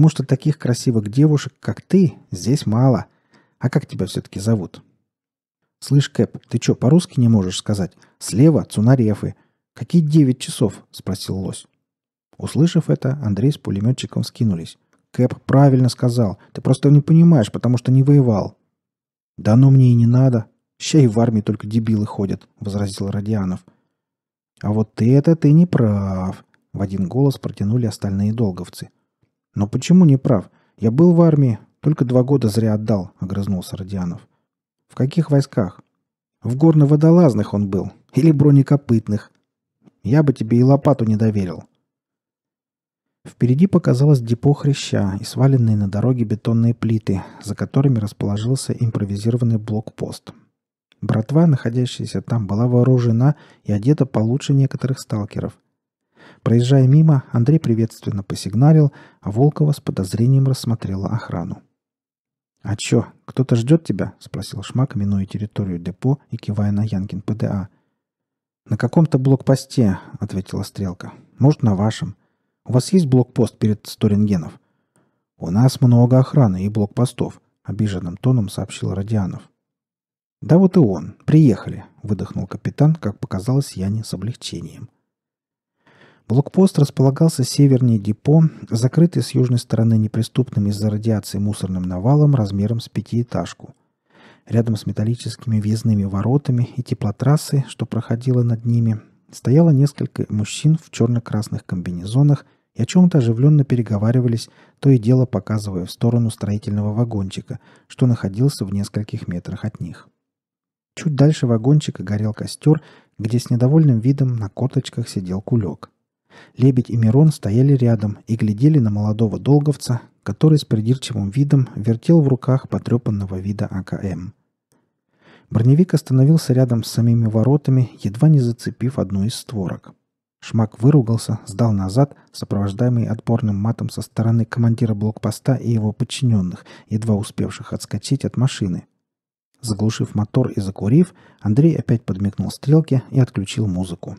потому что таких красивых девушек, как ты, здесь мало. А как тебя все-таки зовут?» «Слышь, Кэп, ты что, по-русски не можешь сказать? Слева Цунарефы. Какие девять часов?» – спросил Лось. Услышав это, Андрей с пулеметчиком скинулись. «Кэп правильно сказал. Ты просто не понимаешь, потому что не воевал». «Да ну мне и не надо. Ща и в армии только дебилы ходят», – возразил Родианов. «А вот ты это ты не прав», – в один голос протянули остальные долговцы – «Но почему не прав? Я был в армии, только два года зря отдал», — огрызнулся Родианов. «В каких войсках?» «В горно-водолазных он был. Или бронекопытных. Я бы тебе и лопату не доверил». Впереди показалось депо хряща и сваленные на дороге бетонные плиты, за которыми расположился импровизированный блокпост. Братва, находящаяся там, была вооружена и одета получше некоторых сталкеров – Проезжая мимо, Андрей приветственно посигналил, а Волкова с подозрением рассмотрела охрану. «А чё, кто-то ждет тебя?» – спросил Шмак, минуя территорию депо и кивая на Янкин ПДА. «На каком-то блокпосте», – ответила Стрелка. «Может, на вашем. У вас есть блокпост перед Сторингенов? «У нас много охраны и блокпостов», – обиженным тоном сообщил Радианов. «Да вот и он. Приехали», – выдохнул капитан, как показалось Яне с облегчением – Блокпост располагался севернее депо, закрытый с южной стороны неприступным из-за радиации мусорным навалом размером с пятиэтажку. Рядом с металлическими въездными воротами и теплотрассой, что проходило над ними, стояло несколько мужчин в черно-красных комбинезонах и о чем-то оживленно переговаривались, то и дело показывая в сторону строительного вагончика, что находился в нескольких метрах от них. Чуть дальше вагончика горел костер, где с недовольным видом на корточках сидел кулек – Лебедь и Мирон стояли рядом и глядели на молодого долговца, который с придирчивым видом вертел в руках потрепанного вида АКМ. Броневик остановился рядом с самими воротами, едва не зацепив одну из створок. Шмак выругался, сдал назад, сопровождаемый отборным матом со стороны командира блокпоста и его подчиненных, едва успевших отскочить от машины. Заглушив мотор и закурив, Андрей опять подмигнул стрелке и отключил музыку.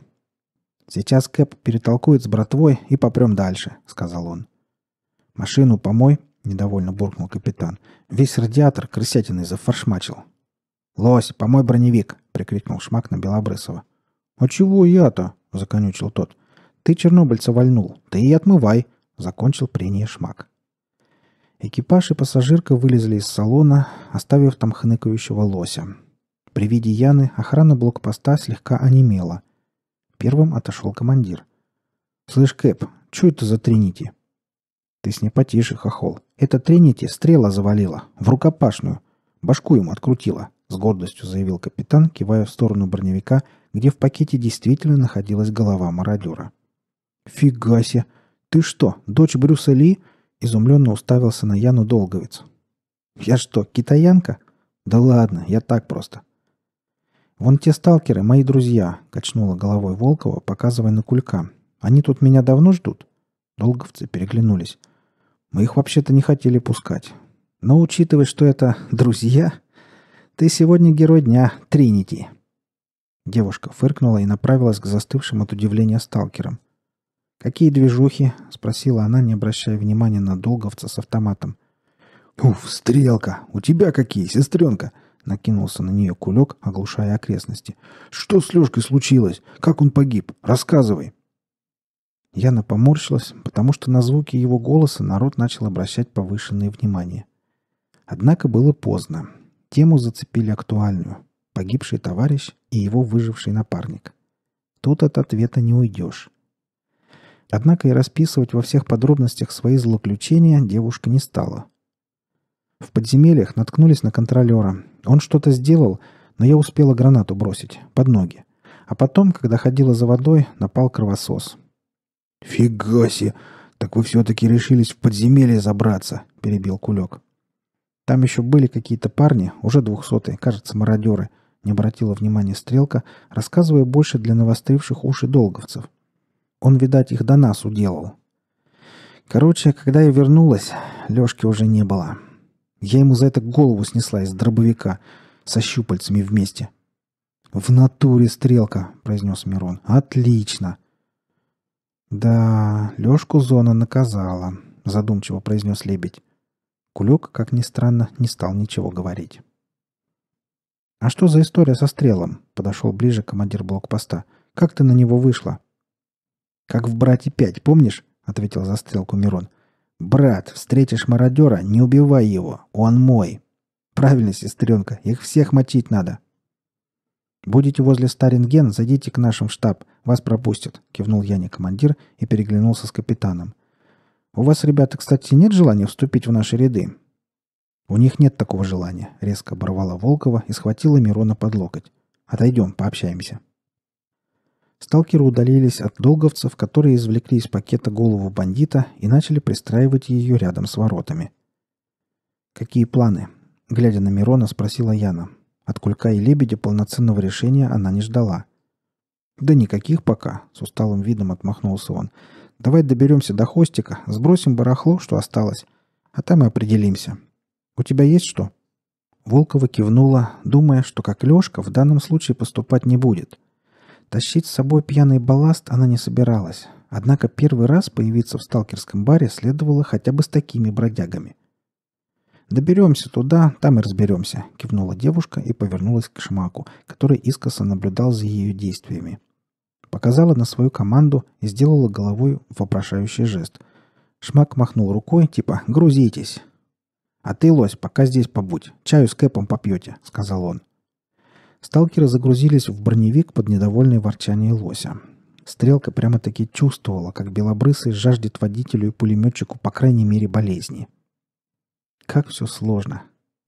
Сейчас Кэп перетолкует с братвой и попрем дальше», — сказал он. «Машину помой», — недовольно буркнул капитан. «Весь радиатор крысятиной зафаршмачил». «Лось, помой броневик!» — прикрикнул Шмак на Белобрысова. «А чего я-то?» — законючил тот. «Ты чернобыльца вальнул, ты и отмывай!» — закончил прение Шмак. Экипаж и пассажирка вылезли из салона, оставив там хныкающего лося. При виде Яны охрана блокпоста слегка онемела. Первым отошел командир. «Слышь, Кэп, что это за тринити?» «Ты с ней потише, хохол. Это тринити стрела завалила. В рукопашную. Башку ему открутила», — с гордостью заявил капитан, кивая в сторону броневика, где в пакете действительно находилась голова мародера. «Фига себе! Ты что, дочь Брюса Ли?» — изумленно уставился на Яну Долговец. «Я что, китаянка?» «Да ладно, я так просто. «Вон те сталкеры, мои друзья», — качнула головой Волкова, показывая на кулька. «Они тут меня давно ждут?» Долговцы переглянулись. «Мы их вообще-то не хотели пускать. Но учитывая, что это друзья, ты сегодня герой дня, Тринити». Девушка фыркнула и направилась к застывшим от удивления сталкерам. «Какие движухи?» — спросила она, не обращая внимания на долговца с автоматом. «Уф, стрелка! У тебя какие, сестренка!» Накинулся на нее кулек, оглушая окрестности. «Что с Лешкой случилось? Как он погиб? Рассказывай!» Яна поморщилась, потому что на звуки его голоса народ начал обращать повышенное внимание. Однако было поздно. Тему зацепили актуальную – погибший товарищ и его выживший напарник. Тут от ответа не уйдешь. Однако и расписывать во всех подробностях свои злоключения девушка не стала. В подземельях наткнулись на контролера, он что-то сделал, но я успела гранату бросить под ноги. А потом, когда ходила за водой, напал кровосос. «Фига себе! Так вы все-таки решились в подземелье забраться!» – перебил Кулек. Там еще были какие-то парни, уже двухсотые, кажется, мародеры. Не обратила внимания Стрелка, рассказывая больше для навостривших уши долговцев. Он, видать, их до нас уделал. Короче, когда я вернулась, Лешки уже не было. Я ему за это голову снесла из дробовика. Со щупальцами вместе. «В натуре стрелка», — произнес Мирон. «Отлично!» «Да, Лешку зона наказала», — задумчиво произнес лебедь. Кулек, как ни странно, не стал ничего говорить. «А что за история со стрелом?» — подошел ближе командир блокпоста. «Как ты на него вышла?» «Как в «Брате 5», помнишь?» — ответил за стрелку Мирон. «Брат, встретишь мародера, не убивай его, он мой». «Правильно, сестренка, их всех мочить надо». «Будете возле Старинген, зайдите к нашим в штаб, вас пропустят», — кивнул Яне командир и переглянулся с капитаном. «У вас, ребята, кстати, нет желания вступить в наши ряды?» «У них нет такого желания», — резко оборвала Волкова и схватила Мирона под локоть. «Отойдем, пообщаемся». Сталкеры удалились от долговцев, которые извлекли из пакета голову бандита и начали пристраивать ее рядом с воротами. «Какие планы?» – глядя на Мирона, спросила Яна. От Кулька и Лебедя полноценного решения она не ждала. «Да никаких пока», – с усталым видом отмахнулся он. «Давай доберемся до хвостика, сбросим барахло, что осталось, а там и определимся. У тебя есть что?» Волкова кивнула, думая, что как Лешка в данном случае поступать не будет – Тащить с собой пьяный балласт она не собиралась, однако первый раз появиться в сталкерском баре следовало хотя бы с такими бродягами. «Доберемся туда, там и разберемся», — кивнула девушка и повернулась к Шмаку, который искоса наблюдал за ее действиями. Показала на свою команду и сделала головой вопрошающий жест. Шмак махнул рукой, типа «грузитесь». «А ты, лось, пока здесь побудь, чаю с кэпом попьете», — сказал он. Сталкеры загрузились в броневик под недовольное ворчание лося. Стрелка прямо-таки чувствовала, как белобрысый жаждет водителю и пулеметчику по крайней мере болезни. «Как все сложно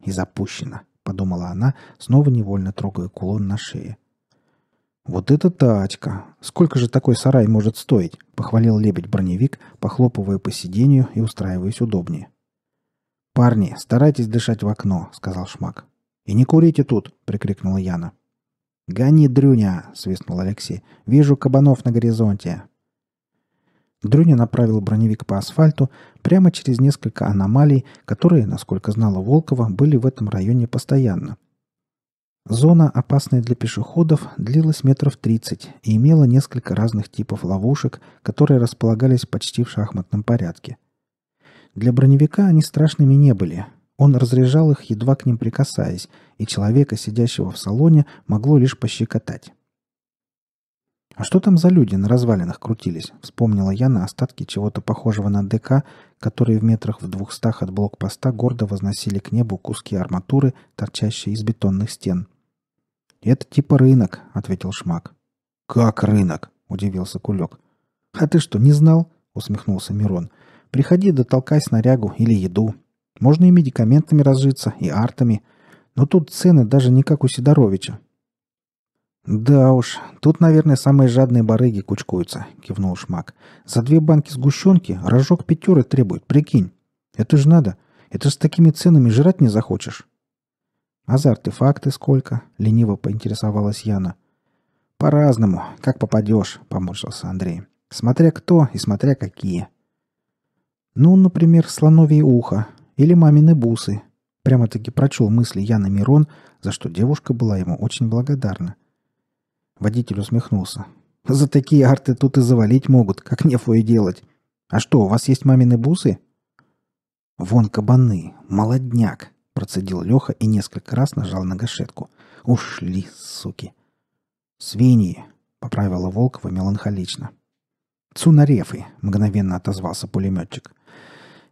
и запущено», — подумала она, снова невольно трогая кулон на шее. «Вот это тачка! Сколько же такой сарай может стоить?» — похвалил лебедь-броневик, похлопывая по сиденью и устраиваясь удобнее. «Парни, старайтесь дышать в окно», — сказал Шмак. «И не курите тут!» — прикрикнула Яна. «Гони, Дрюня!» — свистнул Алексей. «Вижу кабанов на горизонте!» Дрюня направил броневик по асфальту прямо через несколько аномалий, которые, насколько знала Волкова, были в этом районе постоянно. Зона, опасная для пешеходов, длилась метров 30 и имела несколько разных типов ловушек, которые располагались почти в шахматном порядке. Для броневика они страшными не были, он разряжал их, едва к ним прикасаясь, и человека, сидящего в салоне, могло лишь пощекотать. «А что там за люди на развалинах крутились?» — вспомнила я на остатки чего-то похожего на ДК, которые в метрах в двухстах от блокпоста гордо возносили к небу куски арматуры, торчащие из бетонных стен. «Это типа рынок», — ответил Шмак. «Как рынок?» — удивился Кулек. «А ты что, не знал?» — усмехнулся Мирон. «Приходи да толкай снарягу или еду. Можно и медикаментами разжиться, и артами. Но тут цены даже не как у Сидоровича. «Да уж, тут, наверное, самые жадные барыги кучкуются», — кивнул Шмак. «За две банки сгущенки рожок пятеры требует, прикинь. Это ж надо. Это ж с такими ценами жрать не захочешь». «А за артефакты сколько?» — лениво поинтересовалась Яна. «По-разному. Как попадешь», — поморщился Андрей. «Смотря кто и смотря какие». «Ну, например, слоновье ухо», или мамины бусы. Прямо-таки прочел мысли Яна Мирон, за что девушка была ему очень благодарна. Водитель усмехнулся. «За такие арты тут и завалить могут, как нефу и делать. А что, у вас есть мамины бусы?» «Вон кабаны, молодняк!» – процедил Леха и несколько раз нажал на гашетку. «Ушли, суки!» «Свиньи!» – поправила Волкова меланхолично. «Цунарефы!» – мгновенно отозвался пулеметчик –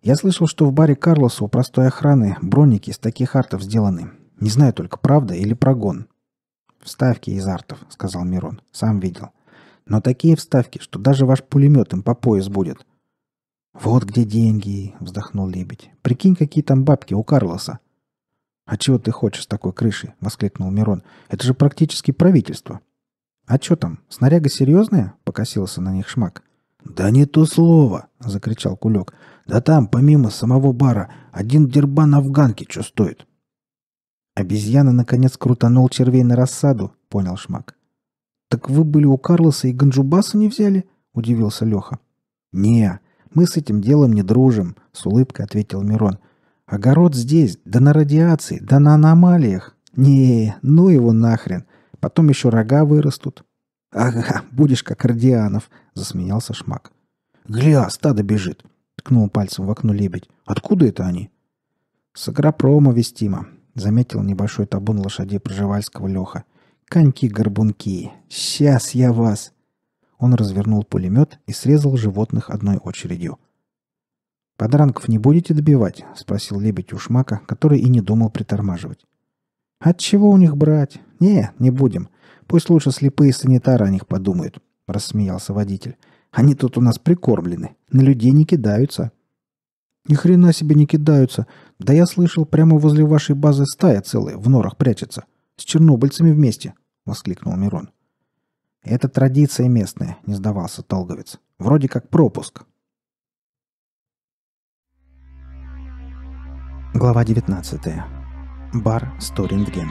я слышал, что в баре Карлоса у простой охраны броники из таких артов сделаны. Не знаю только, правда или прогон. «Вставки из артов», — сказал Мирон. «Сам видел. Но такие вставки, что даже ваш пулемет им по пояс будет». «Вот где деньги», — вздохнул Лебедь. «Прикинь, какие там бабки у Карлоса». «А чего ты хочешь с такой крышей?» — воскликнул Мирон. «Это же практически правительство». «А что там, снаряга серьезная?» — покосился на них Шмак. «Да не то слово!» — закричал Кулек. Да там, помимо самого бара, один дербан афганки стоит. Обезьяна, наконец, крутанул червей на рассаду, понял Шмак. «Так вы были у Карлоса и Ганджубаса не взяли?» – удивился Леха. «Не, мы с этим делом не дружим», – с улыбкой ответил Мирон. «Огород здесь, да на радиации, да на аномалиях. Не, ну его нахрен. Потом еще рога вырастут». «Ага, будешь как Родианов», – засмеялся Шмак. «Гля, стадо бежит. Ткнул пальцем в окно лебедь. «Откуда это они?» «С агропрома вестимо», — заметил небольшой табун лошадей Пржевальского Леха. «Коньки-горбунки! Сейчас я вас!» Он развернул пулемет и срезал животных одной очередью. «Подранков не будете добивать?» — спросил лебедь у шмака, который и не думал притормаживать. От чего у них брать? Не, не будем. Пусть лучше слепые санитары о них подумают», — рассмеялся водитель. Они тут у нас прикормлены. На людей не кидаются. Ни хрена себе не кидаются. Да я слышал, прямо возле вашей базы стая целая в норах прячется. С чернобыльцами вместе, воскликнул Мирон. Это традиция местная, не сдавался Толговец. Вроде как пропуск. Глава 19. Бар Сторинген.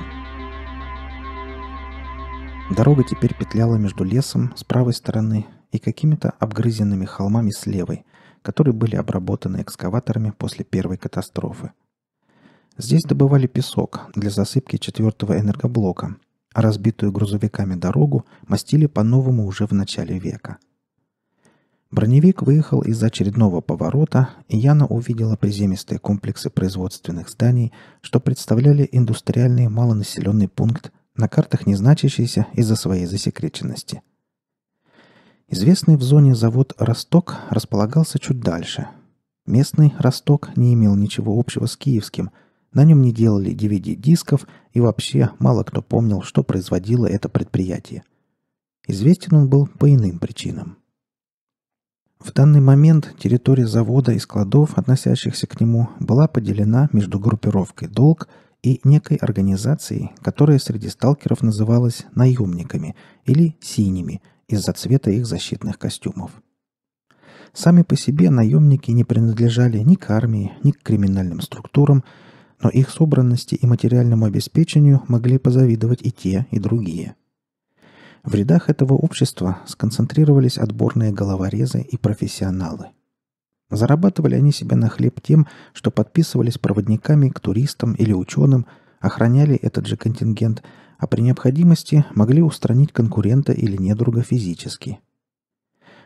Дорога теперь петляла между лесом с правой стороны и какими-то обгрызенными холмами с левой, которые были обработаны экскаваторами после первой катастрофы. Здесь добывали песок для засыпки четвертого энергоблока, а разбитую грузовиками дорогу мастили по-новому уже в начале века. Броневик выехал из очередного поворота, и Яна увидела приземистые комплексы производственных зданий, что представляли индустриальный малонаселенный пункт, на картах не значащийся из-за своей засекреченности – Известный в зоне завод «Росток» располагался чуть дальше. Местный «Росток» не имел ничего общего с киевским. На нем не делали DVD-дисков, и вообще мало кто помнил, что производило это предприятие. Известен он был по иным причинам. В данный момент территория завода и складов, относящихся к нему, была поделена между группировкой «Долг» и некой организацией, которая среди сталкеров называлась «наемниками» или «синими», из-за цвета их защитных костюмов. Сами по себе наемники не принадлежали ни к армии, ни к криминальным структурам, но их собранности и материальному обеспечению могли позавидовать и те, и другие. В рядах этого общества сконцентрировались отборные головорезы и профессионалы. Зарабатывали они себе на хлеб тем, что подписывались проводниками к туристам или ученым, охраняли этот же контингент – а при необходимости могли устранить конкурента или недруга физически.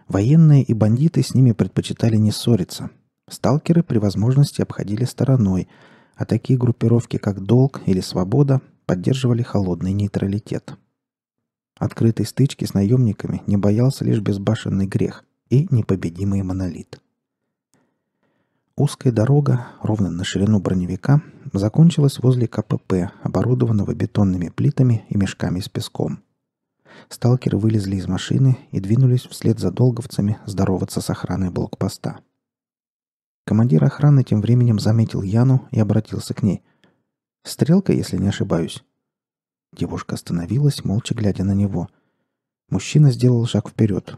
Военные и бандиты с ними предпочитали не ссориться. Сталкеры при возможности обходили стороной, а такие группировки, как «Долг» или «Свобода», поддерживали холодный нейтралитет. Открытой стычки с наемниками не боялся лишь безбашенный грех и непобедимый монолит. Узкая дорога, ровно на ширину броневика, закончилась возле КПП, оборудованного бетонными плитами и мешками с песком. Сталкеры вылезли из машины и двинулись вслед за долговцами здороваться с охраной блокпоста. Командир охраны тем временем заметил Яну и обратился к ней. «Стрелка, если не ошибаюсь». Девушка остановилась, молча глядя на него. Мужчина сделал шаг вперед,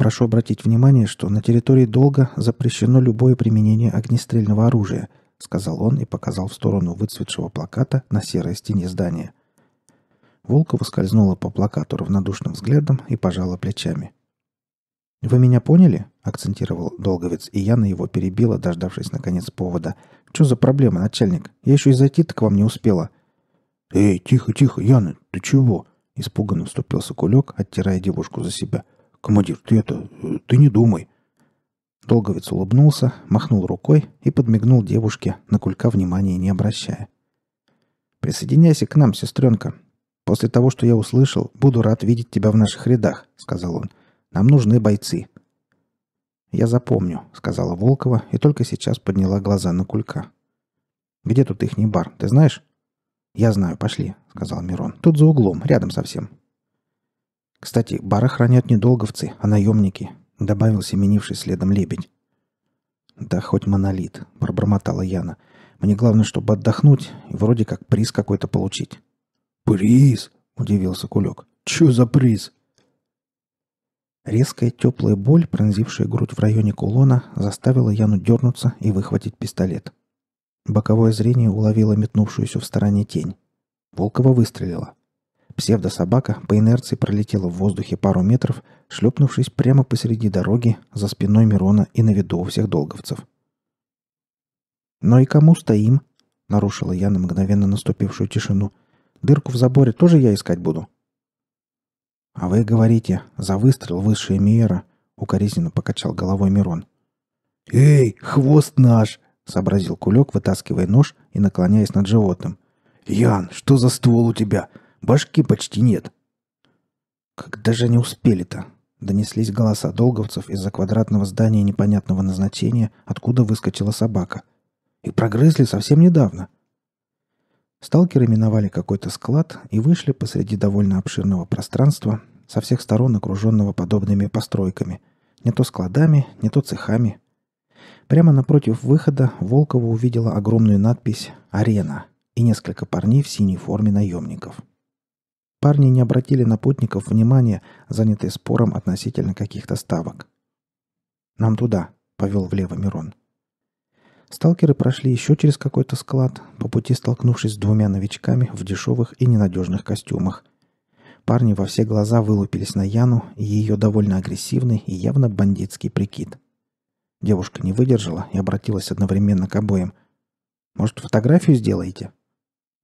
Прошу обратить внимание, что на территории долга запрещено любое применение огнестрельного оружия, сказал он и показал в сторону выцветшего плаката на серой стене здания. Волкова скользнула по плакату равнодушным взглядом и пожала плечами. «Вы меня поняли?» – акцентировал Долговец, и Яна его перебила, дождавшись наконец повода. «Что за проблема, начальник? Я еще и зайти-то к вам не успела». «Эй, тихо, тихо, Яна, ты чего?» – испуганно вступился Кулек, оттирая девушку за себя – «Командир, ты это... ты не думай!» Долговец улыбнулся, махнул рукой и подмигнул девушке, на кулька внимания не обращая. «Присоединяйся к нам, сестренка. После того, что я услышал, буду рад видеть тебя в наших рядах», — сказал он. «Нам нужны бойцы». «Я запомню», — сказала Волкова и только сейчас подняла глаза на кулька. «Где тут ихний бар, ты знаешь?» «Я знаю, пошли», — сказал Мирон. «Тут за углом, рядом совсем». Кстати, бара хранят не долговцы, а наемники, добавил семенивший следом лебедь. Да хоть монолит, пробормотала Яна. Мне главное, чтобы отдохнуть и вроде как приз какой-то получить. Приз? удивился Кулек. Че за приз? Резкая теплая боль, пронзившая грудь в районе кулона, заставила Яну дернуться и выхватить пистолет. Боковое зрение уловило метнувшуюся в стороне тень. Волкова выстрелила. Псевдособака по инерции пролетела в воздухе пару метров, шлепнувшись прямо посреди дороги за спиной Мирона и на виду у всех долговцев. «Но «Ну и кому стоим?» — нарушила я на мгновенно наступившую тишину. «Дырку в заборе тоже я искать буду?» «А вы говорите, за выстрел высшая Миера», — укоризненно покачал головой Мирон. «Эй, хвост наш!» — сообразил Кулек, вытаскивая нож и наклоняясь над животным. «Ян, что за ствол у тебя? Башки почти нет. Когда же они успели-то? Донеслись голоса долговцев из-за квадратного здания непонятного назначения, откуда выскочила собака. И прогрызли совсем недавно. Сталкеры миновали какой-то склад и вышли посреди довольно обширного пространства, со всех сторон окруженного подобными постройками. Не то складами, не то цехами. Прямо напротив выхода Волкова увидела огромную надпись «Арена» и несколько парней в синей форме наемников – Парни не обратили на путников внимания, занятые спором относительно каких-то ставок. «Нам туда», — повел влево Мирон. Сталкеры прошли еще через какой-то склад, по пути столкнувшись с двумя новичками в дешевых и ненадежных костюмах. Парни во все глаза вылупились на Яну и ее довольно агрессивный и явно бандитский прикид. Девушка не выдержала и обратилась одновременно к обоим. «Может, фотографию сделаете?»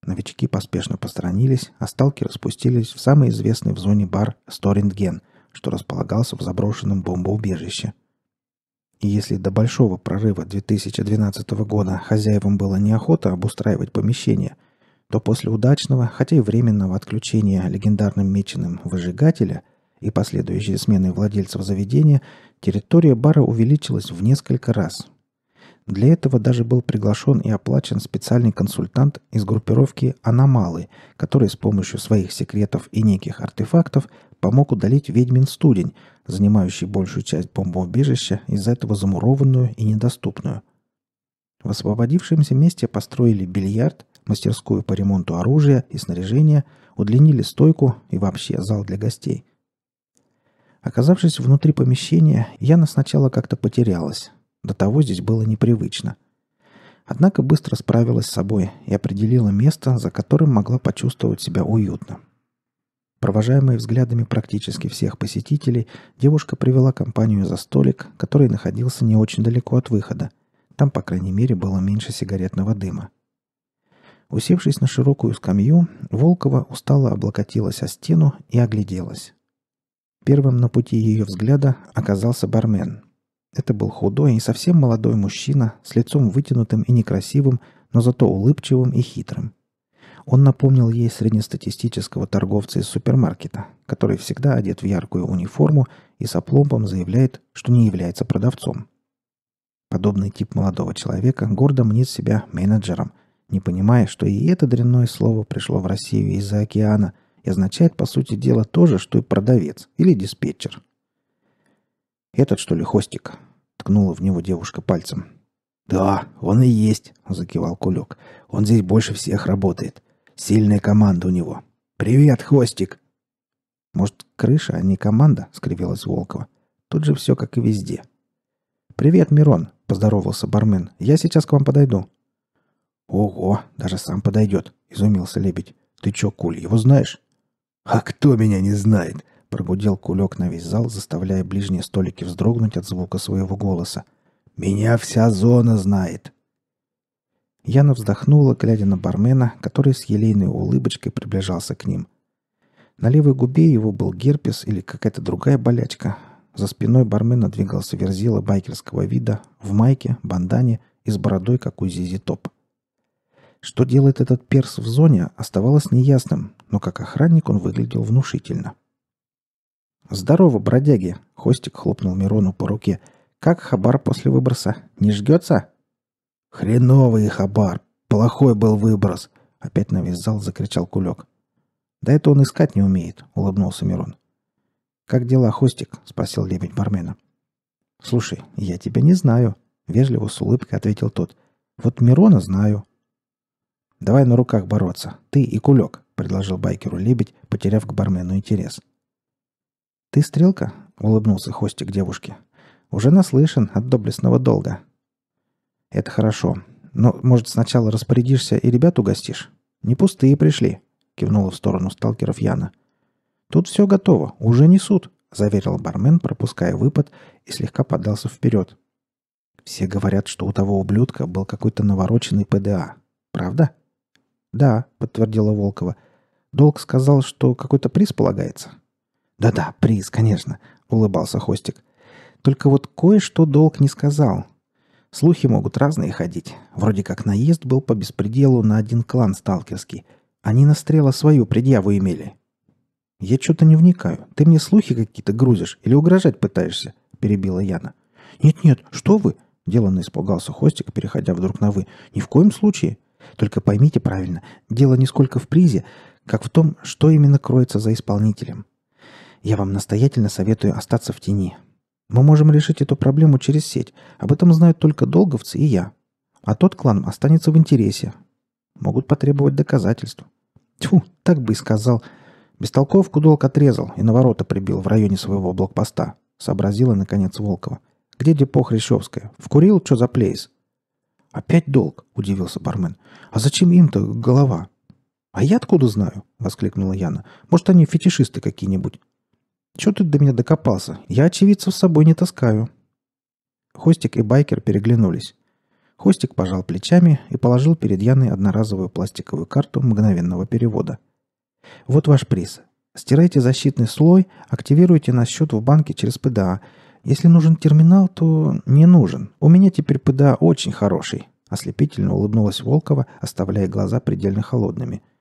Новички поспешно посторонились, а сталкеры спустились в самый известный в зоне бар «Сторинген», что располагался в заброшенном бомбоубежище. И если до большого прорыва 2012 года хозяевам было неохота обустраивать помещение, то после удачного, хотя и временного отключения легендарным меченым «выжигателя» и последующей смены владельцев заведения, территория бара увеличилась в несколько раз, для этого даже был приглашен и оплачен специальный консультант из группировки «Аномалы», который с помощью своих секретов и неких артефактов помог удалить ведьмин студень, занимающий большую часть бомбоубежища, из-за этого замурованную и недоступную. В освободившемся месте построили бильярд, мастерскую по ремонту оружия и снаряжения, удлинили стойку и вообще зал для гостей. Оказавшись внутри помещения, Яна сначала как-то потерялась, до того здесь было непривычно. Однако быстро справилась с собой и определила место, за которым могла почувствовать себя уютно. Провожаемая взглядами практически всех посетителей, девушка привела компанию за столик, который находился не очень далеко от выхода. Там, по крайней мере, было меньше сигаретного дыма. Усевшись на широкую скамью, Волкова устало облокотилась о стену и огляделась. Первым на пути ее взгляда оказался бармен. Это был худой и совсем молодой мужчина с лицом вытянутым и некрасивым, но зато улыбчивым и хитрым. Он напомнил ей среднестатистического торговца из супермаркета, который всегда одет в яркую униформу и с опломбом заявляет, что не является продавцом. Подобный тип молодого человека гордо мнит себя менеджером, не понимая, что и это дрянное слово пришло в Россию из-за океана и означает, по сути дела, то же, что и продавец или диспетчер. «Этот, что ли, хостик?» Ткнула в него девушка пальцем. «Да, он и есть», — закивал Кулек. «Он здесь больше всех работает. Сильная команда у него. Привет, Хвостик!» «Может, крыша, а не команда?» — скривилась Волкова. «Тут же все как и везде». «Привет, Мирон!» — поздоровался бармен. «Я сейчас к вам подойду». «Ого, даже сам подойдет!» — изумился Лебедь. «Ты че, Куль, его знаешь?» «А кто меня не знает?» Прогудел кулек на весь зал, заставляя ближние столики вздрогнуть от звука своего голоса. «Меня вся зона знает!» Яна вздохнула, глядя на бармена, который с елейной улыбочкой приближался к ним. На левой губе его был герпес или какая-то другая болячка. За спиной бармена двигался верзила байкерского вида, в майке, бандане и с бородой, как у Зизи Топ. Что делает этот перс в зоне, оставалось неясным, но как охранник он выглядел внушительно. — «Здорово, бродяги!» — Хостик хлопнул Мирону по руке. «Как хабар после выброса? Не жгется?» «Хреновый хабар! Плохой был выброс!» — опять на весь зал закричал Кулек. «Да это он искать не умеет», — улыбнулся Мирон. «Как дела, Хостик?» — спросил лебедь бармена. «Слушай, я тебя не знаю», — вежливо с улыбкой ответил тот. «Вот Мирона знаю». «Давай на руках бороться, ты и Кулек», — предложил байкеру лебедь, потеряв к бармену интерес. «Ты стрелка?» — улыбнулся хвостик девушке. «Уже наслышан от доблестного долга». «Это хорошо. Но, может, сначала распорядишься и ребят угостишь?» «Не пустые пришли», — кивнула в сторону сталкеров Яна. «Тут все готово, уже несут», — заверил бармен, пропуская выпад и слегка поддался вперед. «Все говорят, что у того ублюдка был какой-то навороченный ПДА. Правда?» «Да», — подтвердила Волкова. «Долг сказал, что какой-то приз полагается». «Да-да, приз, конечно», — улыбался Хостик. «Только вот кое-что долг не сказал. Слухи могут разные ходить. Вроде как наезд был по беспределу на один клан сталкерский. Они на стрела свою предъяву имели». «Я что-то не вникаю. Ты мне слухи какие-то грузишь или угрожать пытаешься?» — перебила Яна. «Нет-нет, что вы?» — деланно испугался Хостик, переходя вдруг на «вы». «Ни в коем случае. Только поймите правильно, дело не сколько в призе, как в том, что именно кроется за исполнителем. Я вам настоятельно советую остаться в тени. Мы можем решить эту проблему через сеть. Об этом знают только долговцы и я. А тот клан останется в интересе. Могут потребовать доказательств. Тьфу, так бы и сказал. Бестолковку долг отрезал и на ворота прибил в районе своего блокпоста. Сообразила, наконец, Волкова. Где депо Хрящевская? Вкурил, что за плейс? Опять долг, удивился бармен. А зачем им-то голова? А я откуда знаю? Воскликнула Яна. Может, они фетишисты какие-нибудь? Чего ты до меня докопался? Я очевидцев с собой не таскаю». Хостик и Байкер переглянулись. Хостик пожал плечами и положил перед Яной одноразовую пластиковую карту мгновенного перевода. «Вот ваш приз. Стирайте защитный слой, активируйте наш счет в банке через ПДА. Если нужен терминал, то не нужен. У меня теперь ПДА очень хороший», — ослепительно улыбнулась Волкова, оставляя глаза предельно холодными —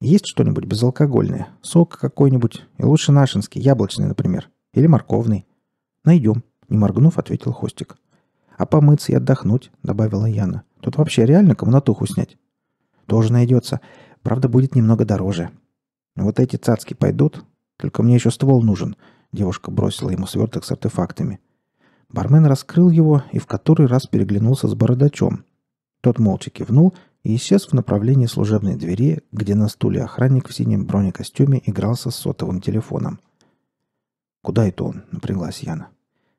есть что-нибудь безалкогольное? Сок какой-нибудь? И лучше нашинский, яблочный, например. Или морковный?» «Найдем», — не моргнув, ответил Хостик. «А помыться и отдохнуть», — добавила Яна. «Тут вообще реально комнатуху снять?» «Тоже найдется. Правда, будет немного дороже». «Вот эти цацки пойдут? Только мне еще ствол нужен», — девушка бросила ему сверток с артефактами. Бармен раскрыл его и в который раз переглянулся с бородачом. Тот молча кивнул и исчез в направлении служебной двери, где на стуле охранник в синем бронекостюме игрался с сотовым телефоном. «Куда это он?» — напряглась Яна.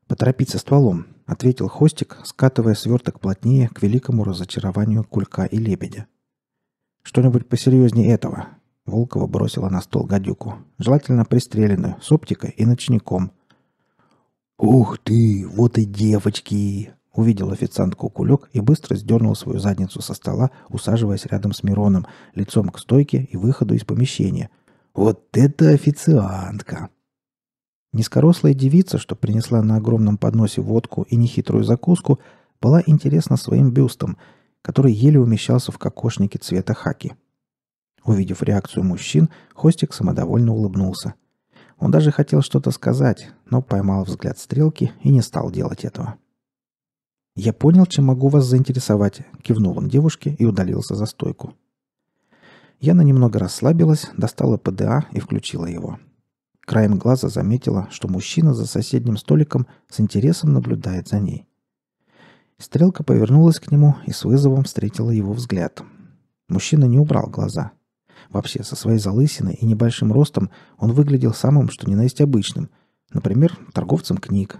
«Поторопиться стволом», — ответил Хостик, скатывая сверток плотнее к великому разочарованию кулька и лебедя. «Что-нибудь посерьезнее этого», — Волкова бросила на стол гадюку, желательно пристреленную, с оптикой и ночником. «Ух ты, вот и девочки!» Увидел официантку кукулек и быстро сдернул свою задницу со стола, усаживаясь рядом с Мироном, лицом к стойке и выходу из помещения. «Вот это официантка!» Низкорослая девица, что принесла на огромном подносе водку и нехитрую закуску, была интересна своим бюстом, который еле умещался в кокошнике цвета хаки. Увидев реакцию мужчин, Хостик самодовольно улыбнулся. Он даже хотел что-то сказать, но поймал взгляд стрелки и не стал делать этого. «Я понял, чем могу вас заинтересовать», — кивнул он девушке и удалился за стойку. Яна немного расслабилась, достала ПДА и включила его. Краем глаза заметила, что мужчина за соседним столиком с интересом наблюдает за ней. Стрелка повернулась к нему и с вызовом встретила его взгляд. Мужчина не убрал глаза. Вообще, со своей залысиной и небольшим ростом он выглядел самым, что ни на есть обычным. Например, торговцем книг,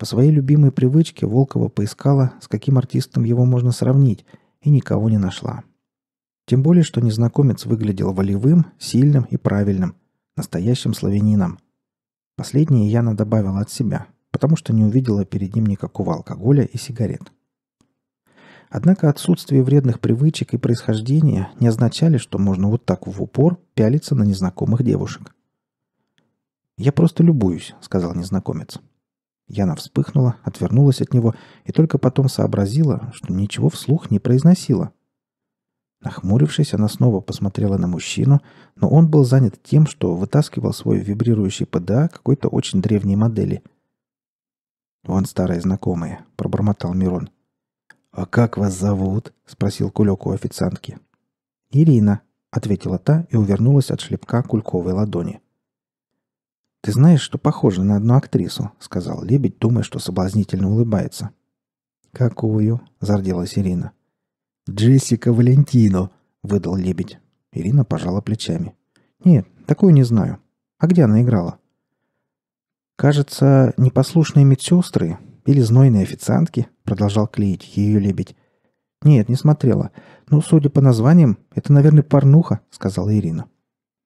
по своей любимой привычке Волкова поискала, с каким артистом его можно сравнить, и никого не нашла. Тем более, что незнакомец выглядел волевым, сильным и правильным, настоящим славянином. Последнее Яна добавила от себя, потому что не увидела перед ним никакого алкоголя и сигарет. Однако отсутствие вредных привычек и происхождения не означали, что можно вот так в упор пялиться на незнакомых девушек. «Я просто любуюсь», — сказал незнакомец. Яна вспыхнула, отвернулась от него и только потом сообразила, что ничего вслух не произносила. Нахмурившись, она снова посмотрела на мужчину, но он был занят тем, что вытаскивал свой вибрирующий ПДА какой-то очень древней модели. «Вон старые знакомые», — пробормотал Мирон. «А как вас зовут?» — спросил Кулек у официантки. «Ирина», — ответила та и увернулась от шлепка кульковой ладони. «Ты знаешь, что похоже на одну актрису», — сказал лебедь, думая, что соблазнительно улыбается. «Какую?» — зарделась Ирина. «Джессика Валентино», — выдал лебедь. Ирина пожала плечами. «Нет, такую не знаю. А где она играла?» «Кажется, непослушные медсестры или знойные официантки», — продолжал клеить ее лебедь. «Нет, не смотрела. Ну, судя по названиям, это, наверное, порнуха», — сказала Ирина.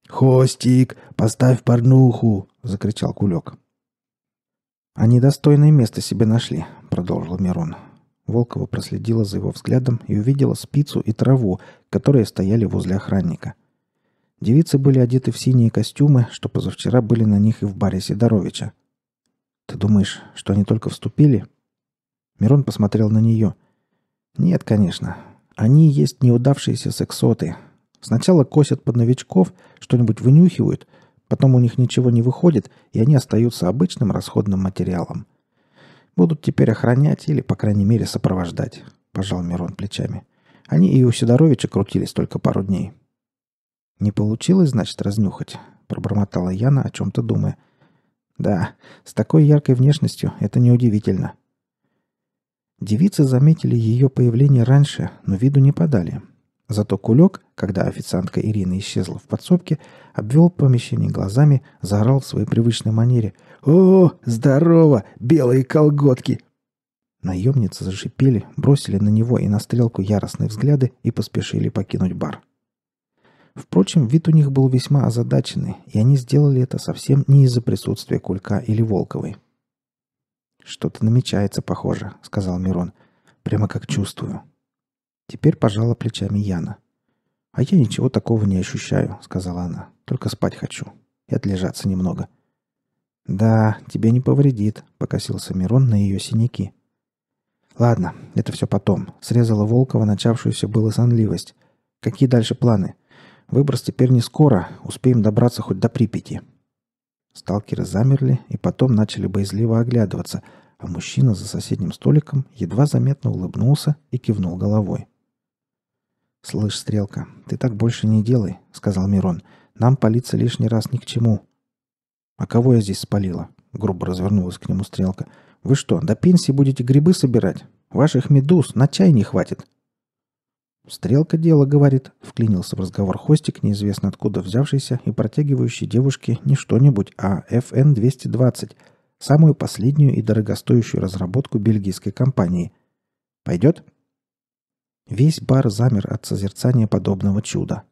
«Хостик, поставь порнуху!» — закричал Кулек. «Они достойное место себе нашли», — продолжил Мирон. Волкова проследила за его взглядом и увидела спицу и траву, которые стояли возле охранника. Девицы были одеты в синие костюмы, что позавчера были на них и в баре Сидоровича. «Ты думаешь, что они только вступили?» Мирон посмотрел на нее. «Нет, конечно. Они есть неудавшиеся сексоты, Сначала косят под новичков, что-нибудь вынюхивают, потом у них ничего не выходит, и они остаются обычным расходным материалом. Будут теперь охранять или, по крайней мере, сопровождать, пожал Мирон плечами. Они и у Сидоровича крутились только пару дней. Не получилось, значит, разнюхать, пробормотала Яна, о чем-то думая. Да, с такой яркой внешностью это неудивительно. Девицы заметили ее появление раньше, но виду не подали – Зато кулек, когда официантка Ирина исчезла в подсобке, обвел помещение глазами, заорал в своей привычной манере. «О, здорово! Белые колготки!» Наемницы зашипели, бросили на него и на стрелку яростные взгляды и поспешили покинуть бар. Впрочем, вид у них был весьма озадаченный, и они сделали это совсем не из-за присутствия Кулька или Волковой. «Что-то намечается, похоже», — сказал Мирон. «Прямо как чувствую». Теперь пожала плечами Яна. «А я ничего такого не ощущаю», — сказала она. «Только спать хочу. И отлежаться немного». «Да, тебе не повредит», — покосился Мирон на ее синяки. «Ладно, это все потом. Срезала Волкова начавшуюся было сонливость. Какие дальше планы? Выброс теперь не скоро. Успеем добраться хоть до Припяти». Сталкеры замерли и потом начали боязливо оглядываться, а мужчина за соседним столиком едва заметно улыбнулся и кивнул головой. «Слышь, Стрелка, ты так больше не делай», — сказал Мирон. «Нам палиться лишний раз ни к чему». «А кого я здесь спалила?» — грубо развернулась к нему Стрелка. «Вы что, до пенсии будете грибы собирать? Ваших медуз на чай не хватит». «Стрелка дело, — говорит», — вклинился в разговор Хостик, неизвестно откуда взявшийся и протягивающий девушке не что-нибудь, а FN-220, самую последнюю и дорогостоящую разработку бельгийской компании. «Пойдет?» Весь бар замер от созерцания подобного чуда.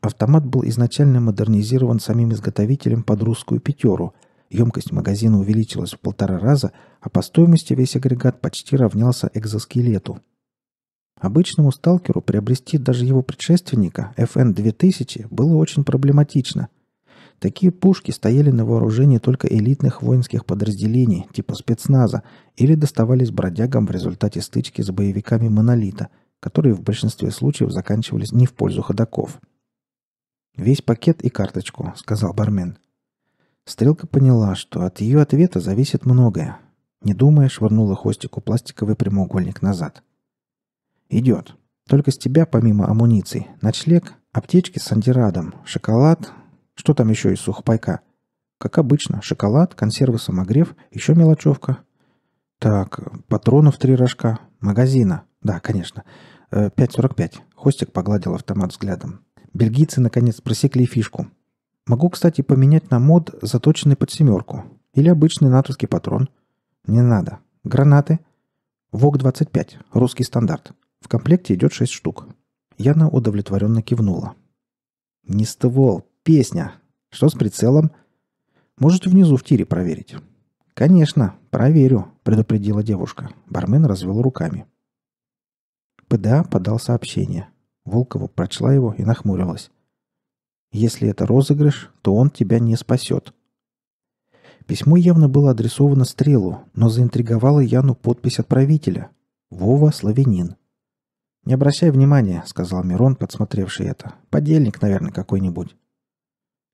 Автомат был изначально модернизирован самим изготовителем под русскую пятеру. Емкость магазина увеличилась в полтора раза, а по стоимости весь агрегат почти равнялся экзоскелету. Обычному сталкеру приобрести даже его предшественника FN-2000 было очень проблематично. Такие пушки стояли на вооружении только элитных воинских подразделений типа спецназа или доставались бродягам в результате стычки с боевиками «Монолита», которые в большинстве случаев заканчивались не в пользу ходаков. «Весь пакет и карточку», — сказал бармен. Стрелка поняла, что от ее ответа зависит многое. Не думая, швырнула хвостику пластиковый прямоугольник назад. «Идет. Только с тебя, помимо амуниции, ночлег, аптечки с антирадом, шоколад... Что там еще из сухпайка? Как обычно, шоколад, консервы самогрев, еще мелочевка. Так, патронов три рожка, магазина. Да, конечно. 5.45. Э, Хостик погладил автомат взглядом. Бельгийцы наконец просекли фишку. Могу, кстати, поменять на мод, заточенный под семерку. Или обычный натовский патрон. Не надо. Гранаты. ВОК-25. Русский стандарт. В комплекте идет 6 штук. Яна удовлетворенно кивнула. «Не ствол. Песня. Что с прицелом?» «Можете внизу в тире проверить». «Конечно. Проверю», — предупредила девушка. Бармен развел руками. ПДА подал сообщение. Волкова прочла его и нахмурилась. «Если это розыгрыш, то он тебя не спасет». Письмо явно было адресовано Стрелу, но заинтриговала Яну подпись отправителя. «Вова Славянин». «Не обращай внимания», — сказал Мирон, подсмотревший это. «Подельник, наверное, какой-нибудь».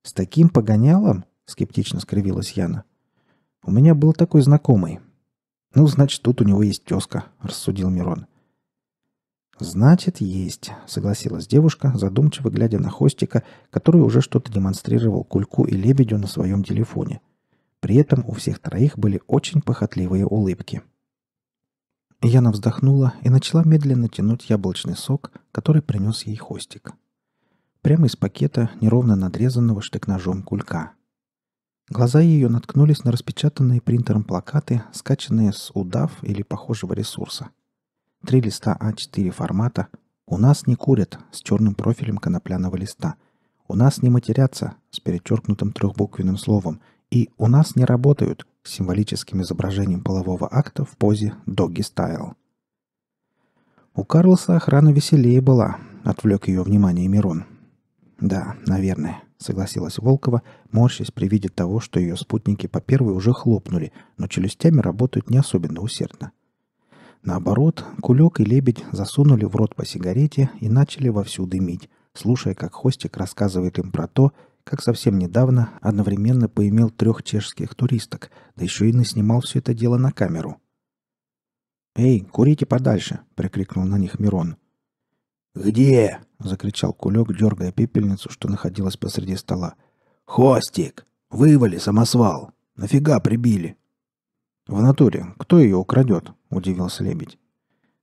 «С таким погонялом?» — скептично скривилась Яна. «У меня был такой знакомый». «Ну, значит, тут у него есть тезка», — рассудил Мирон. «Значит, есть», — согласилась девушка, задумчиво глядя на Хостика, который уже что-то демонстрировал Кульку и Лебедю на своем телефоне. При этом у всех троих были очень похотливые улыбки. Яна вздохнула и начала медленно тянуть яблочный сок, который принес ей Хостик. Прямо из пакета, неровно надрезанного штык-ножом Кулька. Глаза ее наткнулись на распечатанные принтером плакаты, скачанные с удав или похожего ресурса — Три листа А4 формата. У нас не курят с черным профилем конопляного листа. У нас не матерятся с перечеркнутым трехбуквенным словом. И у нас не работают с символическим изображением полового акта в позе «Догги Стайл». У Карлоса охрана веселее была, отвлек ее внимание Мирон. Да, наверное, согласилась Волкова, морщась при виде того, что ее спутники по первой уже хлопнули, но челюстями работают не особенно усердно. Наоборот, кулек и лебедь засунули в рот по сигарете и начали вовсю дымить, слушая, как Хостик рассказывает им про то, как совсем недавно одновременно поимел трех чешских туристок, да еще и наснимал все это дело на камеру. «Эй, курите подальше!» — прикрикнул на них Мирон. «Где?» — закричал кулек, дергая пепельницу, что находилась посреди стола. «Хостик! Вывали самосвал! Нафига прибили?» «В натуре! Кто ее украдет?» удивился лебедь.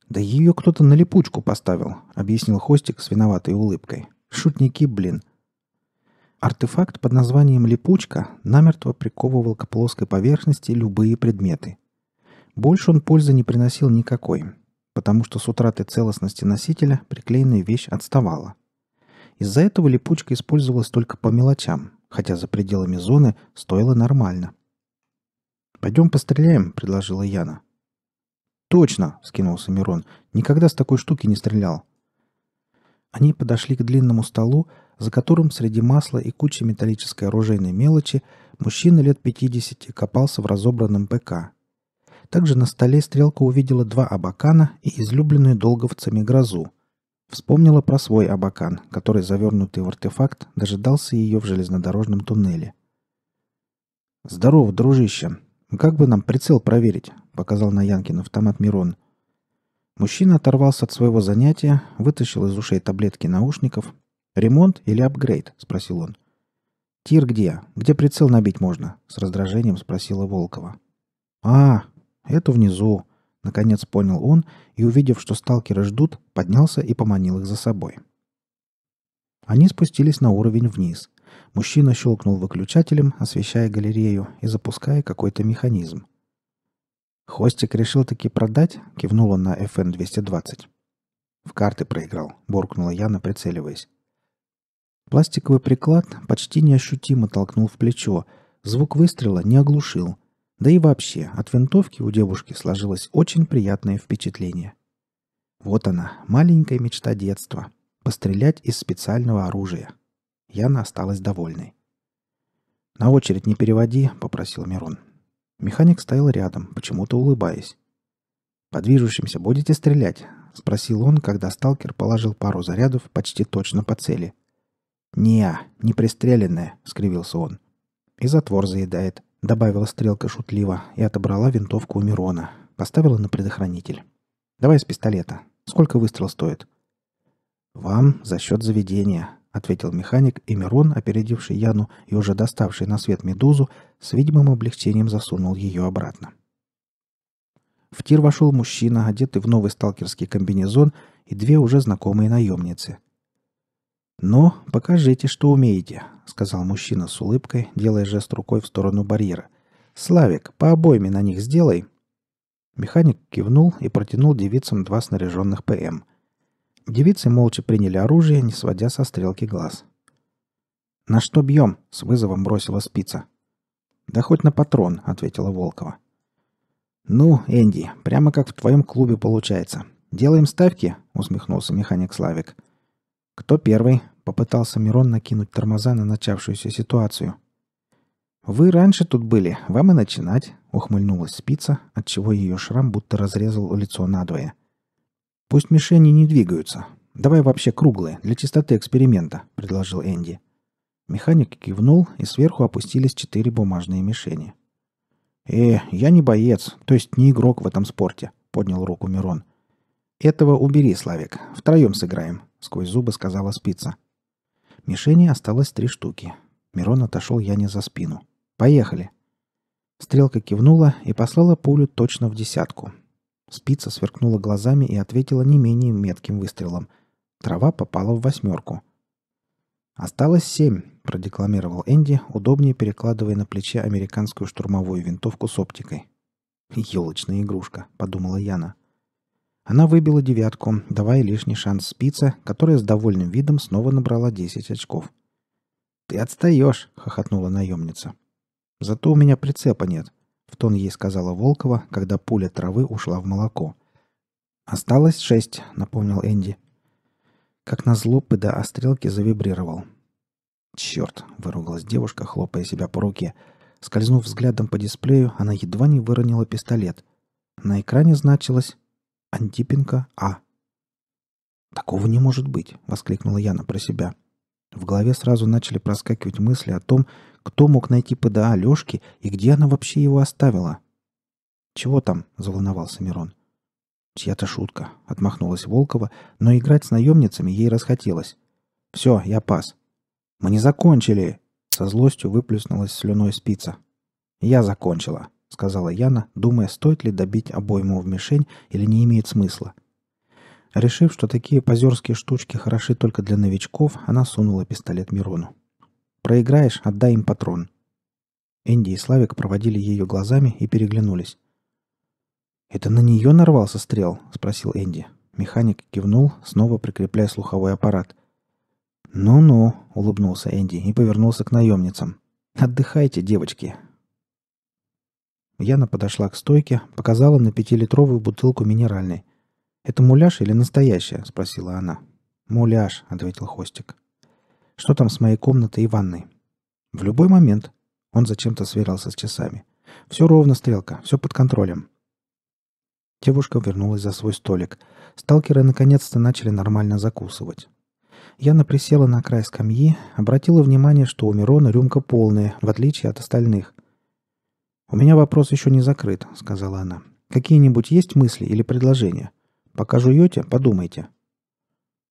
«Да ее кто-то на липучку поставил», — объяснил Хостик с виноватой улыбкой. «Шутники, блин». Артефакт под названием «липучка» намертво приковывал к плоской поверхности любые предметы. Больше он пользы не приносил никакой, потому что с утратой целостности носителя приклеенная вещь отставала. Из-за этого липучка использовалась только по мелочам, хотя за пределами зоны стоило нормально. «Пойдем постреляем», — предложила Яна. «Точно!» — скинулся Мирон. «Никогда с такой штуки не стрелял». Они подошли к длинному столу, за которым среди масла и кучи металлической оружейной мелочи мужчина лет 50 копался в разобранном ПК. Также на столе стрелка увидела два абакана и излюбленную долговцами грозу. Вспомнила про свой абакан, который, завернутый в артефакт, дожидался ее в железнодорожном туннеле. «Здорово, дружище. Как бы нам прицел проверить?» показал на Янкин автомат Мирон. Мужчина оторвался от своего занятия, вытащил из ушей таблетки наушников. «Ремонт или апгрейд?» — спросил он. «Тир где? Где прицел набить можно?» — с раздражением спросила Волкова. «А, эту внизу!» — наконец понял он и, увидев, что сталкеры ждут, поднялся и поманил их за собой. Они спустились на уровень вниз. Мужчина щелкнул выключателем, освещая галерею и запуская какой-то механизм. Хвостик решил таки продать, кивнула на FN-220. В карты проиграл, буркнула Яна, прицеливаясь. Пластиковый приклад почти неощутимо толкнул в плечо, звук выстрела не оглушил. Да и вообще, от винтовки у девушки сложилось очень приятное впечатление. Вот она, маленькая мечта детства — пострелять из специального оружия. Яна осталась довольной. «На очередь не переводи», — попросил Мирон. Механик стоял рядом, почему-то улыбаясь. «По движущимся будете стрелять?» — спросил он, когда сталкер положил пару зарядов почти точно по цели. «Не, не пристреленная», — скривился он. «И затвор заедает», — добавила стрелка шутливо и отобрала винтовку у Мирона. Поставила на предохранитель. «Давай с пистолета. Сколько выстрел стоит?» «Вам за счет заведения. — ответил механик, и Мирон, опередивший Яну и уже доставший на свет медузу, с видимым облегчением засунул ее обратно. В тир вошел мужчина, одетый в новый сталкерский комбинезон, и две уже знакомые наемницы. «Ну, покажите, что умеете», — сказал мужчина с улыбкой, делая жест рукой в сторону барьера. «Славик, по обойме на них сделай». Механик кивнул и протянул девицам два снаряженных ПМ — Девицы молча приняли оружие, не сводя со стрелки глаз. «На что бьем?» — с вызовом бросила спица. «Да хоть на патрон», — ответила Волкова. «Ну, Энди, прямо как в твоем клубе получается. Делаем ставки?» — усмехнулся механик Славик. «Кто первый?» — попытался Мирон накинуть тормоза на начавшуюся ситуацию. «Вы раньше тут были, вам и начинать», — ухмыльнулась спица, отчего ее шрам будто разрезал лицо надвое. «Пусть мишени не двигаются. Давай вообще круглые, для чистоты эксперимента», — предложил Энди. Механик кивнул, и сверху опустились четыре бумажные мишени. «Э, я не боец, то есть не игрок в этом спорте», — поднял руку Мирон. «Этого убери, Славик. Втроем сыграем», — сквозь зубы сказала спица. Мишени осталось три штуки. Мирон отошел Яне за спину. «Поехали!» Стрелка кивнула и послала пулю точно в десятку. Спица сверкнула глазами и ответила не менее метким выстрелом. Трава попала в восьмерку. «Осталось семь», — продекламировал Энди, удобнее перекладывая на плече американскую штурмовую винтовку с оптикой. «Елочная игрушка», — подумала Яна. Она выбила девятку, давая лишний шанс спице, которая с довольным видом снова набрала 10 очков. «Ты отстаешь», — хохотнула наемница. «Зато у меня прицепа нет в тон ей сказала Волкова, когда пуля травы ушла в молоко. «Осталось шесть», — напомнил Энди. Как назло, пыда о стрелке завибрировал. «Черт!» — выругалась девушка, хлопая себя по руке. Скользнув взглядом по дисплею, она едва не выронила пистолет. На экране значилось «Антипенко А». «Такого не может быть!» — воскликнула Яна про себя. В голове сразу начали проскакивать мысли о том, кто мог найти ПДА Лешки и где она вообще его оставила? «Чего там?» – заволновался Мирон. «Чья-то шутка», – отмахнулась Волкова, но играть с наемницами ей расхотелось. «Все, я пас». «Мы не закончили!» – со злостью выплюснулась слюной спица. «Я закончила», — сказала Яна, думая, стоит ли добить обойму в мишень или не имеет смысла. Решив, что такие позерские штучки хороши только для новичков, она сунула пистолет Мирону. Проиграешь, отдай им патрон». Энди и Славик проводили ее глазами и переглянулись. «Это на нее нарвался стрел?» — спросил Энди. Механик кивнул, снова прикрепляя слуховой аппарат. «Ну-ну», — улыбнулся Энди и повернулся к наемницам. «Отдыхайте, девочки». Яна подошла к стойке, показала на пятилитровую бутылку минеральной. «Это муляж или настоящая?» — спросила она. «Муляж», — ответил Хостик. Что там с моей комнатой и ванной? В любой момент. Он зачем-то сверялся с часами. Все ровно, стрелка, все под контролем. Девушка вернулась за свой столик. Сталкеры наконец-то начали нормально закусывать. Яна присела на край скамьи, обратила внимание, что у Мирона рюмка полная, в отличие от остальных. «У меня вопрос еще не закрыт», — сказала она. «Какие-нибудь есть мысли или предложения? Пока жуете, подумайте».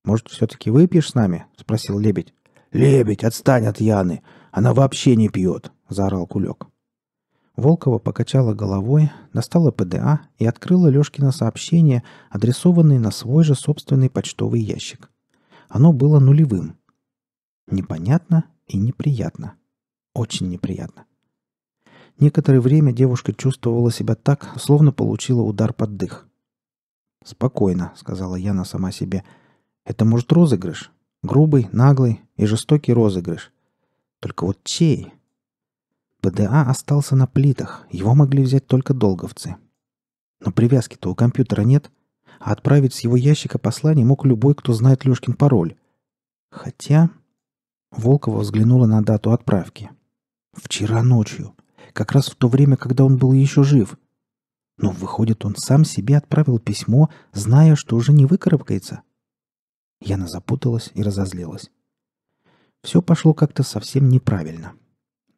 «Может, все-таки выпьешь с нами?» — спросил Лебедь. «Лебедь, отстань от Яны! Она вообще не пьет!» – заорал Кулек. Волкова покачала головой, достала ПДА и открыла Лешкино сообщение, адресованное на свой же собственный почтовый ящик. Оно было нулевым. Непонятно и неприятно. Очень неприятно. Некоторое время девушка чувствовала себя так, словно получила удар под дых. «Спокойно», — сказала Яна сама себе. «Это, может, розыгрыш? Грубый, наглый и жестокий розыгрыш. Только вот чей? ПДА остался на плитах, его могли взять только долговцы. Но привязки-то у компьютера нет, а отправить с его ящика послание мог любой, кто знает Лешкин пароль. Хотя... Волкова взглянула на дату отправки. Вчера ночью. Как раз в то время, когда он был еще жив. Но, выходит, он сам себе отправил письмо, зная, что уже не выкарабкается. Яна запуталась и разозлилась. Все пошло как-то совсем неправильно.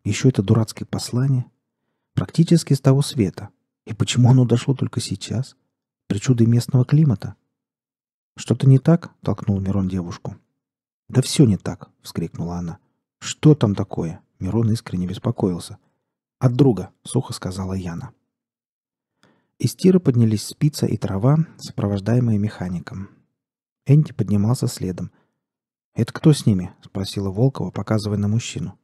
Еще это дурацкое послание. Практически с того света. И почему оно дошло только сейчас? Причуды местного климата. «Что-то не так?» — толкнул Мирон девушку. «Да все не так!» — вскрикнула она. «Что там такое?» — Мирон искренне беспокоился. «От друга!» — сухо сказала Яна. Из тира поднялись спица и трава, сопровождаемые механиком. Энди поднимался следом. «Это кто с ними?» — спросила Волкова, показывая на мужчину.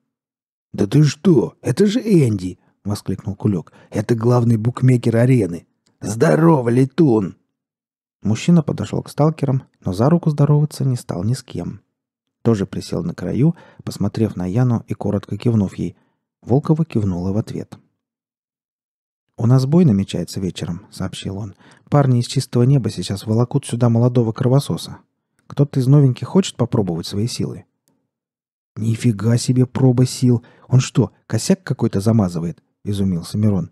«Да ты что? Это же Энди!» — воскликнул Кулек. «Это главный букмекер арены! Здорово, летун!» Мужчина подошел к сталкерам, но за руку здороваться не стал ни с кем. Тоже присел на краю, посмотрев на Яну и коротко кивнув ей. Волкова кивнула в ответ. — «У нас бой намечается вечером», — сообщил он. «Парни из чистого неба сейчас волокут сюда молодого кровососа. Кто-то из новеньких хочет попробовать свои силы?» «Нифига себе проба сил! Он что, косяк какой-то замазывает?» — изумился Мирон.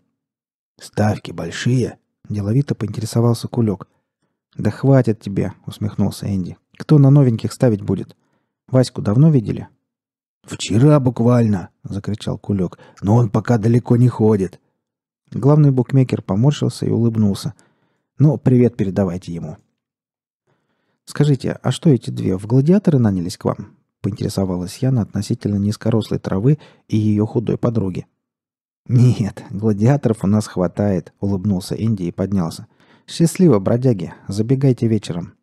«Ставки большие?» — деловито поинтересовался Кулек. «Да хватит тебе!» — усмехнулся Энди. «Кто на новеньких ставить будет? Ваську давно видели?» «Вчера буквально!» — закричал Кулек. «Но он пока далеко не ходит!» Главный букмекер поморщился и улыбнулся. «Ну, привет передавайте ему». «Скажите, а что эти две, в гладиаторы нанялись к вам?» — поинтересовалась Яна относительно низкорослой травы и ее худой подруги. «Нет, гладиаторов у нас хватает», — улыбнулся Инди и поднялся. «Счастливо, бродяги, забегайте вечером».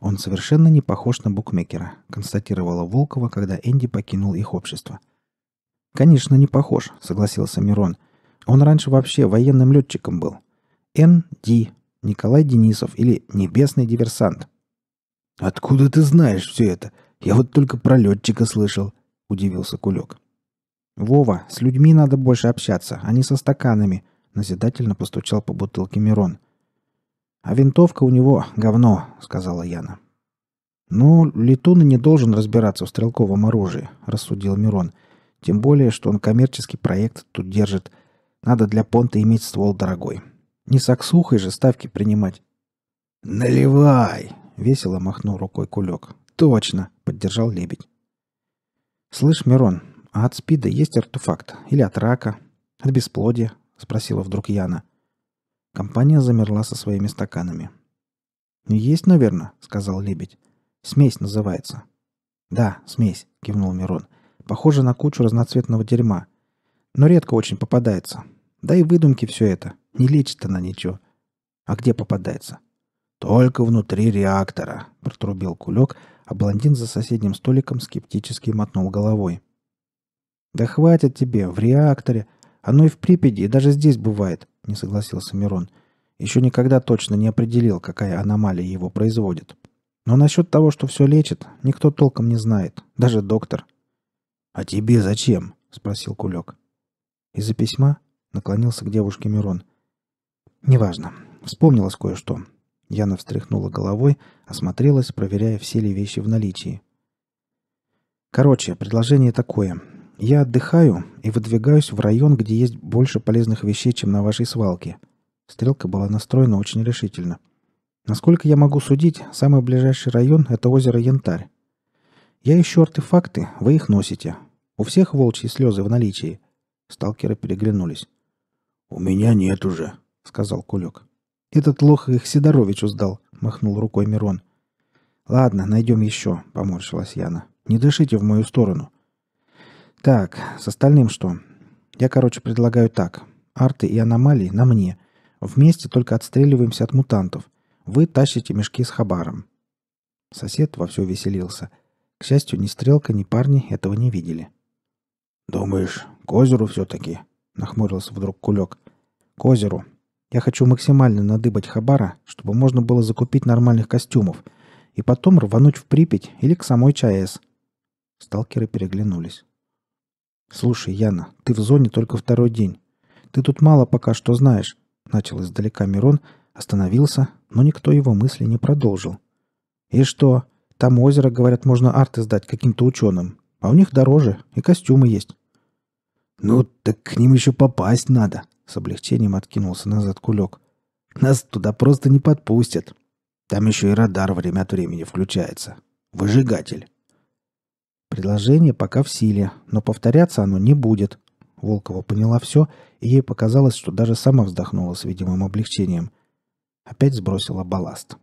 «Он совершенно не похож на букмекера», — констатировала Волкова, когда Энди покинул их общество. «Конечно, не похож», — согласился Мирон. Он раньше вообще военным летчиком был. Н.Д. Николай Денисов или Небесный диверсант. «Откуда ты знаешь все это? Я вот только про летчика слышал», — удивился Кулек. «Вова, с людьми надо больше общаться, а не со стаканами», — назидательно постучал по бутылке Мирон. «А винтовка у него говно», — сказала Яна. «Ну, Летун не должен разбираться в стрелковом оружии», — рассудил Мирон. «Тем более, что он коммерческий проект тут держит, надо для понта иметь ствол дорогой. Не саксухой же ставки принимать. «Наливай!» — весело махнул рукой кулек. «Точно!» — поддержал лебедь. «Слышь, Мирон, а от спида есть артефакт? Или от рака? От бесплодия?» — спросила вдруг Яна. Компания замерла со своими стаканами. «Есть, наверное», — сказал лебедь. «Смесь называется». «Да, смесь», — кивнул Мирон. «Похоже на кучу разноцветного дерьма но редко очень попадается. Да и выдумки все это. Не лечит она ничего. А где попадается? Только внутри реактора, протрубил кулек, а блондин за соседним столиком скептически мотнул головой. Да хватит тебе, в реакторе. Оно и в Припяти, и даже здесь бывает, не согласился Мирон. Еще никогда точно не определил, какая аномалия его производит. Но насчет того, что все лечит, никто толком не знает, даже доктор. «А тебе зачем?» — спросил Кулек. Из-за письма наклонился к девушке Мирон. «Неважно. Вспомнилось кое-что». Яна встряхнула головой, осмотрелась, проверяя, все ли вещи в наличии. «Короче, предложение такое. Я отдыхаю и выдвигаюсь в район, где есть больше полезных вещей, чем на вашей свалке». Стрелка была настроена очень решительно. Насколько я могу судить, самый ближайший район – это озеро Янтарь. Я ищу артефакты, вы их носите. У всех волчьи слезы в наличии. Сталкеры переглянулись. «У меня нет уже», — сказал Кулек. «Этот лох их Сидоровичу сдал», — махнул рукой Мирон. «Ладно, найдем еще», — поморщилась Яна. «Не дышите в мою сторону». «Так, с остальным что? Я, короче, предлагаю так. Арты и аномалии на мне. Вместе только отстреливаемся от мутантов. Вы тащите мешки с хабаром». Сосед вовсю веселился. К счастью, ни Стрелка, ни парни этого не видели. «Думаешь, к озеру все-таки, нахмурился вдруг Кулек. К озеру. Я хочу максимально надыбать хабара, чтобы можно было закупить нормальных костюмов, и потом рвануть в Припять или к самой ЧАЭС. Сталкеры переглянулись. «Слушай, Яна, ты в зоне только второй день. Ты тут мало пока что знаешь», — начал издалека Мирон, остановился, но никто его мысли не продолжил. «И что? Там озеро, говорят, можно арты сдать каким-то ученым. А у них дороже, и костюмы есть. «Ну, так к ним еще попасть надо», — с облегчением откинулся назад кулек. «Нас туда просто не подпустят. Там еще и радар время от времени включается. Выжигатель». Предложение пока в силе, но повторяться оно не будет. Волкова поняла все, и ей показалось, что даже сама вздохнула с видимым облегчением. Опять сбросила балласт.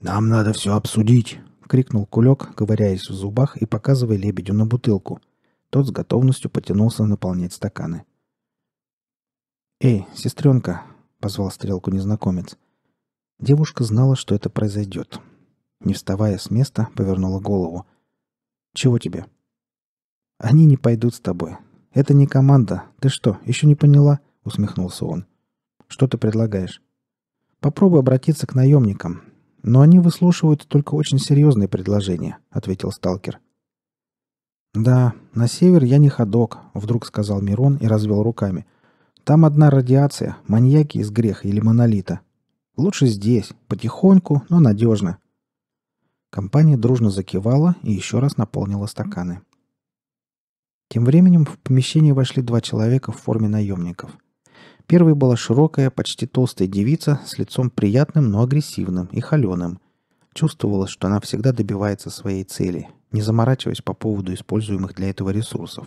«Нам надо все обсудить!» — крикнул кулек, говоряясь в зубах и показывая лебедю на бутылку — тот с готовностью потянулся наполнять стаканы. «Эй, сестренка!» — позвал стрелку незнакомец. Девушка знала, что это произойдет. Не вставая с места, повернула голову. «Чего тебе?» «Они не пойдут с тобой. Это не команда. Ты что, еще не поняла?» — усмехнулся он. «Что ты предлагаешь?» «Попробуй обратиться к наемникам. Но они выслушивают только очень серьезные предложения», — ответил сталкер. «Да, на север я не ходок», — вдруг сказал Мирон и развел руками. «Там одна радиация, маньяки из греха или монолита. Лучше здесь, потихоньку, но надежно». Компания дружно закивала и еще раз наполнила стаканы. Тем временем в помещение вошли два человека в форме наемников. Первой была широкая, почти толстая девица с лицом приятным, но агрессивным и холеным. Чувствовалось, что она всегда добивается своей цели, не заморачиваясь по поводу используемых для этого ресурсов.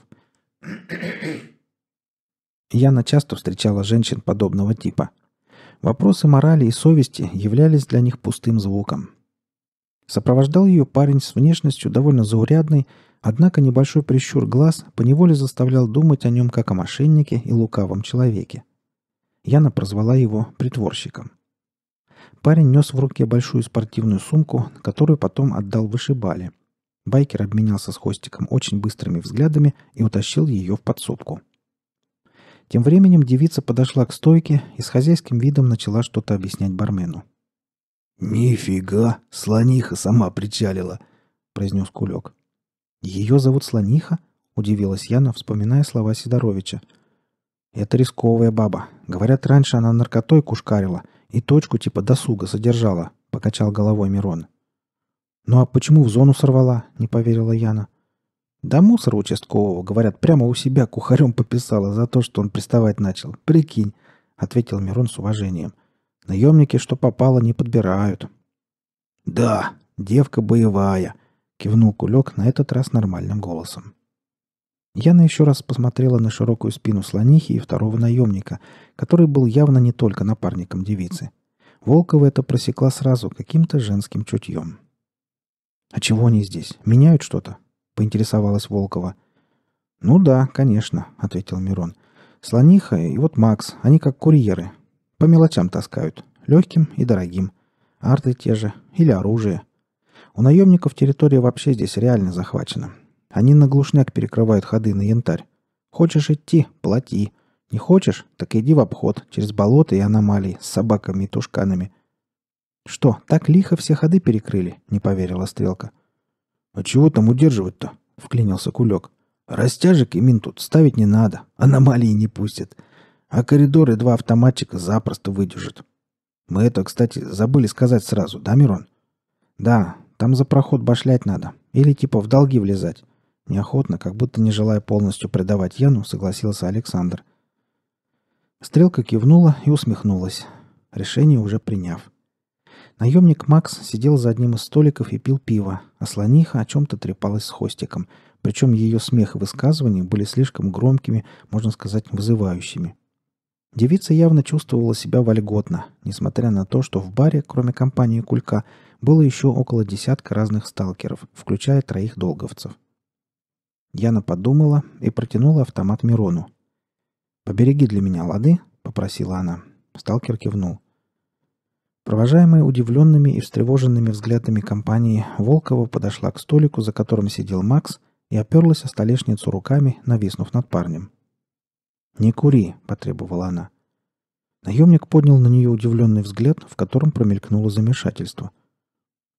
Яна часто встречала женщин подобного типа. Вопросы морали и совести являлись для них пустым звуком. Сопровождал ее парень с внешностью довольно заурядной, однако небольшой прищур глаз поневоле заставлял думать о нем как о мошеннике и лукавом человеке. Яна прозвала его притворщиком. Парень нес в руке большую спортивную сумку, которую потом отдал вышибали. Байкер обменялся с хвостиком очень быстрыми взглядами и утащил ее в подсобку. Тем временем девица подошла к стойке и с хозяйским видом начала что-то объяснять бармену. «Нифига! Слониха сама причалила!» — произнес Кулек. «Ее зовут Слониха?» — удивилась Яна, вспоминая слова Сидоровича. «Это рисковая баба. Говорят, раньше она наркотой кушкарила и точку типа досуга содержала», — покачал головой Мирон. «Ну а почему в зону сорвала?» — не поверила Яна. «Да мусор участкового, говорят, прямо у себя кухарем пописала за то, что он приставать начал. Прикинь!» — ответил Мирон с уважением. «Наемники, что попало, не подбирают». «Да, девка боевая!» — кивнул Кулек на этот раз нормальным голосом. Яна еще раз посмотрела на широкую спину слонихи и второго наемника, который был явно не только напарником девицы. Волкова это просекла сразу каким-то женским чутьем. «А чего они здесь? Меняют что-то?» — поинтересовалась Волкова. «Ну да, конечно», — ответил Мирон. «Слониха и вот Макс, они как курьеры. По мелочам таскают. Легким и дорогим. Арты те же. Или оружие. У наемников территория вообще здесь реально захвачена. Они на глушняк перекрывают ходы на янтарь. Хочешь идти – плати. Не хочешь – так иди в обход, через болото и аномалии, с собаками и тушканами – «Что, так лихо все ходы перекрыли?» — не поверила Стрелка. «А чего там удерживать-то?» — вклинился Кулек. «Растяжек и мин тут ставить не надо, аномалии не пустят. А коридоры два автоматчика запросто выдержат. Мы это, кстати, забыли сказать сразу, да, Мирон?» «Да, там за проход башлять надо. Или типа в долги влезать». Неохотно, как будто не желая полностью предавать Яну, согласился Александр. Стрелка кивнула и усмехнулась, решение уже приняв. Наемник Макс сидел за одним из столиков и пил пиво, а слониха о чем-то трепалась с хвостиком, причем ее смех и высказывания были слишком громкими, можно сказать, вызывающими. Девица явно чувствовала себя вольготно, несмотря на то, что в баре, кроме компании Кулька, было еще около десятка разных сталкеров, включая троих долговцев. Яна подумала и протянула автомат Мирону. «Побереги для меня лады», — попросила она. Сталкер кивнул. Провожаемая удивленными и встревоженными взглядами компании, Волкова подошла к столику, за которым сидел Макс, и оперлась о столешницу руками, нависнув над парнем. «Не кури», — потребовала она. Наемник поднял на нее удивленный взгляд, в котором промелькнуло замешательство.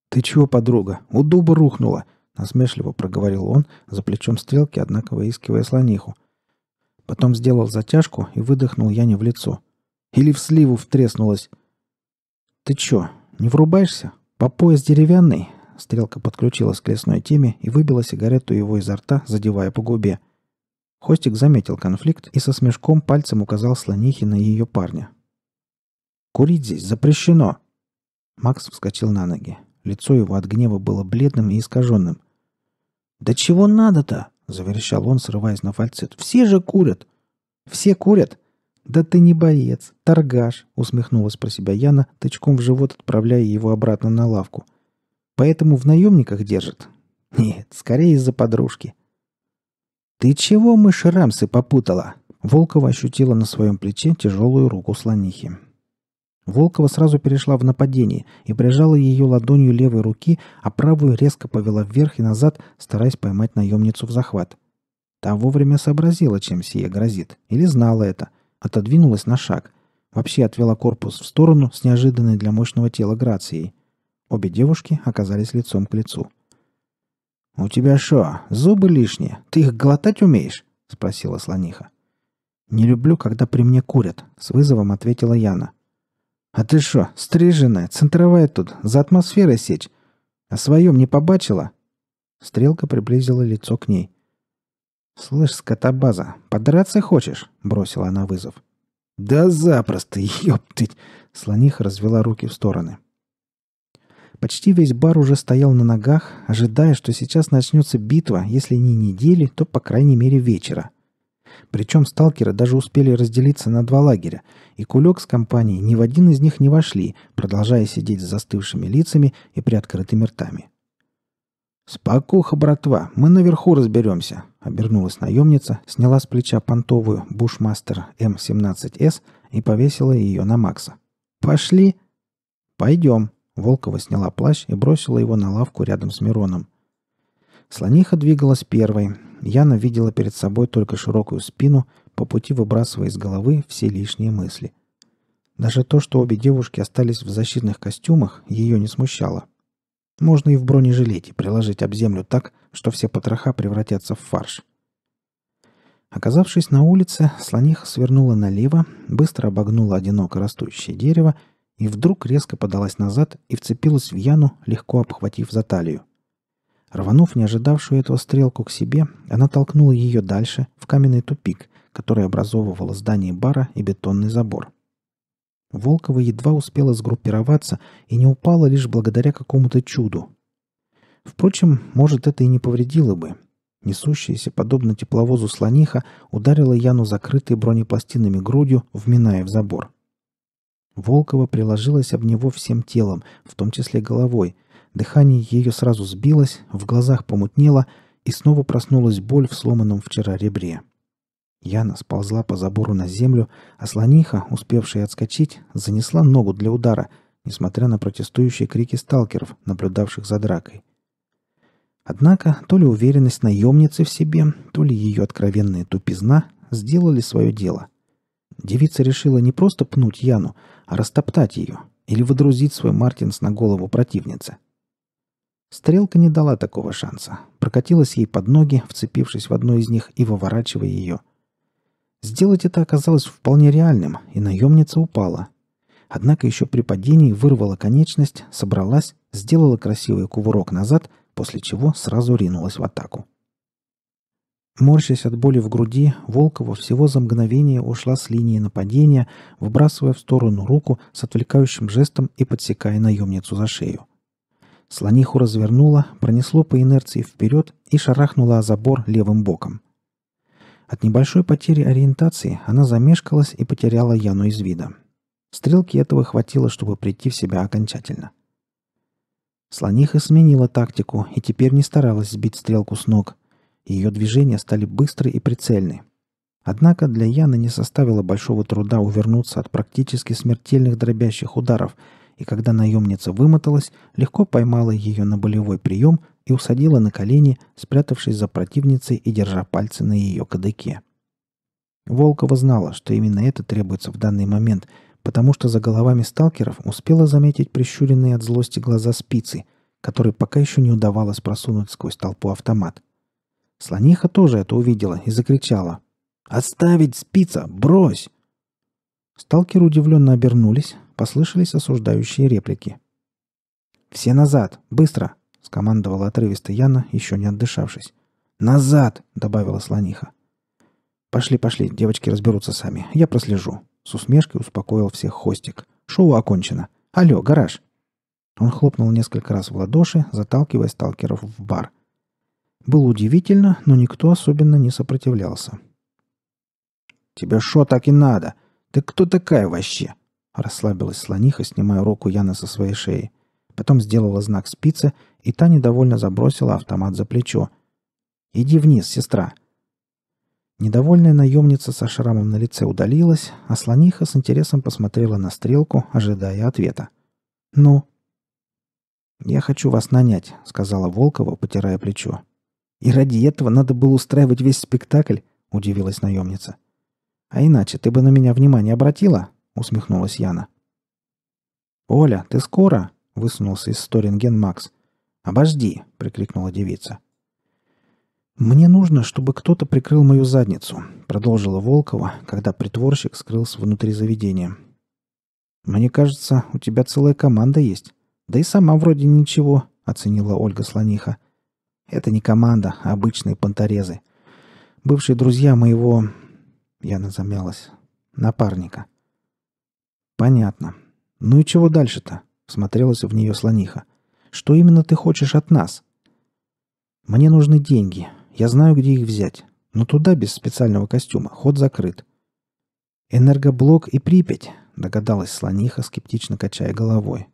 «Ты чего, подруга? У дуба рухнула!» — насмешливо проговорил он, за плечом стрелки, однако выискивая слониху. Потом сделал затяжку и выдохнул Яне в лицо. «Или в сливу втреснулась!» «Ты чё, не врубаешься? По пояс деревянный?» Стрелка подключилась к лесной теме и выбила сигарету его изо рта, задевая по губе. Хостик заметил конфликт и со смешком пальцем указал слонихи на ее парня. «Курить здесь запрещено!» Макс вскочил на ноги. Лицо его от гнева было бледным и искаженным. «Да чего надо-то?» — заверещал он, срываясь на фальцет. «Все же курят!» «Все курят? «Да ты не боец, торгаш», — усмехнулась про себя Яна, тычком в живот отправляя его обратно на лавку. «Поэтому в наемниках держит?» «Нет, скорее из-за подружки». «Ты чего, мышь Рамсы, попутала?» Волкова ощутила на своем плече тяжелую руку слонихи. Волкова сразу перешла в нападение и прижала ее ладонью левой руки, а правую резко повела вверх и назад, стараясь поймать наемницу в захват. Та вовремя сообразила, чем сие грозит, или знала это — отодвинулась на шаг. Вообще отвела корпус в сторону с неожиданной для мощного тела грацией. Обе девушки оказались лицом к лицу. «У тебя что, зубы лишние? Ты их глотать умеешь?» — спросила слониха. «Не люблю, когда при мне курят», — с вызовом ответила Яна. «А ты что, стриженная, центровая тут, за атмосферой сечь? О а своем не побачила?» Стрелка приблизила лицо к ней. «Слышь, скотобаза, подраться хочешь?» — бросила она вызов. «Да запросто, ёптыть!» — слониха развела руки в стороны. Почти весь бар уже стоял на ногах, ожидая, что сейчас начнется битва, если не недели, то по крайней мере вечера. Причем сталкеры даже успели разделиться на два лагеря, и Кулек с компанией ни в один из них не вошли, продолжая сидеть с застывшими лицами и приоткрытыми ртами. — «Спокуха, братва, мы наверху разберемся», — обернулась наемница, сняла с плеча понтовую «Бушмастер М-17С» и повесила ее на Макса. «Пошли!» «Пойдем!» — Волкова сняла плащ и бросила его на лавку рядом с Мироном. Слониха двигалась первой. Яна видела перед собой только широкую спину, по пути выбрасывая из головы все лишние мысли. Даже то, что обе девушки остались в защитных костюмах, ее не смущало — можно и в бронежилете приложить об землю так, что все потроха превратятся в фарш. Оказавшись на улице, слониха свернула налево, быстро обогнула одиноко растущее дерево и вдруг резко подалась назад и вцепилась в Яну, легко обхватив за талию. Рванув не ожидавшую этого стрелку к себе, она толкнула ее дальше, в каменный тупик, который образовывало здание бара и бетонный забор. Волкова едва успела сгруппироваться и не упала лишь благодаря какому-то чуду. Впрочем, может, это и не повредило бы. Несущаяся, подобно тепловозу слониха, ударила Яну закрытой бронепластинами грудью, вминая в забор. Волкова приложилась об него всем телом, в том числе головой. Дыхание ее сразу сбилось, в глазах помутнело, и снова проснулась боль в сломанном вчера ребре. Яна сползла по забору на землю, а слониха, успевшая отскочить, занесла ногу для удара, несмотря на протестующие крики сталкеров, наблюдавших за дракой. Однако то ли уверенность наемницы в себе, то ли ее откровенная тупизна сделали свое дело. Девица решила не просто пнуть Яну, а растоптать ее или выдрузить свой Мартинс на голову противницы. Стрелка не дала такого шанса. Прокатилась ей под ноги, вцепившись в одну из них и выворачивая ее – Сделать это оказалось вполне реальным, и наемница упала. Однако еще при падении вырвала конечность, собралась, сделала красивый кувырок назад, после чего сразу ринулась в атаку. Морщась от боли в груди, Волкова всего за мгновение ушла с линии нападения, выбрасывая в сторону руку с отвлекающим жестом и подсекая наемницу за шею. Слониху развернула, пронесло по инерции вперед и шарахнула о забор левым боком. От небольшой потери ориентации она замешкалась и потеряла Яну из вида. Стрелки этого хватило, чтобы прийти в себя окончательно. Слониха сменила тактику и теперь не старалась сбить стрелку с ног. Ее движения стали быстры и прицельны. Однако для Яны не составило большого труда увернуться от практически смертельных дробящих ударов – и когда наемница вымоталась, легко поймала ее на болевой прием и усадила на колени, спрятавшись за противницей и держа пальцы на ее кадыке. Волкова знала, что именно это требуется в данный момент, потому что за головами сталкеров успела заметить прищуренные от злости глаза спицы, которые пока еще не удавалось просунуть сквозь толпу автомат. Слониха тоже это увидела и закричала. «Отставить, спица! Брось!» Сталкеры удивленно обернулись, послышались осуждающие реплики. «Все назад! Быстро!» — скомандовала отрывисто Яна, еще не отдышавшись. «Назад!» — добавила слониха. «Пошли, пошли, девочки разберутся сами. Я прослежу». С усмешкой успокоил всех хостик. «Шоу окончено. Алло, гараж!» Он хлопнул несколько раз в ладоши, заталкивая сталкеров в бар. Было удивительно, но никто особенно не сопротивлялся. «Тебе шо так и надо? Ты кто такая вообще?» Расслабилась слониха, снимая руку Яны со своей шеи. Потом сделала знак спице, и та недовольно забросила автомат за плечо. «Иди вниз, сестра!» Недовольная наемница со шрамом на лице удалилась, а слониха с интересом посмотрела на стрелку, ожидая ответа. «Ну?» «Я хочу вас нанять», — сказала Волкова, потирая плечо. «И ради этого надо было устраивать весь спектакль», — удивилась наемница. «А иначе ты бы на меня внимание обратила?» усмехнулась Яна. «Оля, ты скоро?» — высунулся из сторинген Макс. «Обожди!» — прикрикнула девица. «Мне нужно, чтобы кто-то прикрыл мою задницу», — продолжила Волкова, когда притворщик скрылся внутри заведения. «Мне кажется, у тебя целая команда есть. Да и сама вроде ничего», — оценила Ольга Слониха. «Это не команда, а обычные понторезы. Бывшие друзья моего...» Яна замялась. «Напарника». «Понятно. Ну и чего дальше-то?» — смотрелась в нее слониха. «Что именно ты хочешь от нас?» «Мне нужны деньги. Я знаю, где их взять. Но туда без специального костюма. Ход закрыт». «Энергоблок и Припять», — догадалась слониха, скептично качая головой.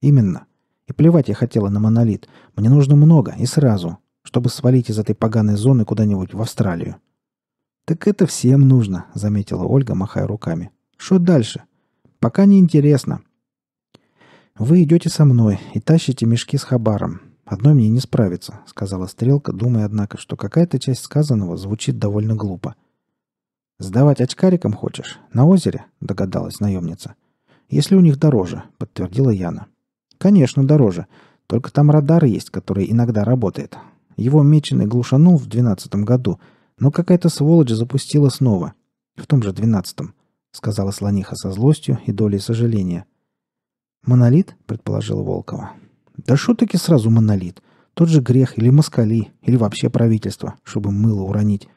«Именно. И плевать я хотела на монолит. Мне нужно много и сразу, чтобы свалить из этой поганой зоны куда-нибудь в Австралию». «Так это всем нужно», — заметила Ольга, махая руками. «Что дальше? Пока не интересно. Вы идете со мной и тащите мешки с хабаром. Одной мне не справиться, сказала Стрелка, думая, однако, что какая-то часть сказанного звучит довольно глупо. «Сдавать очкарикам хочешь? На озере?» – догадалась наемница. «Если у них дороже», – подтвердила Яна. «Конечно, дороже. Только там радар есть, который иногда работает. Его меченый глушанул в двенадцатом году, но какая-то сволочь запустила снова. В том же двенадцатом. — сказала слониха со злостью и долей сожаления. «Монолит?» — предположила Волкова. «Да что шутки сразу монолит. Тот же грех или москали, или вообще правительство, чтобы мыло уронить.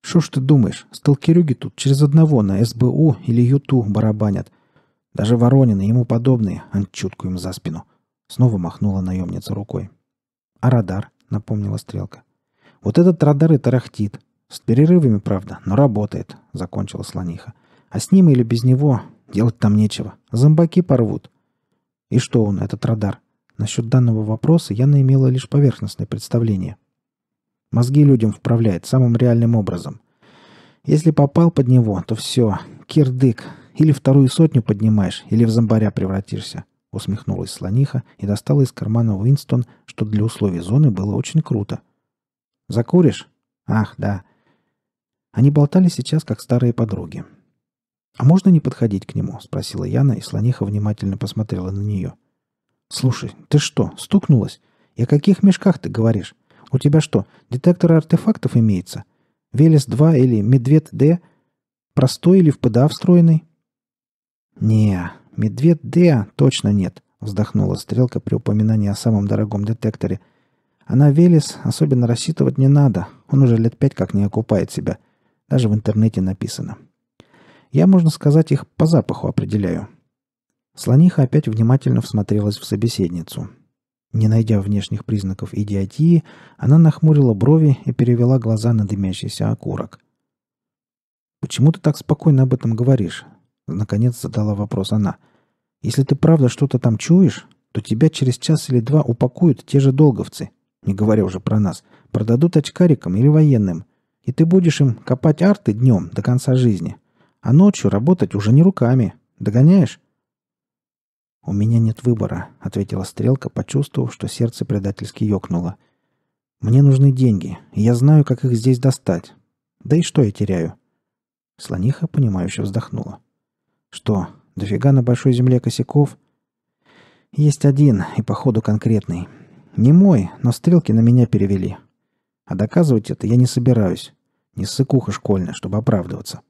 Что ж ты думаешь, сталкерюги тут через одного на СБУ или ЮТУ барабанят. Даже Воронины ему подобные, анчутку им за спину». Снова махнула наемница рукой. «А радар?» — напомнила Стрелка. «Вот этот радар и тарахтит. С перерывами, правда, но работает», — закончила слониха. А с ним или без него делать там нечего. Зомбаки порвут. И что он, этот радар? Насчет данного вопроса я наимела лишь поверхностное представление. Мозги людям вправляет самым реальным образом. Если попал под него, то все, кирдык. Или вторую сотню поднимаешь, или в зомбаря превратишься. Усмехнулась слониха и достала из кармана Уинстон, что для условий зоны было очень круто. «Закуришь? Ах, да». Они болтали сейчас, как старые подруги. «А можно не подходить к нему?» — спросила Яна, и слониха внимательно посмотрела на нее. «Слушай, ты что, стукнулась? И о каких мешках ты говоришь? У тебя что, детектор артефактов имеется? Велес-2 или Медвед-Д? Простой или в ПДА встроенный?» «Не, Медвед-Д точно нет», — вздохнула Стрелка при упоминании о самом дорогом детекторе. «А на Велес особенно рассчитывать не надо. Он уже лет пять как не окупает себя. Даже в интернете написано. Я, можно сказать, их по запаху определяю. Слониха опять внимательно всмотрелась в собеседницу. Не найдя внешних признаков идиотии, она нахмурила брови и перевела глаза на дымящийся окурок. «Почему ты так спокойно об этом говоришь?» Наконец задала вопрос она. «Если ты правда что-то там чуешь, то тебя через час или два упакуют те же долговцы, не говоря уже про нас, продадут очкарикам или военным, и ты будешь им копать арты днем до конца жизни. А ночью работать уже не руками. Догоняешь?» «У меня нет выбора», — ответила Стрелка, почувствовав, что сердце предательски ёкнуло. «Мне нужны деньги, и я знаю, как их здесь достать. Да и что я теряю?» Слониха, понимающе вздохнула. «Что, дофига на большой земле косяков?» «Есть один, и походу конкретный. Не мой, но стрелки на меня перевели. А доказывать это я не собираюсь. Не ссыкуха школьная, чтобы оправдываться.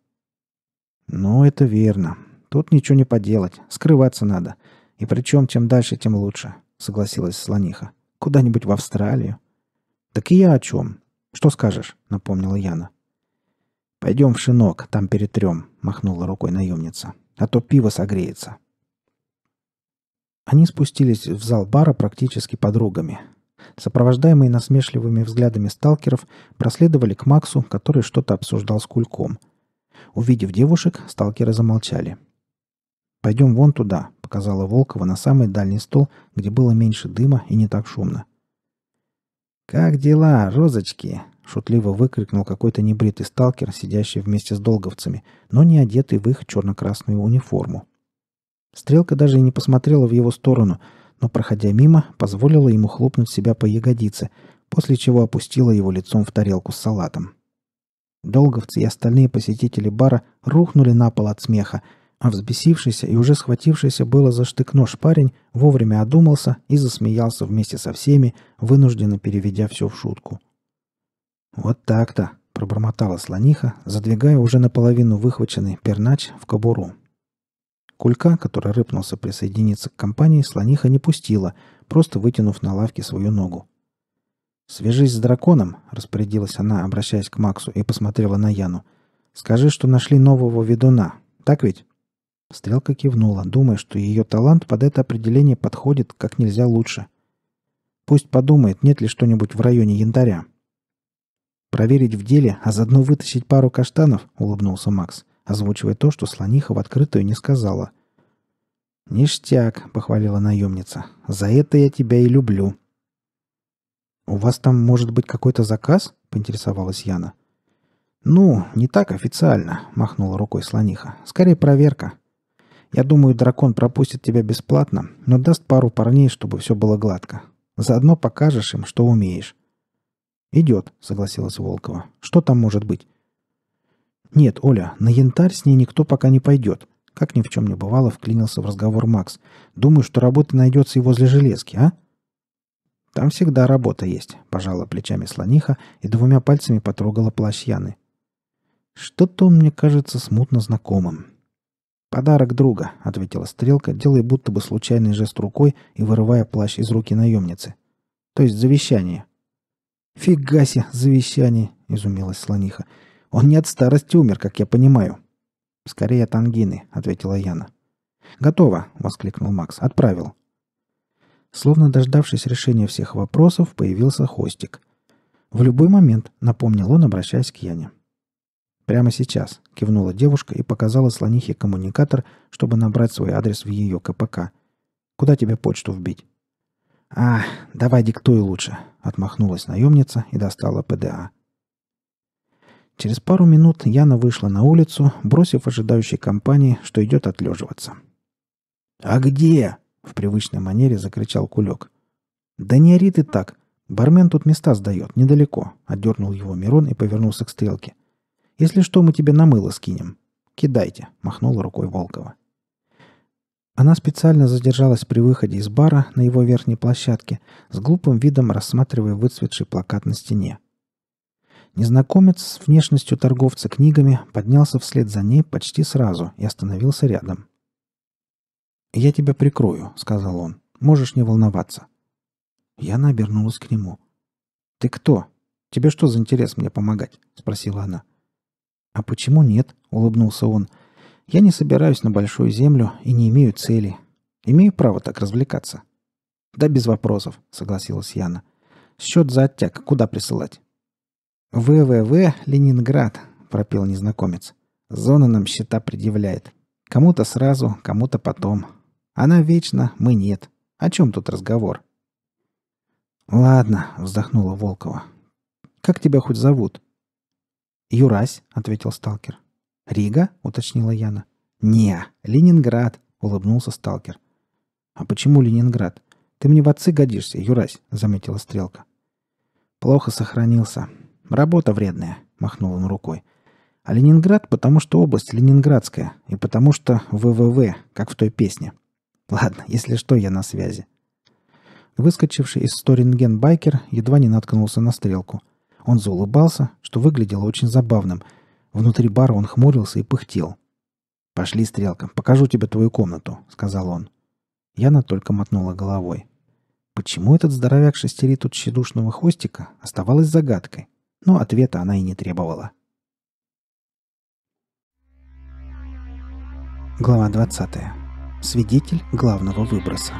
Ну, это верно. Тут ничего не поделать. Скрываться надо. И причем, чем дальше, тем лучше, согласилась слониха. Куда-нибудь в Австралию. Так и я о чем. Что скажешь? Напомнила Яна. Пойдем в шинок, там перетрем, махнула рукой наемница. А то пиво согреется. Они спустились в зал бара практически подругами. Сопровождаемые насмешливыми взглядами сталкеров проследовали к Максу, который что-то обсуждал с кульком – Увидев девушек, сталкеры замолчали. «Пойдем вон туда», — показала Волкова на самый дальний стол, где было меньше дыма и не так шумно. «Как дела, розочки?» — шутливо выкрикнул какой-то небритый сталкер, сидящий вместе с долговцами, но не одетый в их черно-красную униформу. Стрелка даже и не посмотрела в его сторону, но, проходя мимо, позволила ему хлопнуть себя по ягодице, после чего опустила его лицом в тарелку с салатом. — Долговцы и остальные посетители бара рухнули на пол от смеха, а взбесившийся и уже схватившийся было за штык-нож парень вовремя одумался и засмеялся вместе со всеми, вынужденно переведя все в шутку. «Вот так-то», — пробормотала слониха, задвигая уже наполовину выхваченный пернач в кобуру. Кулька, который рыпнулся присоединиться к компании, слониха не пустила, просто вытянув на лавке свою ногу. «Свяжись с драконом», — распорядилась она, обращаясь к Максу, и посмотрела на Яну. «Скажи, что нашли нового ведуна. Так ведь?» Стрелка кивнула, думая, что ее талант под это определение подходит как нельзя лучше. Пусть подумает, нет ли что-нибудь в районе янтаря. «Проверить в деле, а заодно вытащить пару каштанов», — улыбнулся Макс, озвучивая то, что слониха в открытую не сказала. «Ништяк», — похвалила наемница, — «за это я тебя и люблю». «У вас там может быть какой-то заказ?» — поинтересовалась Яна. «Ну, не так официально», — махнула рукой слониха. «Скорее проверка. Я думаю, дракон пропустит тебя бесплатно, но даст пару парней, чтобы все было гладко. Заодно покажешь им, что умеешь». «Идет», — согласилась Волкова. «Что там может быть?» «Нет, Оля, на янтарь с ней никто пока не пойдет», — как ни в чем не бывало, вклинился в разговор Макс. «Думаю, что работа найдется и возле железки, а?» Там всегда работа есть, пожала плечами слониха и двумя пальцами потрогала плащ Яны. Что-то он мне кажется смутно знакомым. Подарок друга, ответила стрелка, делая будто бы случайный жест рукой и вырывая плащ из руки наемницы. То есть завещание. Фига завещание, изумилась слониха. Он не от старости умер, как я понимаю. Скорее от ангины, ответила Яна. Готово, воскликнул Макс. Отправил. Словно дождавшись решения всех вопросов, появился хвостик. «В любой момент», — напомнил он, обращаясь к Яне. «Прямо сейчас», — кивнула девушка и показала слонихе коммуникатор, чтобы набрать свой адрес в ее КПК. «Куда тебе почту вбить?» «А, давай диктуй лучше», — отмахнулась наемница и достала ПДА. Через пару минут Яна вышла на улицу, бросив ожидающей компании, что идет отлеживаться. «А где?» В привычной манере закричал Кулек. «Да не ори ты так! Бармен тут места сдает, недалеко!» Отдернул его Мирон и повернулся к стрелке. «Если что, мы тебе на мыло скинем. Кидайте!» — махнула рукой Волкова. Она специально задержалась при выходе из бара на его верхней площадке, с глупым видом рассматривая выцветший плакат на стене. Незнакомец с внешностью торговца книгами поднялся вслед за ней почти сразу и остановился рядом. «Я тебя прикрою», — сказал он. «Можешь не волноваться». Яна обернулась к нему. «Ты кто? Тебе что за интерес мне помогать?» — спросила она. «А почему нет?» — улыбнулся он. «Я не собираюсь на большую землю и не имею цели. Имею право так развлекаться». «Да без вопросов», — согласилась Яна. «Счет за оттяг куда присылать?» «ВВВ Ленинград», — пропел незнакомец. «Зона нам счета предъявляет. Кому-то сразу, кому-то потом. Она вечно, мы нет. О чем тут разговор? «Ладно», — вздохнула Волкова. «Как тебя хоть зовут?» «Юрась», — ответил сталкер. «Рига?» — уточнила Яна. «Не, Ленинград», — улыбнулся сталкер. «А почему Ленинград? Ты мне в отцы годишься, Юрась», — заметила Стрелка. «Плохо сохранился. Работа вредная», — махнул он рукой. «А Ленинград, потому что область ленинградская, и потому что ВВВ, как в той песне», Ладно, если что, я на связи. Выскочивший из сторинген байкер едва не наткнулся на стрелку. Он заулыбался, что выглядело очень забавным. Внутри бара он хмурился и пыхтел. «Пошли, стрелка, покажу тебе твою комнату», — сказал он. Яна только мотнула головой. Почему этот здоровяк шестерит тут щедушного хвостика, оставалось загадкой, но ответа она и не требовала. Глава двадцатая свидетель главного выброса.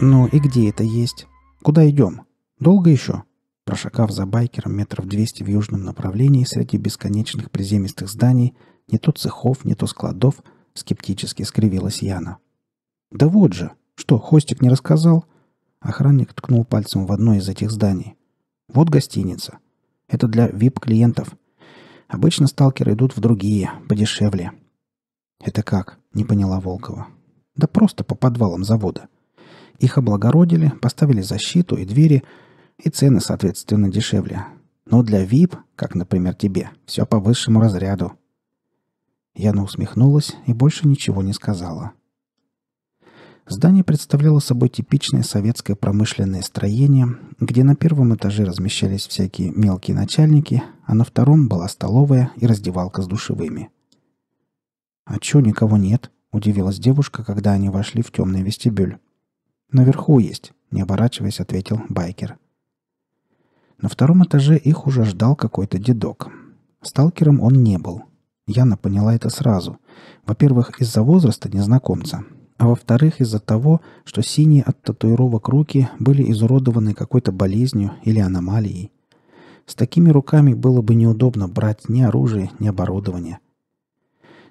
«Ну и где это есть? Куда идем? Долго еще?» Прошагав за байкером метров двести в южном направлении среди бесконечных приземистых зданий, не то цехов, не то складов, скептически скривилась Яна. «Да вот же! Что, Хостик не рассказал?» Охранник ткнул пальцем в одно из этих зданий. «Вот гостиница. Это для вип-клиентов. Обычно сталкеры идут в другие, подешевле. «Это как?» — не поняла Волкова. «Да просто по подвалам завода. Их облагородили, поставили защиту и двери, и цены, соответственно, дешевле. Но для VIP, как, например, тебе, все по высшему разряду». Яна усмехнулась и больше ничего не сказала. Здание представляло собой типичное советское промышленное строение, где на первом этаже размещались всякие мелкие начальники, а на втором была столовая и раздевалка с душевыми. «А чё никого нет?» – удивилась девушка, когда они вошли в темный вестибюль. «Наверху есть», – не оборачиваясь, ответил байкер. На втором этаже их уже ждал какой-то дедок. Сталкером он не был. Яна поняла это сразу. Во-первых, из-за возраста незнакомца, а во-вторых, из-за того, что синие от татуировок руки были изуродованы какой-то болезнью или аномалией. С такими руками было бы неудобно брать ни оружие, ни оборудование.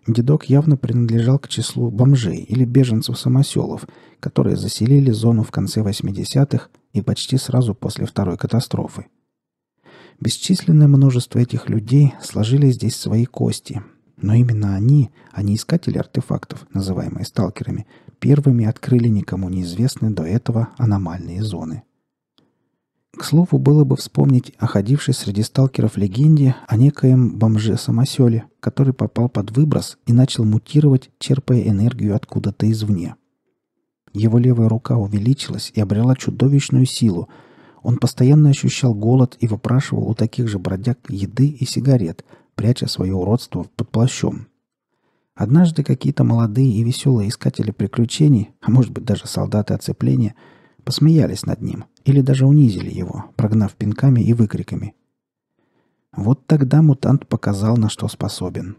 Дедок явно принадлежал к числу бомжей или беженцев-самоселов, которые заселили зону в конце 80-х и почти сразу после второй катастрофы. Бесчисленное множество этих людей сложили здесь свои кости, но именно они, а не искатели артефактов, называемые сталкерами, первыми открыли никому неизвестные до этого аномальные зоны – к слову, было бы вспомнить о ходившей среди сталкеров легенде о некоем бомже-самоселе, который попал под выброс и начал мутировать, черпая энергию откуда-то извне. Его левая рука увеличилась и обрела чудовищную силу. Он постоянно ощущал голод и выпрашивал у таких же бродяг еды и сигарет, пряча свое уродство под плащом. Однажды какие-то молодые и веселые искатели приключений, а может быть даже солдаты оцепления, посмеялись над ним – или даже унизили его, прогнав пинками и выкриками. Вот тогда мутант показал, на что способен.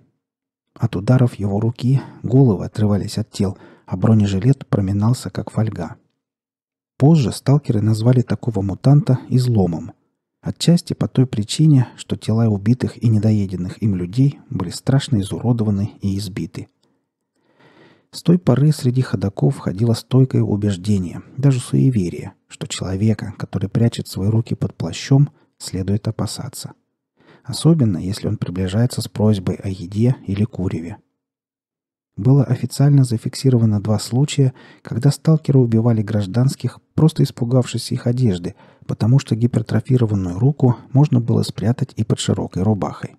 От ударов его руки головы отрывались от тел, а бронежилет проминался, как фольга. Позже сталкеры назвали такого мутанта «изломом», Отчасти по той причине, что тела убитых и недоеденных им людей были страшно изуродованы и избиты. С той поры среди ходаков ходило стойкое убеждение, даже суеверие, что человека, который прячет свои руки под плащом, следует опасаться. Особенно, если он приближается с просьбой о еде или куреве. Было официально зафиксировано два случая, когда сталкеры убивали гражданских, просто испугавшись их одежды, потому что гипертрофированную руку можно было спрятать и под широкой рубахой.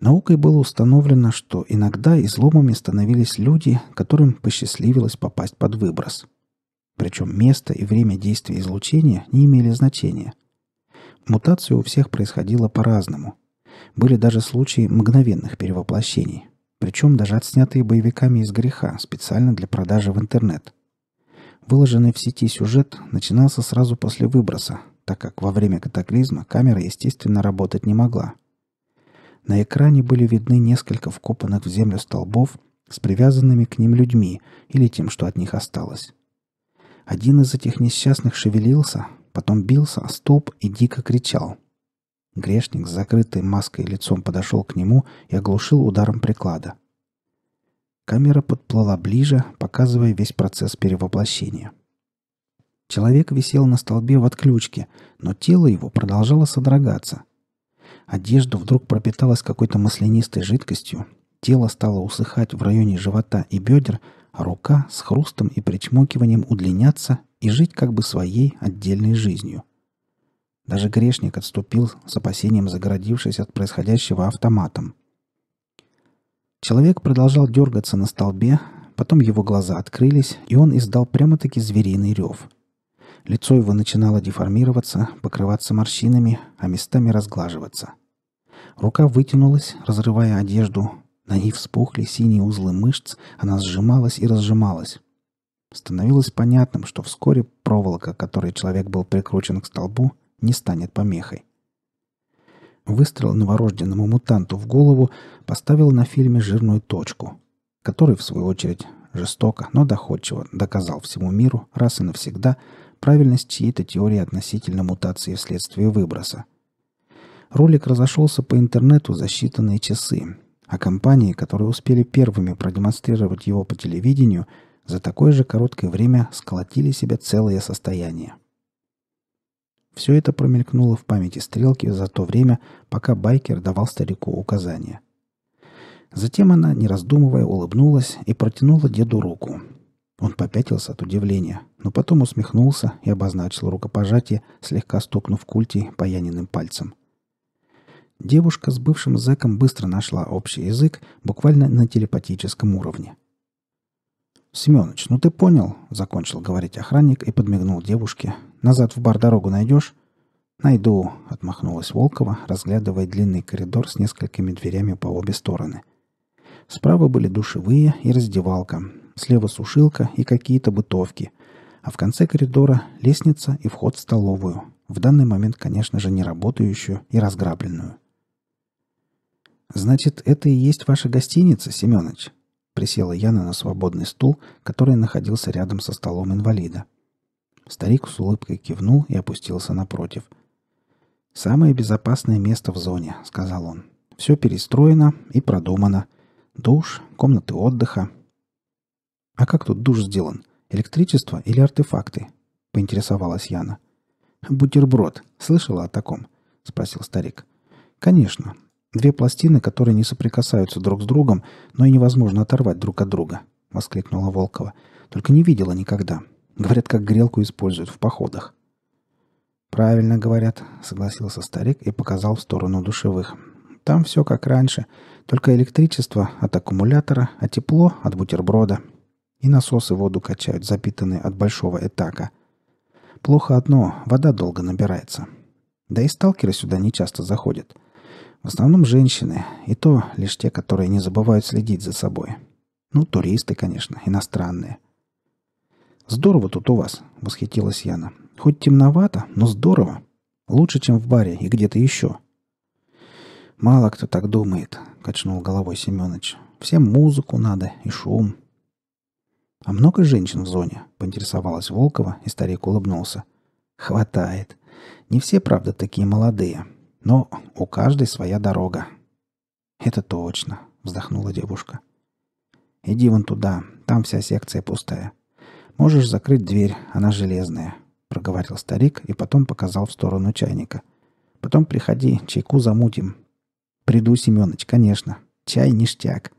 Наукой было установлено, что иногда изломами становились люди, которым посчастливилось попасть под выброс – причем место и время действия излучения не имели значения. Мутация у всех происходила по-разному. Были даже случаи мгновенных перевоплощений, причем даже отснятые боевиками из греха специально для продажи в интернет. Выложенный в сети сюжет начинался сразу после выброса, так как во время катаклизма камера, естественно, работать не могла. На экране были видны несколько вкопанных в землю столбов с привязанными к ним людьми или тем, что от них осталось. Один из этих несчастных шевелился, потом бился о столб и дико кричал. Грешник с закрытой маской лицом подошел к нему и оглушил ударом приклада. Камера подплыла ближе, показывая весь процесс перевоплощения. Человек висел на столбе в отключке, но тело его продолжало содрогаться. Одежда вдруг пропиталась какой-то маслянистой жидкостью, тело стало усыхать в районе живота и бедер, а рука с хрустом и причмокиванием удлиняться и жить как бы своей отдельной жизнью. Даже грешник отступил с опасением, загородившись от происходящего автоматом. Человек продолжал дергаться на столбе, потом его глаза открылись, и он издал прямо-таки звериный рев. Лицо его начинало деформироваться, покрываться морщинами, а местами разглаживаться. Рука вытянулась, разрывая одежду, на ней вспухли синие узлы мышц, она сжималась и разжималась. Становилось понятным, что вскоре проволока, которой человек был прикручен к столбу, не станет помехой. Выстрел новорожденному мутанту в голову поставил на фильме жирную точку, который, в свою очередь, жестоко, но доходчиво доказал всему миру раз и навсегда правильность чьей-то теории относительно мутации вследствие выброса. Ролик разошелся по интернету за считанные часы, а компании, которые успели первыми продемонстрировать его по телевидению, за такое же короткое время сколотили себе целое состояние. Все это промелькнуло в памяти стрелки за то время, пока байкер давал старику указания. Затем она, не раздумывая, улыбнулась и протянула деду руку. Он попятился от удивления, но потом усмехнулся и обозначил рукопожатие, слегка стукнув культи паяниным пальцем – Девушка с бывшим зэком быстро нашла общий язык, буквально на телепатическом уровне. «Семеныч, ну ты понял?» — закончил говорить охранник и подмигнул девушке. «Назад в бар дорогу найдёшь. «Найду», — отмахнулась Волкова, разглядывая длинный коридор с несколькими дверями по обе стороны. Справа были душевые и раздевалка, слева сушилка и какие-то бытовки, а в конце коридора лестница и вход в столовую, в данный момент, конечно же, не работающую и разграбленную. «Значит, это и есть ваша гостиница, Семенович?» Присела Яна на свободный стул, который находился рядом со столом инвалида. Старик с улыбкой кивнул и опустился напротив. «Самое безопасное место в зоне», — сказал он. «Все перестроено и продумано. Душ, комнаты отдыха». «А как тут душ сделан? Электричество или артефакты?» — поинтересовалась Яна. «Бутерброд. Слышала о таком?» — спросил старик. «Конечно. Две пластины, которые не соприкасаются друг с другом, но и невозможно оторвать друг от друга», — воскликнула Волкова. «Только не видела никогда. Говорят, как грелку используют в походах». «Правильно говорят», — согласился старик и показал в сторону душевых. «Там все как раньше, только электричество от аккумулятора, а тепло от бутерброда. И насосы воду качают, запитанные от большого этака. Плохо одно, вода долго набирается. Да и сталкеры сюда не часто заходят. В основном женщины, и то лишь те, которые не забывают следить за собой. Ну, туристы, конечно, иностранные. «Здорово тут у вас», — восхитилась Яна. «Хоть темновато, но здорово. Лучше, чем в баре и где-то еще». «Мало кто так думает», — качнул головой Семенович. «Всем музыку надо и шум». «А много женщин в зоне?» — поинтересовалась Волкова, и старик улыбнулся. «Хватает. Не все, правда, такие молодые. Но у каждой своя дорога. Это точно, вздохнула девушка. Иди вон туда, там вся секция пустая. Можешь закрыть дверь, она железная, проговорил старик и потом показал в сторону чайника. Потом приходи, чайку замутим. Приду, Семёныч, конечно. Чай ништяк.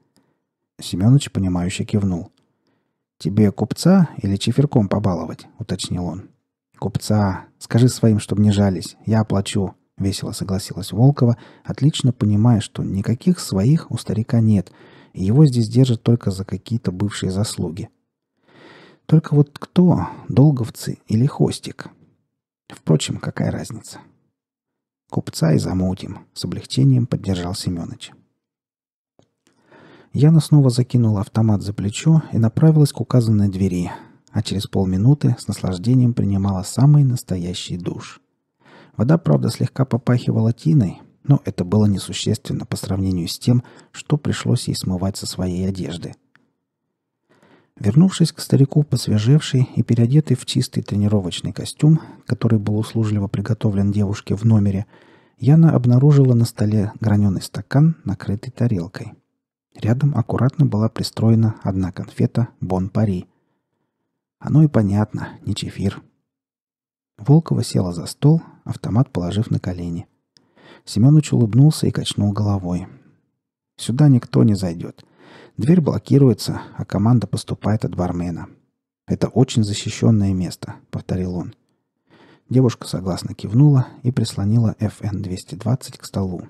Семёныч, понимающе кивнул. «Тебе купца или чиферком побаловать?» — уточнил он. «Купца. Скажи своим, чтобы не жались. Я оплачу. — весело согласилась Волкова, отлично понимая, что никаких своих у старика нет, и его здесь держат только за какие-то бывшие заслуги. Только вот кто, долговцы или хостик? Впрочем, какая разница? Купца и замутим, с облегчением поддержал Семенович. Яна снова закинула автомат за плечо и направилась к указанной двери, а через полминуты с наслаждением принимала самый настоящий душ — Вода, правда, слегка попахивала тиной, но это было несущественно по сравнению с тем, что пришлось ей смывать со своей одежды. Вернувшись к старику, посвежевший и переодетый в чистый тренировочный костюм, который был услужливо приготовлен девушке в номере, Яна обнаружила на столе граненый стакан, накрытый тарелкой. Рядом аккуратно была пристроена одна конфета «Бон-Пари». Оно и понятно, не чефир. Волкова села за стол, автомат положив на колени. Семенович улыбнулся и качнул головой. «Сюда никто не зайдет. Дверь блокируется, а команда поступает от бармена. Это очень защищенное место», — повторил он. Девушка согласно кивнула и прислонила FN-220 к столу.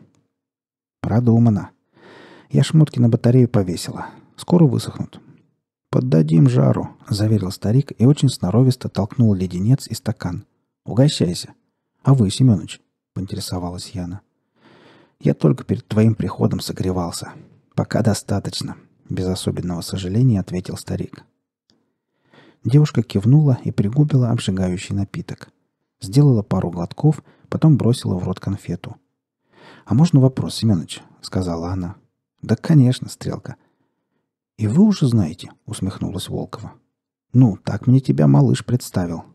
«Продумано. Я шмотки на батарею повесила. Скоро высохнут». «Поддадим жару», — заверил старик и очень сноровисто толкнул леденец и стакан. «Угощайся». А вы, Семенович?» — поинтересовалась Яна. «Я только перед твоим приходом согревался. Пока достаточно», — без особенного сожаления ответил старик. Девушка кивнула и пригубила обжигающий напиток. Сделала пару глотков, потом бросила в рот конфету. «А можно вопрос, Семенович?» — сказала она. «Да, конечно, Стрелка», «И вы уже знаете», — усмехнулась Волкова. «Ну, так мне тебя малыш представил».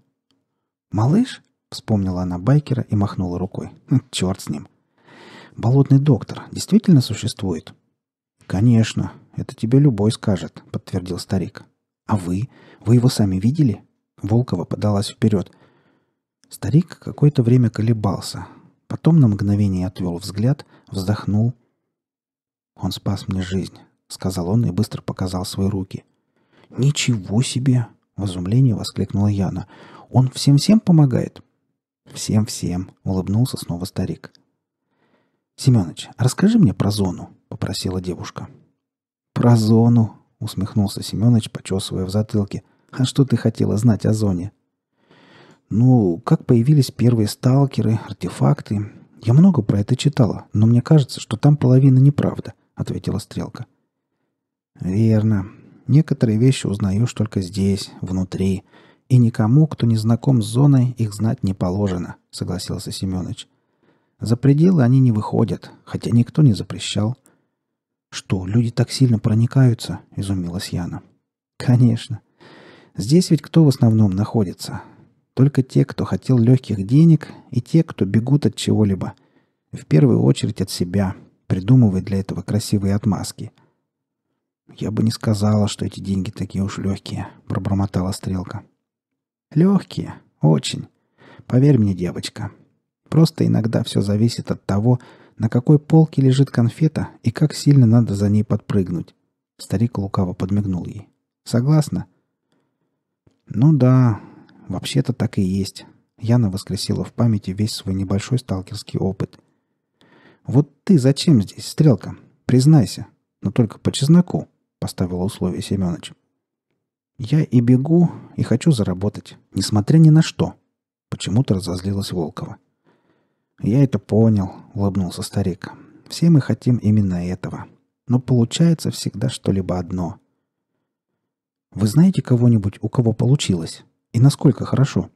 «Малыш?» Вспомнила она байкера и махнула рукой. «Хм, Черт с ним. Болотный доктор действительно существует? Конечно, это тебе любой скажет, подтвердил старик. А вы? Вы его сами видели? Волкова подалась вперед. Старик какое-то время колебался. Потом на мгновение отвел взгляд, вздохнул. «Он спас мне жизнь», — сказал он и быстро показал свои руки. «Ничего себе!» — в изумлении воскликнула Яна. «Он всем-всем помогает?» «Всем-всем», — улыбнулся снова старик. Семенович, расскажи мне про зону», — попросила девушка. «Про зону», — усмехнулся Семенович, почесывая в затылке. «А что ты хотела знать о зоне?» «Ну, как появились первые сталкеры, артефакты. Я много про это читала, но мне кажется, что там половина неправда», — ответила Стрелка. «Верно. Некоторые вещи узнаешь только здесь, внутри», и никому, кто не знаком с зоной, их знать не положено», — согласился Семенович. «За пределы они не выходят, хотя никто не запрещал». «Что, люди так сильно проникаются?» — изумилась Яна. «Конечно. Здесь ведь кто в основном находится? Только те, кто хотел легких денег, и те, кто бегут от чего-либо. В первую очередь от себя, придумывая для этого красивые отмазки». «Я бы не сказала, что эти деньги такие уж легкие», — пробормотала Стрелка. Легкие, очень. Поверь мне, девочка. Просто иногда все зависит от того, на какой полке лежит конфета и как сильно надо за ней подпрыгнуть. Старик лукаво подмигнул ей. Согласна? Ну да, вообще-то так и есть. Яна воскресила в памяти весь свой небольшой сталкерский опыт. «Вот ты зачем здесь, Стрелка? Признайся, но только по чесноку», — Поставила условие Семенович. Я и бегу, и хочу заработать, несмотря ни на что. Почему-то разозлилась Волкова. Я это понял, улыбнулся старик. Все мы хотим именно этого. Но получается всегда что-либо одно. Вы знаете кого-нибудь, у кого получилось? И насколько хорошо?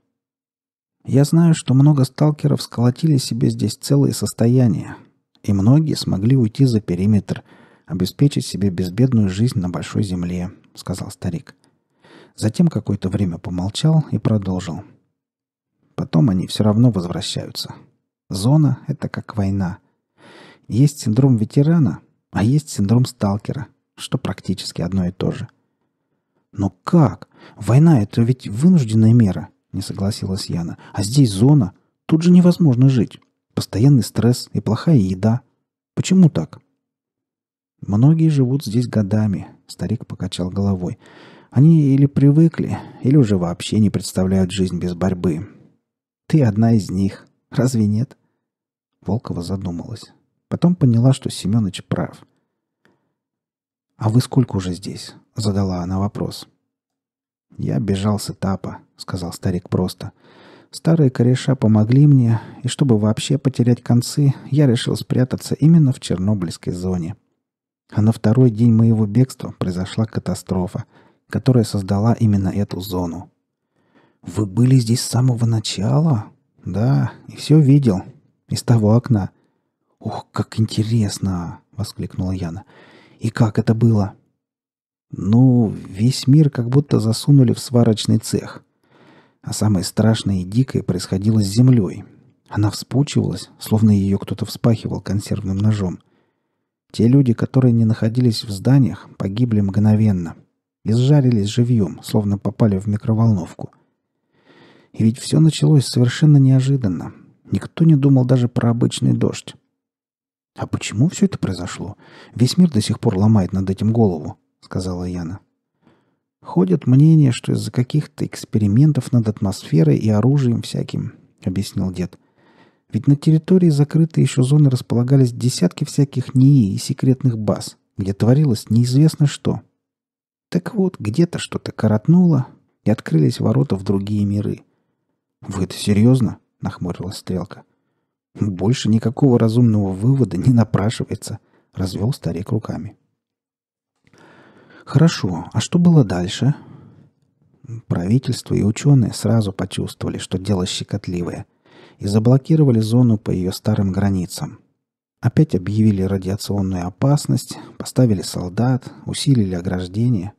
Я знаю, что много сталкеров сколотили себе здесь целые состояния, и многие смогли уйти за периметр, обеспечить себе безбедную жизнь на большой земле, сказал старик. — Затем какое-то время помолчал и продолжил. Потом они все равно возвращаются. Зона — это как война. Есть синдром ветерана, а есть синдром сталкера, что практически одно и то же. «Но как? Война — это ведь вынужденная мера», — не согласилась Яна. «А здесь зона. Тут же невозможно жить. Постоянный стресс и плохая еда. Почему так?» «Многие живут здесь годами», — старик покачал головой. Они или привыкли, или уже вообще не представляют жизнь без борьбы. Ты одна из них. Разве нет? Волкова задумалась. Потом поняла, что Семенович прав. «А вы сколько уже здесь?» — задала она вопрос. «Я бежал с этапа», — сказал старик просто. «Старые кореша помогли мне, и чтобы вообще потерять концы, я решил спрятаться именно в Чернобыльской зоне. А на второй день моего бегства произошла катастрофа которая создала именно эту зону. «Вы были здесь с самого начала?» «Да, и все видел. Из того окна». «Ух, как интересно!» — воскликнула Яна. «И как это было?» «Ну, весь мир как будто засунули в сварочный цех. А самое страшное и дикое происходило с землей. Она вспучивалась, словно ее кто-то вспахивал консервным ножом. Те люди, которые не находились в зданиях, погибли мгновенно. Изжарились живьем, словно попали в микроволновку. И ведь все началось совершенно неожиданно. Никто не думал даже про обычный дождь. «А почему все это произошло? Весь мир до сих пор ломает над этим голову», — сказала Яна. «Ходят мнения, что из-за каких-то экспериментов над атмосферой и оружием всяким», — объяснил дед. «Ведь на территории закрытой еще зоны располагались десятки всяких НИИ и секретных баз, где творилось неизвестно что, так вот, где-то что-то коротнуло, и открылись ворота в другие миры. «Вы это серьезно?» — нахмурилась Стрелка. «Больше никакого разумного вывода не напрашивается», — развел старик руками. «Хорошо, а что было дальше?» Правительство и ученые сразу почувствовали, что дело щекотливое, и заблокировали зону по ее старым границам. Опять объявили радиационную опасность, поставили солдат, усилили ограждение.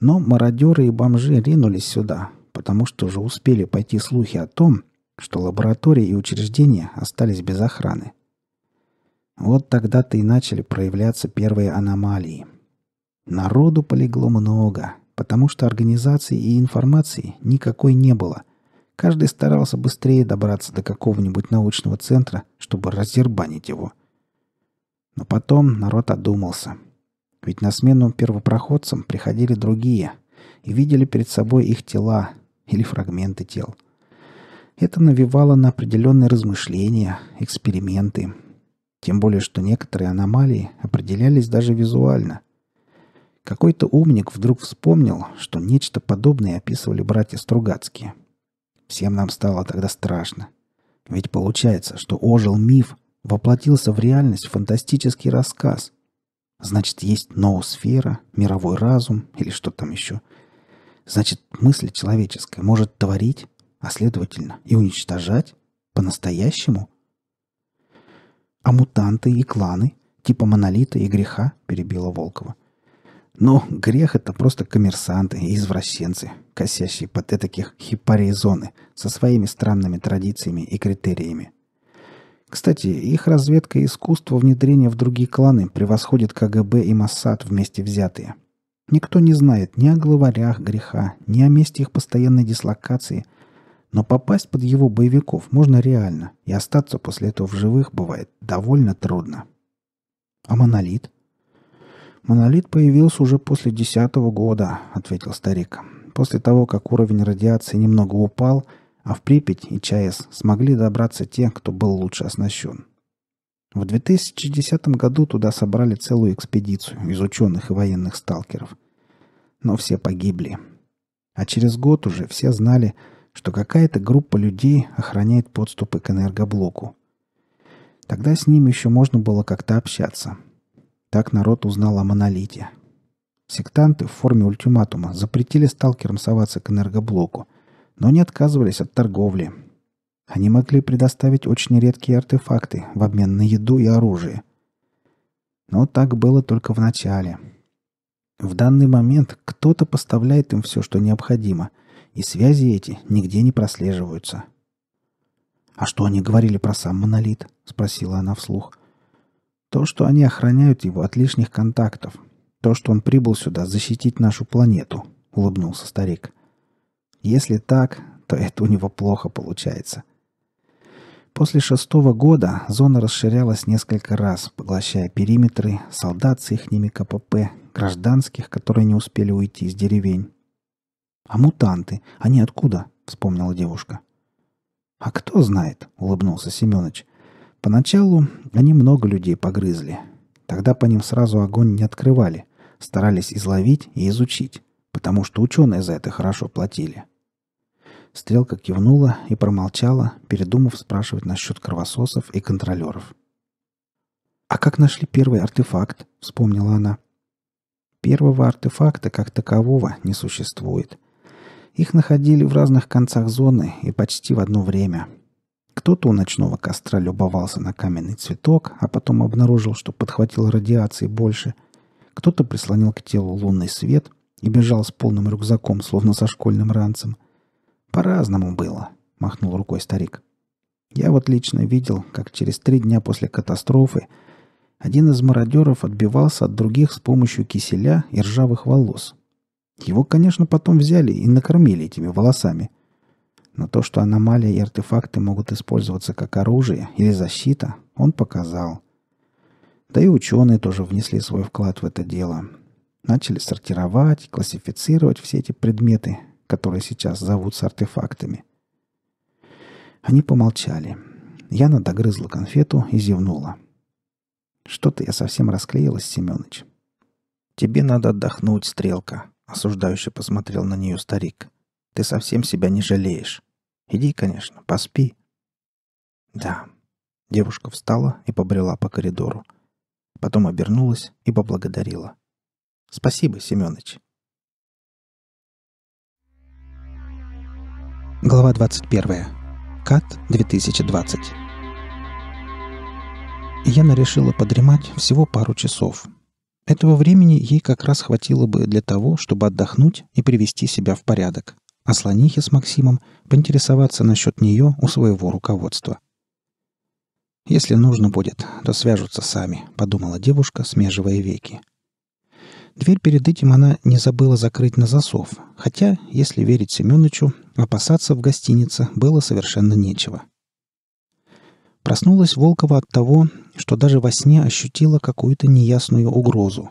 Но мародеры и бомжи ринулись сюда, потому что уже успели пойти слухи о том, что лаборатории и учреждения остались без охраны. Вот тогда-то и начали проявляться первые аномалии. Народу полегло много, потому что организации и информации никакой не было. Каждый старался быстрее добраться до какого-нибудь научного центра, чтобы разербанить его. Но потом народ одумался – ведь на смену первопроходцам приходили другие и видели перед собой их тела или фрагменты тел. Это навевало на определенные размышления, эксперименты. Тем более, что некоторые аномалии определялись даже визуально. Какой-то умник вдруг вспомнил, что нечто подобное описывали братья Стругацкие. Всем нам стало тогда страшно. Ведь получается, что ожил миф, воплотился в реальность фантастический рассказ – Значит, есть ноосфера, мировой разум или что там еще. Значит, мысль человеческая может творить, а следовательно и уничтожать по-настоящему. А мутанты и кланы, типа монолита и греха, перебила Волкова. Но грех это просто коммерсанты и извращенцы, косящие под этаких хипарей зоны со своими странными традициями и критериями – кстати, их разведка и искусство внедрения в другие кланы превосходит КГБ и Моссад вместе взятые. Никто не знает ни о главарях греха, ни о месте их постоянной дислокации, но попасть под его боевиков можно реально, и остаться после этого в живых бывает довольно трудно. А монолит? Монолит появился уже после десятого года, ответил старик. После того, как уровень радиации немного упал – а в Припять и ЧАЭС смогли добраться те, кто был лучше оснащен. В 2010 году туда собрали целую экспедицию из ученых и военных сталкеров. Но все погибли. А через год уже все знали, что какая-то группа людей охраняет подступы к энергоблоку. Тогда с ним еще можно было как-то общаться. Так народ узнал о монолите. Сектанты в форме ультиматума запретили сталкерам соваться к энергоблоку – но не отказывались от торговли. Они могли предоставить очень редкие артефакты в обмен на еду и оружие. Но так было только в начале. В данный момент кто-то поставляет им все, что необходимо, и связи эти нигде не прослеживаются. «А что они говорили про сам монолит?» — спросила она вслух. «То, что они охраняют его от лишних контактов. То, что он прибыл сюда защитить нашу планету», — улыбнулся старик. Если так, то это у него плохо получается. После шестого года зона расширялась несколько раз, поглощая периметры, солдат с ихними КПП, гражданских, которые не успели уйти из деревень. «А мутанты? Они откуда?» — вспомнила девушка. «А кто знает?» — улыбнулся Семенович. «Поначалу они много людей погрызли. Тогда по ним сразу огонь не открывали. Старались изловить и изучить потому что ученые за это хорошо платили. Стрелка кивнула и промолчала, передумав спрашивать насчет кровососов и контролеров. «А как нашли первый артефакт?» — вспомнила она. «Первого артефакта как такового не существует. Их находили в разных концах зоны и почти в одно время. Кто-то у ночного костра любовался на каменный цветок, а потом обнаружил, что подхватил радиации больше. Кто-то прислонил к телу лунный свет, и бежал с полным рюкзаком, словно со школьным ранцем. «По-разному было», — махнул рукой старик. «Я вот лично видел, как через три дня после катастрофы один из мародеров отбивался от других с помощью киселя и ржавых волос. Его, конечно, потом взяли и накормили этими волосами. Но то, что аномалия и артефакты могут использоваться как оружие или защита, он показал. Да и ученые тоже внесли свой вклад в это дело, начали сортировать, классифицировать все эти предметы, которые сейчас зовутся артефактами. Они помолчали. Яна догрызла конфету и зевнула. «Что-то я совсем расклеилась, Семёныч». «Тебе надо отдохнуть, Стрелка», — осуждающе посмотрел на нее старик. «Ты совсем себя не жалеешь. Иди, конечно, поспи». «Да». Девушка встала и побрела по коридору. Потом обернулась и поблагодарила. Спасибо, Семёныч. Глава 21. Кат 2020. Яна решила подремать всего пару часов. Этого времени ей как раз хватило бы для того, чтобы отдохнуть и привести себя в порядок, а слонихе с Максимом поинтересоваться насчет нее у своего руководства. «Если нужно будет, то свяжутся сами», — подумала девушка, смеживая веки. — Дверь перед этим она не забыла закрыть на засов, хотя, если верить Семеновичу, опасаться в гостинице было совершенно нечего. Проснулась Волкова от того, что даже во сне ощутила какую-то неясную угрозу.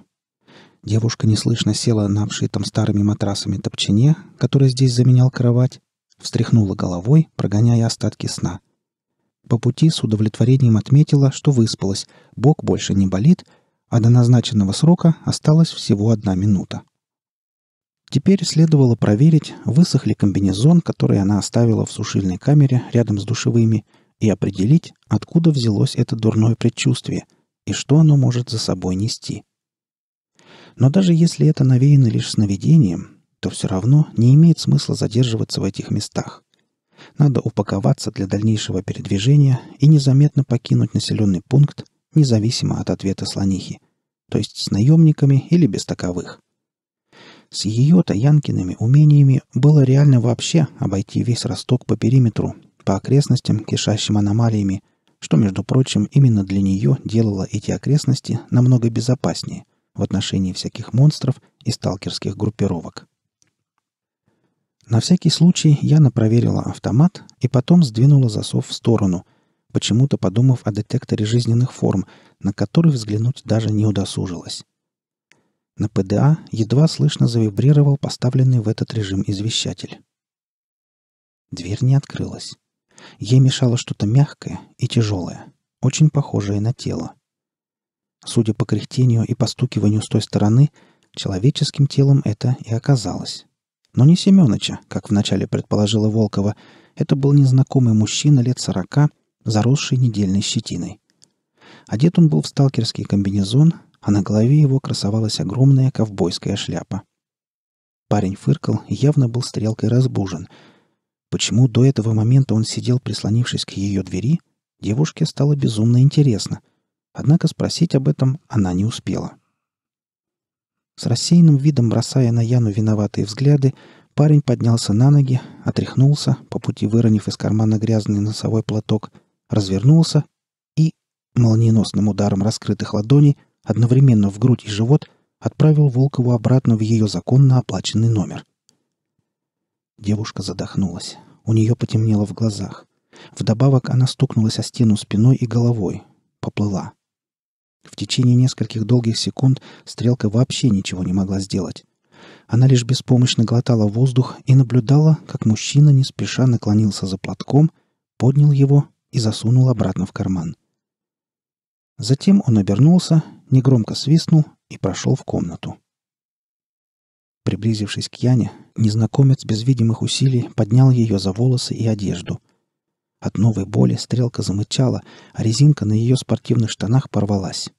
Девушка неслышно села на обшитом старыми матрасами топчине, который здесь заменял кровать, встряхнула головой, прогоняя остатки сна. По пути с удовлетворением отметила, что выспалась, бок больше не болит, а до назначенного срока осталась всего одна минута. Теперь следовало проверить, высох ли комбинезон, который она оставила в сушильной камере рядом с душевыми, и определить, откуда взялось это дурное предчувствие и что оно может за собой нести. Но даже если это навеяно лишь сновидением, то все равно не имеет смысла задерживаться в этих местах. Надо упаковаться для дальнейшего передвижения и незаметно покинуть населенный пункт, независимо от ответа слонихи, то есть с наемниками или без таковых. С ее-то Янкиными умениями было реально вообще обойти весь росток по периметру, по окрестностям, кишащим аномалиями, что, между прочим, именно для нее делало эти окрестности намного безопаснее в отношении всяких монстров и сталкерских группировок. На всякий случай Яна проверила автомат и потом сдвинула засов в сторону – почему-то подумав о детекторе жизненных форм, на который взглянуть даже не удосужилась. На ПДА едва слышно завибрировал поставленный в этот режим извещатель. Дверь не открылась. Ей мешало что-то мягкое и тяжелое, очень похожее на тело. Судя по кряхтению и постукиванию с той стороны, человеческим телом это и оказалось. Но не Семеновича, как вначале предположила Волкова, это был незнакомый мужчина лет сорока заросший недельной щетиной. Одет он был в сталкерский комбинезон, а на голове его красовалась огромная ковбойская шляпа. Парень фыркал и явно был стрелкой разбужен. Почему до этого момента он сидел, прислонившись к ее двери, девушке стало безумно интересно. Однако спросить об этом она не успела. С рассеянным видом бросая на Яну виноватые взгляды, парень поднялся на ноги, отряхнулся, по пути выронив из кармана грязный носовой платок — развернулся и, молниеносным ударом раскрытых ладоней, одновременно в грудь и живот, отправил Волкову обратно в ее законно оплаченный номер. Девушка задохнулась. У нее потемнело в глазах. Вдобавок она стукнулась о стену спиной и головой. Поплыла. В течение нескольких долгих секунд стрелка вообще ничего не могла сделать. Она лишь беспомощно глотала воздух и наблюдала, как мужчина не спеша наклонился за платком, поднял его и засунул обратно в карман. Затем он обернулся, негромко свистнул и прошел в комнату. Приблизившись к Яне, незнакомец без видимых усилий поднял ее за волосы и одежду. От новой боли стрелка замычала, а резинка на ее спортивных штанах порвалась.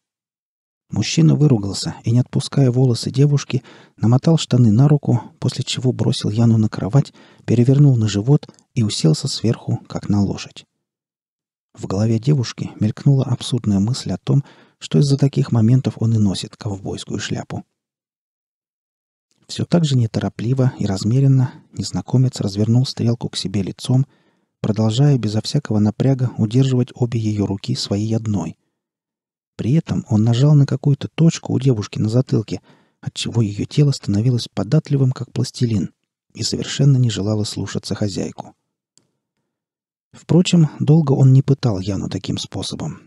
Мужчина выругался и, не отпуская волосы девушки, намотал штаны на руку, после чего бросил Яну на кровать, перевернул на живот и уселся сверху, как на лошадь. В голове девушки мелькнула абсурдная мысль о том, что из-за таких моментов он и носит ковбойскую шляпу. Все так же неторопливо и размеренно незнакомец развернул стрелку к себе лицом, продолжая безо всякого напряга удерживать обе ее руки своей одной. При этом он нажал на какую-то точку у девушки на затылке, отчего ее тело становилось податливым, как пластилин, и совершенно не желало слушаться хозяйку. Впрочем, долго он не пытал Яну таким способом.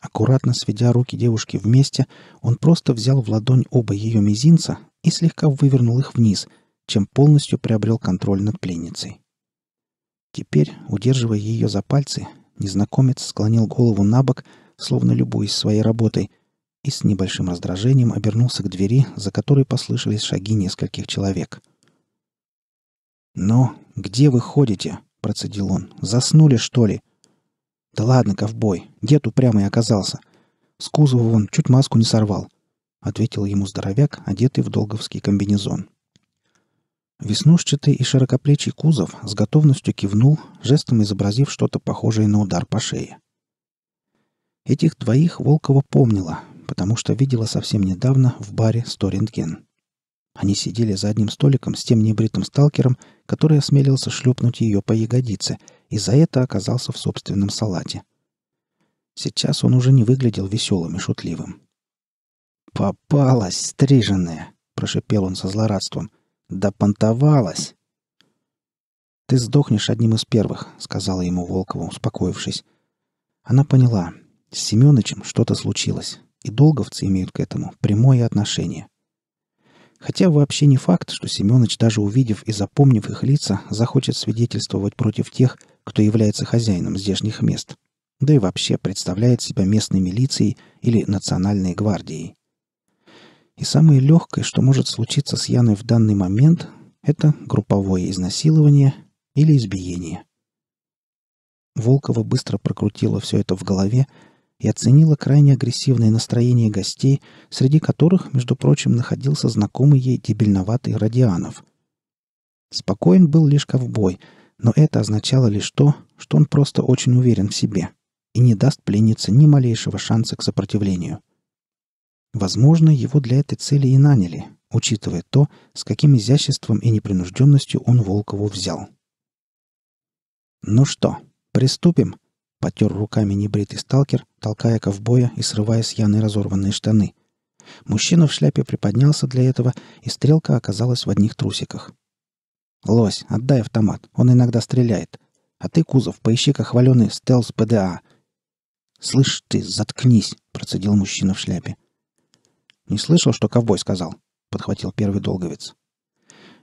Аккуратно сведя руки девушки вместе, он просто взял в ладонь оба ее мизинца и слегка вывернул их вниз, чем полностью приобрел контроль над пленницей. Теперь, удерживая ее за пальцы, незнакомец склонил голову на бок, словно любуясь своей работой, и с небольшим раздражением обернулся к двери, за которой послышались шаги нескольких человек. «Но где вы ходите?» — процедил он. «Заснули, что ли?» «Да ладно, ковбой. Дед упрямый оказался. С кузова вон чуть маску не сорвал», — ответил ему здоровяк, одетый в долговский комбинезон. Веснушчатый и широкоплечий кузов с готовностью кивнул, жестом изобразив что-то похожее на удар по шее. Этих двоих Волкова помнила, потому что видела совсем недавно в баре «Сто рентген». Они сидели за одним столиком с тем небритым сталкером, который осмелился шлепнуть ее по ягодице, и за это оказался в собственном салате. Сейчас он уже не выглядел веселым и шутливым. «Попалась, стриженная!» — прошипел он со злорадством. «Да понтовалась!» «Ты сдохнешь одним из первых», — сказала ему Волкова, успокоившись. Она поняла. С Семеночем что-то случилось, и долговцы имеют к этому прямое отношение — Хотя вообще не факт, что Семенович, даже увидев и запомнив их лица, захочет свидетельствовать против тех, кто является хозяином здешних мест, да и вообще представляет себя местной милицией или национальной гвардией. И самое легкое, что может случиться с Яной в данный момент, это групповое изнасилование или избиение. Волкова быстро прокрутила все это в голове и оценила крайне агрессивное настроение гостей, среди которых, между прочим, находился знакомый ей дебильноватый Радианов. Спокоен был лишь ковбой, но это означало лишь то, что он просто очень уверен в себе и не даст пленнице ни малейшего шанса к сопротивлению. Возможно, его для этой цели и наняли, учитывая то, с каким изяществом и непринужденностью он Волкову взял. «Ну что, приступим?» Потер руками небритый сталкер, толкая ковбоя и срывая с Яны разорванные штаны. Мужчина в шляпе приподнялся для этого, и стрелка оказалась в одних трусиках. «Лось, отдай автомат, он иногда стреляет. А ты, Кузов, поищи-ка хваленый стелс ПДА». «Слышь ты, заткнись!» — процедил мужчина в шляпе. «Не слышал, что ковбой сказал?» — подхватил первый долговец.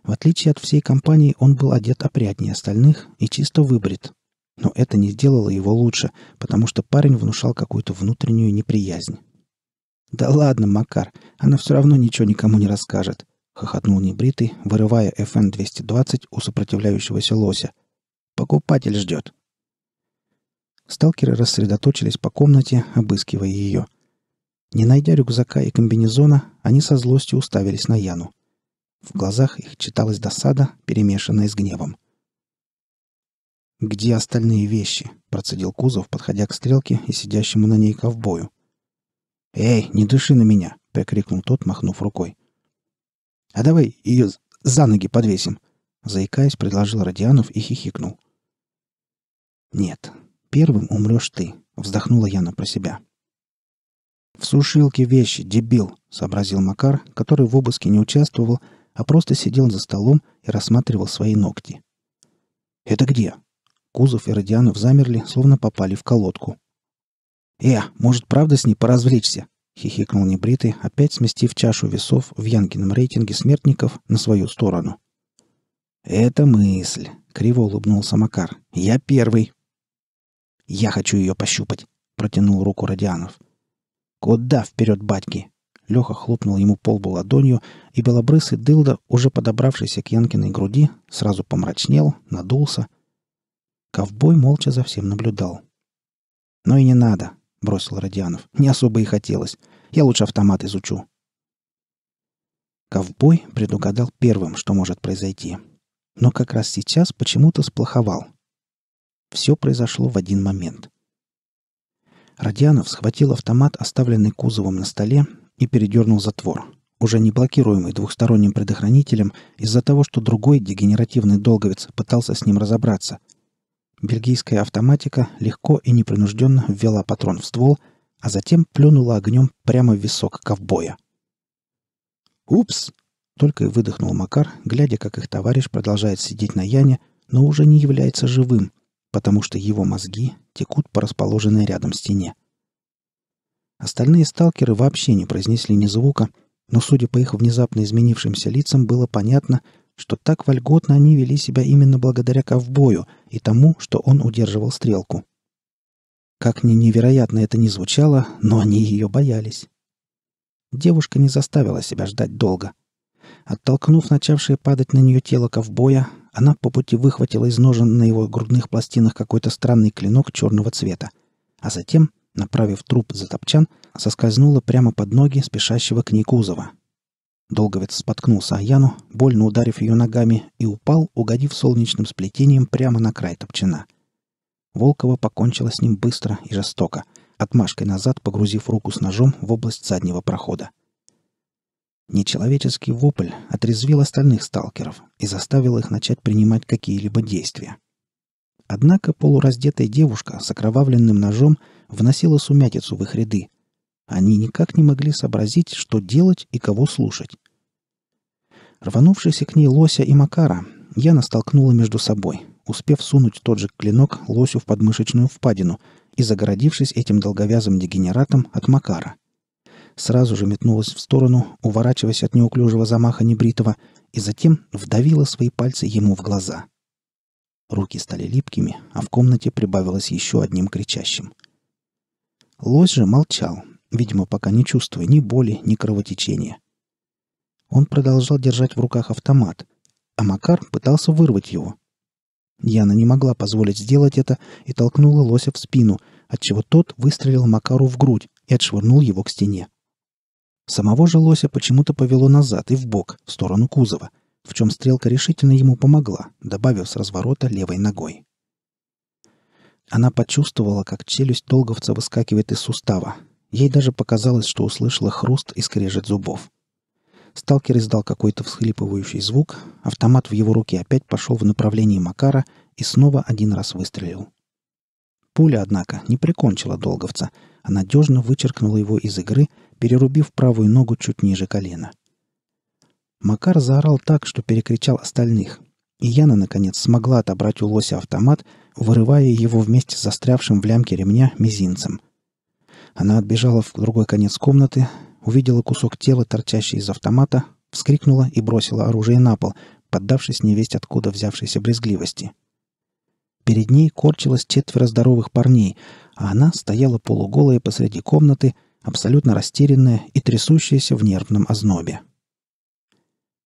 В отличие от всей компании, он был одет опрятнее остальных и чисто выбрит, но это не сделало его лучше, потому что парень внушал какую-то внутреннюю неприязнь. «Да ладно, Макар, она все равно ничего никому не расскажет», — хохотнул небритый, вырывая FN-220 эм у сопротивляющегося лося. «Покупатель ждет». Сталкеры рассредоточились по комнате, обыскивая ее. Не найдя рюкзака и комбинезона, они со злостью уставились на Яну. В глазах их читалась досада, перемешанная с гневом. «Где остальные вещи?» — процедил Кузов, подходя к стрелке и сидящему на ней ковбою. «Эй, не дыши на меня!» — прикрикнул тот, махнув рукой. «А давай ее за ноги подвесим!» — заикаясь, предложил Родианов и хихикнул. «Нет, первым умрешь ты», — вздохнула Яна про себя. «В сушилке вещи, дебил!» — сообразил Макар, который в обыске не участвовал, а просто сидел за столом и рассматривал свои ногти. «Это где?» Кузов и Родианов замерли, словно попали в колодку. «Э, может, правда с ней поразвлечься?» — хихикнул небритый, опять сместив чашу весов в Янгином рейтинге смертников на свою сторону. «Это мысль!» — криво улыбнулся Макар. «Я первый!» «Я хочу ее пощупать!» — протянул руку Родианов. «Куда вперед, батьки?» Леха хлопнул ему полбу ладонью, и белобрысый дылда, уже подобравшийся к Янкиной груди, сразу помрачнел, надулся Ковбой молча за всем наблюдал. «Ну и не надо», — бросил Родианов. «Не особо и хотелось. Я лучше автомат изучу». Ковбой предугадал первым, что может произойти. Но как раз сейчас почему-то сплоховал. Все произошло в один момент. Родианов схватил автомат, оставленный кузовом на столе, и передернул затвор, уже не блокируемый двухсторонним предохранителем из-за того, что другой дегенеративный долговец пытался с ним разобраться — Бельгийская автоматика легко и непринужденно ввела патрон в ствол, а затем плюнула огнем прямо в висок ковбоя. «Упс!» — только и выдохнул Макар, глядя, как их товарищ продолжает сидеть на Яне, но уже не является живым, потому что его мозги текут по расположенной рядом стене. Остальные сталкеры вообще не произнесли ни звука, но, судя по их внезапно изменившимся лицам, было понятно, что так вольготно они вели себя именно благодаря ковбою и тому, что он удерживал стрелку. Как ни невероятно это ни звучало, но они ее боялись. Девушка не заставила себя ждать долго. Оттолкнув начавшее падать на нее тело ковбоя, она по пути выхватила из ножен на его грудных пластинах какой-то странный клинок черного цвета, а затем, направив труп за топчан, соскользнула прямо под ноги спешащего к ней Кузова — Долговец споткнулся о Яну, больно ударив ее ногами, и упал, угодив солнечным сплетением прямо на край топчина. Волкова покончила с ним быстро и жестоко, отмашкой назад погрузив руку с ножом в область заднего прохода. Нечеловеческий вопль отрезвил остальных сталкеров и заставил их начать принимать какие-либо действия. Однако полураздетая девушка с окровавленным ножом вносила сумятицу в их ряды, они никак не могли сообразить, что делать и кого слушать. Рванувшийся к ней Лося и Макара, Яна столкнула между собой, успев сунуть тот же клинок Лосю в подмышечную впадину и загородившись этим долговязым дегенератом от Макара. Сразу же метнулась в сторону, уворачиваясь от неуклюжего замаха небритого, и затем вдавила свои пальцы ему в глаза. Руки стали липкими, а в комнате прибавилось еще одним кричащим. Лось же молчал, видимо, пока не чувствуя ни боли, ни кровотечения. Он продолжал держать в руках автомат, а Макар пытался вырвать его. Яна не могла позволить сделать это и толкнула лося в спину, отчего тот выстрелил Макару в грудь и отшвырнул его к стене. Самого же лося почему-то повело назад и вбок в сторону кузова, в чем стрелка решительно ему помогла, добавив с разворота левой ногой. Она почувствовала, как челюсть Долговца выскакивает из сустава, Ей даже показалось, что услышала хруст и скрежет зубов. Сталкер издал какой-то всхлипывающий звук, автомат в его руке опять пошел в направлении Макара и снова один раз выстрелил. Пуля, однако, не прикончила долговца, а надежно вычеркнула его из игры, перерубив правую ногу чуть ниже колена. Макар заорал так, что перекричал остальных, и Яна, наконец, смогла отобрать у лося автомат, вырывая его вместе с застрявшим в лямке ремня мизинцем — она отбежала в другой конец комнаты, увидела кусок тела, торчащий из автомата, вскрикнула и бросила оружие на пол, поддавшись невесть откуда взявшейся брезгливости. Перед ней корчилось четверо здоровых парней, а она стояла полуголая посреди комнаты, абсолютно растерянная и трясущаяся в нервном ознобе.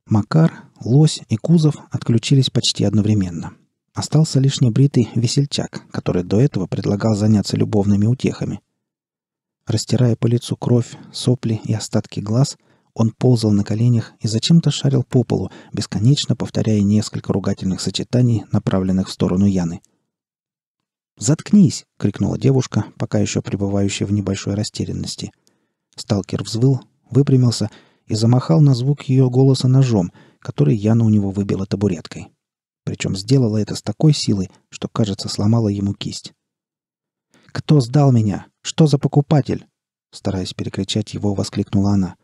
Макар, Лось и Кузов отключились почти одновременно. Остался лишь небритый весельчак, который до этого предлагал заняться любовными утехами. Растирая по лицу кровь, сопли и остатки глаз, он ползал на коленях и зачем-то шарил по полу, бесконечно повторяя несколько ругательных сочетаний, направленных в сторону Яны. «Заткнись!» — крикнула девушка, пока еще пребывающая в небольшой растерянности. Сталкер взвыл, выпрямился и замахал на звук ее голоса ножом, который Яна у него выбила табуреткой. Причем сделала это с такой силой, что, кажется, сломала ему кисть. «Кто сдал меня?» Что за покупатель?» Стараясь перекричать его, воскликнула она.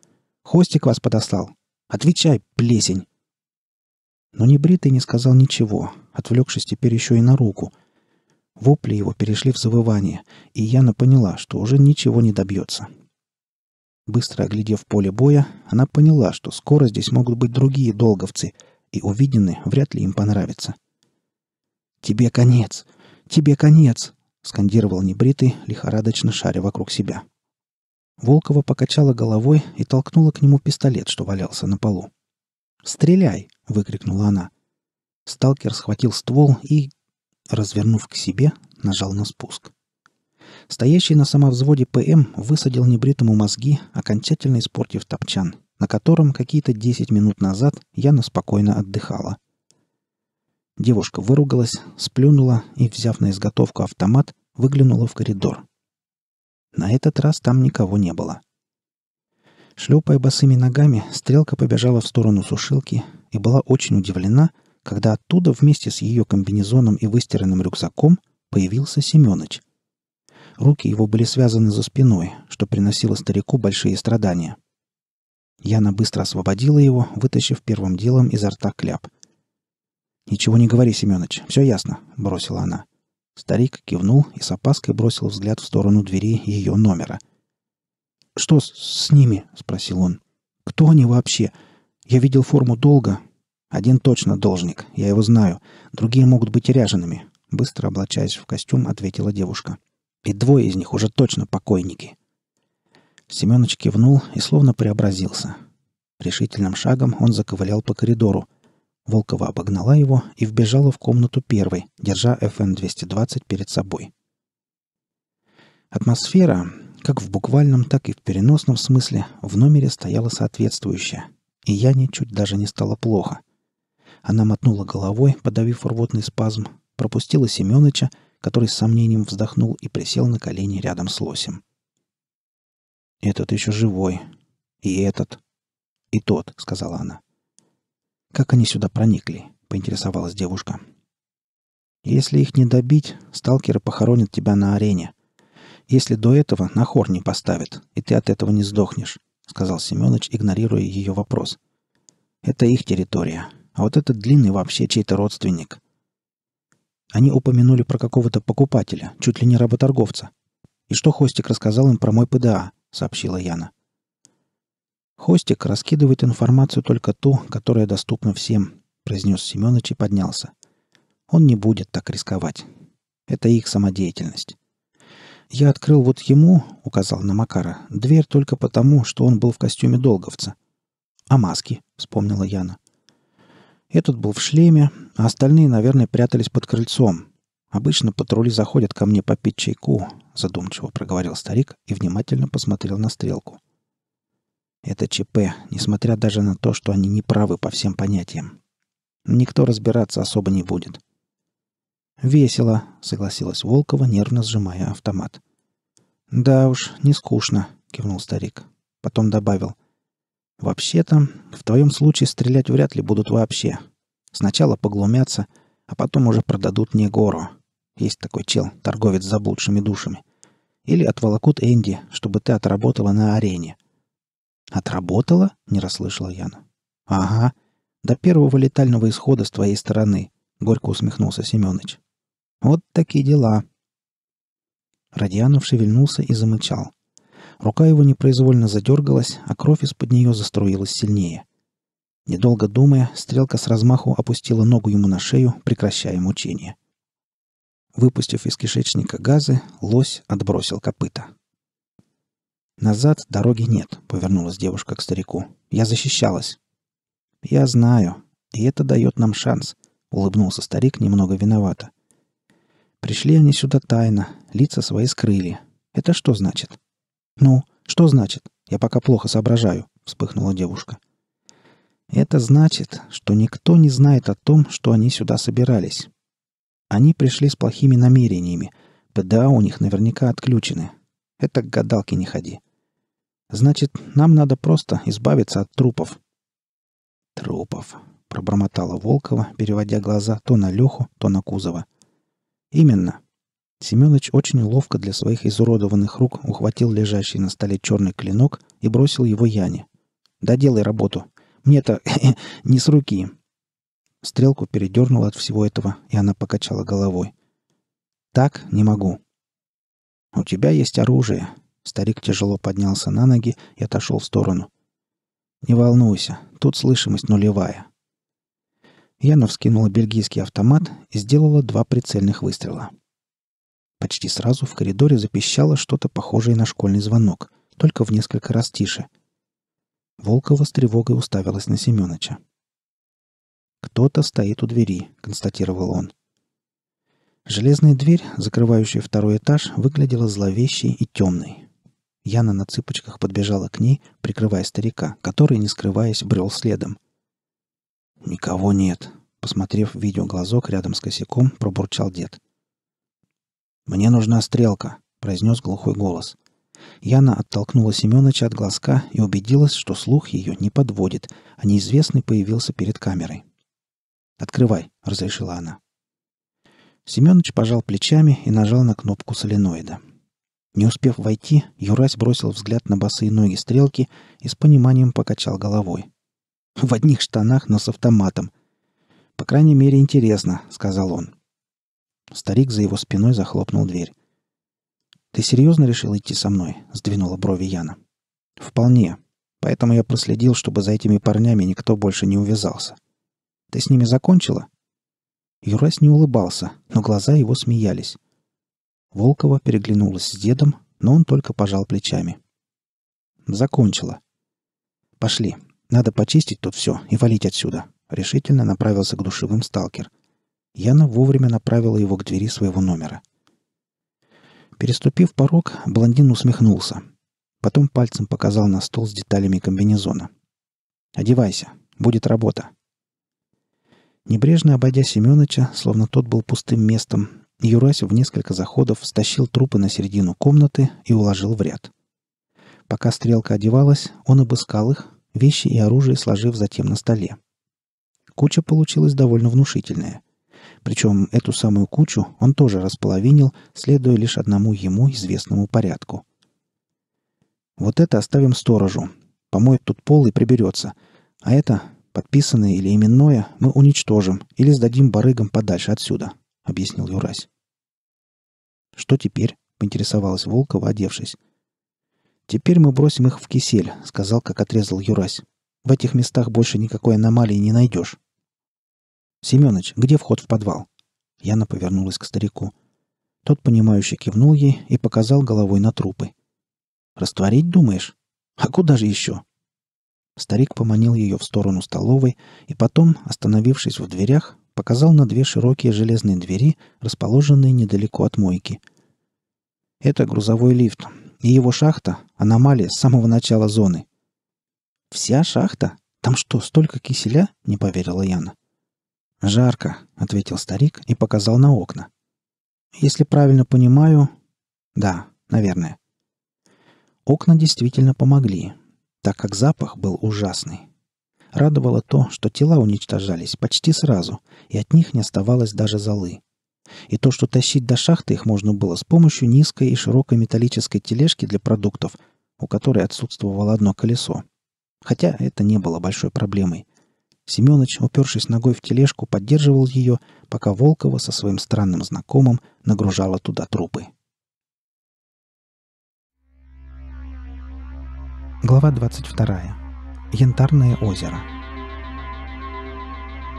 «Хвостик вас подослал. Отвечай, плесень!» Но небритый не сказал ничего, отвлекшись теперь еще и на руку. Вопли его перешли в завывание, и Яна поняла, что уже ничего не добьется. Быстро оглядев поле боя, она поняла, что скоро здесь могут быть другие долговцы, и увиденные вряд ли им понравится. «Тебе конец! Тебе конец!» скандировал небритый, лихорадочно шаря вокруг себя. Волкова покачала головой и толкнула к нему пистолет, что валялся на полу. «Стреляй!» — выкрикнула она. Сталкер схватил ствол и, развернув к себе, нажал на спуск. Стоящий на самовзводе ПМ высадил небритому мозги, окончательно испортив топчан, на котором какие-то десять минут назад Яна спокойно отдыхала. Девушка выругалась, сплюнула и, взяв на изготовку автомат, выглянула в коридор. На этот раз там никого не было. Шлепая босыми ногами, стрелка побежала в сторону сушилки и была очень удивлена, когда оттуда вместе с ее комбинезоном и выстиранным рюкзаком появился Семеныч. Руки его были связаны за спиной, что приносило старику большие страдания. Яна быстро освободила его, вытащив первым делом изо рта кляп — «Ничего не говори, Семенович, все ясно», — бросила она. Старик кивнул и с опаской бросил взгляд в сторону двери ее номера. «Что с, с ними?» — спросил он. «Кто они вообще? Я видел форму долго. Один точно должник, я его знаю. Другие могут быть ряжеными», — быстро облачаясь в костюм, ответила девушка. «И двое из них уже точно покойники». Семенович кивнул и словно преобразился. Решительным шагом он заковылял по коридору — Волкова обогнала его и вбежала в комнату первой, держа FN-220 перед собой. Атмосфера, как в буквальном, так и в переносном смысле, в номере стояла соответствующая, и Яне чуть даже не стало плохо. Она мотнула головой, подавив рвотный спазм, пропустила Семёныча, который с сомнением вздохнул и присел на колени рядом с лосем. «Этот еще живой. И этот. И тот», — сказала она. «Как они сюда проникли?» — поинтересовалась девушка. «Если их не добить, сталкеры похоронят тебя на арене. Если до этого, на хор не поставят, и ты от этого не сдохнешь», — сказал Семенович, игнорируя ее вопрос. «Это их территория, а вот этот длинный вообще чей-то родственник». Они упомянули про какого-то покупателя, чуть ли не работорговца. «И что Хостик рассказал им про мой ПДА?» — сообщила Яна. Хостик раскидывает информацию только ту, которая доступна всем, произнес Семенович и поднялся. Он не будет так рисковать. Это их самодеятельность. Я открыл вот ему, указал на Макара, дверь только потому, что он был в костюме долговца. А маски, вспомнила Яна. Этот был в шлеме, а остальные, наверное, прятались под крыльцом. Обычно патрули заходят ко мне попить чайку, задумчиво проговорил старик и внимательно посмотрел на стрелку. Это ЧП, несмотря даже на то, что они не правы по всем понятиям. Никто разбираться особо не будет. «Весело», — согласилась Волкова, нервно сжимая автомат. «Да уж, не скучно», — кивнул старик. Потом добавил. «Вообще-то, в твоем случае стрелять вряд ли будут вообще. Сначала поглумятся, а потом уже продадут мне гору. Есть такой чел, торговец заблудшими душами. Или отволокут Энди, чтобы ты отработала на арене. «Отработала?» — не расслышала Яна. «Ага. До первого летального исхода с твоей стороны», — горько усмехнулся Семёныч. «Вот такие дела». Радианов шевельнулся и замычал. Рука его непроизвольно задергалась, а кровь из-под нее заструилась сильнее. Недолго думая, стрелка с размаху опустила ногу ему на шею, прекращая мучение. Выпустив из кишечника газы, лось отбросил копыта. «Назад дороги нет», — повернулась девушка к старику. «Я защищалась». «Я знаю. И это дает нам шанс», — улыбнулся старик немного виновато. «Пришли они сюда тайно, лица свои скрыли. Это что значит?» «Ну, что значит? Я пока плохо соображаю», — вспыхнула девушка. «Это значит, что никто не знает о том, что они сюда собирались. Они пришли с плохими намерениями. ПДА у них наверняка отключены. Это к гадалке не ходи. Значит, нам надо просто избавиться от трупов. Трупов, пробормотала Волкова, переводя глаза то на Леху, то на Кузова. Именно. Семенович очень ловко для своих изуродованных рук ухватил лежащий на столе черный клинок и бросил его Яне. «Доделай работу. Мне-то не с руки». Стрелку передернула от всего этого, и она покачала головой. «Так не могу». «У тебя есть оружие. Старик тяжело поднялся на ноги и отошел в сторону. «Не волнуйся, тут слышимость нулевая». Яна вскинула бельгийский автомат и сделала два прицельных выстрела. Почти сразу в коридоре запищало что-то похожее на школьный звонок, только в несколько раз тише. Волкова с тревогой уставилась на Семеновича. «Кто-то стоит у двери», — констатировал он. Железная дверь, закрывающая второй этаж, выглядела зловещей и темной. Яна на цыпочках подбежала к ней, прикрывая старика, который, не скрываясь, брел следом. «Никого нет», — посмотрев в видеоглазок рядом с косяком, пробурчал дед. «Мне нужна стрелка», — произнес глухой голос. Яна оттолкнула Семеновича от глазка и убедилась, что слух ее не подводит, а неизвестный появился перед камерой. «Открывай», — разрешила она. Семенович пожал плечами и нажал на кнопку соленоида. Не успев войти, Юрась бросил взгляд на босые ноги стрелки и с пониманием покачал головой. «В одних штанах, но с автоматом. По крайней мере, интересно», — сказал он. Старик за его спиной захлопнул дверь. «Ты серьезно решил идти со мной?» — сдвинула брови Яна. «Вполне. Поэтому я проследил, чтобы за этими парнями никто больше не увязался. Ты с ними закончила?» Юрась не улыбался, но глаза его смеялись. Волкова переглянулась с дедом, но он только пожал плечами. «Закончила. Пошли. Надо почистить тут все и валить отсюда», — решительно направился к душевым сталкер. Яна вовремя направила его к двери своего номера. Переступив порог, блондин усмехнулся. Потом пальцем показал на стол с деталями комбинезона. «Одевайся. Будет работа». Небрежно обойдя Семеновича, словно тот был пустым местом, Юрась в несколько заходов стащил трупы на середину комнаты и уложил в ряд. Пока стрелка одевалась, он обыскал их, вещи и оружие сложив затем на столе. Куча получилась довольно внушительная. Причем эту самую кучу он тоже располовинил, следуя лишь одному ему известному порядку. «Вот это оставим сторожу. Помоет тут пол и приберется. А это, подписанное или именное, мы уничтожим или сдадим барыгам подальше отсюда», — объяснил Юрась. «Что теперь?» — поинтересовалась Волкова, одевшись. «Теперь мы бросим их в кисель», — сказал, как отрезал Юрась. «В этих местах больше никакой аномалии не найдешь». «Семеныч, где вход в подвал?» Яна повернулась к старику. Тот, понимающе кивнул ей и показал головой на трупы. «Растворить, думаешь? А куда же еще?» Старик поманил ее в сторону столовой и потом, остановившись в дверях, показал на две широкие железные двери, расположенные недалеко от мойки. Это грузовой лифт, и его шахта — аномалия с самого начала зоны. «Вся шахта? Там что, столько киселя?» — не поверила Яна. «Жарко», — ответил старик и показал на окна. «Если правильно понимаю...» «Да, наверное». Окна действительно помогли, так как запах был ужасный. Радовало то, что тела уничтожались почти сразу, и от них не оставалось даже золы. И то, что тащить до шахты их можно было с помощью низкой и широкой металлической тележки для продуктов, у которой отсутствовало одно колесо. Хотя это не было большой проблемой. Семёныч, упершись ногой в тележку, поддерживал ее, пока Волкова со своим странным знакомым нагружала туда трупы. Глава двадцать вторая. Янтарное озеро.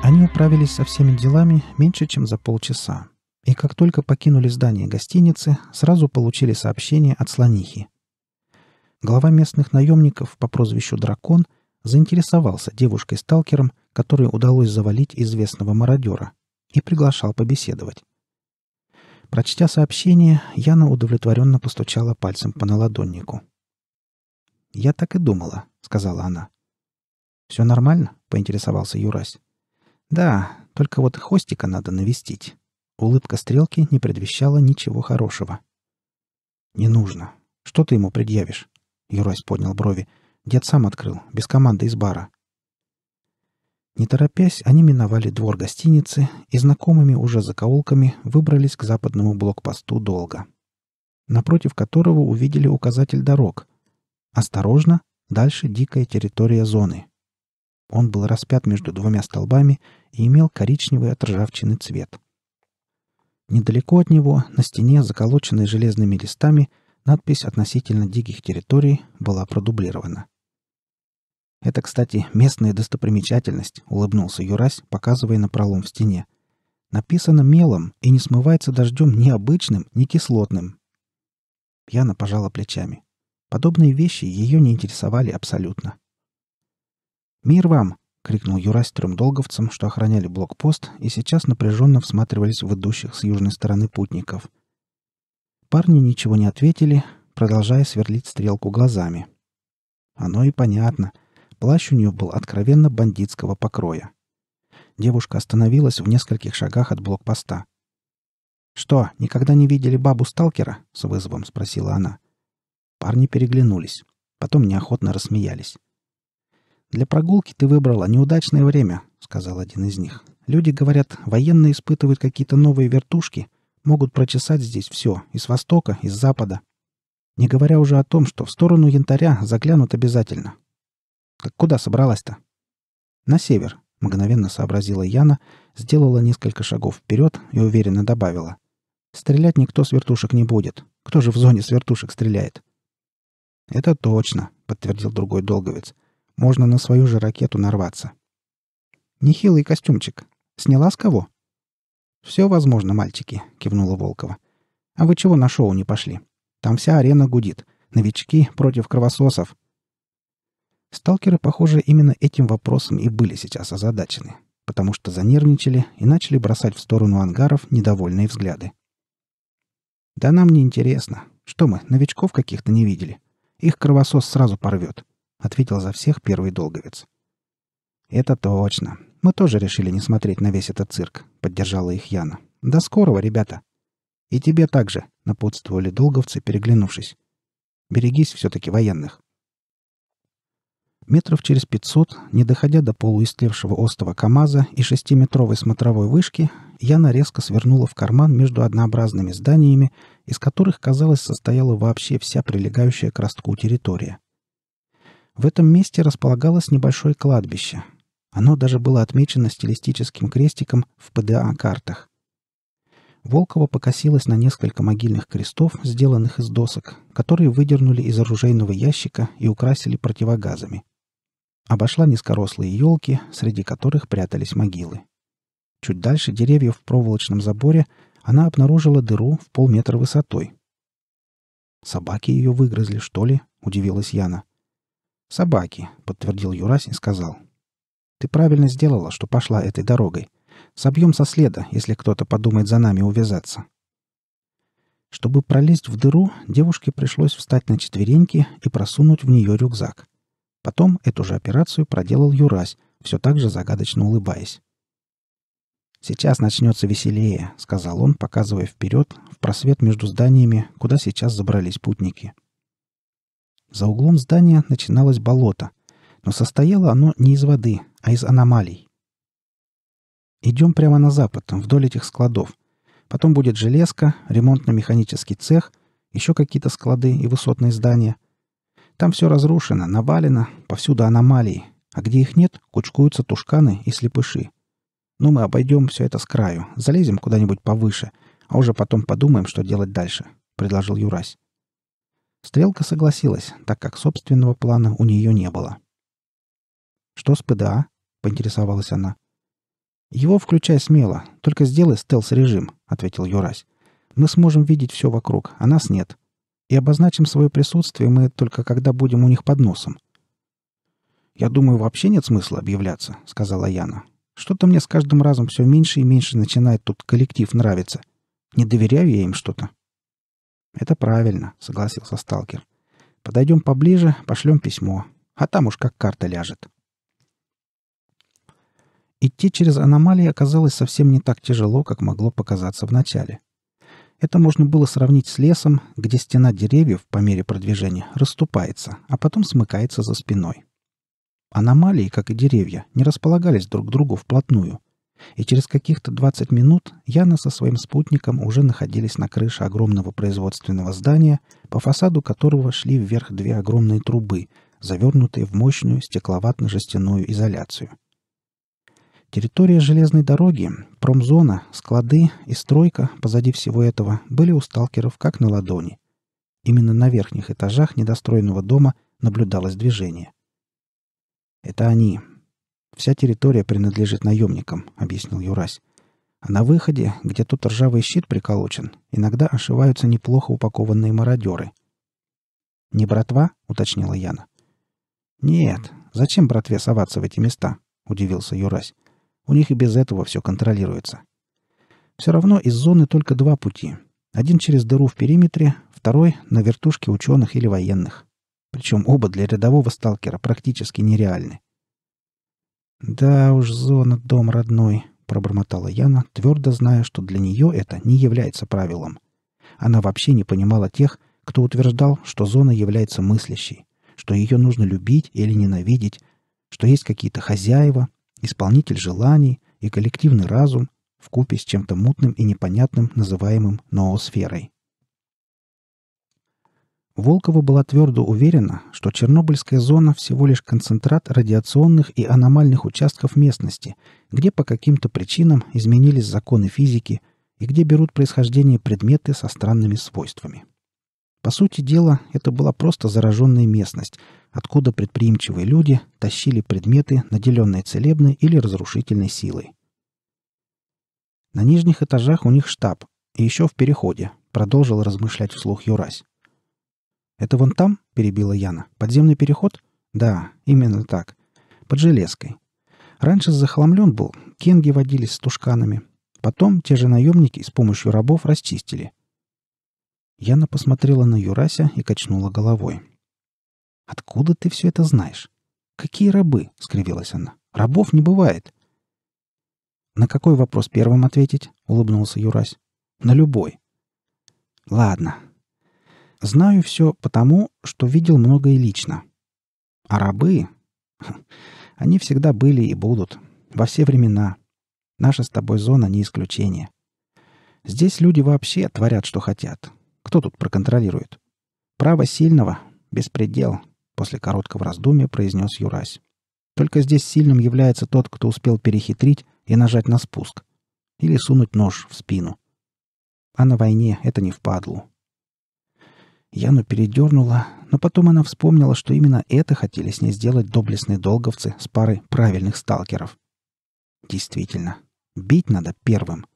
Они управились со всеми делами меньше, чем за полчаса. И как только покинули здание гостиницы, сразу получили сообщение от слонихи. Глава местных наемников по прозвищу «Дракон» заинтересовался девушкой-сталкером, которой удалось завалить известного мародера, и приглашал побеседовать. Прочтя сообщение, Яна удовлетворенно постучала пальцем по наладоннику. «Я так и думала», — сказала она. «Все нормально?» — поинтересовался Юрась. «Да, только вот хвостика надо навестить». Улыбка стрелки не предвещала ничего хорошего. «Не нужно. Что ты ему предъявишь?» Юрась поднял брови. «Дед сам открыл, без команды из бара». Не торопясь, они миновали двор гостиницы и знакомыми уже закоулками выбрались к западному блокпосту «Долго», напротив которого увидели указатель дорог. «Осторожно! Дальше дикая территория зоны». Он был распят между двумя столбами и имел коричневый от ржавчины цвет. Недалеко от него, на стене, заколоченной железными листами, надпись относительно диких территорий была продублирована. «Это, кстати, местная достопримечательность», — улыбнулся Юрась, показывая на пролом в стене. «Написано мелом и не смывается дождем ни обычным, ни кислотным». Яна пожала плечами. Подобные вещи ее не интересовали абсолютно. — «Мир вам!» — крикнул Юрась трем долговцам, что охраняли блокпост и сейчас напряженно всматривались в идущих с южной стороны путников. Парни ничего не ответили, продолжая сверлить стрелку глазами. Оно и понятно. Плащ у нее был откровенно бандитского покроя. Девушка остановилась в нескольких шагах от блокпоста. «Что, никогда не видели бабу-сталкера?» — с вызовом спросила она. Парни переглянулись, потом неохотно рассмеялись. Для прогулки ты выбрала неудачное время», — сказал один из них. «Люди говорят, военные испытывают какие-то новые вертушки, могут прочесать здесь все, из востока, из запада. Не говоря уже о том, что в сторону янтаря заглянут обязательно». «Так куда собралась-то?» «На север», — мгновенно сообразила Яна, сделала несколько шагов вперед и уверенно добавила. «Стрелять никто с вертушек не будет. Кто же в зоне с вертушек стреляет?» «Это точно», — подтвердил другой долговец можно на свою же ракету нарваться. Нехилый костюмчик. Сняла с кого? Все возможно, мальчики, кивнула Волкова. А вы чего на шоу не пошли? Там вся арена гудит. Новички против кровососов. Сталкеры, похоже, именно этим вопросом и были сейчас озадачены, потому что занервничали и начали бросать в сторону ангаров недовольные взгляды. «Да нам не интересно. Что мы, новичков каких-то не видели? Их кровосос сразу порвет. — ответил за всех первый долговец. «Это точно. Мы тоже решили не смотреть на весь этот цирк», — поддержала их Яна. «До скорого, ребята!» «И тебе также», — напутствовали долговцы, переглянувшись. «Берегись все-таки военных». Метров через пятьсот, не доходя до полуистлевшего остова КамАЗа и шестиметровой смотровой вышки, Яна резко свернула в карман между однообразными зданиями, из которых, казалось, состояла вообще вся прилегающая к ростку территория. В этом месте располагалось небольшое кладбище. Оно даже было отмечено стилистическим крестиком в ПДА-картах. Волкова покосилась на несколько могильных крестов, сделанных из досок, которые выдернули из оружейного ящика и украсили противогазами. Обошла низкорослые елки, среди которых прятались могилы. Чуть дальше деревьев в проволочном заборе она обнаружила дыру в полметра высотой. «Собаки ее выгрызли, что ли?» — удивилась Яна. — «Собаки», — подтвердил Юрась и сказал. «Ты правильно сделала, что пошла этой дорогой. Собьем со следа, если кто-то подумает за нами увязаться». Чтобы пролезть в дыру, девушке пришлось встать на четвереньки и просунуть в нее рюкзак. Потом эту же операцию проделал Юрась, все так же загадочно улыбаясь. «Сейчас начнется веселее», — сказал он, показывая вперед, в просвет между зданиями, куда сейчас забрались путники. — за углом здания начиналось болото, но состояло оно не из воды, а из аномалий. Идем прямо на запад, вдоль этих складов. Потом будет железка, ремонтно-механический цех, еще какие-то склады и высотные здания. Там все разрушено, навалено, повсюду аномалии, а где их нет, кучкуются тушканы и слепыши. Но ну, мы обойдем все это с краю, залезем куда-нибудь повыше, а уже потом подумаем, что делать дальше», — предложил Юрась. Стрелка согласилась, так как собственного плана у нее не было. «Что с ПДА?» — поинтересовалась она. «Его включай смело, только сделай стелс-режим», — ответил Юрась. «Мы сможем видеть все вокруг, а нас нет. И обозначим свое присутствие мы только когда будем у них под носом». «Я думаю, вообще нет смысла объявляться», — сказала Яна. «Что-то мне с каждым разом все меньше и меньше начинает тут коллектив нравиться. Не доверяю я им что-то». «Это правильно», — согласился сталкер. «Подойдем поближе, пошлем письмо. А там уж как карта ляжет». Идти через аномалии оказалось совсем не так тяжело, как могло показаться вначале. Это можно было сравнить с лесом, где стена деревьев по мере продвижения расступается, а потом смыкается за спиной. Аномалии, как и деревья, не располагались друг к другу вплотную и через каких-то 20 минут Яна со своим спутником уже находились на крыше огромного производственного здания, по фасаду которого шли вверх две огромные трубы, завернутые в мощную стекловатно-жестяную изоляцию. Территория железной дороги, промзона, склады и стройка позади всего этого были у сталкеров как на ладони. Именно на верхних этажах недостроенного дома наблюдалось движение. «Это они», Вся территория принадлежит наемникам», — объяснил Юрась. «А на выходе, где тут ржавый щит приколочен, иногда ошиваются неплохо упакованные мародеры». «Не братва?» — уточнила Яна. «Нет. Зачем братве соваться в эти места?» — удивился Юрась. «У них и без этого все контролируется». «Все равно из зоны только два пути. Один через дыру в периметре, второй — на вертушке ученых или военных. Причем оба для рядового сталкера практически нереальны. «Да уж, зона, дом родной», — пробормотала Яна, твердо зная, что для нее это не является правилом. Она вообще не понимала тех, кто утверждал, что зона является мыслящей, что ее нужно любить или ненавидеть, что есть какие-то хозяева, исполнитель желаний и коллективный разум в купе с чем-то мутным и непонятным, называемым ноосферой. Волкова была твердо уверена, что Чернобыльская зона всего лишь концентрат радиационных и аномальных участков местности, где по каким-то причинам изменились законы физики и где берут происхождение предметы со странными свойствами. По сути дела, это была просто зараженная местность, откуда предприимчивые люди тащили предметы, наделенные целебной или разрушительной силой. На нижних этажах у них штаб, и еще в переходе, продолжил размышлять вслух Юрась. «Это вон там?» — перебила Яна. «Подземный переход?» «Да, именно так. Под железкой. Раньше захламлен был, кенги водились с тушканами. Потом те же наемники с помощью рабов расчистили». Яна посмотрела на Юрася и качнула головой. «Откуда ты все это знаешь?» «Какие рабы?» — скривилась она. «Рабов не бывает». «На какой вопрос первым ответить?» — улыбнулся Юрась. «На любой». «Ладно, Знаю все потому, что видел многое лично. А рабы... Хм, они всегда были и будут. Во все времена. Наша с тобой зона не исключение. Здесь люди вообще творят, что хотят. Кто тут проконтролирует? Право сильного — беспредел, после короткого раздумья произнес Юрась. Только здесь сильным является тот, кто успел перехитрить и нажать на спуск. Или сунуть нож в спину. А на войне это не впадлу. Яну передернула, но потом она вспомнила, что именно это хотели с ней сделать доблестные долговцы с парой правильных сталкеров. Действительно, бить надо первым.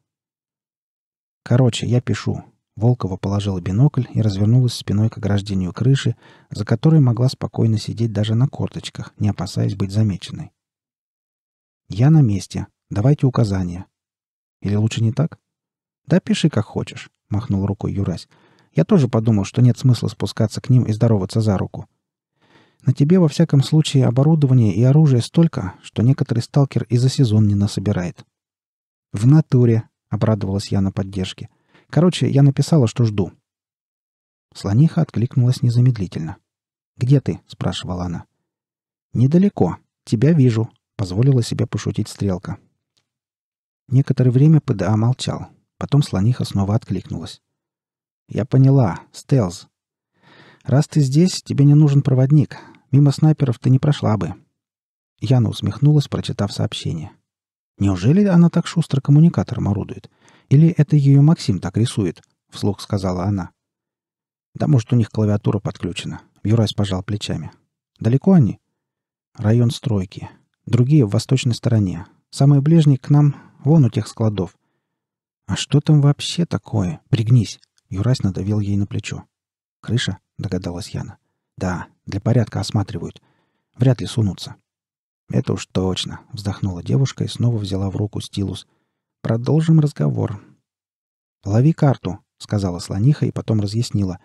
Короче, я пишу. Волкова положила бинокль и развернулась спиной к ограждению крыши, за которой могла спокойно сидеть даже на корточках, не опасаясь быть замеченной. «Я на месте. Давайте указания». «Или лучше не так?» «Да пиши, как хочешь», — махнул рукой Юрась. Я тоже подумал, что нет смысла спускаться к ним и здороваться за руку. На тебе, во всяком случае, оборудование и оружие столько, что некоторый сталкер и за сезон не насобирает. «В натуре!» — обрадовалась я на поддержке. «Короче, я написала, что жду». Слониха откликнулась незамедлительно. «Где ты?» — спрашивала она. «Недалеко. Тебя вижу», — позволила себе пошутить стрелка. Некоторое время ПДА молчал. Потом слониха снова откликнулась. Я поняла. Стелс. Раз ты здесь, тебе не нужен проводник. Мимо снайперов ты не прошла бы. Яна усмехнулась, прочитав сообщение. Неужели она так шустро коммуникатором орудует? Или это ее Максим так рисует? Вслух сказала она. Да может, у них клавиатура подключена. Юрась пожал плечами. Далеко они? Район стройки. Другие в восточной стороне. Самый ближний к нам вон у тех складов. А что там вообще такое? Пригнись. Юрась надавил ей на плечо. «Крыша?» — догадалась Яна. «Да, для порядка осматривают. Вряд ли сунутся». «Это уж точно», — вздохнула девушка и снова взяла в руку стилус. «Продолжим разговор». «Лови карту», — сказала слониха и потом разъяснила.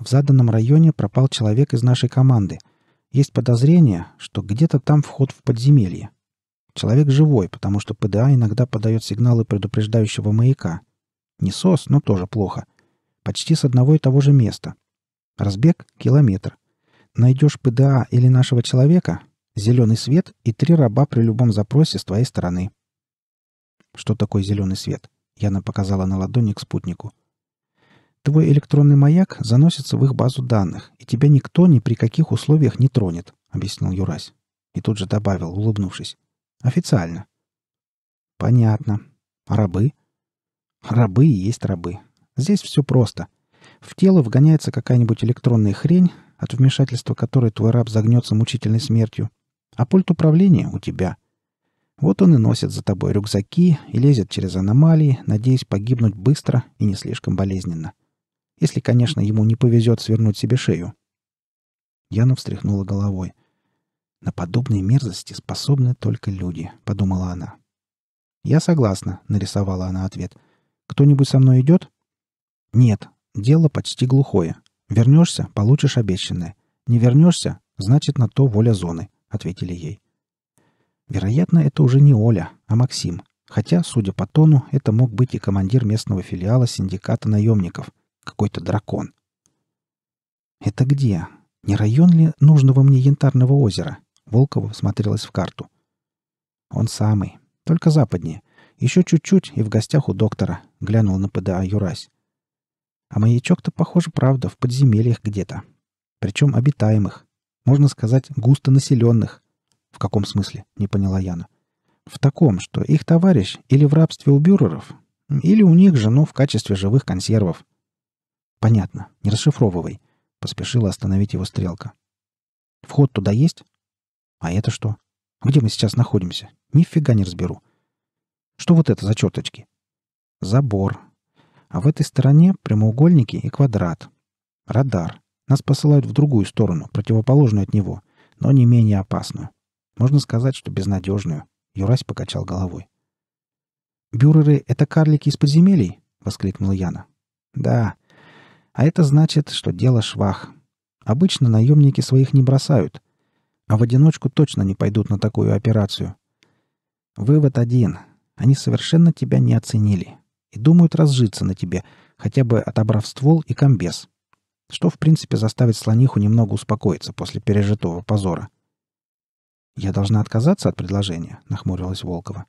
«В заданном районе пропал человек из нашей команды. Есть подозрение, что где-то там вход в подземелье. Человек живой, потому что ПДА иногда подает сигналы предупреждающего маяка. Не сос, но тоже плохо почти с одного и того же места. Разбег — километр. Найдешь ПДА или нашего человека — зеленый свет и три раба при любом запросе с твоей стороны. Что такое зеленый свет? Яна показала на ладони к спутнику. Твой электронный маяк заносится в их базу данных, и тебя никто ни при каких условиях не тронет, объяснил Юрась. И тут же добавил, улыбнувшись. Официально. Понятно. А рабы? Рабы и есть рабы. Здесь все просто. В тело вгоняется какая-нибудь электронная хрень, от вмешательства которой твой раб загнется мучительной смертью. А пульт управления у тебя. Вот он и носит за тобой рюкзаки и лезет через аномалии, надеясь погибнуть быстро и не слишком болезненно. Если, конечно, ему не повезет свернуть себе шею. Яна встряхнула головой. «На подобные мерзости способны только люди», — подумала она. «Я согласна», — нарисовала она ответ. «Кто-нибудь со мной идет?» «Нет, дело почти глухое. Вернешься — получишь обещанное. Не вернешься — значит, на то воля зоны», — ответили ей. Вероятно, это уже не Оля, а Максим. Хотя, судя по тону, это мог быть и командир местного филиала синдиката наемников. Какой-то дракон. «Это где? Не район ли нужного мне Янтарного озера?» Волкова смотрелась в карту. «Он самый. Только западнее. Еще чуть-чуть и в гостях у доктора», — глянул на ПДА Юрась. А маячок-то, похоже, правда, в подземельях где-то. Причем обитаемых. Можно сказать, густо населенных. В каком смысле, не поняла Яна. В таком, что их товарищ или в рабстве у бюреров, или у них жену в качестве живых консервов. Понятно, не расшифровывай. Поспешила остановить его стрелка. Вход туда есть? А это что? Где мы сейчас находимся? Нифига не разберу. Что вот это за черточки? Забор, а в этой стороне прямоугольники и квадрат. Радар. Нас посылают в другую сторону, противоположную от него, но не менее опасную. Можно сказать, что безнадежную. Юрась покачал головой. «Бюреры — это карлики из подземелий?» — воскликнул Яна. «Да. А это значит, что дело швах. Обычно наемники своих не бросают, а в одиночку точно не пойдут на такую операцию. Вывод один. Они совершенно тебя не оценили и думают разжиться на тебе, хотя бы отобрав ствол и комбез. Что, в принципе, заставит слониху немного успокоиться после пережитого позора. «Я должна отказаться от предложения», — нахмурилась Волкова.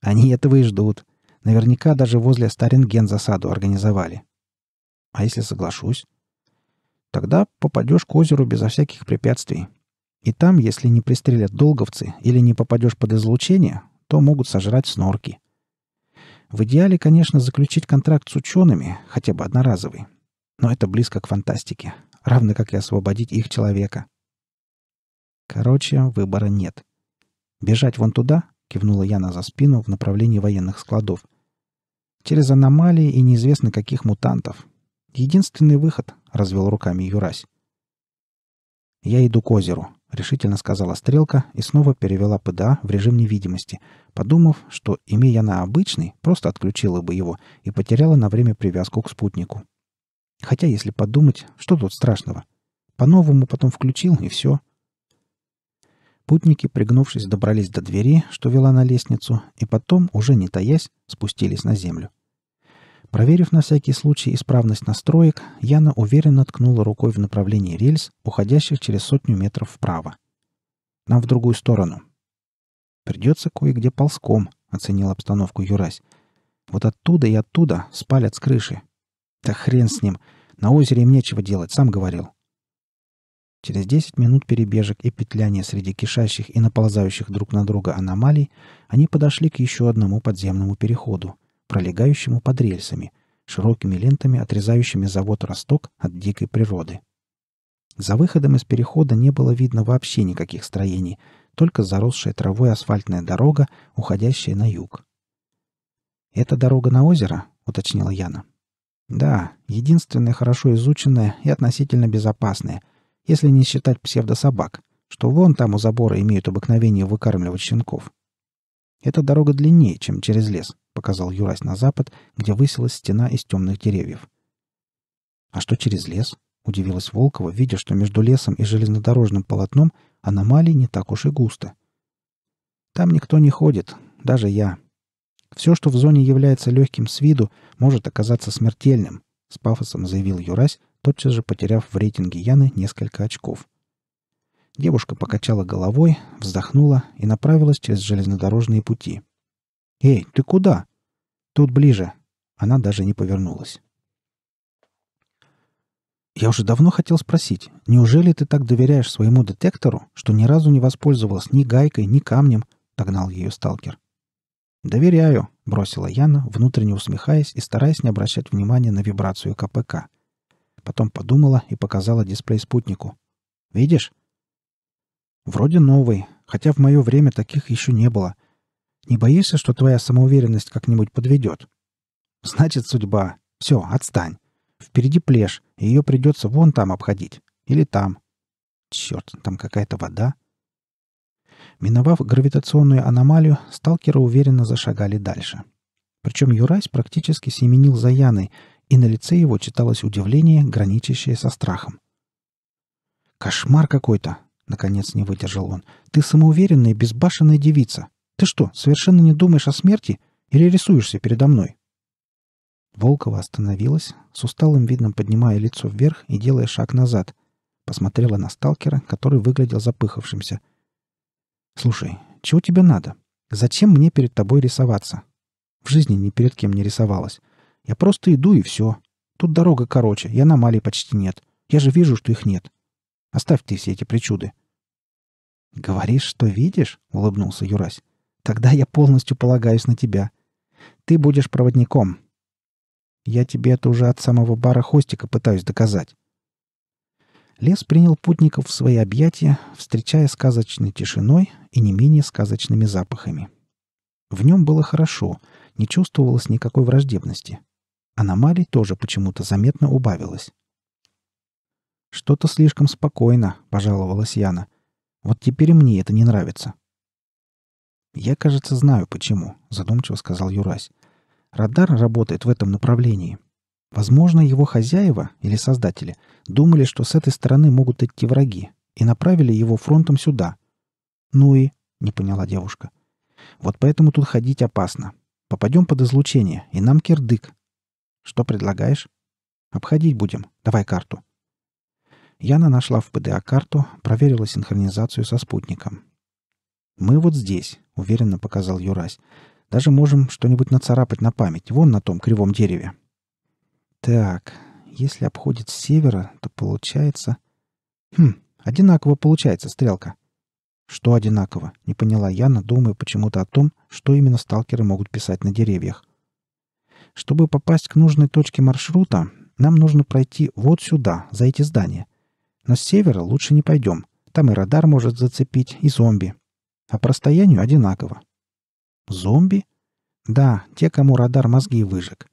«Они этого и ждут. Наверняка даже возле Старинген засаду организовали». «А если соглашусь?» «Тогда попадешь к озеру безо всяких препятствий. И там, если не пристрелят долговцы или не попадешь под излучение, то могут сожрать снорки». В идеале, конечно, заключить контракт с учеными, хотя бы одноразовый. Но это близко к фантастике, равно как и освободить их человека. Короче, выбора нет. Бежать вон туда, кивнула Яна за спину в направлении военных складов. Через аномалии и неизвестно каких мутантов. Единственный выход, развел руками Юрась. Я иду к озеру решительно сказала стрелка и снова перевела ПДА в режим невидимости, подумав, что, имея на обычный, просто отключила бы его и потеряла на время привязку к спутнику. Хотя, если подумать, что тут страшного? По-новому потом включил, и все. Путники, пригнувшись, добрались до двери, что вела на лестницу, и потом, уже не таясь, спустились на землю. — Проверив на всякий случай исправность настроек, Яна уверенно ткнула рукой в направлении рельс, уходящих через сотню метров вправо. «Нам в другую сторону». «Придется кое-где ползком», — оценил обстановку Юрась. «Вот оттуда и оттуда спалят с крыши». «Да хрен с ним! На озере им нечего делать, сам говорил». Через десять минут перебежек и петляния среди кишащих и наползающих друг на друга аномалий они подошли к еще одному подземному переходу — пролегающему под рельсами, широкими лентами, отрезающими завод «Росток» от дикой природы. За выходом из перехода не было видно вообще никаких строений, только заросшая травой асфальтная дорога, уходящая на юг. «Это дорога на озеро?» — уточнила Яна. «Да, единственная хорошо изученная и относительно безопасная, если не считать псевдособак, что вон там у забора имеют обыкновение выкармливать щенков. Эта дорога длиннее, чем через лес, — показал Юрась на запад, где высилась стена из темных деревьев. «А что через лес?» — удивилась Волкова, видя, что между лесом и железнодорожным полотном аномалий не так уж и густо. «Там никто не ходит, даже я. Все, что в зоне является легким с виду, может оказаться смертельным», — с пафосом заявил Юрась, тотчас же потеряв в рейтинге Яны несколько очков. Девушка покачала головой, вздохнула и направилась через железнодорожные пути — «Эй, ты куда?» «Тут ближе». Она даже не повернулась. «Я уже давно хотел спросить, неужели ты так доверяешь своему детектору, что ни разу не воспользовалась ни гайкой, ни камнем?» — догнал ее сталкер. «Доверяю», — бросила Яна, внутренне усмехаясь и стараясь не обращать внимания на вибрацию КПК. Потом подумала и показала дисплей спутнику. «Видишь?» «Вроде новый, хотя в мое время таких еще не было. Не боишься, что твоя самоуверенность как-нибудь подведет? Значит, судьба. Все, отстань. Впереди плешь, и ее придется вон там обходить. Или там. Черт, там какая-то вода. Миновав гравитационную аномалию, сталкеры уверенно зашагали дальше. Причем Юрась практически семенил за Яной, и на лице его читалось удивление, граничащее со страхом. «Кошмар какой-то!» — наконец не выдержал он. «Ты самоуверенная, безбашенная девица. Ты что, совершенно не думаешь о смерти или рисуешься передо мной?» Волкова остановилась, с усталым видом поднимая лицо вверх и делая шаг назад. Посмотрела на сталкера, который выглядел запыхавшимся. «Слушай, чего тебе надо? Зачем мне перед тобой рисоваться? В жизни ни перед кем не рисовалась. Я просто иду и все. Тут дорога короче, и аномалий почти нет. Я же вижу, что их нет. Оставь ты все эти причуды». «Говоришь, что видишь?» — улыбнулся Юрась. Тогда я полностью полагаюсь на тебя. Ты будешь проводником. Я тебе это уже от самого бара Хостика пытаюсь доказать. Лес принял путников в свои объятия, встречая сказочной тишиной и не менее сказочными запахами. В нем было хорошо, не чувствовалось никакой враждебности. Аномалий тоже почему-то заметно убавилось. «Что-то слишком спокойно», — пожаловалась Яна. «Вот теперь мне это не нравится». «Я, кажется, знаю, почему», — задумчиво сказал Юрась. «Радар работает в этом направлении. Возможно, его хозяева или создатели думали, что с этой стороны могут идти враги, и направили его фронтом сюда». «Ну и?» — не поняла девушка. «Вот поэтому тут ходить опасно. Попадем под излучение, и нам кирдык». «Что предлагаешь?» «Обходить будем. Давай карту». Яна нашла в ПДА карту, проверила синхронизацию со спутником. «Мы вот здесь», — уверенно показал Юрась. «Даже можем что-нибудь нацарапать на память, вон на том кривом дереве». «Так, если обходит с севера, то получается...» «Хм, одинаково получается стрелка». «Что одинаково?» — не поняла Яна, думая почему-то о том, что именно сталкеры могут писать на деревьях. «Чтобы попасть к нужной точке маршрута, нам нужно пройти вот сюда, за эти здания. Но с севера лучше не пойдем. Там и радар может зацепить, и зомби. А по расстоянию одинаково. Зомби? Да, те, кому радар мозги выжег.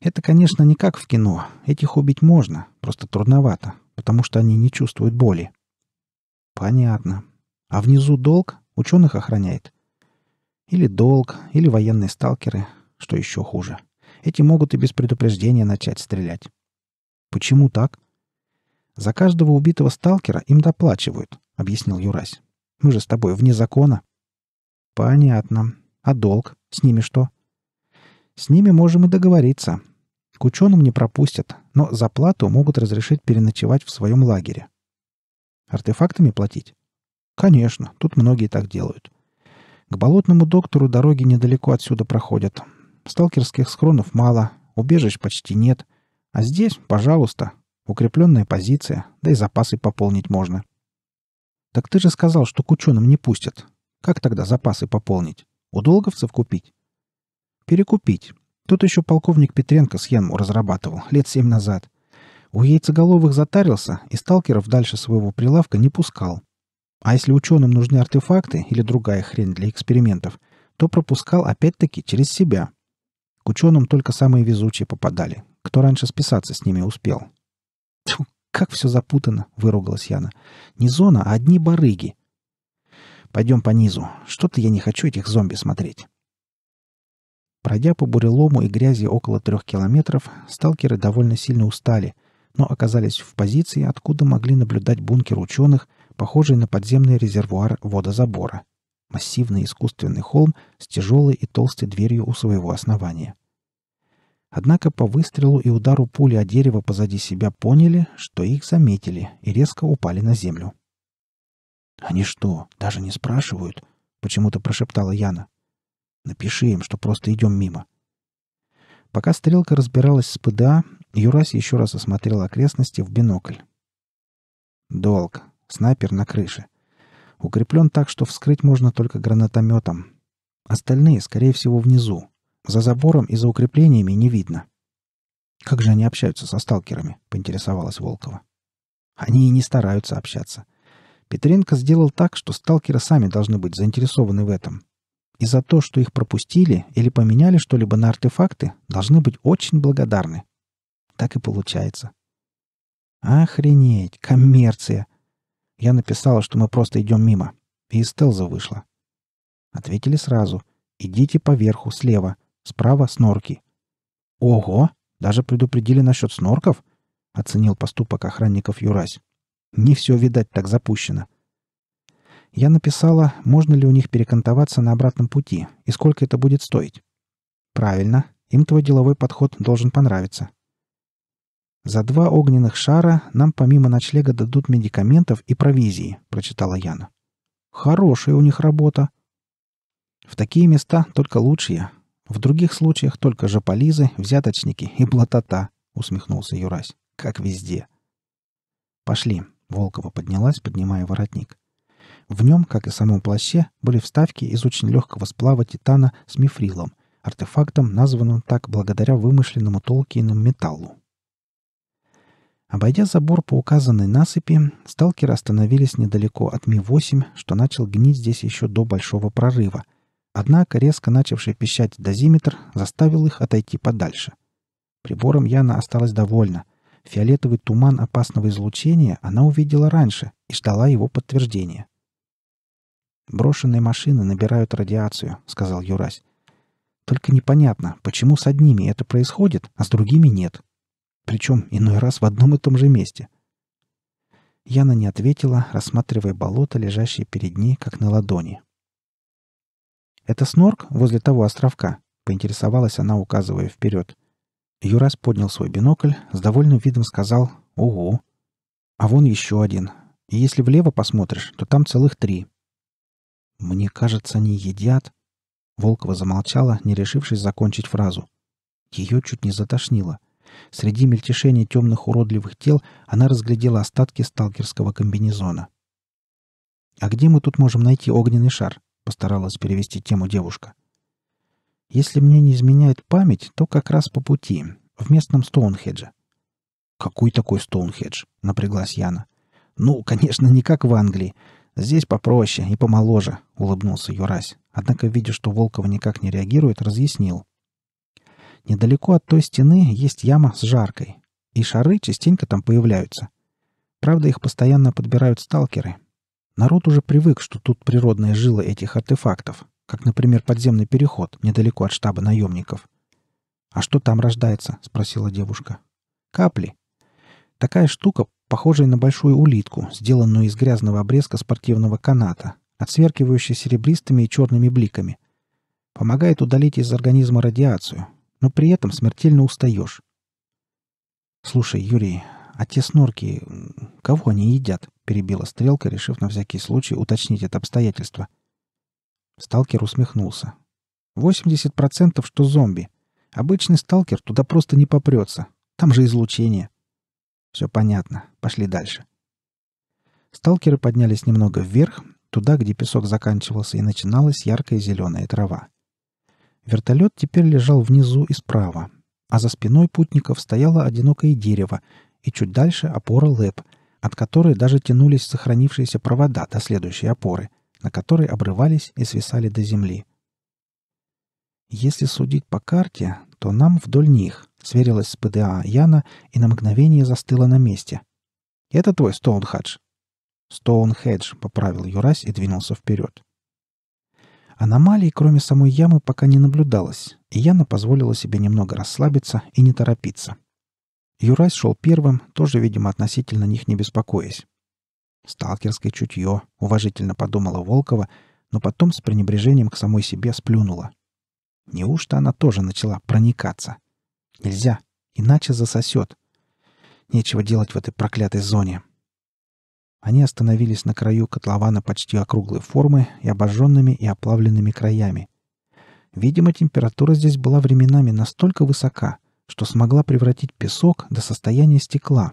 Это, конечно, не как в кино. Этих убить можно, просто трудновато, потому что они не чувствуют боли. Понятно. А внизу долг ученых охраняет. Или долг, или военные сталкеры, что еще хуже. Эти могут и без предупреждения начать стрелять. Почему так? За каждого убитого сталкера им доплачивают, объяснил Юрась. Мы же с тобой вне закона». «Понятно. А долг? С ними что?» «С ними можем и договориться. К ученым не пропустят, но за плату могут разрешить переночевать в своем лагере». «Артефактами платить?» «Конечно. Тут многие так делают. К болотному доктору дороги недалеко отсюда проходят. Сталкерских схронов мало, убежищ почти нет. А здесь, пожалуйста, укрепленная позиция, да и запасы пополнить можно. «Так ты же сказал, что к ученым не пустят. Как тогда запасы пополнить? У долговцев купить?» «Перекупить. Тут еще полковник Петренко схему разрабатывал лет семь назад. У яйцеголовых затарился и сталкеров дальше своего прилавка не пускал. А если ученым нужны артефакты или другая хрень для экспериментов, то пропускал опять-таки через себя. К ученым только самые везучие попадали, кто раньше списаться с ними успел. Тьфу, как все запутано, выругалась Яна. Не зона, а одни барыги. Пойдем по низу. Что-то я не хочу этих зомби смотреть. Пройдя по бурелому и грязи около трех километров, сталкеры довольно сильно устали, но оказались в позиции, откуда могли наблюдать бункер ученых, похожий на подземный резервуар водозабора. Массивный искусственный холм с тяжелой и толстой дверью у своего основания. Однако по выстрелу и удару пули о дерево позади себя поняли, что их заметили и резко упали на землю. «Они что, даже не спрашивают?» — почему-то прошептала Яна. «Напиши им, что просто идем мимо». Пока стрелка разбиралась с ПДА, Юрась еще раз осмотрел окрестности в бинокль. «Долг. Снайпер на крыше. Укреплен так, что вскрыть можно только гранатометом. Остальные, скорее всего, внизу, за забором и за укреплениями не видно. «Как же они общаются со сталкерами?» — поинтересовалась Волкова. «Они и не стараются общаться. Петренко сделал так, что сталкеры сами должны быть заинтересованы в этом. И за то, что их пропустили или поменяли что-либо на артефакты, должны быть очень благодарны. Так и получается. Охренеть, коммерция. Я написала, что мы просто идем мимо. И из Телза вышла. Ответили сразу. Идите по верху, слева. Справа — снорки. «Ого! Даже предупредили насчет снорков?» — оценил поступок охранников Юрась. «Не все, видать, так запущено». Я написала, можно ли у них перекантоваться на обратном пути и сколько это будет стоить. Правильно, им твой деловой подход должен понравиться. «За два огненных шара нам помимо ночлега дадут медикаментов и провизии», — прочитала Яна. «Хорошая у них работа». «В такие места только лучшие», в других случаях только жополизы, взяточники и блатота, усмехнулся Юрась. Как везде. Пошли. Волкова поднялась, поднимая воротник. В нем, как и самом плаще, были вставки из очень легкого сплава титана с мифрилом, артефактом, названным так благодаря вымышленному Толкиным металлу. Обойдя забор по указанной насыпи, сталкеры остановились недалеко от Ми-8, что начал гнить здесь еще до Большого прорыва — Однако резко начавший пищать дозиметр заставил их отойти подальше. Прибором Яна осталась довольна. Фиолетовый туман опасного излучения она увидела раньше и ждала его подтверждения. «Брошенные машины набирают радиацию», — сказал Юрась. «Только непонятно, почему с одними это происходит, а с другими нет. Причем иной раз в одном и том же месте». Яна не ответила, рассматривая болото, лежащее перед ней, как на ладони. «Это снорк возле того островка?» — поинтересовалась она, указывая вперед. Юрас поднял свой бинокль, с довольным видом сказал «Ого!» «А вон еще один. И если влево посмотришь, то там целых три». «Мне кажется, они едят...» Волкова замолчала, не решившись закончить фразу. Ее чуть не затошнило. Среди мельтешения темных уродливых тел она разглядела остатки сталкерского комбинезона. «А где мы тут можем найти огненный шар?» Постаралась перевести тему девушка. «Если мне не изменяет память, то как раз по пути, в местном Стоунхедже». «Какой такой Стоунхедж?» — напряглась Яна. «Ну, конечно, не как в Англии. Здесь попроще и помоложе», — улыбнулся Юрась. Однако, видя, что Волкова никак не реагирует, разъяснил. «Недалеко от той стены есть яма с жаркой, и шары частенько там появляются. Правда, их постоянно подбирают сталкеры, Народ уже привык, что тут природная жила этих артефактов, как, например, подземный переход недалеко от штаба наемников. «А что там рождается?» — спросила девушка. «Капли. Такая штука, похожая на большую улитку, сделанную из грязного обрезка спортивного каната, отсверкивающая серебристыми и черными бликами. Помогает удалить из организма радиацию, но при этом смертельно устаешь. Слушай, Юрий, а те снорки, кого они едят? перебила стрелка, решив на всякий случай уточнить это обстоятельство. Сталкер усмехнулся. Восемьдесят процентов, что зомби. Обычный сталкер туда просто не попрется. Там же излучение. Все понятно. Пошли дальше. Сталкеры поднялись немного вверх, туда, где песок заканчивался, и начиналась яркая зеленая трава. Вертолет теперь лежал внизу и справа, а за спиной путников стояло одинокое дерево, и чуть дальше опора ЛЭП, от которой даже тянулись сохранившиеся провода до следующей опоры, на которой обрывались и свисали до земли. Если судить по карте, то нам вдоль них, сверилась с ПДА Яна и на мгновение застыла на месте. «Это твой Стоунхедж?» «Стоунхедж», — поправил Юрась и двинулся вперед. Аномалий, кроме самой ямы, пока не наблюдалось, и Яна позволила себе немного расслабиться и не торопиться. — Юрась шел первым, тоже, видимо, относительно них не беспокоясь. «Сталкерское чутье», — уважительно подумала Волкова, но потом с пренебрежением к самой себе сплюнула. Неужто она тоже начала проникаться? Нельзя, иначе засосет. Нечего делать в этой проклятой зоне. Они остановились на краю котлована почти округлой формы и обожженными и оплавленными краями. Видимо, температура здесь была временами настолько высока, что смогла превратить песок до состояния стекла.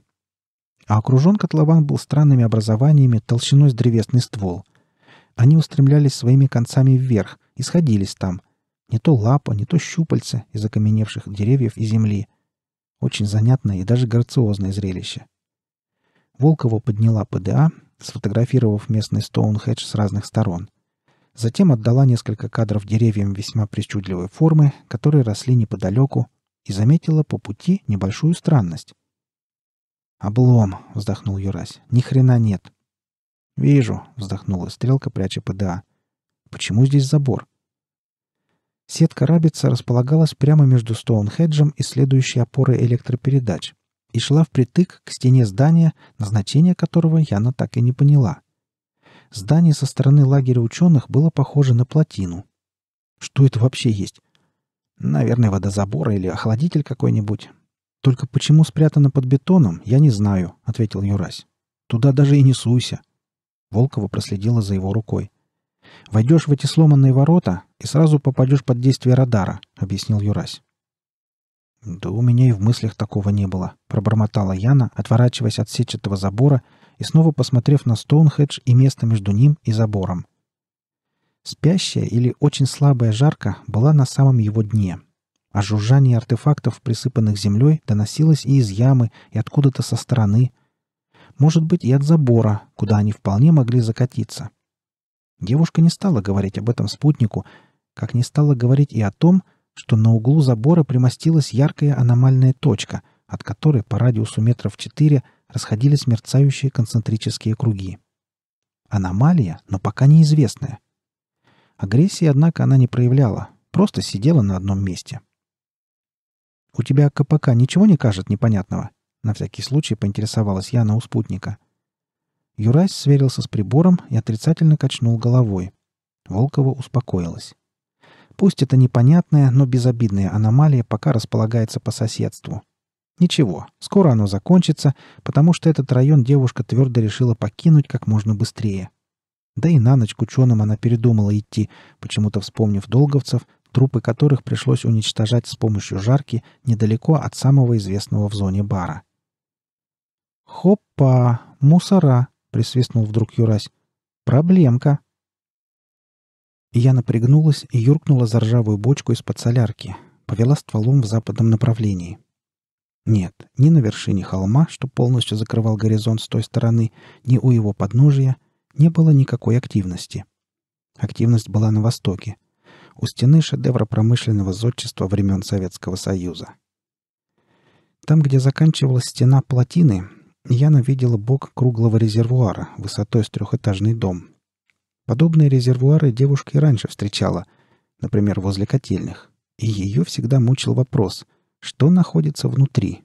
А окружен котлован был странными образованиями толщиной с древесный ствол. Они устремлялись своими концами вверх и сходились там. Не то лапа, не то щупальца из окаменевших деревьев и земли. Очень занятное и даже грациозное зрелище. Волкова подняла ПДА, сфотографировав местный Стоунхедж с разных сторон. Затем отдала несколько кадров деревьям весьма причудливой формы, которые росли неподалеку, и заметила по пути небольшую странность. «Облом!» — вздохнул Юрась. «Ни хрена нет!» «Вижу!» — вздохнула стрелка, пряча ПДА. «Почему здесь забор?» Сетка рабица располагалась прямо между Стоунхеджем и следующей опорой электропередач и шла впритык к стене здания, назначение которого Яна так и не поняла. Здание со стороны лагеря ученых было похоже на плотину. Что это вообще есть? Наверное, водозабор или охладитель какой-нибудь. Только почему спрятано под бетоном, я не знаю, — ответил Юрась. Туда даже и не суйся. Волкова проследила за его рукой. «Войдешь в эти сломанные ворота и сразу попадешь под действие радара», — объяснил Юрась. «Да у меня и в мыслях такого не было», — пробормотала Яна, отворачиваясь от сетчатого забора и снова посмотрев на Стоунхедж и место между ним и забором. Спящая или очень слабая жарка была на самом его дне, а жужжание артефактов, присыпанных землей, доносилось и из ямы, и откуда-то со стороны. Может быть, и от забора, куда они вполне могли закатиться. Девушка не стала говорить об этом спутнику, как не стала говорить и о том, что на углу забора примостилась яркая аномальная точка, от которой по радиусу метров четыре расходились мерцающие концентрические круги. Аномалия, но пока неизвестная — Агрессии, однако, она не проявляла, просто сидела на одном месте. «У тебя КПК ничего не кажет непонятного?» На всякий случай поинтересовалась Яна у спутника. Юрась сверился с прибором и отрицательно качнул головой. Волкова успокоилась. Пусть это непонятная, но безобидная аномалия пока располагается по соседству. Ничего, скоро оно закончится, потому что этот район девушка твердо решила покинуть как можно быстрее. Да и на ночь к ученым она передумала идти, почему-то вспомнив долговцев, трупы которых пришлось уничтожать с помощью жарки недалеко от самого известного в зоне бара. «Хоппа! Мусора!» — присвистнул вдруг Юрась. «Проблемка!» Я напрягнулась и юркнула за ржавую бочку из-под солярки, повела стволом в западном направлении. Нет, ни на вершине холма, что полностью закрывал горизонт с той стороны, ни у его подножия — не было никакой активности. Активность была на востоке, у стены шедевра промышленного зодчества времен Советского Союза. Там, где заканчивалась стена плотины, Яна видела бок круглого резервуара высотой с трехэтажный дом. Подобные резервуары девушка и раньше встречала, например, возле котельных, и ее всегда мучил вопрос, что находится внутри.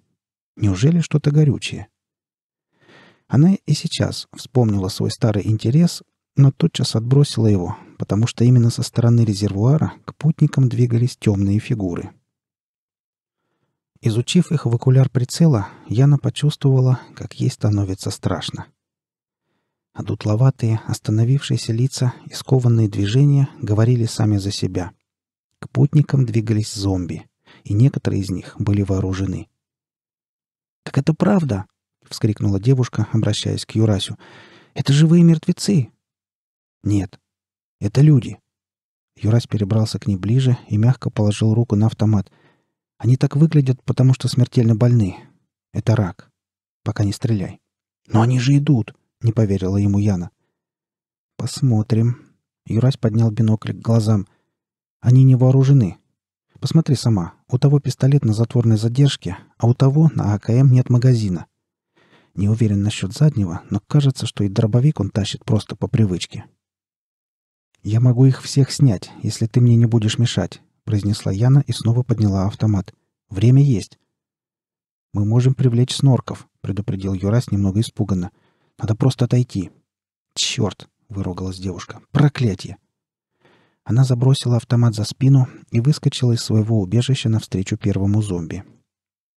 Неужели что-то горючее? Она и сейчас вспомнила свой старый интерес, но тотчас отбросила его, потому что именно со стороны резервуара к путникам двигались темные фигуры. Изучив их в окуляр прицела, Яна почувствовала, как ей становится страшно. А дутловатые, остановившиеся лица и скованные движения говорили сами за себя. К путникам двигались зомби, и некоторые из них были вооружены. «Так это правда!» вскрикнула девушка, обращаясь к Юрасю. «Это живые мертвецы!» «Нет, это люди!» Юрась перебрался к ней ближе и мягко положил руку на автомат. «Они так выглядят, потому что смертельно больны. Это рак. Пока не стреляй». «Но они же идут!» — не поверила ему Яна. «Посмотрим». Юрась поднял бинокль к глазам. «Они не вооружены. Посмотри сама. У того пистолет на затворной задержке, а у того на АКМ нет магазина. Не уверен насчет заднего, но кажется, что и дробовик он тащит просто по привычке. «Я могу их всех снять, если ты мне не будешь мешать», — произнесла Яна и снова подняла автомат. «Время есть». «Мы можем привлечь снорков», — предупредил Юрас немного испуганно. «Надо просто отойти». «Черт!» — выругалась девушка. «Проклятие!» Она забросила автомат за спину и выскочила из своего убежища навстречу первому зомби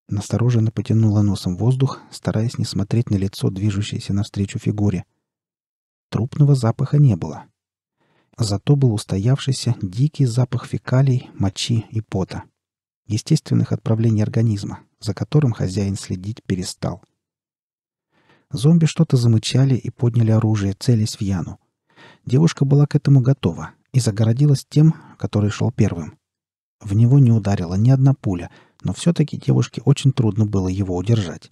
настороженно потянула носом воздух, стараясь не смотреть на лицо движущейся навстречу фигуре. Трупного запаха не было. Зато был устоявшийся дикий запах фекалий, мочи и пота. Естественных отправлений организма, за которым хозяин следить перестал. Зомби что-то замычали и подняли оружие, целясь в Яну. Девушка была к этому готова и загородилась тем, который шел первым. В него не ударила ни одна пуля — но все-таки девушке очень трудно было его удержать.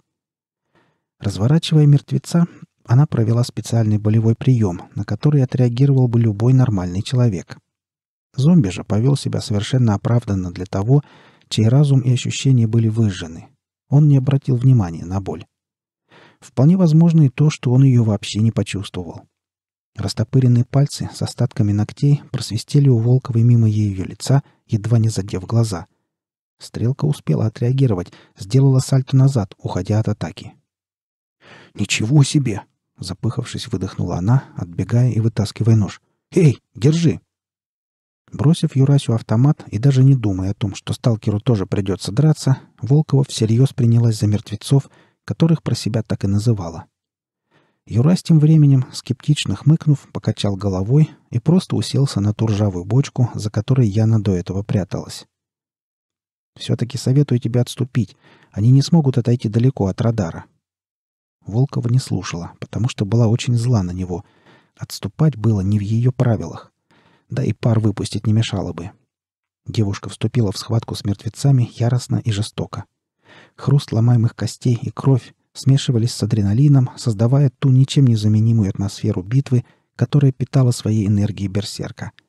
Разворачивая мертвеца, она провела специальный болевой прием, на который отреагировал бы любой нормальный человек. Зомби же повел себя совершенно оправданно для того, чей разум и ощущения были выжжены. Он не обратил внимания на боль. Вполне возможно и то, что он ее вообще не почувствовал. Растопыренные пальцы с остатками ногтей просвистели у Волковой мимо ее лица, едва не задев глаза — Стрелка успела отреагировать, сделала сальто назад, уходя от атаки. «Ничего себе!» — запыхавшись, выдохнула она, отбегая и вытаскивая нож. «Эй, держи!» Бросив Юрасю автомат и даже не думая о том, что сталкеру тоже придется драться, Волкова всерьез принялась за мертвецов, которых про себя так и называла. Юрась тем временем, скептично хмыкнув, покачал головой и просто уселся на ту ржавую бочку, за которой Яна до этого пряталась. Все-таки советую тебе отступить. Они не смогут отойти далеко от радара». Волкова не слушала, потому что была очень зла на него. Отступать было не в ее правилах. Да и пар выпустить не мешало бы. Девушка вступила в схватку с мертвецами яростно и жестоко. Хруст ломаемых костей и кровь смешивались с адреналином, создавая ту ничем не заменимую атмосферу битвы, которая питала своей энергией берсерка —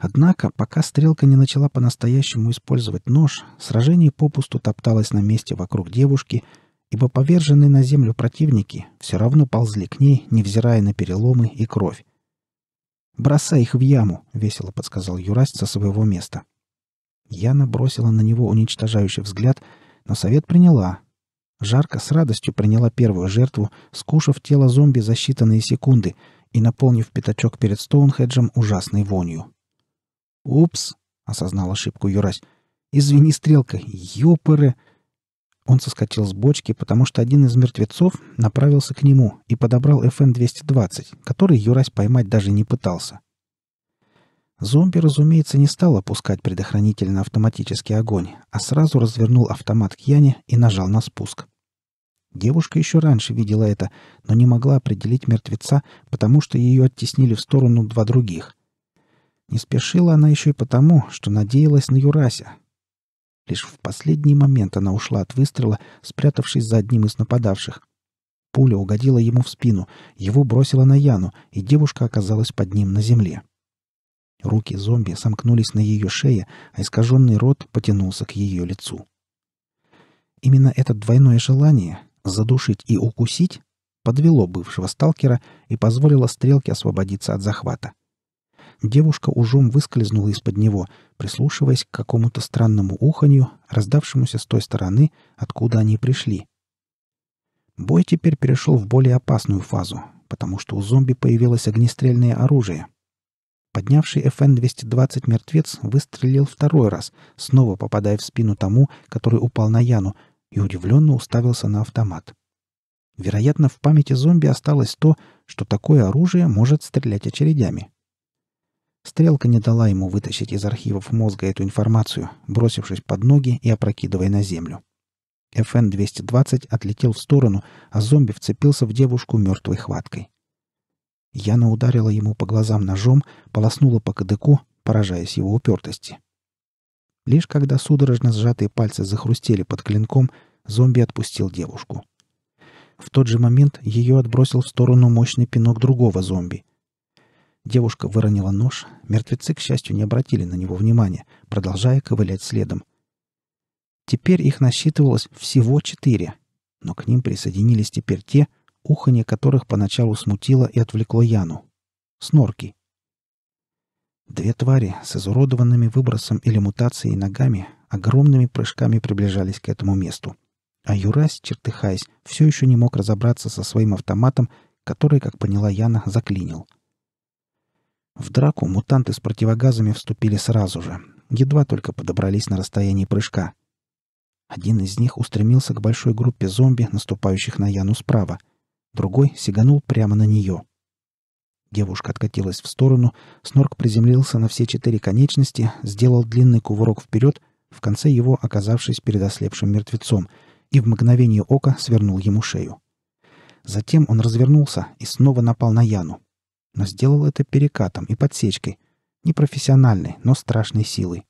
Однако, пока стрелка не начала по-настоящему использовать нож, сражение попусту топталось на месте вокруг девушки, ибо поверженные на землю противники все равно ползли к ней, невзирая на переломы и кровь. «Бросай их в яму!» — весело подсказал Юрасть со своего места. Яна бросила на него уничтожающий взгляд, но совет приняла. Жарко с радостью приняла первую жертву, скушав тело зомби за считанные секунды и наполнив пятачок перед Стоунхеджем ужасной вонью. «Упс!» — осознал ошибку Юрась. «Извини, стрелка! Ёпары!» Он соскочил с бочки, потому что один из мертвецов направился к нему и подобрал FN-220, эм который Юрась поймать даже не пытался. Зомби, разумеется, не стал опускать предохранитель на автоматический огонь, а сразу развернул автомат к Яне и нажал на спуск. Девушка еще раньше видела это, но не могла определить мертвеца, потому что ее оттеснили в сторону два других. Не спешила она еще и потому, что надеялась на Юрася. Лишь в последний момент она ушла от выстрела, спрятавшись за одним из нападавших. Пуля угодила ему в спину, его бросила на Яну, и девушка оказалась под ним на земле. Руки зомби сомкнулись на ее шее, а искаженный рот потянулся к ее лицу. Именно это двойное желание — задушить и укусить — подвело бывшего сталкера и позволило стрелке освободиться от захвата девушка ужом выскользнула из-под него, прислушиваясь к какому-то странному уханью, раздавшемуся с той стороны, откуда они пришли. Бой теперь перешел в более опасную фазу, потому что у зомби появилось огнестрельное оружие. Поднявший FN-220 мертвец выстрелил второй раз, снова попадая в спину тому, который упал на Яну, и удивленно уставился на автомат. Вероятно, в памяти зомби осталось то, что такое оружие может стрелять очередями. Стрелка не дала ему вытащить из архивов мозга эту информацию, бросившись под ноги и опрокидывая на землю. FN-220 отлетел в сторону, а зомби вцепился в девушку мертвой хваткой. Яна ударила ему по глазам ножом, полоснула по кадыку, поражаясь его упертости. Лишь когда судорожно сжатые пальцы захрустели под клинком, зомби отпустил девушку. В тот же момент ее отбросил в сторону мощный пинок другого зомби — Девушка выронила нож, мертвецы, к счастью, не обратили на него внимания, продолжая ковылять следом. Теперь их насчитывалось всего четыре, но к ним присоединились теперь те, уханье которых поначалу смутило и отвлекло Яну. Снорки. Две твари с изуродованными выбросом или мутацией ногами огромными прыжками приближались к этому месту. А Юрась, чертыхаясь, все еще не мог разобраться со своим автоматом, который, как поняла Яна, заклинил — в драку мутанты с противогазами вступили сразу же, едва только подобрались на расстоянии прыжка. Один из них устремился к большой группе зомби, наступающих на Яну справа. Другой сиганул прямо на нее. Девушка откатилась в сторону, снорк приземлился на все четыре конечности, сделал длинный кувырок вперед, в конце его оказавшись перед ослепшим мертвецом, и в мгновение ока свернул ему шею. Затем он развернулся и снова напал на Яну но сделал это перекатом и подсечкой. Непрофессиональной, но страшной силой.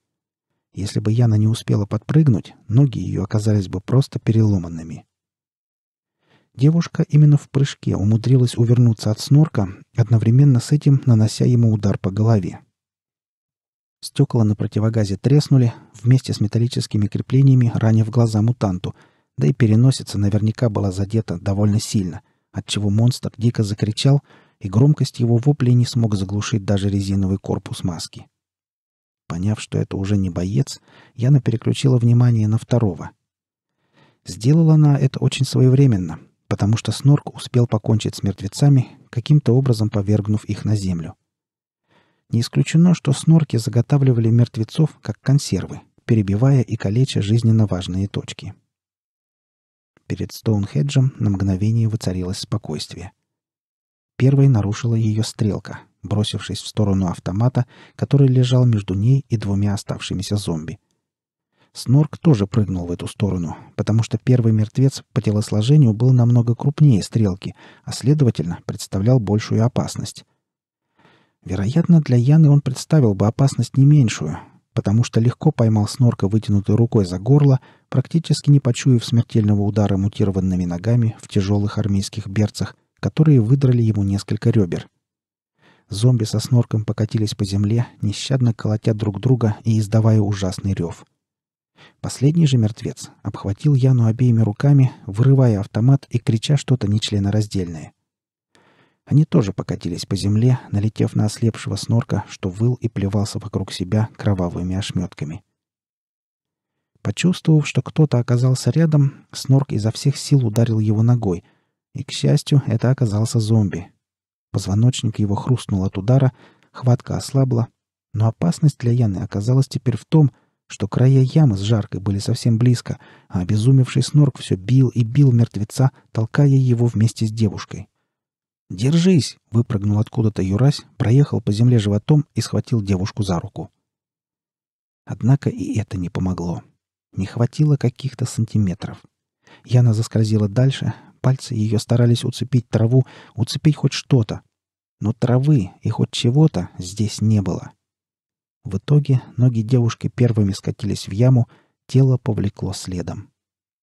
Если бы Яна не успела подпрыгнуть, ноги ее оказались бы просто переломанными. Девушка именно в прыжке умудрилась увернуться от снорка, одновременно с этим нанося ему удар по голове. Стекла на противогазе треснули, вместе с металлическими креплениями ранив глаза мутанту, да и переносица наверняка была задета довольно сильно, отчего монстр дико закричал — и громкость его воплей не смог заглушить даже резиновый корпус маски. Поняв, что это уже не боец, Яна переключила внимание на второго. Сделала она это очень своевременно, потому что Снорк успел покончить с мертвецами, каким-то образом повергнув их на землю. Не исключено, что снорки заготавливали мертвецов как консервы, перебивая и калеча жизненно важные точки. Перед Стоунхеджем на мгновение воцарилось спокойствие. Первой нарушила ее стрелка, бросившись в сторону автомата, который лежал между ней и двумя оставшимися зомби. Снорк тоже прыгнул в эту сторону, потому что первый мертвец по телосложению был намного крупнее стрелки, а следовательно представлял большую опасность. Вероятно, для Яны он представил бы опасность не меньшую, потому что легко поймал Снорка вытянутой рукой за горло, практически не почуяв смертельного удара мутированными ногами в тяжелых армейских берцах – которые выдрали ему несколько ребер. Зомби со снорком покатились по земле, нещадно колотя друг друга и издавая ужасный рев. Последний же мертвец обхватил Яну обеими руками, вырывая автомат и крича что-то нечленораздельное. Они тоже покатились по земле, налетев на ослепшего снорка, что выл и плевался вокруг себя кровавыми ошметками. Почувствовав, что кто-то оказался рядом, снорк изо всех сил ударил его ногой — и, к счастью, это оказался зомби. Позвоночник его хрустнул от удара, хватка ослабла, но опасность для Яны оказалась теперь в том, что края ямы с жаркой были совсем близко, а обезумевший снорк все бил и бил мертвеца, толкая его вместе с девушкой. «Держись!» — выпрыгнул откуда-то Юрась, проехал по земле животом и схватил девушку за руку. Однако и это не помогло. Не хватило каких-то сантиметров. Яна заскользила дальше, Пальцы ее старались уцепить траву, уцепить хоть что-то. Но травы и хоть чего-то здесь не было. В итоге ноги девушки первыми скатились в яму, тело повлекло следом.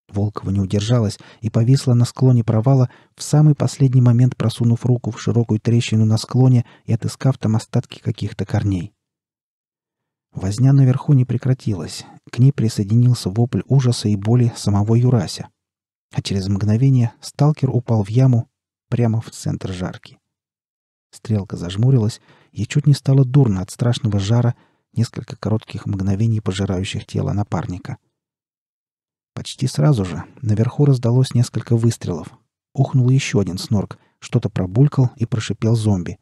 Волкова не удержалась и повисла на склоне провала, в самый последний момент просунув руку в широкую трещину на склоне и отыскав там остатки каких-то корней. Возня наверху не прекратилась. К ней присоединился вопль ужаса и боли самого Юрася а через мгновение сталкер упал в яму прямо в центр жарки. Стрелка зажмурилась, и чуть не стало дурно от страшного жара несколько коротких мгновений пожирающих тело напарника. Почти сразу же наверху раздалось несколько выстрелов. Ухнул еще один снорк, что-то пробулькал и прошипел зомби.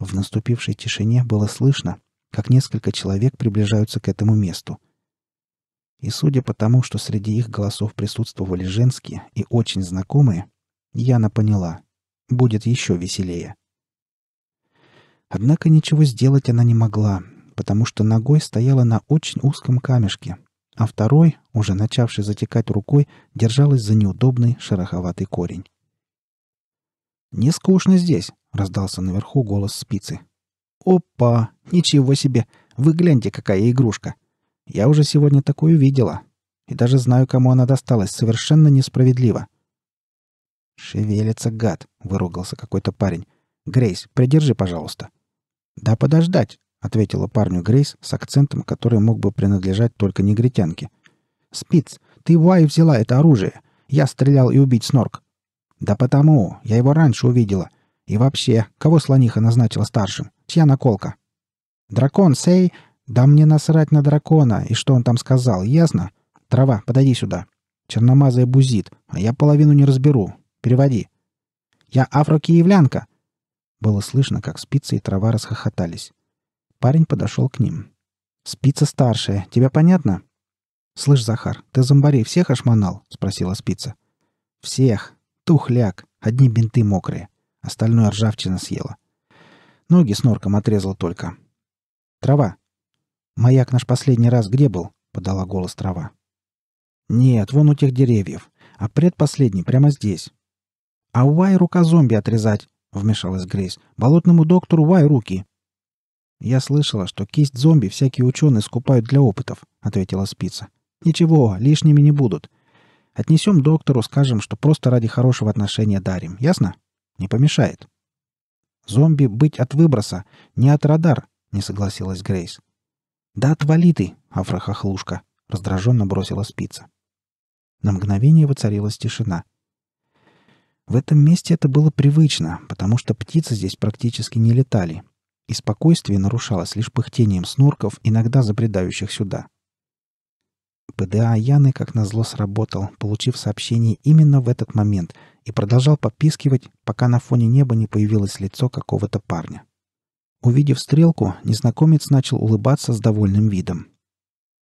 В наступившей тишине было слышно, как несколько человек приближаются к этому месту. И судя по тому, что среди их голосов присутствовали женские и очень знакомые, Яна поняла, будет еще веселее. Однако ничего сделать она не могла, потому что ногой стояла на очень узком камешке, а второй, уже начавший затекать рукой, держалась за неудобный шероховатый корень. «Не скучно здесь», — раздался наверху голос спицы. «Опа! Ничего себе! Вы гляньте, какая игрушка!» Я уже сегодня такую видела. И даже знаю, кому она досталась совершенно несправедливо. «Шевелится гад», — выругался какой-то парень. «Грейс, придержи, пожалуйста». «Да подождать», — ответила парню Грейс с акцентом, который мог бы принадлежать только негритянке. «Спиц, ты вай взяла это оружие. Я стрелял и убить Снорк». «Да потому. Я его раньше увидела. И вообще, кого слониха назначила старшим? Чья наколка?» «Дракон, сей, «Да мне насрать на дракона, и что он там сказал, ясно? Трава, подойди сюда. Черномазая бузит, а я половину не разберу. Переводи». «Я афрокиевлянка!» Было слышно, как спицы и трава расхохотались. Парень подошел к ним. «Спица старшая, тебя понятно?» «Слышь, Захар, ты зомбарей всех ошмонал?» — спросила спица. «Всех. Тухляк. Одни бинты мокрые. Остальное ржавчина съела. Ноги с норком отрезал только. Трава, «Маяк наш последний раз где был?» — подала голос трава. «Нет, вон у тех деревьев. А предпоследний прямо здесь». «А Уай рука зомби отрезать!» — вмешалась Грейс. «Болотному доктору Уай руки!» «Я слышала, что кисть зомби всякие ученые скупают для опытов», — ответила Спица. «Ничего, лишними не будут. Отнесем доктору, скажем, что просто ради хорошего отношения дарим. Ясно? Не помешает». «Зомби быть от выброса, не от радар», — не согласилась Грейс. «Да отвали ты, афрохохлушка!» — раздраженно бросила спица. На мгновение воцарилась тишина. В этом месте это было привычно, потому что птицы здесь практически не летали, и спокойствие нарушалось лишь пыхтением снорков, иногда забредающих сюда. ПДА Яны, как назло, сработал, получив сообщение именно в этот момент, и продолжал попискивать, пока на фоне неба не появилось лицо какого-то парня. Увидев стрелку, незнакомец начал улыбаться с довольным видом.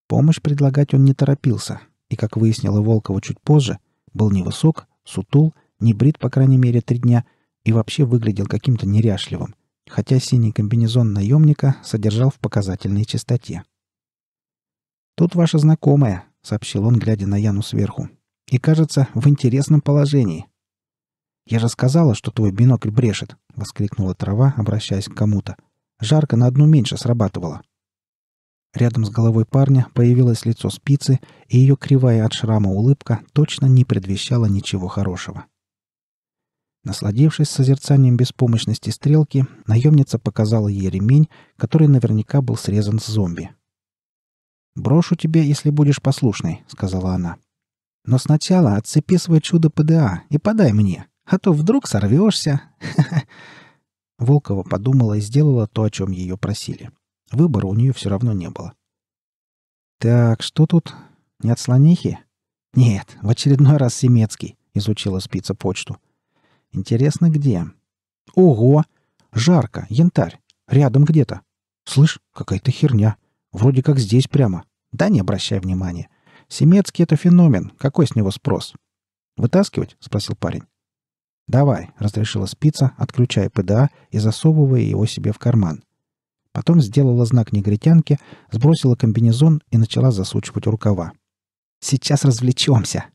Помощь предлагать он не торопился, и, как выяснила Волкова чуть позже, был невысок, сутул, не брит, по крайней мере, три дня, и вообще выглядел каким-то неряшливым, хотя синий комбинезон наемника содержал в показательной чистоте. «Тут ваша знакомая», — сообщил он, глядя на Яну сверху. «И, кажется, в интересном положении. «Я же сказала, что твой бинокль брешет!» — воскликнула трава, обращаясь к кому-то. «Жарко на одну меньше срабатывало!» Рядом с головой парня появилось лицо спицы, и ее кривая от шрама улыбка точно не предвещала ничего хорошего. Насладившись созерцанием беспомощности стрелки, наемница показала ей ремень, который наверняка был срезан с зомби. «Брошу тебе, если будешь послушной», — сказала она. «Но сначала отцепи свое чудо ПДА и подай мне». А то вдруг сорвешься. Волкова подумала и сделала то, о чем ее просили. Выбора у нее все равно не было. «Так, что тут? Не от слонихи?» «Нет, в очередной раз Семецкий», — изучила спица почту. «Интересно, где?» «Ого! Жарко! Янтарь! Рядом где-то! Слышь, какая-то херня! Вроде как здесь прямо! Да не обращай внимания! Семецкий — это феномен! Какой с него спрос?» «Вытаскивать?» — спросил парень. «Давай», — разрешила спица, отключая ПДА и засовывая его себе в карман. Потом сделала знак негритянке, сбросила комбинезон и начала засучивать рукава. «Сейчас развлечемся!»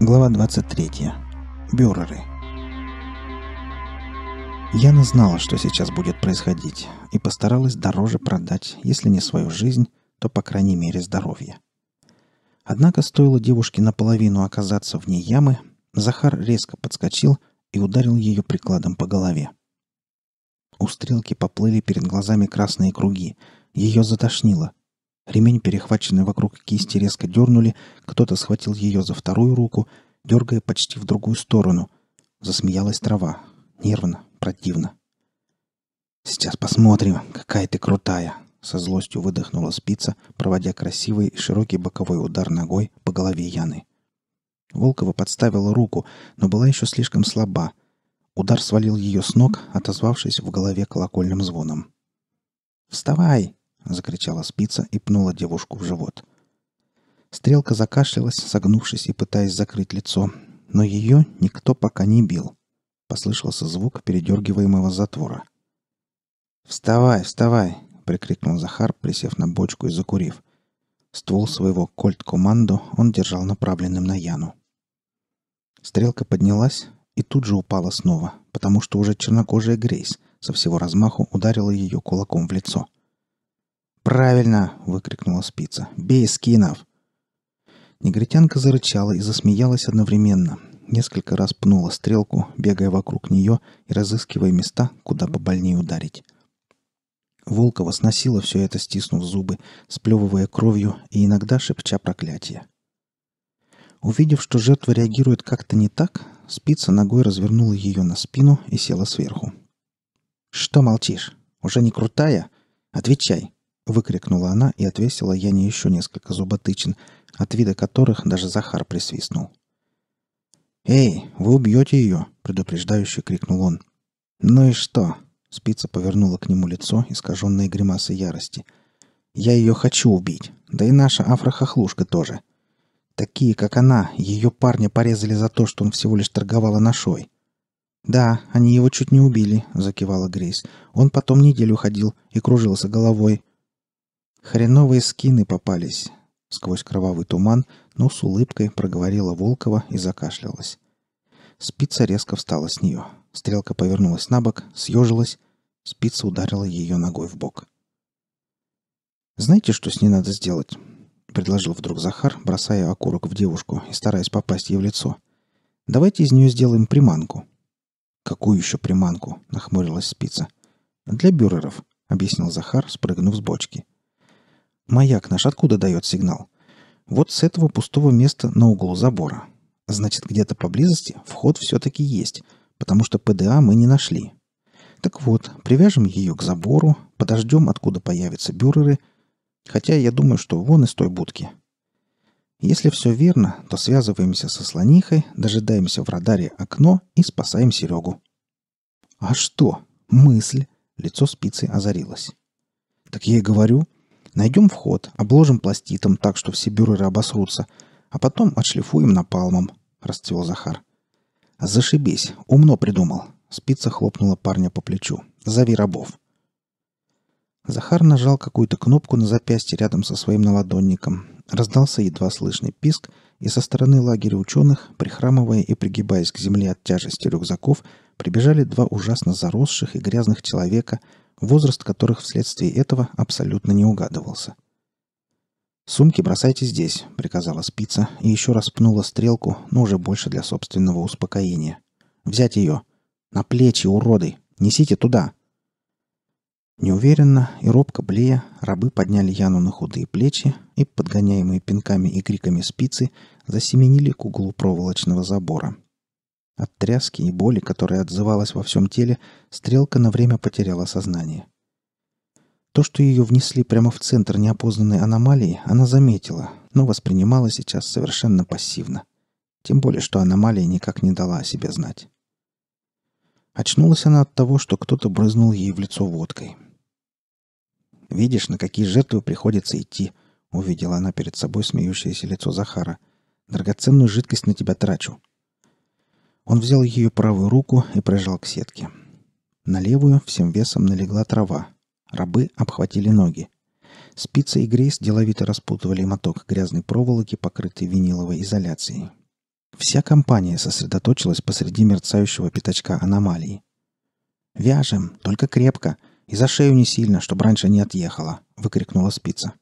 Глава 23. Бюреры. Яна знала, что сейчас будет происходить, и постаралась дороже продать, если не свою жизнь, то, по крайней мере, здоровье. Однако стоило девушке наполовину оказаться вне ямы, Захар резко подскочил и ударил ее прикладом по голове. У стрелки поплыли перед глазами красные круги. Ее затошнило. Ремень, перехваченный вокруг кисти, резко дернули, кто-то схватил ее за вторую руку, дергая почти в другую сторону. Засмеялась трава. Нервно, противно. «Сейчас посмотрим, какая ты крутая!» Со злостью выдохнула спица, проводя красивый и широкий боковой удар ногой по голове Яны. Волкова подставила руку, но была еще слишком слаба. Удар свалил ее с ног, отозвавшись в голове колокольным звоном. «Вставай!» — закричала спица и пнула девушку в живот. Стрелка закашлялась, согнувшись и пытаясь закрыть лицо, но ее никто пока не бил. Послышался звук передергиваемого затвора. «Вставай, вставай!» прикрикнул Захар, присев на бочку и закурив. Ствол своего кольт-команду он держал направленным на Яну. Стрелка поднялась и тут же упала снова, потому что уже чернокожая Грейс со всего размаху ударила ее кулаком в лицо. «Правильно!» — выкрикнула спица. «Бей скинов!» Негритянка зарычала и засмеялась одновременно. Несколько раз пнула стрелку, бегая вокруг нее и разыскивая места, куда побольнее ударить. Волкова сносила все это, стиснув зубы, сплевывая кровью и иногда шепча проклятие. Увидев, что жертва реагирует как-то не так, спица ногой развернула ее на спину и села сверху. «Что молчишь? Уже не крутая? Отвечай!» — выкрикнула она и отвесила Яне еще несколько зуботычин, от вида которых даже Захар присвистнул. «Эй, вы убьете ее!» — предупреждающе крикнул он. «Ну и что? Спица повернула к нему лицо, искаженное гримасой ярости. «Я ее хочу убить. Да и наша афрохохлушка тоже. Такие, как она, ее парня порезали за то, что он всего лишь торговал анашой». «Да, они его чуть не убили», — закивала Грейс. «Он потом неделю ходил и кружился головой». «Хреновые скины попались», — сквозь кровавый туман, но с улыбкой проговорила Волкова и закашлялась. Спица резко встала с нее. Стрелка повернулась на бок, съежилась. Спица ударила ее ногой в бок. «Знаете, что с ней надо сделать?» — предложил вдруг Захар, бросая окурок в девушку и стараясь попасть ей в лицо. «Давайте из нее сделаем приманку». «Какую еще приманку?» — нахмурилась спица. «Для бюреров», — объяснил Захар, спрыгнув с бочки. «Маяк наш откуда дает сигнал?» «Вот с этого пустого места на углу забора. Значит, где-то поблизости вход все-таки есть» потому что ПДА мы не нашли. Так вот, привяжем ее к забору, подождем, откуда появятся бюреры, хотя я думаю, что вон из той будки. Если все верно, то связываемся со слонихой, дожидаемся в радаре окно и спасаем Серегу. А что? Мысль. Лицо спицы озарилось. Так я и говорю. Найдем вход, обложим пластитом так, что все бюреры обосрутся, а потом отшлифуем напалмом, расцвел Захар. — «Зашибись! Умно придумал!» Спица хлопнула парня по плечу. «Зови рабов!» Захар нажал какую-то кнопку на запястье рядом со своим наладонником. Раздался едва слышный писк, и со стороны лагеря ученых, прихрамывая и пригибаясь к земле от тяжести рюкзаков, прибежали два ужасно заросших и грязных человека, возраст которых вследствие этого абсолютно не угадывался – «Сумки бросайте здесь», — приказала спица и еще раз пнула стрелку, но уже больше для собственного успокоения. «Взять ее! На плечи, уроды! Несите туда!» Неуверенно и робко блея, рабы подняли Яну на худые плечи и, подгоняемые пинками и криками спицы, засеменили к углу проволочного забора. От тряски и боли, которая отзывалась во всем теле, стрелка на время потеряла сознание. То, что ее внесли прямо в центр неопознанной аномалии, она заметила, но воспринимала сейчас совершенно пассивно. Тем более, что аномалия никак не дала о себе знать. Очнулась она от того, что кто-то брызнул ей в лицо водкой. «Видишь, на какие жертвы приходится идти», — увидела она перед собой смеющееся лицо Захара. «Драгоценную жидкость на тебя трачу». Он взял ее правую руку и прижал к сетке. На левую всем весом налегла трава, Рабы обхватили ноги. Спица и Грейс деловито распутывали моток грязной проволоки, покрытой виниловой изоляцией. Вся компания сосредоточилась посреди мерцающего пятачка аномалии. «Вяжем, только крепко, и за шею не сильно, чтобы раньше не отъехала», — выкрикнула спица.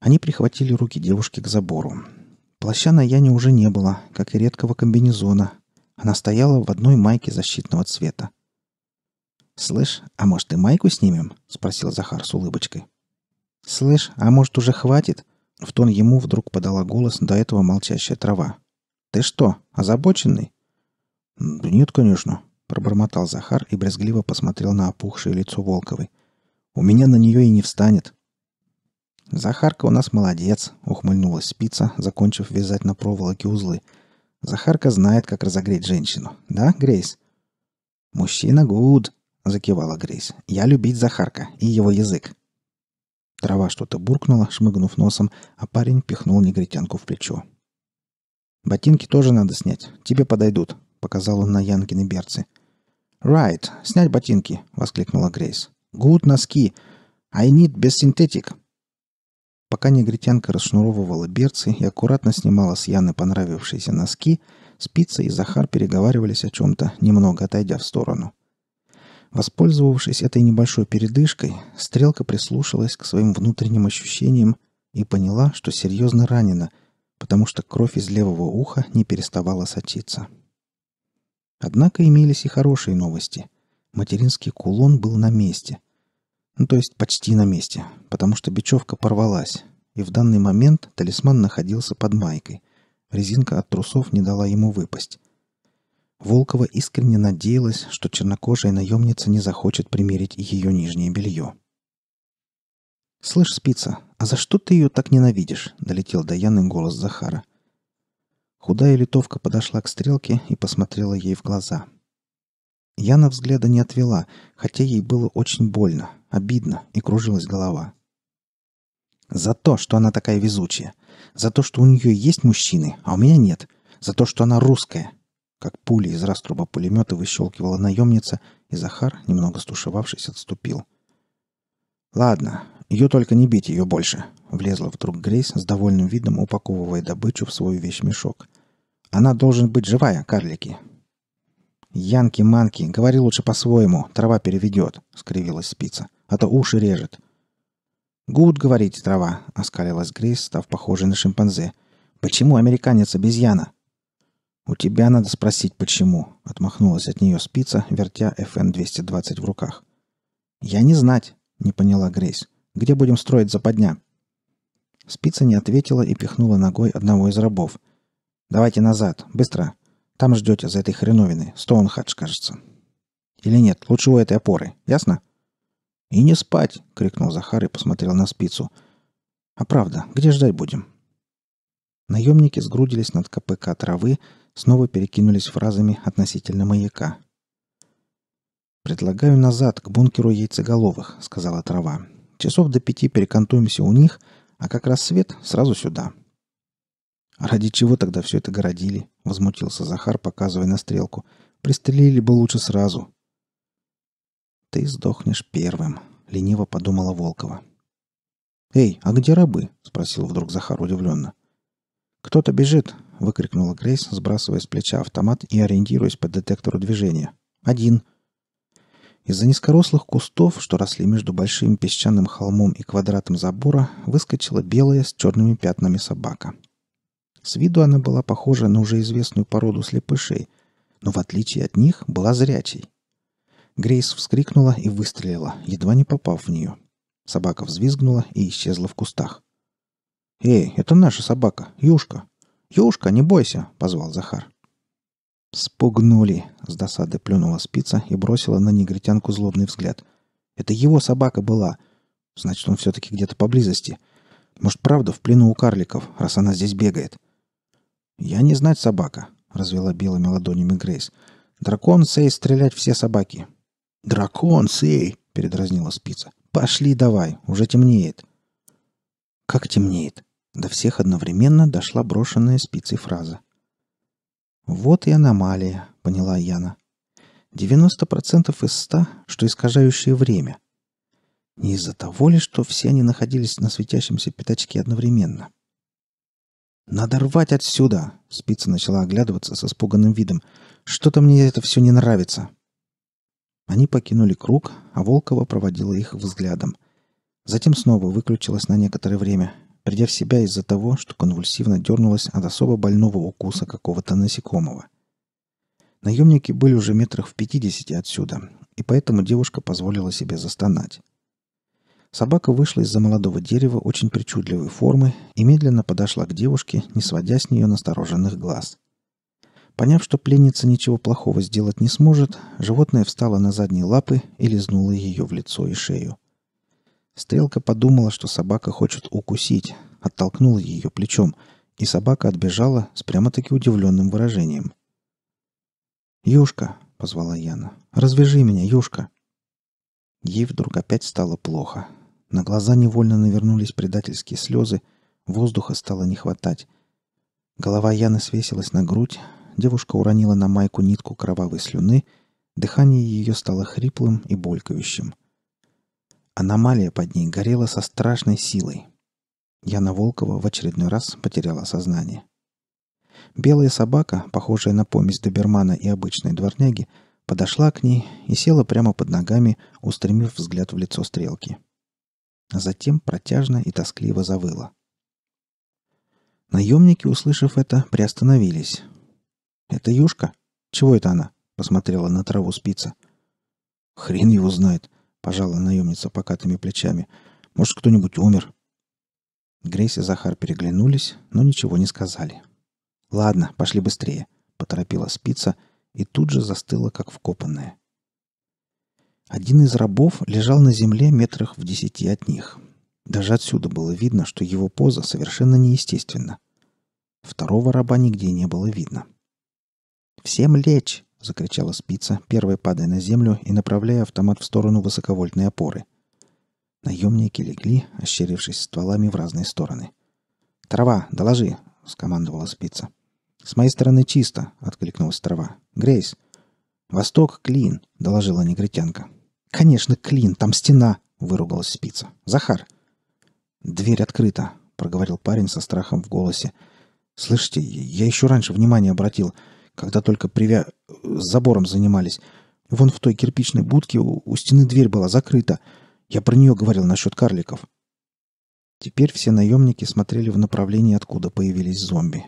Они прихватили руки девушки к забору. Плаща на Яне уже не было, как и редкого комбинезона. Она стояла в одной майке защитного цвета. «Слышь, а может и майку снимем?» — спросил Захар с улыбочкой. «Слышь, а может уже хватит?» — в тон ему вдруг подала голос до этого молчащая трава. «Ты что, озабоченный?» «Да нет, конечно», — пробормотал Захар и брезгливо посмотрел на опухшее лицо Волковой. «У меня на нее и не встанет». «Захарка у нас молодец», — ухмыльнулась спица, закончив вязать на проволоке узлы. «Захарка знает, как разогреть женщину. Да, Грейс?» «Мужчина гуд», — закивала Грейс. «Я любить Захарка и его язык». Трава что-то буркнула, шмыгнув носом, а парень пихнул негритянку в плечо. «Ботинки тоже надо снять. Тебе подойдут», — показал он на Янкины берцы. «Right. Снять ботинки!» — воскликнула Грейс. «Good носки! I need без синтетик!» Пока негритянка расшнуровывала берцы и аккуратно снимала с Яны понравившиеся носки, Спица и Захар переговаривались о чем-то, немного отойдя в сторону. Воспользовавшись этой небольшой передышкой, стрелка прислушалась к своим внутренним ощущениям и поняла, что серьезно ранена, потому что кровь из левого уха не переставала сочиться. Однако имелись и хорошие новости. Материнский кулон был на месте. Ну, то есть почти на месте, потому что бечевка порвалась, и в данный момент талисман находился под майкой. Резинка от трусов не дала ему выпасть. Волкова искренне надеялась, что чернокожая наемница не захочет примерить ее нижнее белье. «Слышь, Спица, а за что ты ее так ненавидишь?» — долетел до Яны голос Захара. Худая литовка подошла к стрелке и посмотрела ей в глаза. Яна взгляда не отвела, хотя ей было очень больно, обидно и кружилась голова. «За то, что она такая везучая. За то, что у нее есть мужчины, а у меня нет. За то, что она русская», как пули из раструба пулемета выщелкивала наемница, и Захар, немного стушевавшись, отступил. «Ладно, ее только не бить ее больше», — влезла вдруг Грейс с довольным видом, упаковывая добычу в свой вещмешок. «Она должен быть живая, карлики». «Янки-манки, говори лучше по-своему, трава переведет», — скривилась спица. «А то уши режет». «Гуд, говорите, трава», — оскалилась Грейс, став похожей на шимпанзе. «Почему американец обезьяна?» «У тебя надо спросить, почему», — отмахнулась от нее спица, вертя FN-220 в руках. «Я не знать», — не поняла Грейс. «Где будем строить западня?» Спица не ответила и пихнула ногой одного из рабов. «Давайте назад, быстро. Там ждете за этой хреновиной. Стоунхадж, кажется». «Или нет, лучше у этой опоры. Ясно?» «И не спать!» — крикнул Захар и посмотрел на спицу. «А правда, где ждать будем?» Наемники сгрудились над КПК травы, снова перекинулись фразами относительно маяка. «Предлагаю назад, к бункеру яйцеголовых», — сказала трава. «Часов до пяти перекантуемся у них, а как рассвет сразу сюда». ради чего тогда все это городили?» — возмутился Захар, показывая на стрелку. «Пристрелили бы лучше сразу». «Ты сдохнешь первым», — лениво подумала Волкова. «Эй, а где рабы?» — спросил вдруг Захар удивленно. «Кто-то бежит», выкрикнула Грейс, сбрасывая с плеча автомат и ориентируясь по детектору движения. «Один!» Из-за низкорослых кустов, что росли между большим песчаным холмом и квадратом забора, выскочила белая с черными пятнами собака. С виду она была похожа на уже известную породу слепышей, но в отличие от них была зрячей. Грейс вскрикнула и выстрелила, едва не попав в нее. Собака взвизгнула и исчезла в кустах. «Эй, это наша собака, Юшка!» «Юшка, не бойся!» — позвал Захар. «Спугнули!» — с досады плюнула спица и бросила на негритянку злобный взгляд. «Это его собака была. Значит, он все-таки где-то поблизости. Может, правда, в плену у карликов, раз она здесь бегает?» «Я не знать собака», — развела белыми ладонями Грейс. «Дракон сей стрелять все собаки». «Дракон сей!» — передразнила спица. «Пошли давай, уже темнеет». «Как темнеет?» До всех одновременно дошла брошенная спицей фраза. «Вот и аномалия», — поняла Яна. Девяносто процентов из ста, что искажающее время. Не из-за того ли, что все они находились на светящемся пятачке одновременно?» «Надо рвать отсюда!» — спица начала оглядываться с испуганным видом. «Что-то мне это все не нравится!» Они покинули круг, а Волкова проводила их взглядом. Затем снова выключилась на некоторое время, придя в себя из-за того, что конвульсивно дернулась от особо больного укуса какого-то насекомого. Наемники были уже метрах в пятидесяти отсюда, и поэтому девушка позволила себе застонать. Собака вышла из-за молодого дерева очень причудливой формы и медленно подошла к девушке, не сводя с нее настороженных глаз. Поняв, что пленница ничего плохого сделать не сможет, животное встало на задние лапы и лизнуло ее в лицо и шею. Стрелка подумала, что собака хочет укусить, оттолкнула ее плечом, и собака отбежала с прямо-таки удивленным выражением. «Юшка!» — позвала Яна. «Развяжи меня, Юшка!» Ей вдруг опять стало плохо. На глаза невольно навернулись предательские слезы, воздуха стало не хватать. Голова Яны свесилась на грудь, девушка уронила на майку нитку кровавой слюны, дыхание ее стало хриплым и болькающим — Аномалия под ней горела со страшной силой. Яна Волкова в очередной раз потеряла сознание. Белая собака, похожая на помесь добермана и обычной дворняги, подошла к ней и села прямо под ногами, устремив взгляд в лицо стрелки. А затем протяжно и тоскливо завыла. Наемники, услышав это, приостановились. «Это Юшка? Чего это она?» — посмотрела на траву спица. «Хрен его знает. Пожала наемница покатыми плечами. «Может, кто-нибудь умер?» Грейс и Захар переглянулись, но ничего не сказали. «Ладно, пошли быстрее», — поторопила спица и тут же застыла, как вкопанная. Один из рабов лежал на земле метрах в десяти от них. Даже отсюда было видно, что его поза совершенно неестественна. Второго раба нигде не было видно. «Всем лечь!» — закричала спица, первая падая на землю и направляя автомат в сторону высоковольтной опоры. Наемники легли, ощерившись стволами в разные стороны. «Трава, доложи!» — скомандовала спица. «С моей стороны чисто!» — откликнулась трава. «Грейс!» «Восток — клин!» — доложила негритянка. «Конечно, клин! Там стена!» — выругалась спица. «Захар!» «Дверь открыта!» — проговорил парень со страхом в голосе. «Слышите, я еще раньше внимание обратил когда только привя... с забором занимались. Вон в той кирпичной будке у, у стены дверь была закрыта. Я про нее говорил насчет карликов. Теперь все наемники смотрели в направлении, откуда появились зомби.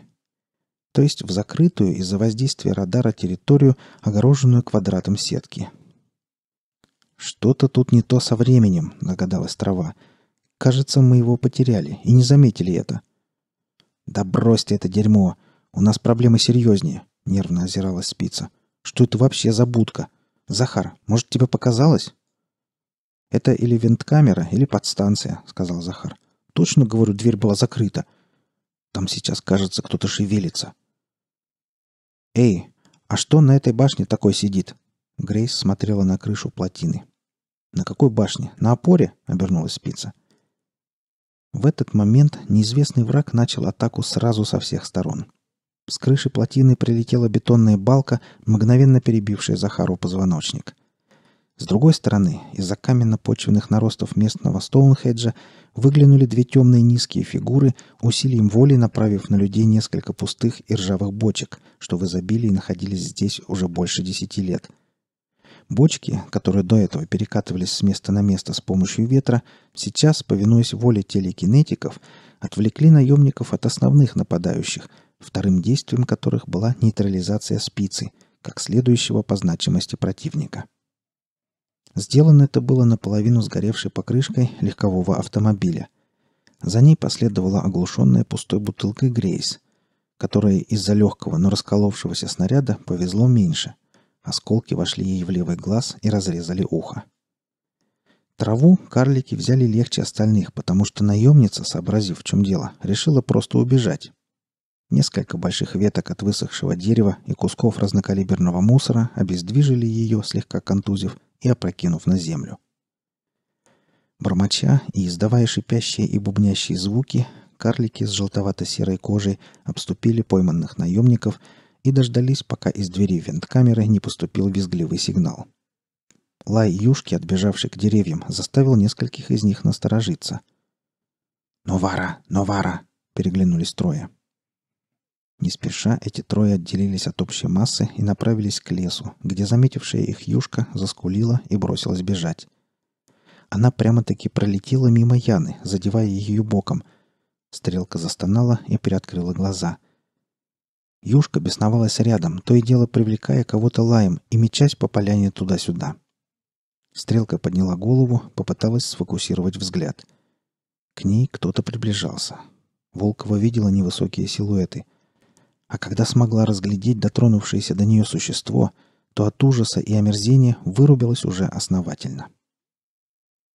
То есть в закрытую из-за воздействия радара территорию, огороженную квадратом сетки. «Что-то тут не то со временем», — догадалась трава. «Кажется, мы его потеряли и не заметили это». «Да бросьте это дерьмо! У нас проблемы серьезнее. Нервно озиралась спица. «Что это вообще за будка? Захар, может, тебе показалось?» «Это или винткамера, или подстанция», — сказал Захар. «Точно, говорю, дверь была закрыта. Там сейчас, кажется, кто-то шевелится». «Эй, а что на этой башне такой сидит?» Грейс смотрела на крышу плотины. «На какой башне? На опоре?» — обернулась спица. В этот момент неизвестный враг начал атаку сразу со всех сторон. С крыши плотины прилетела бетонная балка, мгновенно перебившая Захару позвоночник. С другой стороны, из-за каменно-почвенных наростов местного Стоунхеджа выглянули две темные низкие фигуры, усилием воли направив на людей несколько пустых и ржавых бочек, что в изобилии находились здесь уже больше десяти лет. Бочки, которые до этого перекатывались с места на место с помощью ветра, сейчас, повинуясь воле телекинетиков, отвлекли наемников от основных нападающих – вторым действием которых была нейтрализация спицы, как следующего по значимости противника. Сделано это было наполовину сгоревшей покрышкой легкового автомобиля. За ней последовала оглушенная пустой бутылкой Грейс, которая из-за легкого, но расколовшегося снаряда повезло меньше. Осколки вошли ей в левый глаз и разрезали ухо. Траву карлики взяли легче остальных, потому что наемница, сообразив, в чем дело, решила просто убежать. Несколько больших веток от высохшего дерева и кусков разнокалиберного мусора обездвижили ее, слегка контузив и опрокинув на землю. Бормоча и издавая шипящие и бубнящие звуки, карлики с желтовато-серой кожей обступили пойманных наемников и дождались, пока из двери венткамеры не поступил визгливый сигнал. Лай юшки, отбежавший к деревьям, заставил нескольких из них насторожиться. «Новара! Новара!» — переглянулись трое. Не спеша эти трое отделились от общей массы и направились к лесу, где заметившая их юшка заскулила и бросилась бежать. Она прямо-таки пролетела мимо Яны, задевая ее боком. Стрелка застонала и приоткрыла глаза. Юшка бесновалась рядом, то и дело привлекая кого-то лаем и мечась по поляне туда-сюда. Стрелка подняла голову, попыталась сфокусировать взгляд. К ней кто-то приближался. Волкова видела невысокие силуэты — а когда смогла разглядеть дотронувшееся до нее существо, то от ужаса и омерзения вырубилась уже основательно.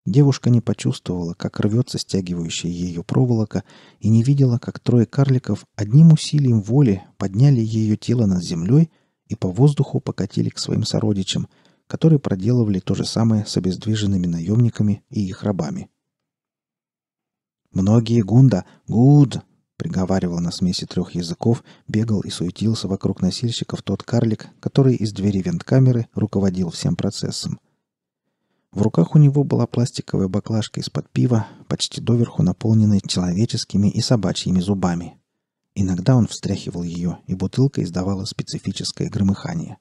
Девушка не почувствовала, как рвется стягивающая ее проволока, и не видела, как трое карликов одним усилием воли подняли ее тело над землей и по воздуху покатили к своим сородичам, которые проделывали то же самое с обездвиженными наемниками и их рабами. «Многие гунда! Гуд!» приговаривал на смеси трех языков, бегал и суетился вокруг носильщиков тот карлик, который из двери венткамеры руководил всем процессом. В руках у него была пластиковая баклажка из-под пива, почти доверху наполненная человеческими и собачьими зубами. Иногда он встряхивал ее, и бутылка издавала специфическое громыхание.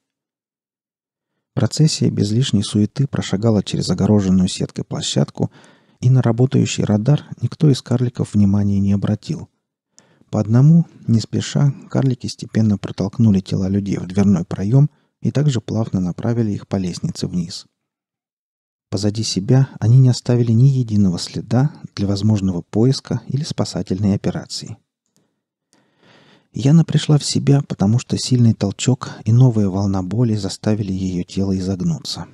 Процессия без лишней суеты прошагала через огороженную сеткой площадку, и на работающий радар никто из карликов внимания не обратил – по одному, не спеша, карлики степенно протолкнули тела людей в дверной проем и также плавно направили их по лестнице вниз. Позади себя они не оставили ни единого следа для возможного поиска или спасательной операции. Яна пришла в себя, потому что сильный толчок и новая волна боли заставили ее тело изогнуться.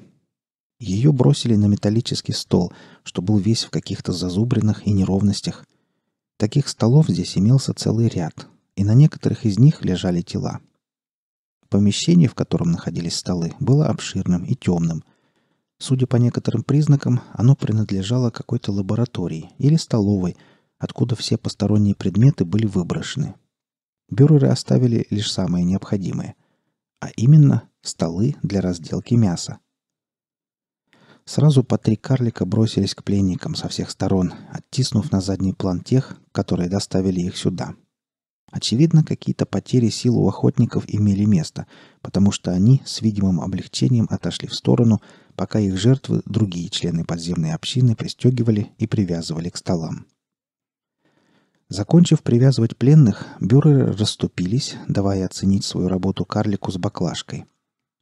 Ее бросили на металлический стол, что был весь в каких-то зазубринах и неровностях – Таких столов здесь имелся целый ряд, и на некоторых из них лежали тела. Помещение, в котором находились столы, было обширным и темным. Судя по некоторым признакам, оно принадлежало какой-то лаборатории или столовой, откуда все посторонние предметы были выброшены. Бюреры оставили лишь самые необходимые, а именно столы для разделки мяса – Сразу по три карлика бросились к пленникам со всех сторон, оттиснув на задний план тех, которые доставили их сюда. Очевидно, какие-то потери сил у охотников имели место, потому что они с видимым облегчением отошли в сторону, пока их жертвы другие члены подземной общины пристегивали и привязывали к столам. Закончив привязывать пленных, бюреры расступились, давая оценить свою работу карлику с баклажкой –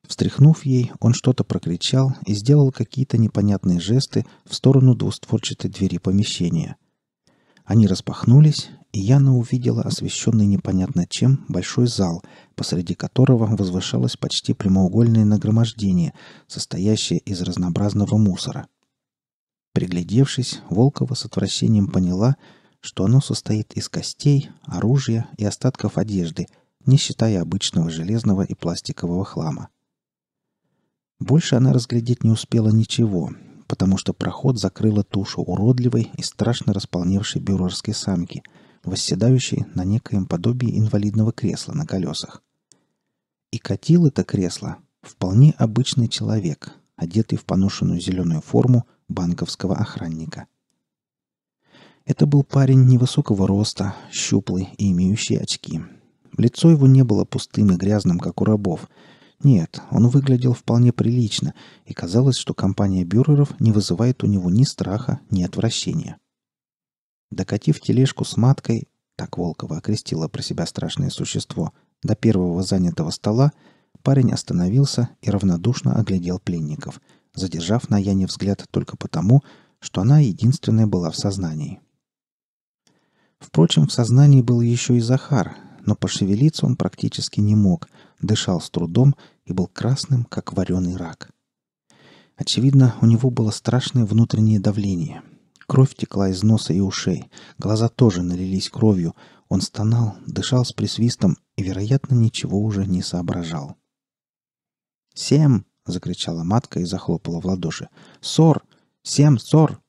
Встряхнув ей, он что-то прокричал и сделал какие-то непонятные жесты в сторону двустворчатой двери помещения. Они распахнулись, и Яна увидела освещенный непонятно чем большой зал, посреди которого возвышалось почти прямоугольное нагромождение, состоящее из разнообразного мусора. Приглядевшись, Волкова с отвращением поняла, что оно состоит из костей, оружия и остатков одежды, не считая обычного железного и пластикового хлама. Больше она разглядеть не успела ничего, потому что проход закрыла тушу уродливой и страшно располневшей бюрерской самки, восседающей на некоем подобии инвалидного кресла на колесах. И катил это кресло вполне обычный человек, одетый в поношенную зеленую форму банковского охранника. Это был парень невысокого роста, щуплый и имеющий очки. Лицо его не было пустым и грязным, как у рабов – нет, он выглядел вполне прилично, и казалось, что компания бюреров не вызывает у него ни страха, ни отвращения. Докатив тележку с маткой, так Волкова окрестила про себя страшное существо, до первого занятого стола, парень остановился и равнодушно оглядел пленников, задержав на Яне взгляд только потому, что она единственная была в сознании. Впрочем, в сознании был еще и Захар, но пошевелиться он практически не мог, дышал с трудом и был красным, как вареный рак. Очевидно, у него было страшное внутреннее давление. Кровь текла из носа и ушей, глаза тоже налились кровью, он стонал, дышал с присвистом и, вероятно, ничего уже не соображал. «Сем!» — закричала матка и захлопала в ладоши. «Сор! Сем, сор!»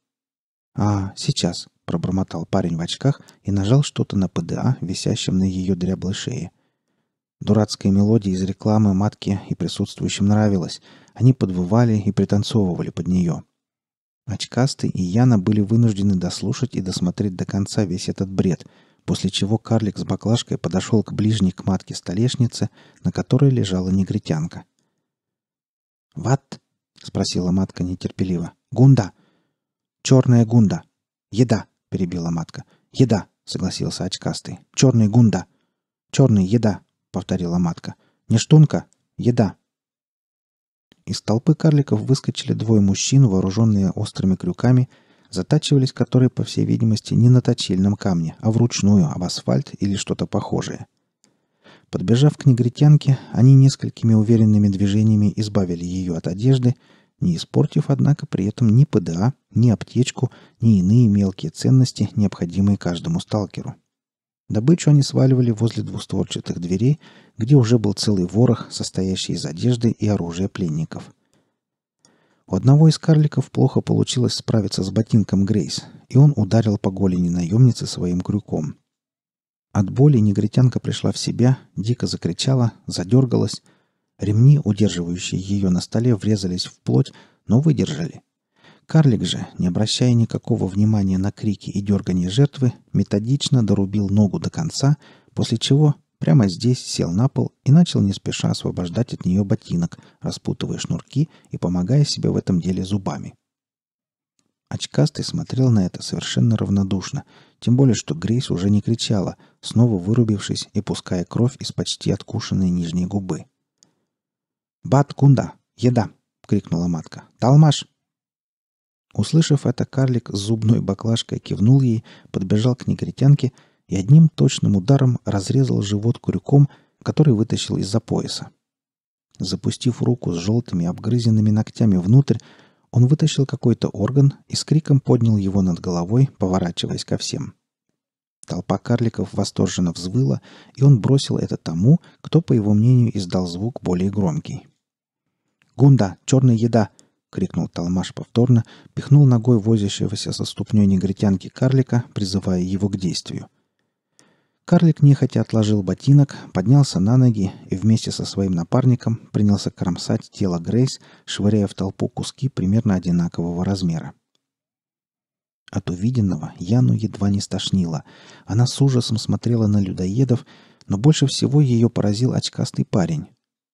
«А, сейчас!» — пробормотал парень в очках и нажал что-то на ПДА, висящем на ее дряблой шее — Дурацкая мелодия из рекламы матки и присутствующим нравилась. Они подвывали и пританцовывали под нее. Очкасты и Яна были вынуждены дослушать и досмотреть до конца весь этот бред, после чего карлик с баклажкой подошел к ближней к матке столешнице, на которой лежала негритянка. «Ват?» — спросила матка нетерпеливо. «Гунда!» «Черная гунда!» «Еда!» — перебила матка. «Еда!» — согласился очкастый. «Черный гунда!» «Черный еда!» повторила матка. «Не штунка! Еда!» Из толпы карликов выскочили двое мужчин, вооруженные острыми крюками, затачивались которые, по всей видимости, не на точильном камне, а вручную об асфальт или что-то похожее. Подбежав к негритянке, они несколькими уверенными движениями избавили ее от одежды, не испортив, однако, при этом ни ПДА, ни аптечку, ни иные мелкие ценности, необходимые каждому сталкеру. Добычу они сваливали возле двустворчатых дверей, где уже был целый ворох, состоящий из одежды и оружия пленников. У одного из карликов плохо получилось справиться с ботинком Грейс, и он ударил по голени наемницы своим крюком. От боли негритянка пришла в себя, дико закричала, задергалась. Ремни, удерживающие ее на столе, врезались в плоть, но выдержали — Карлик же, не обращая никакого внимания на крики и дергание жертвы, методично дорубил ногу до конца, после чего прямо здесь сел на пол и начал не спеша освобождать от нее ботинок, распутывая шнурки и помогая себе в этом деле зубами. Очкастый смотрел на это совершенно равнодушно, тем более что Грейс уже не кричала, снова вырубившись и пуская кровь из почти откушенной нижней губы. «Бат, кунда! Еда!» — крикнула матка. «Талмаш!» Услышав это, карлик с зубной баклажкой кивнул ей, подбежал к негритянке и одним точным ударом разрезал живот крюком, который вытащил из-за пояса. Запустив руку с желтыми обгрызенными ногтями внутрь, он вытащил какой-то орган и с криком поднял его над головой, поворачиваясь ко всем. Толпа карликов восторженно взвыла, и он бросил это тому, кто, по его мнению, издал звук более громкий. «Гунда! Черная еда! крикнул Талмаш повторно, пихнул ногой возящегося со ступней негритянки карлика, призывая его к действию. Карлик нехотя отложил ботинок, поднялся на ноги и вместе со своим напарником принялся кромсать тело Грейс, швыряя в толпу куски примерно одинакового размера. От увиденного Яну едва не стошнило. Она с ужасом смотрела на людоедов, но больше всего ее поразил очкастый парень,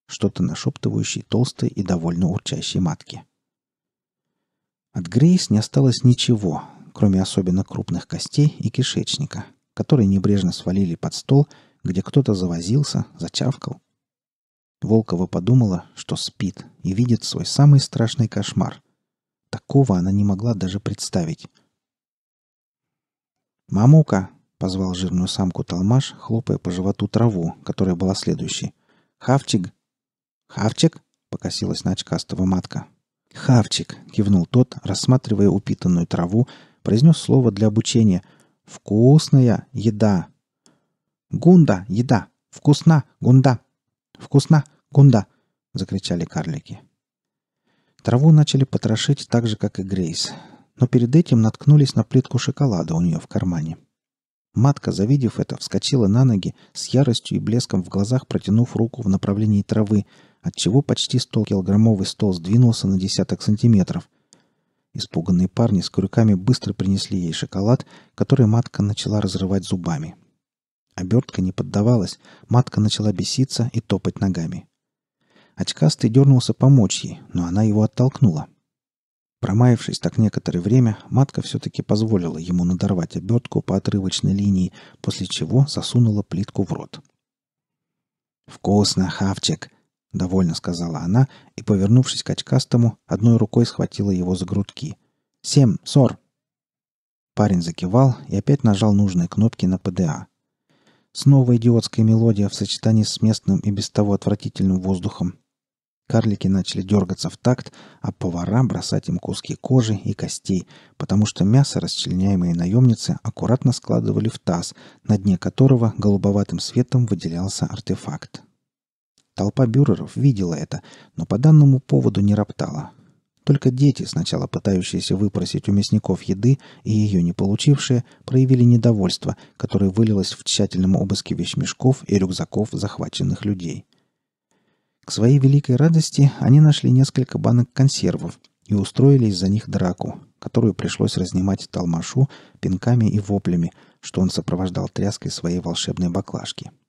что-то нашептывающий толстой и довольно урчащей матке. От Грейс не осталось ничего, кроме особенно крупных костей и кишечника, которые небрежно свалили под стол, где кто-то завозился, зачавкал. Волкова подумала, что спит и видит свой самый страшный кошмар. Такого она не могла даже представить. «Мамука!» — позвал жирную самку Талмаш, хлопая по животу траву, которая была следующей. «Хавчик!» «Хавчик!» — покосилась на очкастого матка. «Хавчик», — кивнул тот, рассматривая упитанную траву, произнес слово для обучения. «Вкусная еда». «Гунда, еда! Вкусна, гунда! Вкусна, гунда!» — закричали карлики. Траву начали потрошить так же, как и Грейс, но перед этим наткнулись на плитку шоколада у нее в кармане. Матка, завидев это, вскочила на ноги, с яростью и блеском в глазах протянув руку в направлении травы — отчего почти 100-килограммовый стол сдвинулся на десяток сантиметров. Испуганные парни с крюками быстро принесли ей шоколад, который матка начала разрывать зубами. Обертка не поддавалась, матка начала беситься и топать ногами. Очкастый дернулся помочь ей, но она его оттолкнула. Промаявшись так некоторое время, матка все-таки позволила ему надорвать обертку по отрывочной линии, после чего засунула плитку в рот. «Вкусно, хавчик!» — довольно сказала она и, повернувшись к очкастому, одной рукой схватила его за грудки. «Семь, сор!» Парень закивал и опять нажал нужные кнопки на ПДА. Снова идиотская мелодия в сочетании с местным и без того отвратительным воздухом. Карлики начали дергаться в такт, а повара бросать им куски кожи и костей, потому что мясо расчленяемое наемницы аккуратно складывали в таз, на дне которого голубоватым светом выделялся артефакт. Толпа бюреров видела это, но по данному поводу не роптала. Только дети, сначала пытающиеся выпросить у мясников еды и ее не получившие, проявили недовольство, которое вылилось в тщательном обыске вещмешков и рюкзаков захваченных людей. К своей великой радости они нашли несколько банок консервов и устроили из-за них драку, которую пришлось разнимать Талмашу пинками и воплями, что он сопровождал тряской своей волшебной баклажки. —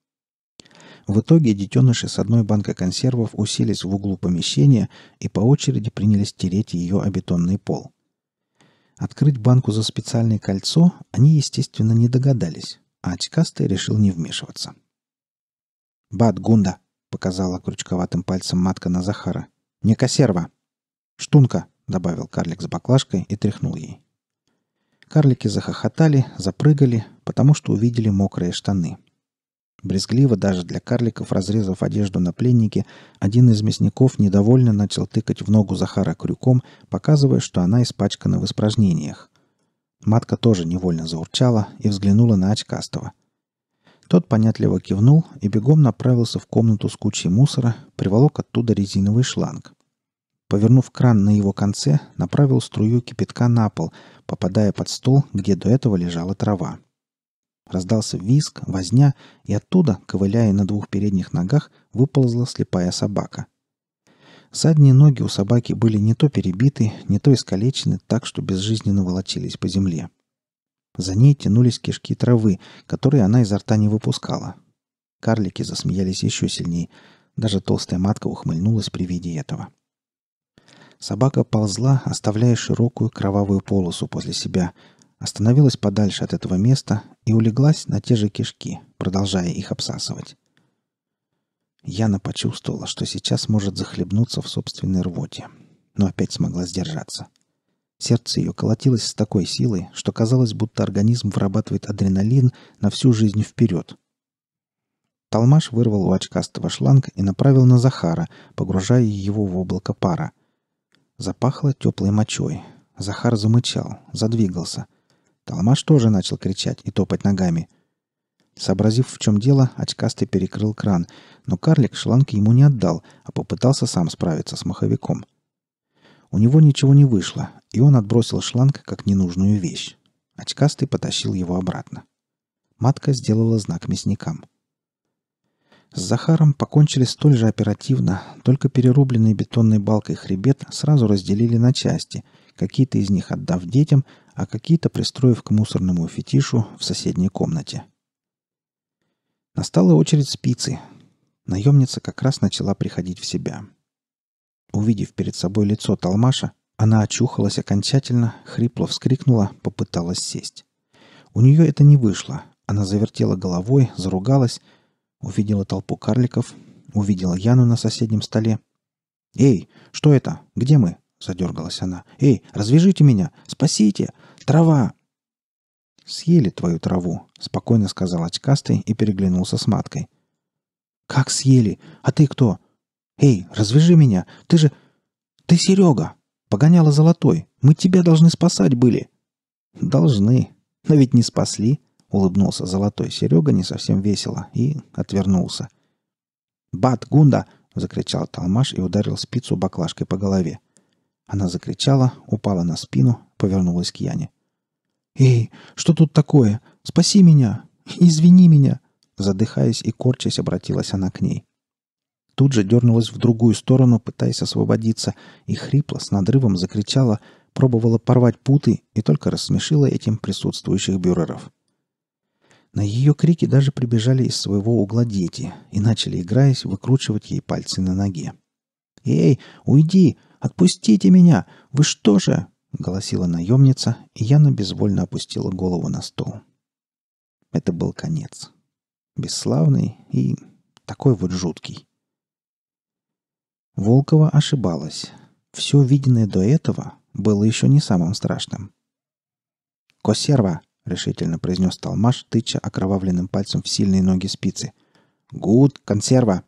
в итоге детеныши с одной банкой консервов уселись в углу помещения и по очереди принялись тереть ее о бетонный пол. Открыть банку за специальное кольцо они, естественно, не догадались, а очкастый решил не вмешиваться. «Бат, Гунда!» — показала крючковатым пальцем матка на Захара. «Не консерва!» «Штунка!» — добавил карлик с баклажкой и тряхнул ей. Карлики захохотали, запрыгали, потому что увидели мокрые штаны — Брезгливо даже для карликов, разрезав одежду на пленнике, один из мясников недовольно начал тыкать в ногу Захара крюком, показывая, что она испачкана в испражнениях. Матка тоже невольно заурчала и взглянула на очкастого. Тот понятливо кивнул и бегом направился в комнату с кучей мусора, приволок оттуда резиновый шланг. Повернув кран на его конце, направил струю кипятка на пол, попадая под стол, где до этого лежала трава. — Раздался визг возня, и оттуда, ковыляя на двух передних ногах, выползла слепая собака. Задние ноги у собаки были не то перебиты, не то искалечены так, что безжизненно волочились по земле. За ней тянулись кишки травы, которые она изо рта не выпускала. Карлики засмеялись еще сильнее. Даже толстая матка ухмыльнулась при виде этого. Собака ползла, оставляя широкую кровавую полосу после себя — остановилась подальше от этого места и улеглась на те же кишки, продолжая их обсасывать. Яна почувствовала, что сейчас может захлебнуться в собственной рвоте, но опять смогла сдержаться. Сердце ее колотилось с такой силой, что казалось, будто организм вырабатывает адреналин на всю жизнь вперед. Толмаш вырвал у очкастого шланг и направил на Захара, погружая его в облако пара. Запахло теплой мочой. Захар замычал, задвигался — Толмаш тоже начал кричать и топать ногами. Сообразив, в чем дело, очкастый перекрыл кран, но карлик шланг ему не отдал, а попытался сам справиться с маховиком. У него ничего не вышло, и он отбросил шланг как ненужную вещь. Очкастый потащил его обратно. Матка сделала знак мясникам. С Захаром покончили столь же оперативно, только перерубленный бетонной балкой хребет сразу разделили на части, какие-то из них отдав детям, а какие-то пристроив к мусорному фетишу в соседней комнате. Настала очередь спицы. Наемница как раз начала приходить в себя. Увидев перед собой лицо Талмаша, она очухалась окончательно, хрипло вскрикнула, попыталась сесть. У нее это не вышло. Она завертела головой, заругалась, увидела толпу карликов, увидела Яну на соседнем столе. «Эй, что это? Где мы?» — задергалась она. «Эй, развяжите меня! Спасите! Трава!» «Съели твою траву», — спокойно сказал очкастый и переглянулся с маткой. «Как съели? А ты кто? Эй, развяжи меня! Ты же... Ты Серега! Погоняла золотой! Мы тебя должны спасать были!» «Должны. Но ведь не спасли!» — улыбнулся золотой Серега не совсем весело и отвернулся. «Бат, Гунда!» — закричал Талмаш и ударил спицу баклажкой по голове. Она закричала, упала на спину, повернулась к Яне. «Эй, что тут такое? Спаси меня! Извини меня!» Задыхаясь и корчась, обратилась она к ней. Тут же дернулась в другую сторону, пытаясь освободиться, и хрипло с надрывом закричала, пробовала порвать путы и только рассмешила этим присутствующих бюреров. На ее крики даже прибежали из своего угла дети и начали, играясь, выкручивать ей пальцы на ноге. «Эй, уйди! Отпустите меня! Вы что же?» — голосила наемница, и Яна безвольно опустила голову на стол. Это был конец. Бесславный и такой вот жуткий. Волкова ошибалась. Все виденное до этого было еще не самым страшным. «Косерва!» — решительно произнес Талмаш, тыча окровавленным пальцем в сильные ноги спицы. «Гуд! Консерва!»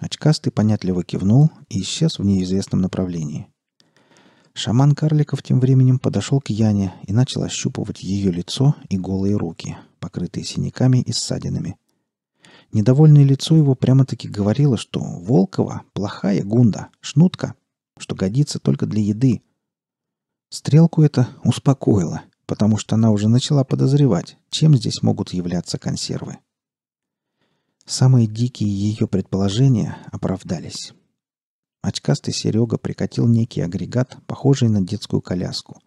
Очкастый понятливо кивнул и исчез в неизвестном направлении. Шаман карликов тем временем подошел к Яне и начал ощупывать ее лицо и голые руки, покрытые синяками и ссадинами. Недовольное лицо его прямо-таки говорило, что Волкова – плохая гунда, шнутка, что годится только для еды. Стрелку это успокоило, потому что она уже начала подозревать, чем здесь могут являться консервы. Самые дикие ее предположения оправдались очкастый Серега прикатил некий агрегат, похожий на детскую коляску.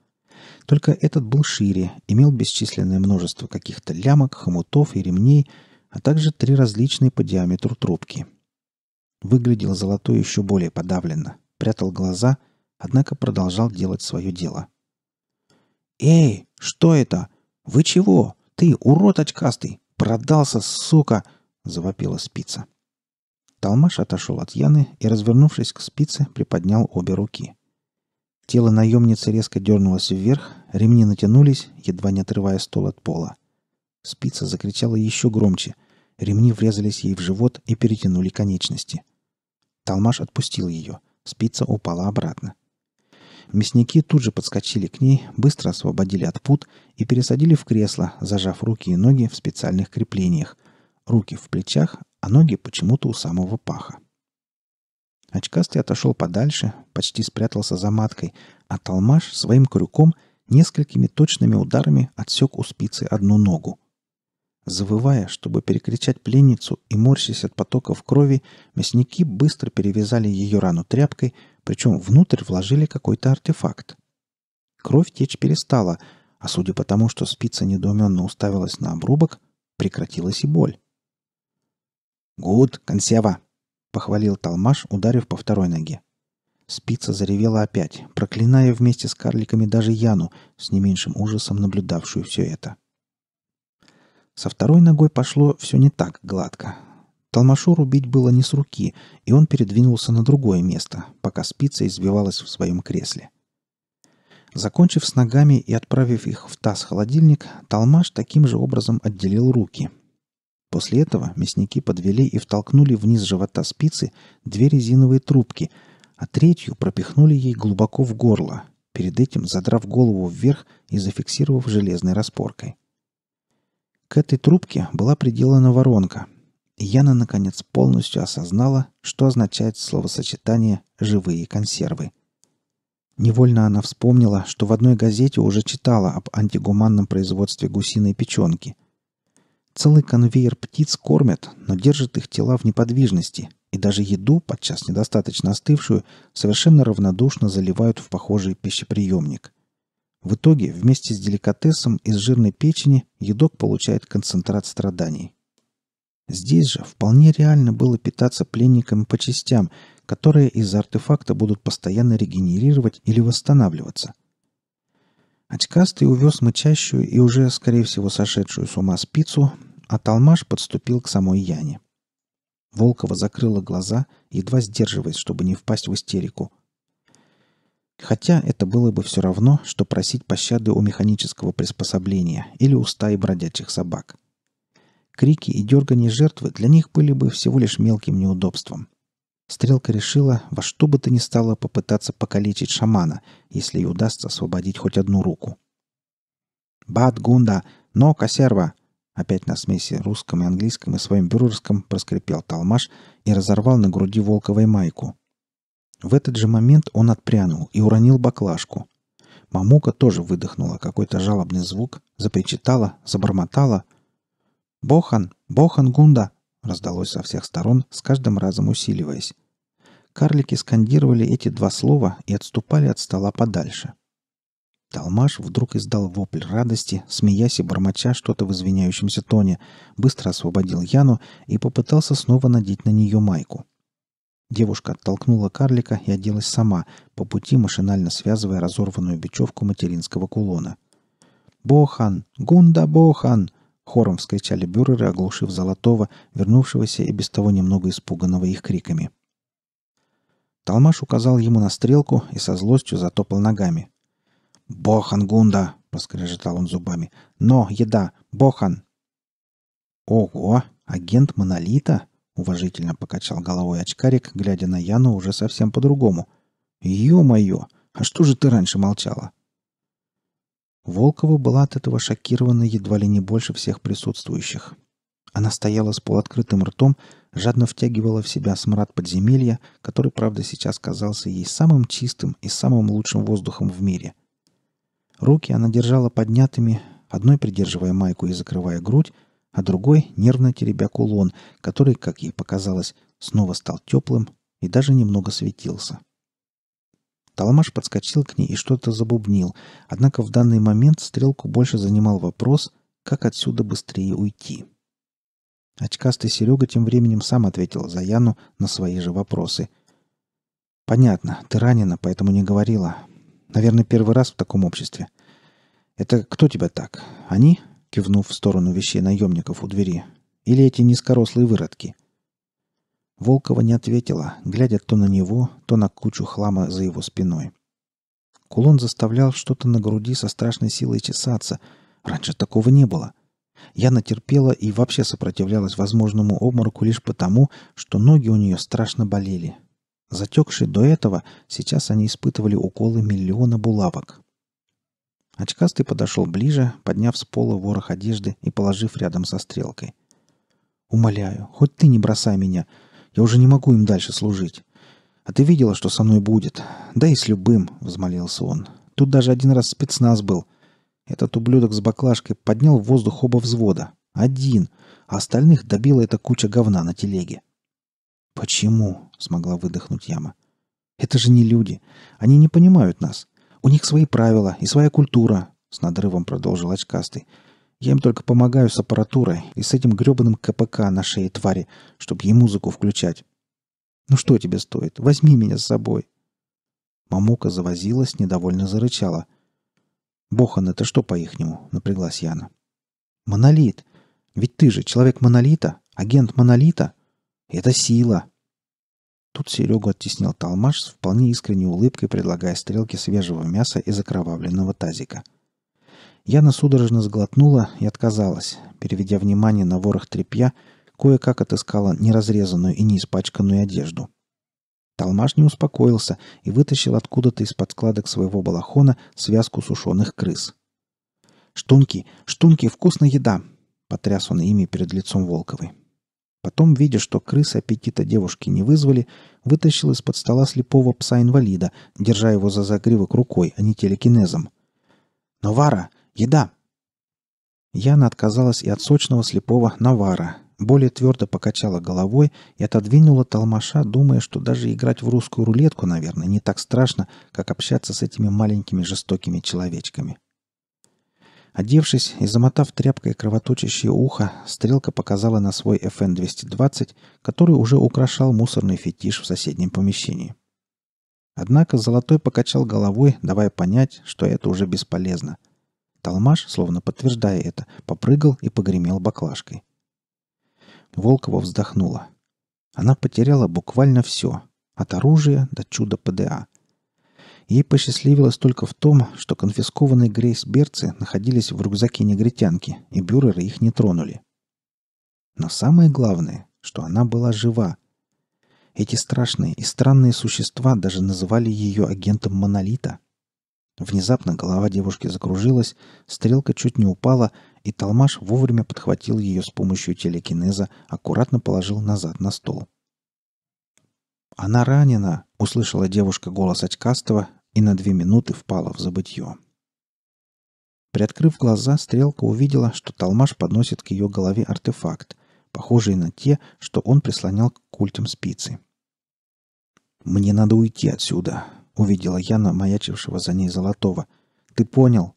Только этот был шире, имел бесчисленное множество каких-то лямок, хомутов и ремней, а также три различные по диаметру трубки. Выглядел золотой еще более подавленно, прятал глаза, однако продолжал делать свое дело. «Эй, что это? Вы чего? Ты, урод очкастый! Продался, сука!» — завопила спица. Талмаш отошел от Яны и, развернувшись к спице, приподнял обе руки. Тело наемницы резко дернулось вверх, ремни натянулись, едва не отрывая стол от пола. Спица закричала еще громче. Ремни врезались ей в живот и перетянули конечности. Талмаш отпустил ее. Спица упала обратно. Мясники тут же подскочили к ней, быстро освободили от пут и пересадили в кресло, зажав руки и ноги в специальных креплениях. Руки в плечах, а ноги почему-то у самого паха. Очкастый отошел подальше, почти спрятался за маткой, а Толмаш своим крюком несколькими точными ударами отсек у спицы одну ногу. Завывая, чтобы перекричать пленницу и морщись от потоков крови, мясники быстро перевязали ее рану тряпкой, причем внутрь вложили какой-то артефакт. Кровь течь перестала, а судя по тому, что спица недоуменно уставилась на обрубок, прекратилась и боль. «Гуд, консерва!» — похвалил Талмаш, ударив по второй ноге. Спица заревела опять, проклиная вместе с карликами даже Яну, с не меньшим ужасом наблюдавшую все это. Со второй ногой пошло все не так гладко. Талмашу рубить было не с руки, и он передвинулся на другое место, пока спица избивалась в своем кресле. Закончив с ногами и отправив их в таз-холодильник, Талмаш таким же образом отделил руки — После этого мясники подвели и втолкнули вниз живота спицы две резиновые трубки, а третью пропихнули ей глубоко в горло, перед этим задрав голову вверх и зафиксировав железной распоркой. К этой трубке была приделана воронка, Яна, наконец, полностью осознала, что означает словосочетание «живые консервы». Невольно она вспомнила, что в одной газете уже читала об антигуманном производстве гусиной печенки – Целый конвейер птиц кормят, но держат их тела в неподвижности, и даже еду, подчас недостаточно остывшую, совершенно равнодушно заливают в похожий пищеприемник. В итоге, вместе с деликатесом из жирной печени, едок получает концентрат страданий. Здесь же вполне реально было питаться пленниками по частям, которые из артефакта будут постоянно регенерировать или восстанавливаться. Очкастый увез мычащую и уже, скорее всего, сошедшую с ума спицу а Талмаш подступил к самой Яне. Волкова закрыла глаза, едва сдерживаясь, чтобы не впасть в истерику. Хотя это было бы все равно, что просить пощады у механического приспособления или у стаи бродячих собак. Крики и дергание жертвы для них были бы всего лишь мелким неудобством. Стрелка решила во что бы то ни стало попытаться покалечить шамана, если ей удастся освободить хоть одну руку. «Бат, Гунда! Но, Косерва!» Опять на смеси русском и английском и своим бюрерском проскрипел Талмаш и разорвал на груди волковой майку. В этот же момент он отпрянул и уронил баклажку. Мамука тоже выдохнула какой-то жалобный звук, запричитала, забормотала. «Бохан! Бохан Гунда!» раздалось со всех сторон, с каждым разом усиливаясь. Карлики скандировали эти два слова и отступали от стола подальше. Талмаш вдруг издал вопль радости, смеясь и бормоча что-то в извиняющемся тоне, быстро освободил Яну и попытался снова надеть на нее майку. Девушка оттолкнула карлика и оделась сама, по пути машинально связывая разорванную бечевку материнского кулона. «Бохан! Гунда Бохан!» — хором вскричали бюреры, оглушив Золотого, вернувшегося и без того немного испуганного их криками. Талмаш указал ему на стрелку и со злостью затопал ногами, «Бохан, Гунда!» — проскрежетал он зубами. «Но, еда! Бохан!» «Ого! Агент Монолита?» — уважительно покачал головой очкарик, глядя на Яну уже совсем по-другому. «Е-мое! А что же ты раньше молчала?» Волкова была от этого шокирована едва ли не больше всех присутствующих. Она стояла с полуоткрытым ртом, жадно втягивала в себя смрад подземелья, который, правда, сейчас казался ей самым чистым и самым лучшим воздухом в мире. Руки она держала поднятыми, одной придерживая майку и закрывая грудь, а другой нервно теребя кулон, который, как ей показалось, снова стал теплым и даже немного светился. Талмаш подскочил к ней и что-то забубнил, однако в данный момент стрелку больше занимал вопрос, как отсюда быстрее уйти. Очкастый Серега тем временем сам ответил за Яну на свои же вопросы. «Понятно, ты ранена, поэтому не говорила. Наверное, первый раз в таком обществе. Это кто тебя так? Они? Кивнув в сторону вещей наемников у двери. Или эти низкорослые выродки? Волкова не ответила, глядя то на него, то на кучу хлама за его спиной. Кулон заставлял что-то на груди со страшной силой чесаться. Раньше такого не было. Я натерпела и вообще сопротивлялась возможному обмороку лишь потому, что ноги у нее страшно болели, Затекшие до этого, сейчас они испытывали уколы миллиона булавок. Очкастый подошел ближе, подняв с пола ворох одежды и положив рядом со стрелкой. «Умоляю, хоть ты не бросай меня. Я уже не могу им дальше служить. А ты видела, что со мной будет? Да и с любым», — взмолился он. «Тут даже один раз спецназ был. Этот ублюдок с баклажкой поднял в воздух оба взвода. Один. А остальных добила эта куча говна на телеге». «Почему? смогла выдохнуть Яма. «Это же не люди. Они не понимают нас. У них свои правила и своя культура», — с надрывом продолжил очкастый. «Я им только помогаю с аппаратурой и с этим гребаным КПК на шее твари, чтобы ей музыку включать. Ну что тебе стоит? Возьми меня с собой». Мамука завозилась, недовольно зарычала. «Бохан, это что по-ихнему?» — напряглась Яна. «Монолит. Ведь ты же человек монолита, агент монолита. Это сила. Тут Серегу оттеснил Талмаш с вполне искренней улыбкой, предлагая стрелки свежего мяса из окровавленного тазика. Яна судорожно сглотнула и отказалась, переведя внимание на ворох тряпья, кое-как отыскала неразрезанную и неиспачканную одежду. Талмаш не успокоился и вытащил откуда-то из-под складок своего балахона связку сушеных крыс. «Штунки! Штунки! Вкусная еда!» — потряс он ими перед лицом Волковой. Потом, видя, что крысы аппетита девушки не вызвали, вытащил из-под стола слепого пса-инвалида, держа его за загривок рукой, а не телекинезом. «Новара! Еда!» Яна отказалась и от сочного слепого «Навара», более твердо покачала головой и отодвинула толмаша, думая, что даже играть в русскую рулетку, наверное, не так страшно, как общаться с этими маленькими жестокими человечками. Одевшись и замотав тряпкой кровоточащее ухо, стрелка показала на свой FN-220, который уже украшал мусорный фетиш в соседнем помещении. Однако Золотой покачал головой, давая понять, что это уже бесполезно. Толмаш, словно подтверждая это, попрыгал и погремел баклажкой. Волкова вздохнула. Она потеряла буквально все, от оружия до чуда ПДА – Ей посчастливилось только в том, что конфискованные грейс-берцы находились в рюкзаке негритянки, и бюреры их не тронули. Но самое главное, что она была жива. Эти страшные и странные существа даже называли ее агентом Монолита. Внезапно голова девушки закружилась, стрелка чуть не упала, и Талмаш вовремя подхватил ее с помощью телекинеза, аккуратно положил назад на стол. «Она ранена!» — услышала девушка голос очкастого, и на две минуты впала в забытье. Приоткрыв глаза, стрелка увидела, что Талмаш подносит к ее голове артефакт, похожий на те, что он прислонял к культям спицы. «Мне надо уйти отсюда», — увидела Яна, маячившего за ней Золотого. «Ты понял?»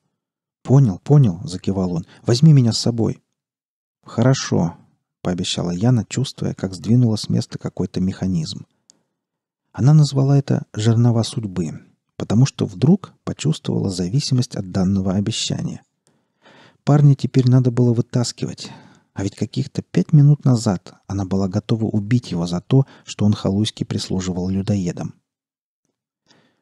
«Понял, понял», — закивал он. «Возьми меня с собой». «Хорошо», — пообещала Яна, чувствуя, как сдвинула с места какой-то механизм. Она назвала это «жернова судьбы», потому что вдруг почувствовала зависимость от данного обещания. Парня теперь надо было вытаскивать, а ведь каких-то пять минут назад она была готова убить его за то, что он халуйски прислуживал людоедам.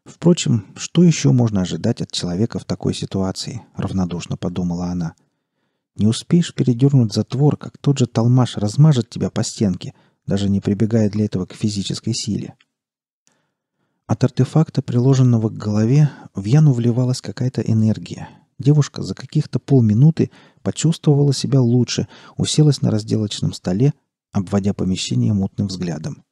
Впрочем, что еще можно ожидать от человека в такой ситуации, равнодушно подумала она. Не успеешь передернуть затвор, как тот же толмаш размажет тебя по стенке, даже не прибегая для этого к физической силе. — от артефакта, приложенного к голове, в Яну вливалась какая-то энергия. Девушка за каких-то полминуты почувствовала себя лучше, уселась на разделочном столе, обводя помещение мутным взглядом.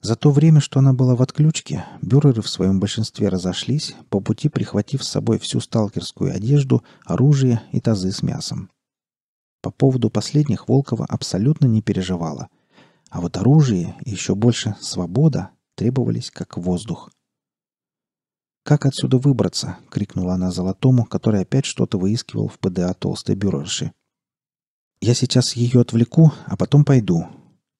За то время, что она была в отключке, бюреры в своем большинстве разошлись, по пути прихватив с собой всю сталкерскую одежду, оружие и тазы с мясом. По поводу последних Волкова абсолютно не переживала. А вот оружие и еще больше свобода требовались как воздух. «Как отсюда выбраться?» — крикнула она Золотому, который опять что-то выискивал в ПДА толстой бюрерши. «Я сейчас ее отвлеку, а потом пойду.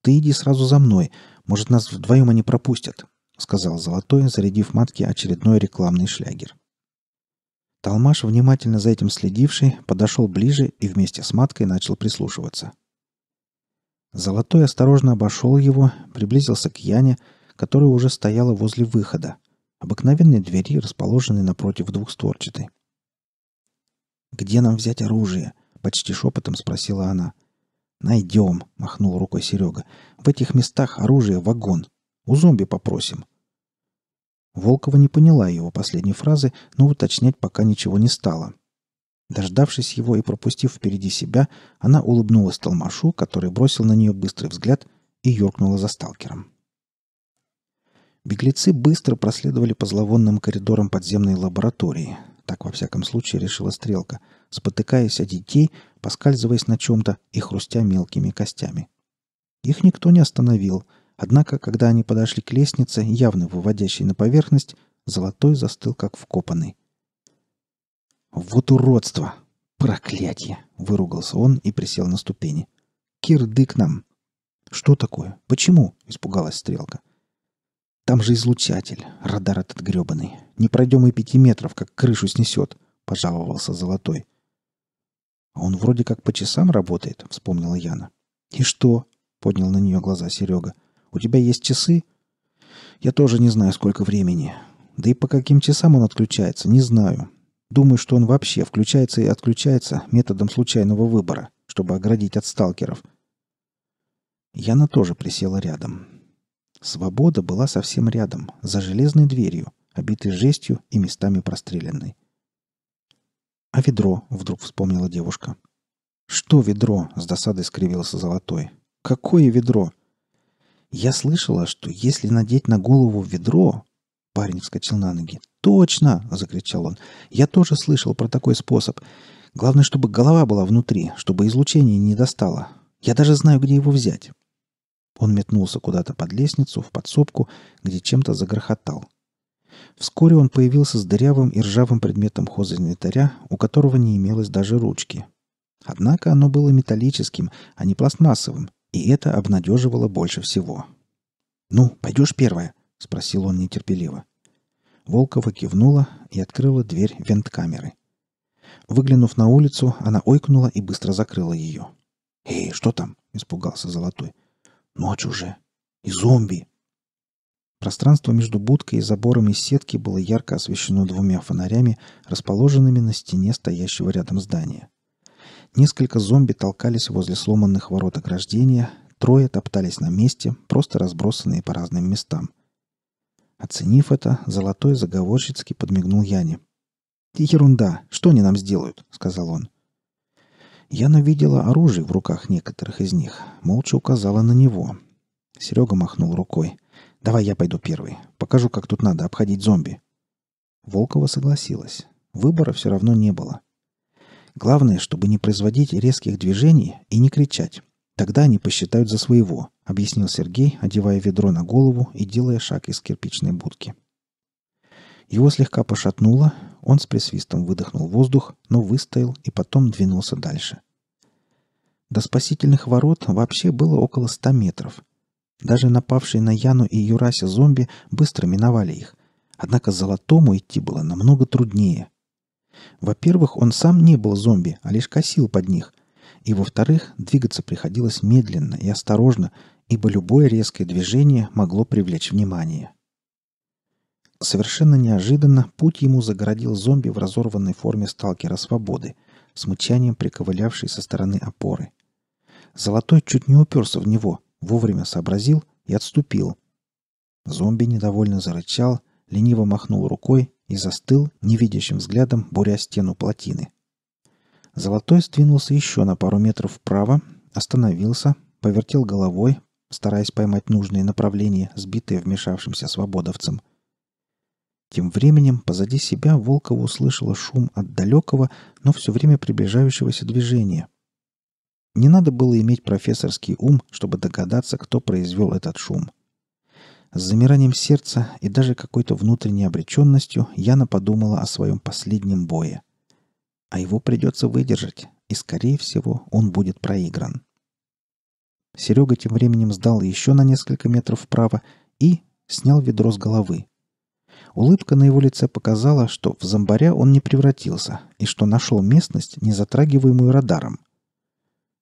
Ты иди сразу за мной. Может, нас вдвоем они пропустят», — сказал Золотой, зарядив матке очередной рекламный шлягер. Талмаш, внимательно за этим следивший, подошел ближе и вместе с маткой начал прислушиваться. Золотой осторожно обошел его, приблизился к Яне — которая уже стояла возле выхода, обыкновенные двери, расположенные напротив двухстворчатой. «Где нам взять оружие?» — почти шепотом спросила она. «Найдем», — махнул рукой Серега. «В этих местах оружие вагон. У зомби попросим». Волкова не поняла его последней фразы, но уточнять пока ничего не стала. Дождавшись его и пропустив впереди себя, она улыбнулась Толмашу, который бросил на нее быстрый взгляд и юркнула за сталкером. Беглецы быстро проследовали по зловонным коридорам подземной лаборатории. Так, во всяком случае, решила стрелка, спотыкаясь о детей, поскальзываясь на чем-то и хрустя мелкими костями. Их никто не остановил, однако, когда они подошли к лестнице, явно выводящей на поверхность, золотой застыл как вкопанный. «Вот уродство! Проклятье!» — выругался он и присел на ступени. «Кирдык нам!» «Что такое? Почему?» — испугалась стрелка. Там же излучатель, радар этот гребаный. Не пройдем и пяти метров, как крышу снесет, пожаловался Золотой. А он вроде как по часам работает, вспомнила Яна. И что? Поднял на нее глаза Серега. У тебя есть часы? Я тоже не знаю, сколько времени. Да и по каким часам он отключается, не знаю. Думаю, что он вообще включается и отключается методом случайного выбора, чтобы оградить от сталкеров. Яна тоже присела рядом, Свобода была совсем рядом, за железной дверью, обитой жестью и местами простреленной. «А ведро?» — вдруг вспомнила девушка. «Что ведро?» — с досадой скривился Золотой. «Какое ведро?» «Я слышала, что если надеть на голову ведро...» Парень вскочил на ноги. «Точно!» — закричал он. «Я тоже слышал про такой способ. Главное, чтобы голова была внутри, чтобы излучение не достало. Я даже знаю, где его взять». Он метнулся куда-то под лестницу, в подсобку, где чем-то загрохотал. Вскоре он появился с дырявым и ржавым предметом хозинвентаря, у которого не имелось даже ручки. Однако оно было металлическим, а не пластмассовым, и это обнадеживало больше всего. «Ну, пойдешь первая?» — спросил он нетерпеливо. Волкова кивнула и открыла дверь венткамеры. Выглянув на улицу, она ойкнула и быстро закрыла ее. «Эй, что там?» — испугался Золотой. Ночь уже. И зомби. Пространство между будкой и забором из сетки было ярко освещено двумя фонарями, расположенными на стене стоящего рядом здания. Несколько зомби толкались возле сломанных ворот ограждения, трое топтались на месте, просто разбросанные по разным местам. Оценив это, Золотой заговорщицки подмигнул Яне. «Ерунда! Что они нам сделают?» — сказал он. Яна видела оружие в руках некоторых из них, молча указала на него. Серега махнул рукой. «Давай я пойду первый. Покажу, как тут надо обходить зомби». Волкова согласилась. Выбора все равно не было. Главное, чтобы не производить резких движений и не кричать. Тогда они посчитают за своего», — объяснил Сергей, одевая ведро на голову и делая шаг из кирпичной будки. Его слегка пошатнуло, он с присвистом выдохнул воздух, но выстоял и потом двинулся дальше. До спасительных ворот вообще было около ста метров. Даже напавшие на Яну и Юрася зомби быстро миновали их. Однако Золотому идти было намного труднее. Во-первых, он сам не был зомби, а лишь косил под них. И во-вторых, двигаться приходилось медленно и осторожно, ибо любое резкое движение могло привлечь внимание. Совершенно неожиданно путь ему загородил зомби в разорванной форме сталкера свободы, с мычанием приковылявший со стороны опоры. Золотой чуть не уперся в него, вовремя сообразил и отступил. Зомби недовольно зарычал, лениво махнул рукой и застыл невидящим взглядом, буря стену плотины. Золотой сдвинулся еще на пару метров вправо, остановился, повертел головой, стараясь поймать нужные направления, сбитые вмешавшимся свободовцем – тем временем позади себя Волкова услышала шум от далекого, но все время приближающегося движения. Не надо было иметь профессорский ум, чтобы догадаться, кто произвел этот шум. С замиранием сердца и даже какой-то внутренней обреченностью Яна подумала о своем последнем бое. А его придется выдержать, и, скорее всего, он будет проигран. Серега тем временем сдал еще на несколько метров вправо и снял ведро с головы, Улыбка на его лице показала, что в зомбаря он не превратился и что нашел местность, не затрагиваемую радаром.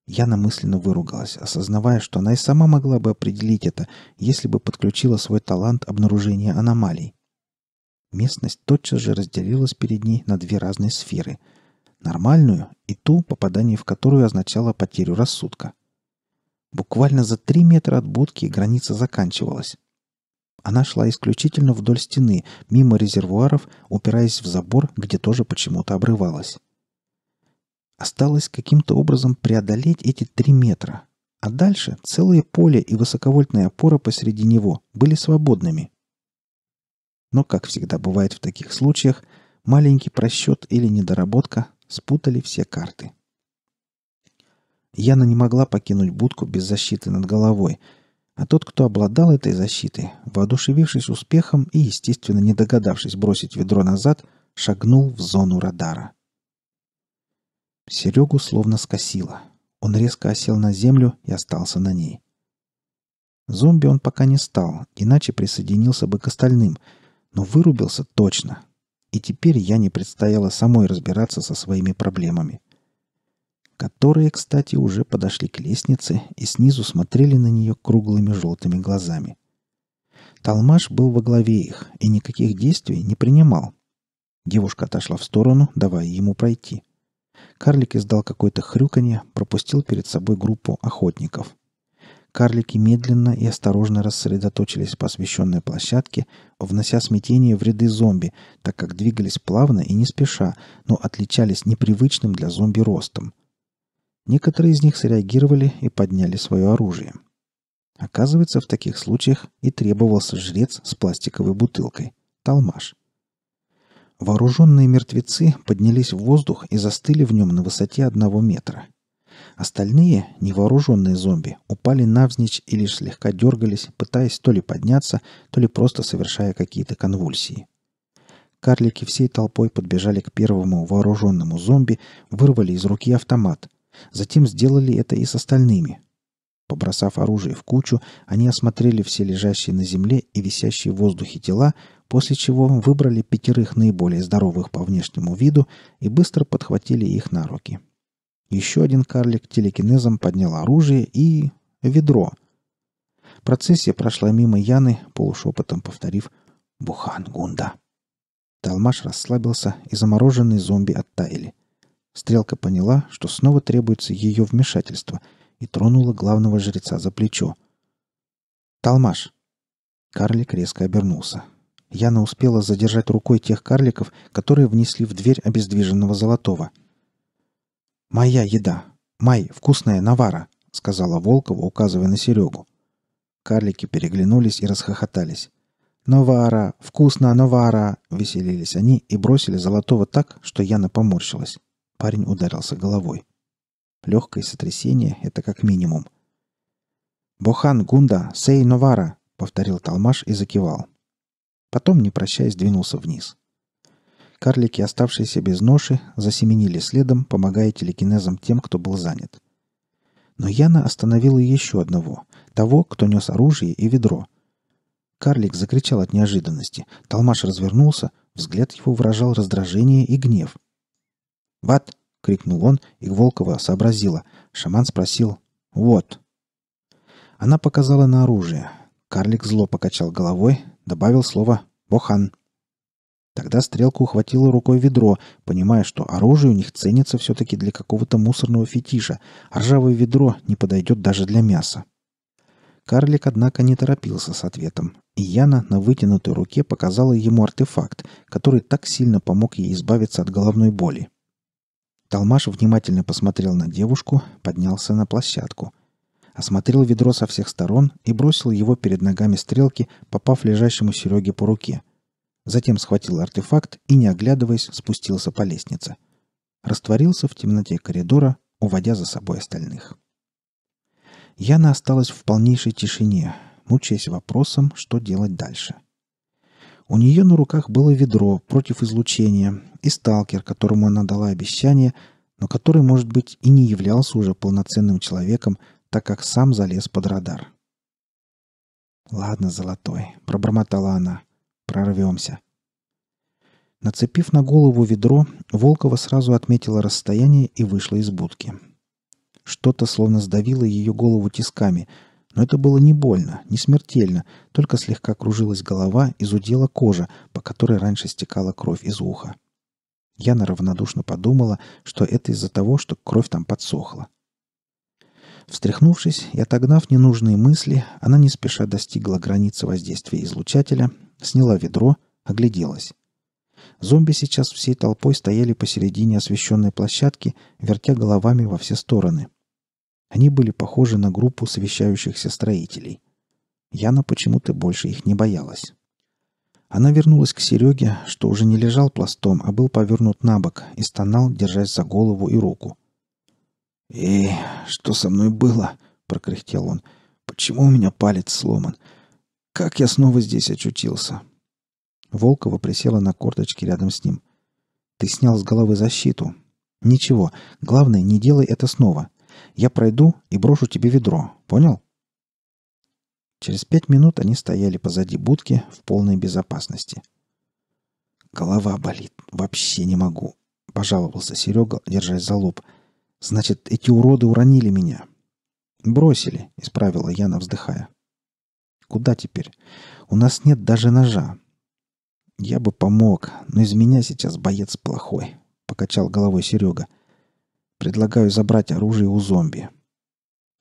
Я намысленно выругалась, осознавая, что она и сама могла бы определить это, если бы подключила свой талант обнаружения аномалий. Местность тотчас же разделилась перед ней на две разные сферы. Нормальную и ту, попадание в которую означало потерю рассудка. Буквально за три метра от будки граница заканчивалась. Она шла исключительно вдоль стены, мимо резервуаров, упираясь в забор, где тоже почему-то обрывалась. Осталось каким-то образом преодолеть эти три метра, а дальше целое поле и высоковольтная опора посреди него были свободными. Но, как всегда бывает в таких случаях, маленький просчет или недоработка спутали все карты. Яна не могла покинуть будку без защиты над головой – а тот, кто обладал этой защитой, воодушевившись успехом и, естественно, не догадавшись бросить ведро назад, шагнул в зону радара. Серегу словно скосило. Он резко осел на землю и остался на ней. Зомби он пока не стал, иначе присоединился бы к остальным, но вырубился точно. И теперь я не предстояло самой разбираться со своими проблемами. — которые, кстати, уже подошли к лестнице и снизу смотрели на нее круглыми желтыми глазами. Талмаш был во главе их и никаких действий не принимал. Девушка отошла в сторону, давая ему пройти. Карлик издал какое-то хрюканье, пропустил перед собой группу охотников. Карлики медленно и осторожно рассредоточились по освещенной площадке, внося смятение в ряды зомби, так как двигались плавно и не спеша, но отличались непривычным для зомби ростом – Некоторые из них среагировали и подняли свое оружие. Оказывается, в таких случаях и требовался жрец с пластиковой бутылкой – талмаш. Вооруженные мертвецы поднялись в воздух и застыли в нем на высоте одного метра. Остальные, невооруженные зомби, упали навзничь и лишь слегка дергались, пытаясь то ли подняться, то ли просто совершая какие-то конвульсии. Карлики всей толпой подбежали к первому вооруженному зомби, вырвали из руки автомат – Затем сделали это и с остальными. Побросав оружие в кучу, они осмотрели все лежащие на земле и висящие в воздухе тела, после чего выбрали пятерых наиболее здоровых по внешнему виду и быстро подхватили их на руки. Еще один карлик телекинезом поднял оружие и... ведро. Процессия прошла мимо Яны, полушепотом повторив «Бухан Гунда». Талмаш расслабился, и замороженные зомби оттаяли – Стрелка поняла, что снова требуется ее вмешательство, и тронула главного жреца за плечо. «Талмаш!» Карлик резко обернулся. Яна успела задержать рукой тех карликов, которые внесли в дверь обездвиженного золотого. «Моя еда! Май, вкусная навара!» — сказала Волкова, указывая на Серегу. Карлики переглянулись и расхохотались. Навара, вкусная навара, веселились они и бросили золотого так, что Яна поморщилась парень ударился головой. Легкое сотрясение — это как минимум. «Бохан Гунда, сей Новара!» — повторил Талмаш и закивал. Потом, не прощаясь, двинулся вниз. Карлики, оставшиеся без ноши, засеменили следом, помогая телекинезом тем, кто был занят. Но Яна остановила еще одного, того, кто нес оружие и ведро. Карлик закричал от неожиданности. Талмаш развернулся, взгляд его выражал раздражение и гнев. «В крикнул он, и Волкова сообразила. Шаман спросил «Вот!» Она показала на оружие. Карлик зло покачал головой, добавил слово «Бохан». Тогда стрелка ухватила рукой ведро, понимая, что оружие у них ценится все-таки для какого-то мусорного фетиша, а ржавое ведро не подойдет даже для мяса. Карлик, однако, не торопился с ответом, и Яна на вытянутой руке показала ему артефакт, который так сильно помог ей избавиться от головной боли. Талмаш внимательно посмотрел на девушку, поднялся на площадку. Осмотрел ведро со всех сторон и бросил его перед ногами стрелки, попав лежащему Сереге по руке. Затем схватил артефакт и, не оглядываясь, спустился по лестнице. Растворился в темноте коридора, уводя за собой остальных. Яна осталась в полнейшей тишине, мучаясь вопросом, что делать дальше. У нее на руках было ведро против излучения и сталкер, которому она дала обещание, но который, может быть, и не являлся уже полноценным человеком, так как сам залез под радар. «Ладно, золотой», — пробормотала она, — «прорвемся». Нацепив на голову ведро, Волкова сразу отметила расстояние и вышла из будки. Что-то словно сдавило ее голову тисками — но это было не больно, не смертельно, только слегка кружилась голова и зудела кожа, по которой раньше стекала кровь из уха. Яна равнодушно подумала, что это из-за того, что кровь там подсохла. Встряхнувшись и отогнав ненужные мысли, она не спеша достигла границы воздействия излучателя, сняла ведро, огляделась. Зомби сейчас всей толпой стояли посередине освещенной площадки, вертя головами во все стороны. Они были похожи на группу совещающихся строителей. Яна почему-то больше их не боялась. Она вернулась к Сереге, что уже не лежал пластом, а был повернут на бок и стонал, держась за голову и руку. «Эй, что со мной было?» — прокряхтел он. «Почему у меня палец сломан? Как я снова здесь очутился?» Волкова присела на корточки рядом с ним. «Ты снял с головы защиту. Ничего, главное, не делай это снова. Я пройду и брошу тебе ведро. Понял?» Через пять минут они стояли позади будки в полной безопасности. «Голова болит. Вообще не могу», — пожаловался Серега, держась за лоб. «Значит, эти уроды уронили меня». «Бросили», — исправила Яна, вздыхая. «Куда теперь? У нас нет даже ножа». «Я бы помог, но из меня сейчас боец плохой», — покачал головой Серега. «Серега». Предлагаю забрать оружие у зомби.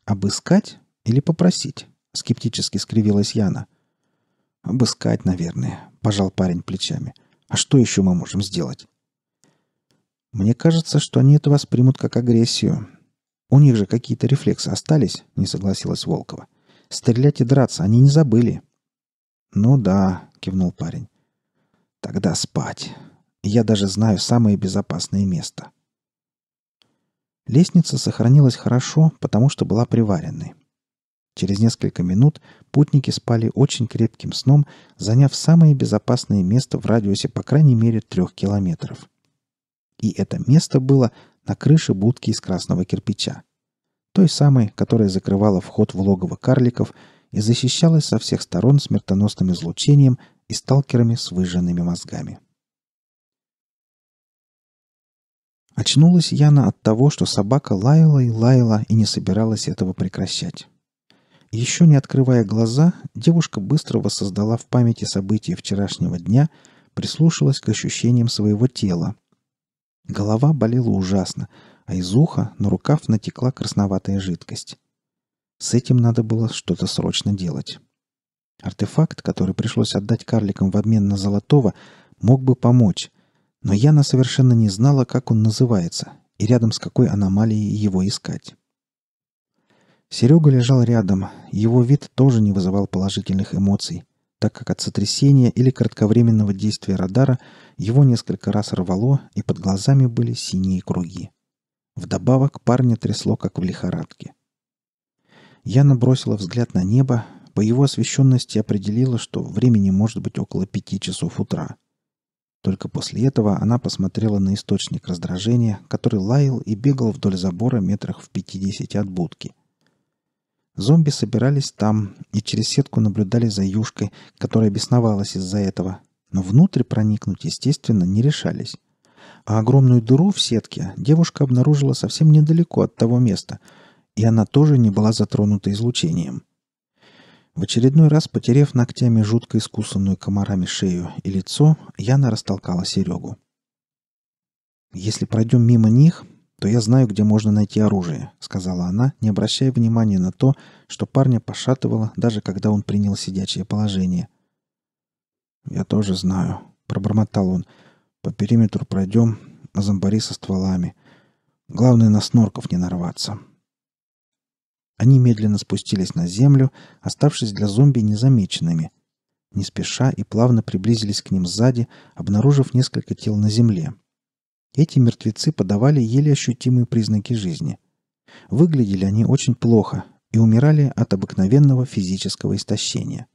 Обыскать или попросить? Скептически скривилась Яна. Обыскать, наверное, пожал парень плечами. А что еще мы можем сделать? Мне кажется, что они это воспримут как агрессию. У них же какие-то рефлексы остались, не согласилась Волкова. Стрелять и драться они не забыли. Ну да, кивнул парень. Тогда спать. Я даже знаю самое безопасное место. Лестница сохранилась хорошо, потому что была приваренной. Через несколько минут путники спали очень крепким сном, заняв самое безопасное место в радиусе по крайней мере трех километров. И это место было на крыше будки из красного кирпича. Той самой, которая закрывала вход в логово карликов и защищалась со всех сторон смертоносным излучением и сталкерами с выжженными мозгами. Очнулась Яна от того, что собака лаяла и лаяла и не собиралась этого прекращать. Еще не открывая глаза, девушка быстро воссоздала в памяти события вчерашнего дня, прислушалась к ощущениям своего тела. Голова болела ужасно, а из уха на рукав натекла красноватая жидкость. С этим надо было что-то срочно делать. Артефакт, который пришлось отдать карликам в обмен на золотого, мог бы помочь, но Яна совершенно не знала, как он называется и рядом с какой аномалией его искать. Серега лежал рядом, его вид тоже не вызывал положительных эмоций, так как от сотрясения или кратковременного действия радара его несколько раз рвало, и под глазами были синие круги. Вдобавок парня трясло, как в лихорадке. Яна бросила взгляд на небо, по его освещенности определила, что времени может быть около пяти часов утра. Только после этого она посмотрела на источник раздражения, который лаял и бегал вдоль забора метрах в пятидесяти от будки. Зомби собирались там и через сетку наблюдали за юшкой, которая бесновалась из-за этого, но внутрь проникнуть, естественно, не решались. А огромную дыру в сетке девушка обнаружила совсем недалеко от того места, и она тоже не была затронута излучением – в очередной раз, потерев ногтями жутко искусанную комарами шею и лицо, Яна растолкала Серегу. «Если пройдем мимо них, то я знаю, где можно найти оружие», — сказала она, не обращая внимания на то, что парня пошатывало, даже когда он принял сидячее положение. «Я тоже знаю», — пробормотал он. «По периметру пройдем, а зомбари со стволами. Главное, на снорков не нарваться». Они медленно спустились на землю, оставшись для зомби незамеченными. Не спеша и плавно приблизились к ним сзади, обнаружив несколько тел на земле. Эти мертвецы подавали еле ощутимые признаки жизни. Выглядели они очень плохо и умирали от обыкновенного физического истощения.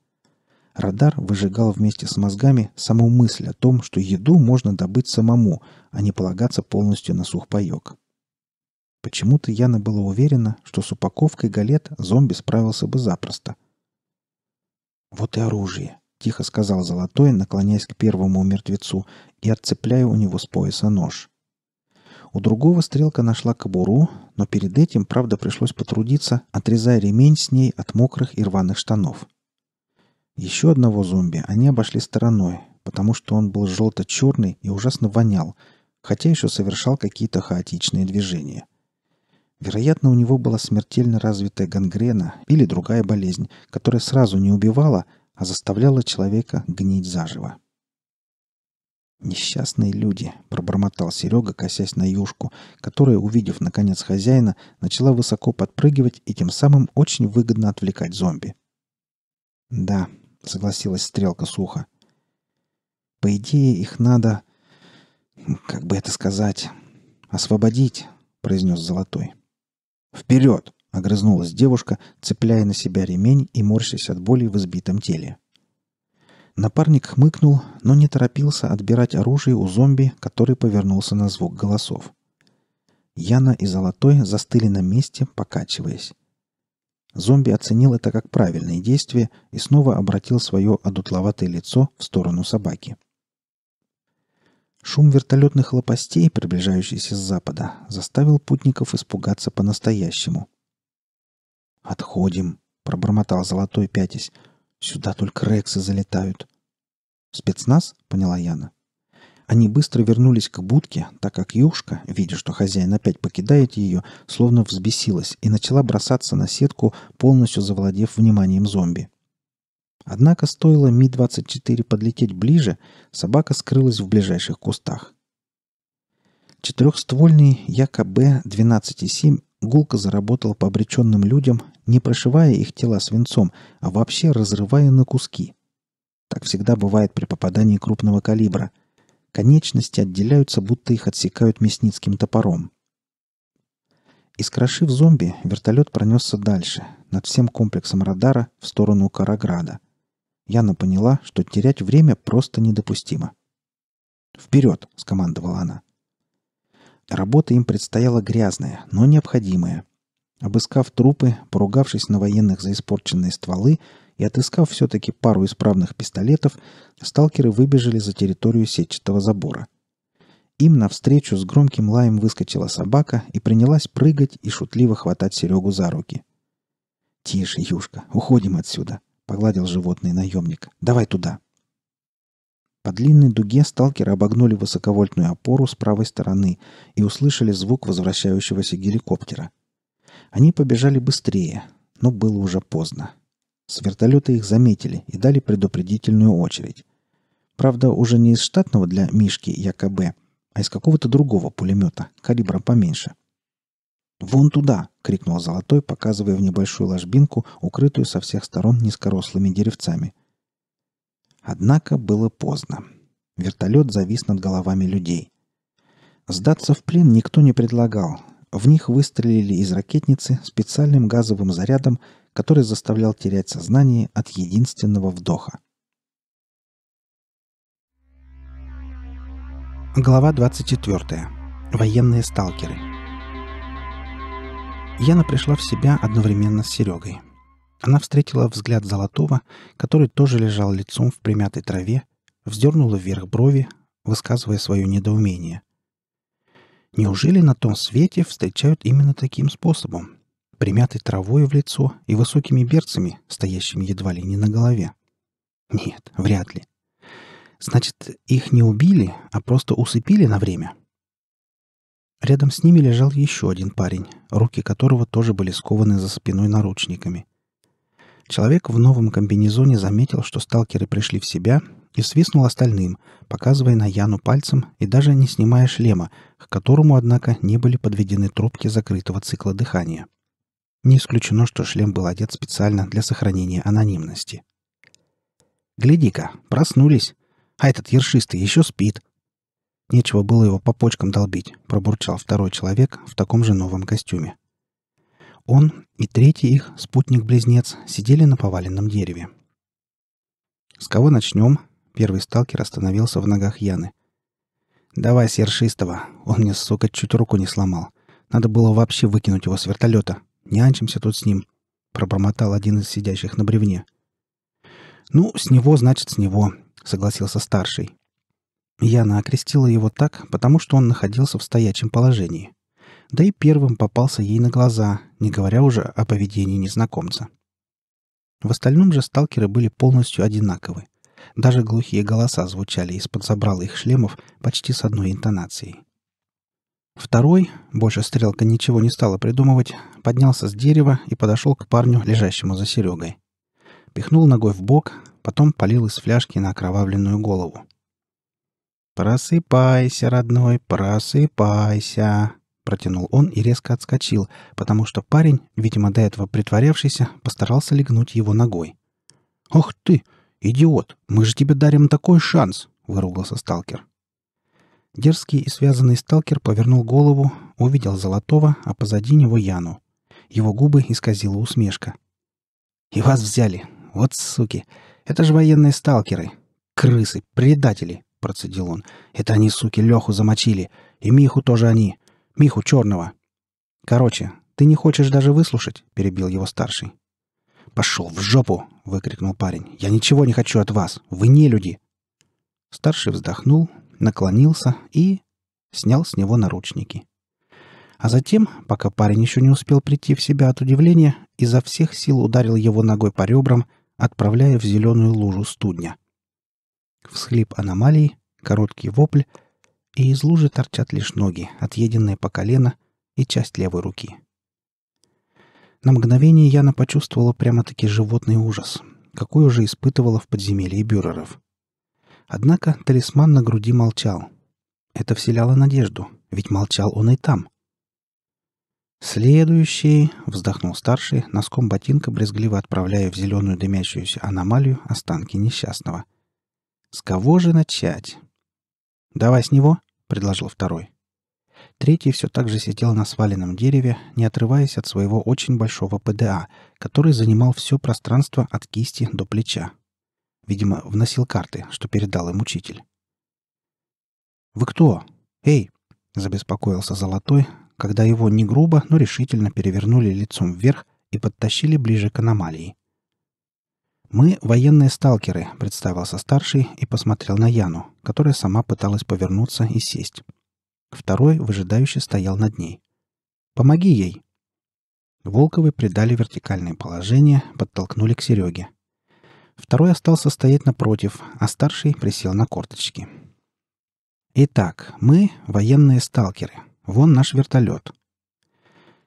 Радар выжигал вместе с мозгами саму мысль о том, что еду можно добыть самому, а не полагаться полностью на сухпайок. Почему-то Яна была уверена, что с упаковкой галет зомби справился бы запросто. «Вот и оружие», — тихо сказал Золотой, наклоняясь к первому мертвецу и отцепляя у него с пояса нож. У другого стрелка нашла кобуру, но перед этим, правда, пришлось потрудиться, отрезая ремень с ней от мокрых и рваных штанов. Еще одного зомби они обошли стороной, потому что он был желто-черный и ужасно вонял, хотя еще совершал какие-то хаотичные движения — Вероятно, у него была смертельно развитая гангрена или другая болезнь, которая сразу не убивала, а заставляла человека гнить заживо. «Несчастные люди», — пробормотал Серега, косясь на юшку, которая, увидев, наконец, хозяина, начала высоко подпрыгивать и тем самым очень выгодно отвлекать зомби. «Да», — согласилась Стрелка сухо. «По идее, их надо, как бы это сказать, освободить», — произнес Золотой. «Вперед!» — огрызнулась девушка, цепляя на себя ремень и морщась от боли в избитом теле. Напарник хмыкнул, но не торопился отбирать оружие у зомби, который повернулся на звук голосов. Яна и Золотой застыли на месте, покачиваясь. Зомби оценил это как правильное действие и снова обратил свое одутловатое лицо в сторону собаки. — Шум вертолетных лопастей, приближающийся с запада, заставил путников испугаться по-настоящему. «Отходим», — пробормотал Золотой пятясь. «Сюда только рексы залетают». «Спецназ?» — поняла Яна. Они быстро вернулись к будке, так как Юшка, видя, что хозяин опять покидает ее, словно взбесилась и начала бросаться на сетку, полностью завладев вниманием зомби. — Однако стоило Ми-24 подлететь ближе, собака скрылась в ближайших кустах. Четырехствольный ЯКБ-12,7 гулко заработал по обреченным людям, не прошивая их тела свинцом, а вообще разрывая на куски. Так всегда бывает при попадании крупного калибра. Конечности отделяются, будто их отсекают мясницким топором. Искрошив зомби, вертолет пронесся дальше, над всем комплексом радара в сторону Караграда – Яна поняла, что терять время просто недопустимо. «Вперед!» — скомандовала она. Работа им предстояла грязная, но необходимая. Обыскав трупы, поругавшись на военных за испорченные стволы и отыскав все-таки пару исправных пистолетов, сталкеры выбежали за территорию сетчатого забора. Им навстречу с громким лаем выскочила собака и принялась прыгать и шутливо хватать Серегу за руки. «Тише, Юшка, уходим отсюда!» Погладил животное наемник. «Давай туда!» По длинной дуге сталкеры обогнули высоковольтную опору с правой стороны и услышали звук возвращающегося геликоптера. Они побежали быстрее, но было уже поздно. С вертолета их заметили и дали предупредительную очередь. Правда, уже не из штатного для Мишки ЯКБ, а из какого-то другого пулемета, калибра поменьше. «Вон туда!» крикнул Золотой, показывая в небольшую ложбинку, укрытую со всех сторон низкорослыми деревцами. Однако было поздно. Вертолет завис над головами людей. Сдаться в плен никто не предлагал. В них выстрелили из ракетницы специальным газовым зарядом, который заставлял терять сознание от единственного вдоха. Глава 24. Военные сталкеры. Яна пришла в себя одновременно с Серегой. Она встретила взгляд Золотого, который тоже лежал лицом в примятой траве, вздернула вверх брови, высказывая свое недоумение. Неужели на том свете встречают именно таким способом? Примятой травой в лицо и высокими берцами, стоящими едва ли не на голове. Нет, вряд ли. Значит, их не убили, а просто усыпили на время — Рядом с ними лежал еще один парень, руки которого тоже были скованы за спиной наручниками. Человек в новом комбинезоне заметил, что сталкеры пришли в себя, и свистнул остальным, показывая на Яну пальцем и даже не снимая шлема, к которому, однако, не были подведены трубки закрытого цикла дыхания. Не исключено, что шлем был одет специально для сохранения анонимности. «Гляди-ка, проснулись. А этот ершистый еще спит», Нечего было его по почкам долбить, пробурчал второй человек в таком же новом костюме. Он и третий их, спутник-близнец, сидели на поваленном дереве. «С кого начнем?» Первый сталкер остановился в ногах Яны. «Давай сершистого. Он мне, сука, чуть руку не сломал. Надо было вообще выкинуть его с вертолета. Нянчимся тут с ним», — пробормотал один из сидящих на бревне. «Ну, с него, значит, с него», — согласился старший. Яна окрестила его так, потому что он находился в стоячем положении. Да и первым попался ей на глаза, не говоря уже о поведении незнакомца. В остальном же сталкеры были полностью одинаковы. Даже глухие голоса звучали из-под забрала их шлемов почти с одной интонацией. Второй, больше стрелка ничего не стала придумывать, поднялся с дерева и подошел к парню, лежащему за Серегой. Пихнул ногой в бок, потом полил из фляжки на окровавленную голову. «Просыпайся, родной, просыпайся!» Протянул он и резко отскочил, потому что парень, видимо, до этого притворявшийся, постарался легнуть его ногой. «Ох ты! Идиот! Мы же тебе дарим такой шанс!» — выругался сталкер. Дерзкий и связанный сталкер повернул голову, увидел Золотого, а позади него Яну. Его губы исказила усмешка. «И вас взяли! Вот суки! Это же военные сталкеры! Крысы! Предатели! — процедил он. «Это они, суки, Леху замочили. И Миху тоже они. Миху Черного». «Короче, ты не хочешь даже выслушать?» — перебил его старший. «Пошел в жопу!» — выкрикнул парень. «Я ничего не хочу от вас! Вы не люди!» Старший вздохнул, наклонился и... снял с него наручники. А затем, пока парень еще не успел прийти в себя от удивления, изо всех сил ударил его ногой по ребрам, отправляя в зеленую лужу студня — Всхлип аномалий, короткий вопль, и из лужи торчат лишь ноги, отъеденные по колено, и часть левой руки. На мгновение Яна почувствовала прямо-таки животный ужас, какой уже испытывала в подземелье бюреров. Однако талисман на груди молчал. Это вселяло надежду, ведь молчал он и там. «Следующий», — вздохнул старший, носком ботинка брезгливо отправляя в зеленую дымящуюся аномалию останки несчастного — с кого же начать? Давай с него, предложил второй. Третий все так же сидел на сваленном дереве, не отрываясь от своего очень большого ПДА, который занимал все пространство от кисти до плеча. Видимо, вносил карты, что передал им учитель. «Вы кто? Эй!» — забеспокоился Золотой, когда его не грубо, но решительно перевернули лицом вверх и подтащили ближе к аномалии — «Мы — военные сталкеры», — представился старший и посмотрел на Яну, которая сама пыталась повернуться и сесть. Второй, выжидающе, стоял над ней. «Помоги ей!» Волковы придали вертикальное положение, подтолкнули к Сереге. Второй остался стоять напротив, а старший присел на корточки. «Итак, мы — военные сталкеры. Вон наш вертолет.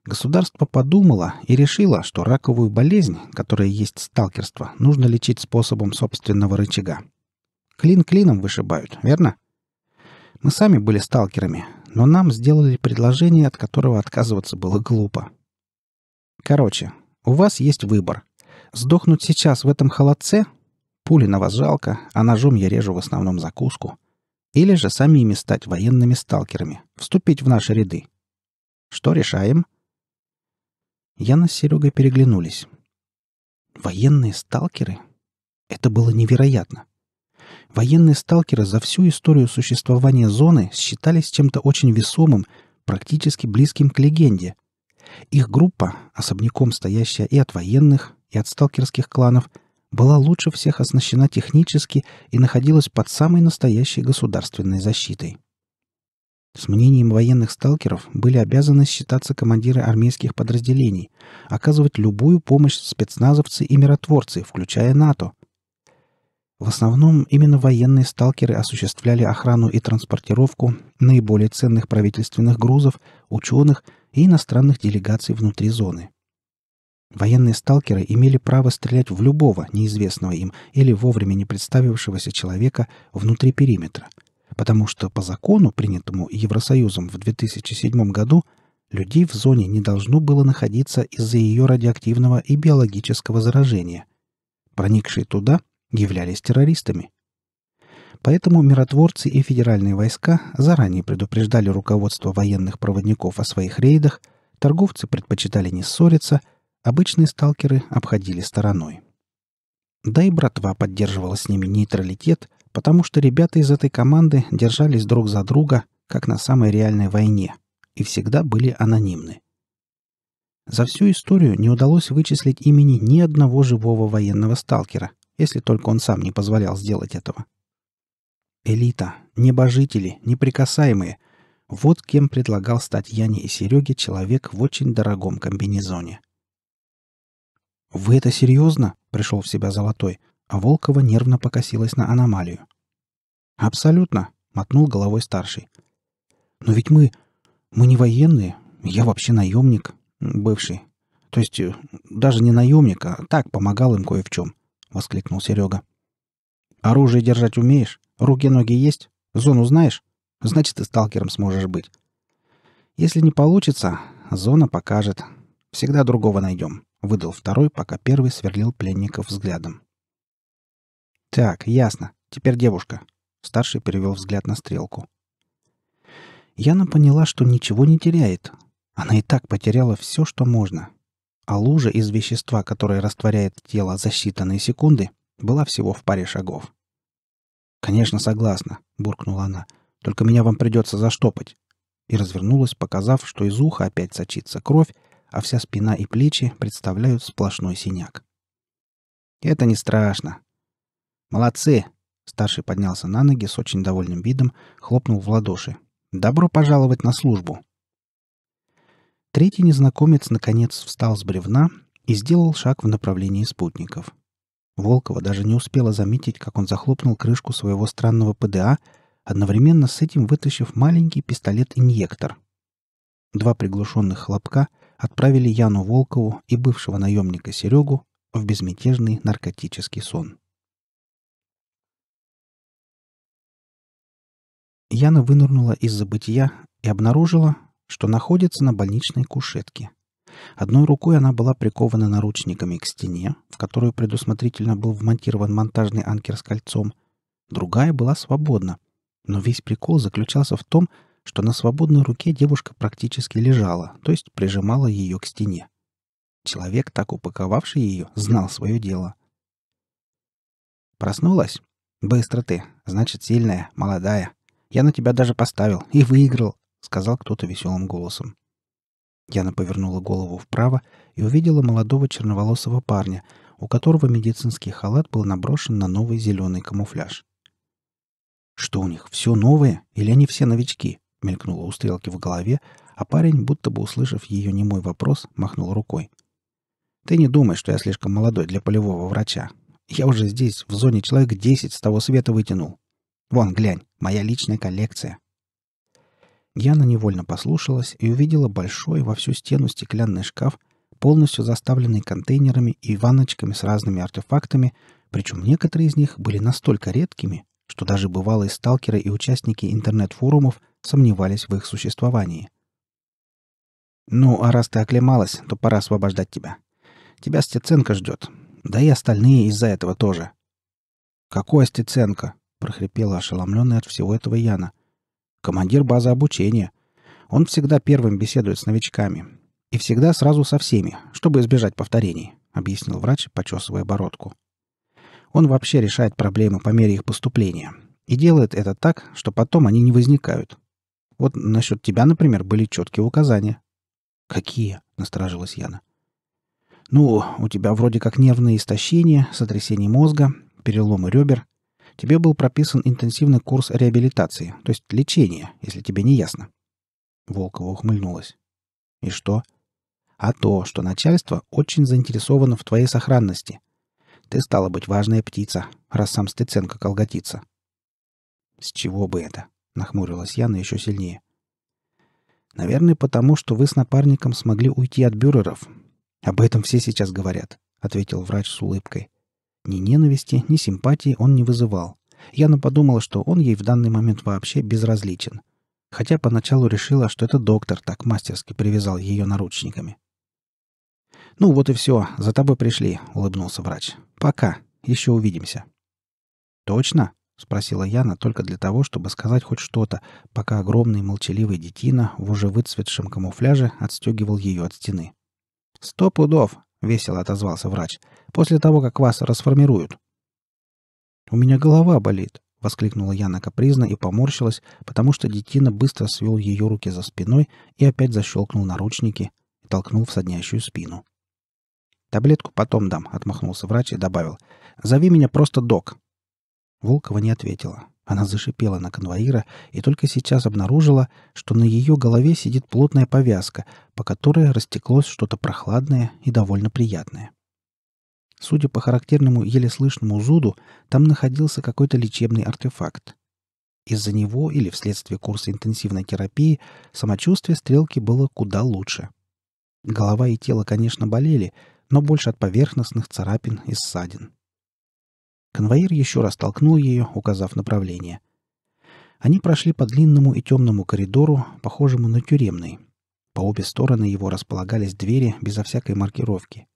Государство подумало и решило, что раковую болезнь, которая есть сталкерство, нужно лечить способом собственного рычага. Клин клином вышибают, верно? Мы сами были сталкерами, но нам сделали предложение, от которого отказываться было глупо. Короче, у вас есть выбор. Сдохнуть сейчас в этом холодце? Пули на вас жалко, а ножом я режу в основном закуску. Или же самими стать военными сталкерами, вступить в наши ряды. Что решаем? — Яна с Серегой переглянулись. Военные сталкеры? Это было невероятно. Военные сталкеры за всю историю существования зоны считались чем-то очень весомым, практически близким к легенде. Их группа, особняком стоящая и от военных, и от сталкерских кланов, была лучше всех оснащена технически и находилась под самой настоящей государственной защитой. С мнением военных сталкеров были обязаны считаться командиры армейских подразделений, оказывать любую помощь спецназовцы и миротворцы, включая НАТО. В основном именно военные сталкеры осуществляли охрану и транспортировку наиболее ценных правительственных грузов, ученых и иностранных делегаций внутри зоны. Военные сталкеры имели право стрелять в любого неизвестного им или вовремя не представившегося человека внутри периметра – потому что по закону, принятому Евросоюзом в 2007 году, людей в зоне не должно было находиться из-за ее радиоактивного и биологического заражения. Проникшие туда являлись террористами. Поэтому миротворцы и федеральные войска заранее предупреждали руководство военных проводников о своих рейдах, торговцы предпочитали не ссориться, обычные сталкеры обходили стороной. Да и братва поддерживала с ними нейтралитет – потому что ребята из этой команды держались друг за друга, как на самой реальной войне, и всегда были анонимны. За всю историю не удалось вычислить имени ни одного живого военного сталкера, если только он сам не позволял сделать этого. Элита, небожители, неприкасаемые — вот кем предлагал стать Яне и Сереге человек в очень дорогом комбинезоне. «Вы это серьезно?» — пришел в себя Золотой а Волкова нервно покосилась на аномалию. «Абсолютно», — мотнул головой старший. «Но ведь мы... мы не военные. Я вообще наемник. Бывший. То есть э, даже не наемник, а так помогал им кое в чем», — воскликнул Серега. «Оружие держать умеешь? Руки-ноги есть? Зону знаешь? Значит, ты сталкером сможешь быть. Если не получится, зона покажет. Всегда другого найдем», — выдал второй, пока первый сверлил пленников взглядом. Так, ясно. Теперь девушка. Старший перевел взгляд на стрелку. Яна поняла, что ничего не теряет. Она и так потеряла все, что можно. А лужа из вещества, которое растворяет тело за считанные секунды, была всего в паре шагов. «Конечно, согласна», — буркнула она. «Только меня вам придется заштопать». И развернулась, показав, что из уха опять сочится кровь, а вся спина и плечи представляют сплошной синяк. «Это не страшно», «Молодцы!» Старший поднялся на ноги с очень довольным видом, хлопнул в ладоши. «Добро пожаловать на службу!» Третий незнакомец, наконец, встал с бревна и сделал шаг в направлении спутников. Волкова даже не успела заметить, как он захлопнул крышку своего странного ПДА, одновременно с этим вытащив маленький пистолет-инъектор. Два приглушенных хлопка отправили Яну Волкову и бывшего наемника Серегу в безмятежный наркотический сон. Яна вынырнула из забытия и обнаружила, что находится на больничной кушетке. Одной рукой она была прикована наручниками к стене, в которую предусмотрительно был вмонтирован монтажный анкер с кольцом. Другая была свободна, но весь прикол заключался в том, что на свободной руке девушка практически лежала, то есть прижимала ее к стене. Человек, так упаковавший ее, знал свое дело. «Проснулась? Быстро ты. Значит, сильная, молодая», я на тебя даже поставил и выиграл», — сказал кто-то веселым голосом. Яна повернула голову вправо и увидела молодого черноволосого парня, у которого медицинский халат был наброшен на новый зеленый камуфляж. «Что у них, все новое или они все новички?» — Мелькнула у стрелки в голове, а парень, будто бы услышав ее немой вопрос, махнул рукой. «Ты не думай, что я слишком молодой для полевого врача. Я уже здесь, в зоне человек десять с того света вытянул. Вон, глянь, моя личная коллекция. Яна невольно послушалась и увидела большой во всю стену стеклянный шкаф, полностью заставленный контейнерами и ванночками с разными артефактами, причем некоторые из них были настолько редкими, что даже бывалые сталкеры и участники интернет-форумов сомневались в их существовании. «Ну, а раз ты оклемалась, то пора освобождать тебя. Тебя Стеценко ждет. Да и остальные из-за этого тоже». «Какой Стеценко?» прохрипела ошеломленная от всего этого Яна. «Командир базы обучения. Он всегда первым беседует с новичками. И всегда сразу со всеми, чтобы избежать повторений», — объяснил врач, почесывая бородку. «Он вообще решает проблемы по мере их поступления. И делает это так, что потом они не возникают. Вот насчет тебя, например, были четкие указания». «Какие?» — насторожилась Яна. «Ну, у тебя вроде как нервное истощение, сотрясение мозга, переломы ребер, Тебе был прописан интенсивный курс реабилитации, то есть лечения, если тебе не ясно. Волкова ухмыльнулась. И что? А то, что начальство очень заинтересовано в твоей сохранности. Ты стала быть важная птица, раз сам Стеценко колготится. С чего бы это? Нахмурилась Яна еще сильнее. Наверное, потому что вы с напарником смогли уйти от бюреров. Об этом все сейчас говорят, ответил врач с улыбкой. — ни ненависти, ни симпатии он не вызывал. Яна подумала, что он ей в данный момент вообще безразличен. Хотя поначалу решила, что это доктор так мастерски привязал ее наручниками. «Ну вот и все, за тобой пришли», — улыбнулся врач. «Пока, еще увидимся». «Точно?» — спросила Яна только для того, чтобы сказать хоть что-то, пока огромный молчаливый детина в уже выцветшем камуфляже отстегивал ее от стены. «Сто пудов!» — весело отозвался врач — после того, как вас расформируют». «У меня голова болит», — воскликнула Яна капризно и поморщилась, потому что детина быстро свел ее руки за спиной и опять защелкнул наручники и толкнул в соднящую спину. «Таблетку потом дам», — отмахнулся врач и добавил. «Зови меня просто док». Волкова не ответила. Она зашипела на конвоира и только сейчас обнаружила, что на ее голове сидит плотная повязка, по которой растеклось что-то прохладное и довольно приятное. — Судя по характерному еле слышному зуду, там находился какой-то лечебный артефакт. Из-за него или вследствие курса интенсивной терапии самочувствие стрелки было куда лучше. Голова и тело, конечно, болели, но больше от поверхностных царапин и ссадин. Конвоир еще раз толкнул ее, указав направление. Они прошли по длинному и темному коридору, похожему на тюремный. По обе стороны его располагались двери безо всякой маркировки.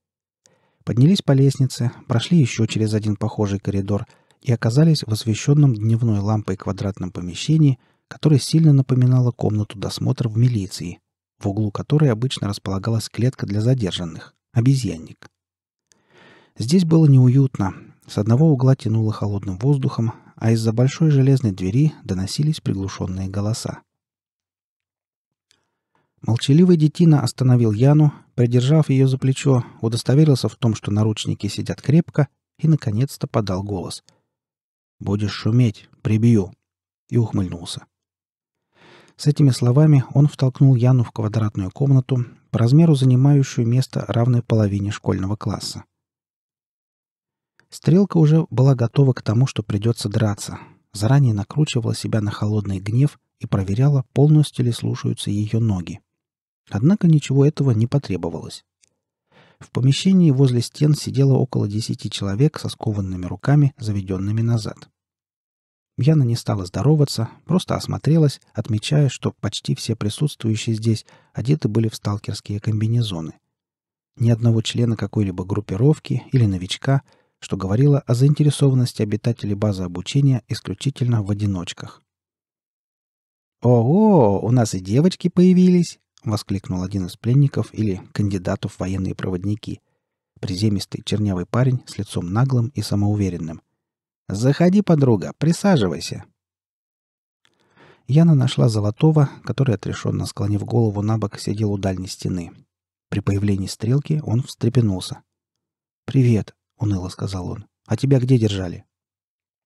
Поднялись по лестнице, прошли еще через один похожий коридор и оказались в освещенном дневной лампой квадратном помещении, которое сильно напоминало комнату досмотра в милиции, в углу которой обычно располагалась клетка для задержанных – обезьянник. Здесь было неуютно. С одного угла тянуло холодным воздухом, а из-за большой железной двери доносились приглушенные голоса. Молчаливый детина остановил Яну, придержав ее за плечо, удостоверился в том, что наручники сидят крепко, и, наконец-то, подал голос. «Будешь шуметь, прибью!» и ухмыльнулся. С этими словами он втолкнул Яну в квадратную комнату, по размеру занимающую место равной половине школьного класса. Стрелка уже была готова к тому, что придется драться, заранее накручивала себя на холодный гнев и проверяла, полностью ли слушаются ее ноги. Однако ничего этого не потребовалось. В помещении возле стен сидело около десяти человек со скованными руками, заведенными назад. Яна не стала здороваться, просто осмотрелась, отмечая, что почти все присутствующие здесь одеты были в сталкерские комбинезоны. Ни одного члена какой-либо группировки или новичка, что говорило о заинтересованности обитателей базы обучения исключительно в одиночках. «Ого, у нас и девочки появились!» воскликнул один из пленников или кандидатов в военные проводники. Приземистый чернявый парень с лицом наглым и самоуверенным. «Заходи, подруга, присаживайся!» Яна нашла Золотого, который, отрешенно склонив голову на бок, сидел у дальней стены. При появлении стрелки он встрепенулся. «Привет», — уныло сказал он. «А тебя где держали?»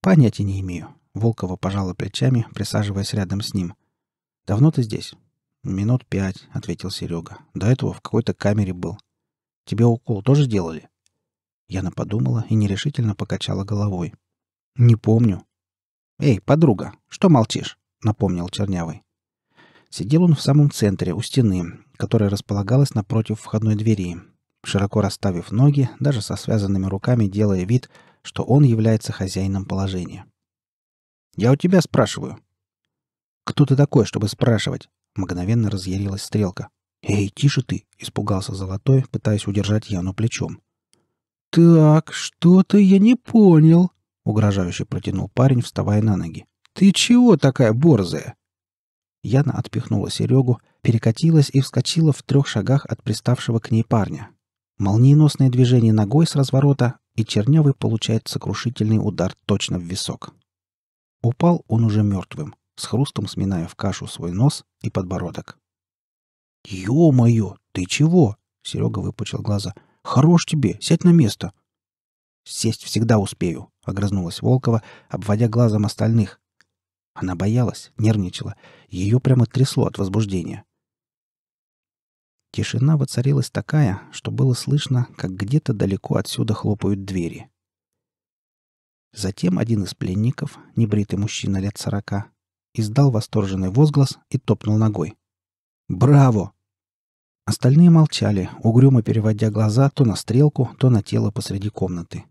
«Понятия не имею», — Волкова пожала плечами, присаживаясь рядом с ним. «Давно ты здесь?» «Минут пять», — ответил Серега. «До этого в какой-то камере был. Тебе укол тоже делали?» Яна подумала и нерешительно покачала головой. «Не помню». «Эй, подруга, что молчишь?» — напомнил Чернявый. Сидел он в самом центре, у стены, которая располагалась напротив входной двери, широко расставив ноги, даже со связанными руками делая вид, что он является хозяином положения. «Я у тебя спрашиваю». «Кто ты такой, чтобы спрашивать?» Мгновенно разъярилась стрелка. «Эй, тише ты!» — испугался Золотой, пытаясь удержать Яну плечом. «Так, что-то я не понял», — угрожающе протянул парень, вставая на ноги. «Ты чего такая борзая?» Яна отпихнула Серегу, перекатилась и вскочила в трех шагах от приставшего к ней парня. Молниеносное движение ногой с разворота, и Чернявый получает сокрушительный удар точно в висок. Упал он уже мертвым с хрустом сминая в кашу свой нос и подбородок. «Ё-моё, ты чего?» — Серега выпучил глаза. «Хорош тебе, сядь на место!» «Сесть всегда успею», — огрызнулась Волкова, обводя глазом остальных. Она боялась, нервничала. Ее прямо трясло от возбуждения. Тишина воцарилась такая, что было слышно, как где-то далеко отсюда хлопают двери. Затем один из пленников, небритый мужчина лет сорока, издал восторженный возглас и топнул ногой. «Браво!» Остальные молчали, угрюмо переводя глаза то на стрелку, то на тело посреди комнаты.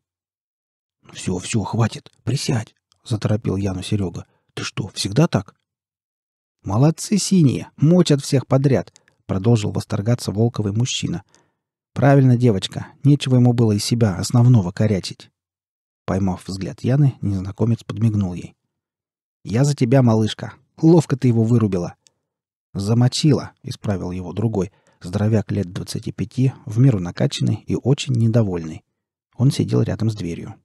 «Все, все, хватит, присядь!» — заторопил Яну Серега. «Ты что, всегда так?» «Молодцы синие, мочат всех подряд!» — продолжил восторгаться Волковый мужчина. «Правильно, девочка, нечего ему было из себя основного корячить!» Поймав взгляд Яны, незнакомец подмигнул ей. Я за тебя, малышка. Ловко ты его вырубила. Замочила, исправил его другой, здоровяк лет двадцати пяти, в меру накачанный и очень недовольный. Он сидел рядом с дверью.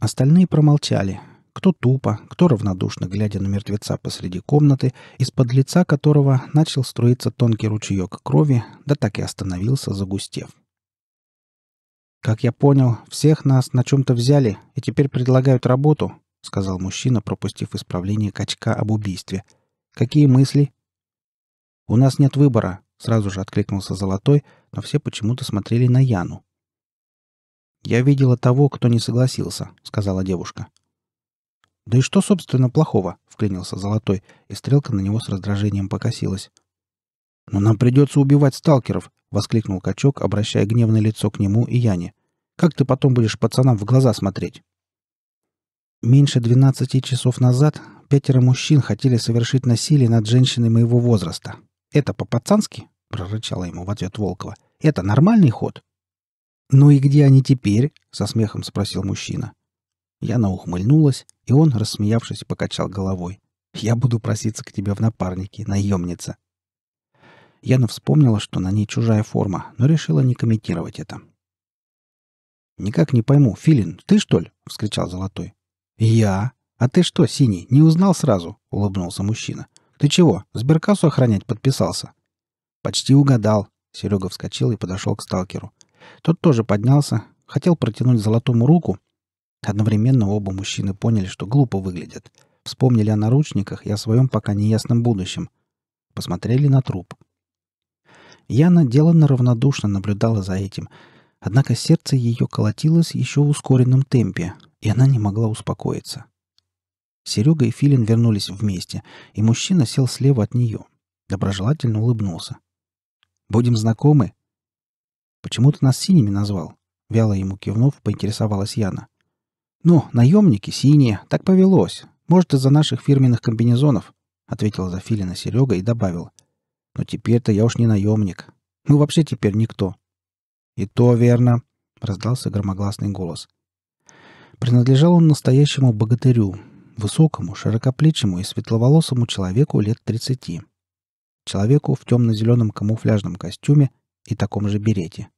Остальные промолчали. Кто тупо, кто равнодушно, глядя на мертвеца посреди комнаты, из-под лица которого начал струиться тонкий ручеек крови, да так и остановился, загустев. «Как я понял, всех нас на чем-то взяли и теперь предлагают работу», — сказал мужчина, пропустив исправление качка об убийстве. «Какие мысли?» «У нас нет выбора», — сразу же откликнулся Золотой, но все почему-то смотрели на Яну. «Я видела того, кто не согласился», — сказала девушка. «Да и что, собственно, плохого?» — вклинился Золотой, и стрелка на него с раздражением покосилась. «Но нам придется убивать сталкеров!» — воскликнул качок, обращая гневное лицо к нему и Яне. «Как ты потом будешь пацанам в глаза смотреть?» Меньше 12 часов назад пятеро мужчин хотели совершить насилие над женщиной моего возраста. Это по-пацански? прорычала ему в ответ Волкова. Это нормальный ход. Ну и где они теперь? со смехом спросил мужчина. Яна ухмыльнулась, и он, рассмеявшись, покачал головой. Я буду проситься к тебе в напарники, наемница. Яна вспомнила, что на ней чужая форма, но решила не комментировать это. «Никак не пойму, Филин, ты что ли?» — вскричал Золотой. «Я? А ты что, Синий, не узнал сразу?» — улыбнулся мужчина. «Ты чего, сберкассу охранять подписался?» «Почти угадал». Серега вскочил и подошел к сталкеру. Тот тоже поднялся, хотел протянуть золотому руку. Одновременно оба мужчины поняли, что глупо выглядят. Вспомнили о наручниках и о своем пока неясном будущем. Посмотрели на труп. Яна деланно равнодушно наблюдала за этим, однако сердце ее колотилось еще в ускоренном темпе — и она не могла успокоиться. Серега и Филин вернулись вместе, и мужчина сел слева от нее. Доброжелательно улыбнулся. «Будем знакомы?» «Почему ты нас синими назвал?» Вяло ему кивнув, поинтересовалась Яна. «Ну, наемники синие, так повелось. Может, из-за наших фирменных комбинезонов», — ответил за Филина Серега и добавил. «Но теперь-то я уж не наемник. Мы вообще теперь никто». «И то верно», — раздался громогласный голос принадлежал он настоящему богатырю, высокому, широкоплечему и светловолосому человеку лет 30. Человеку в темно-зеленом камуфляжном костюме и таком же берете.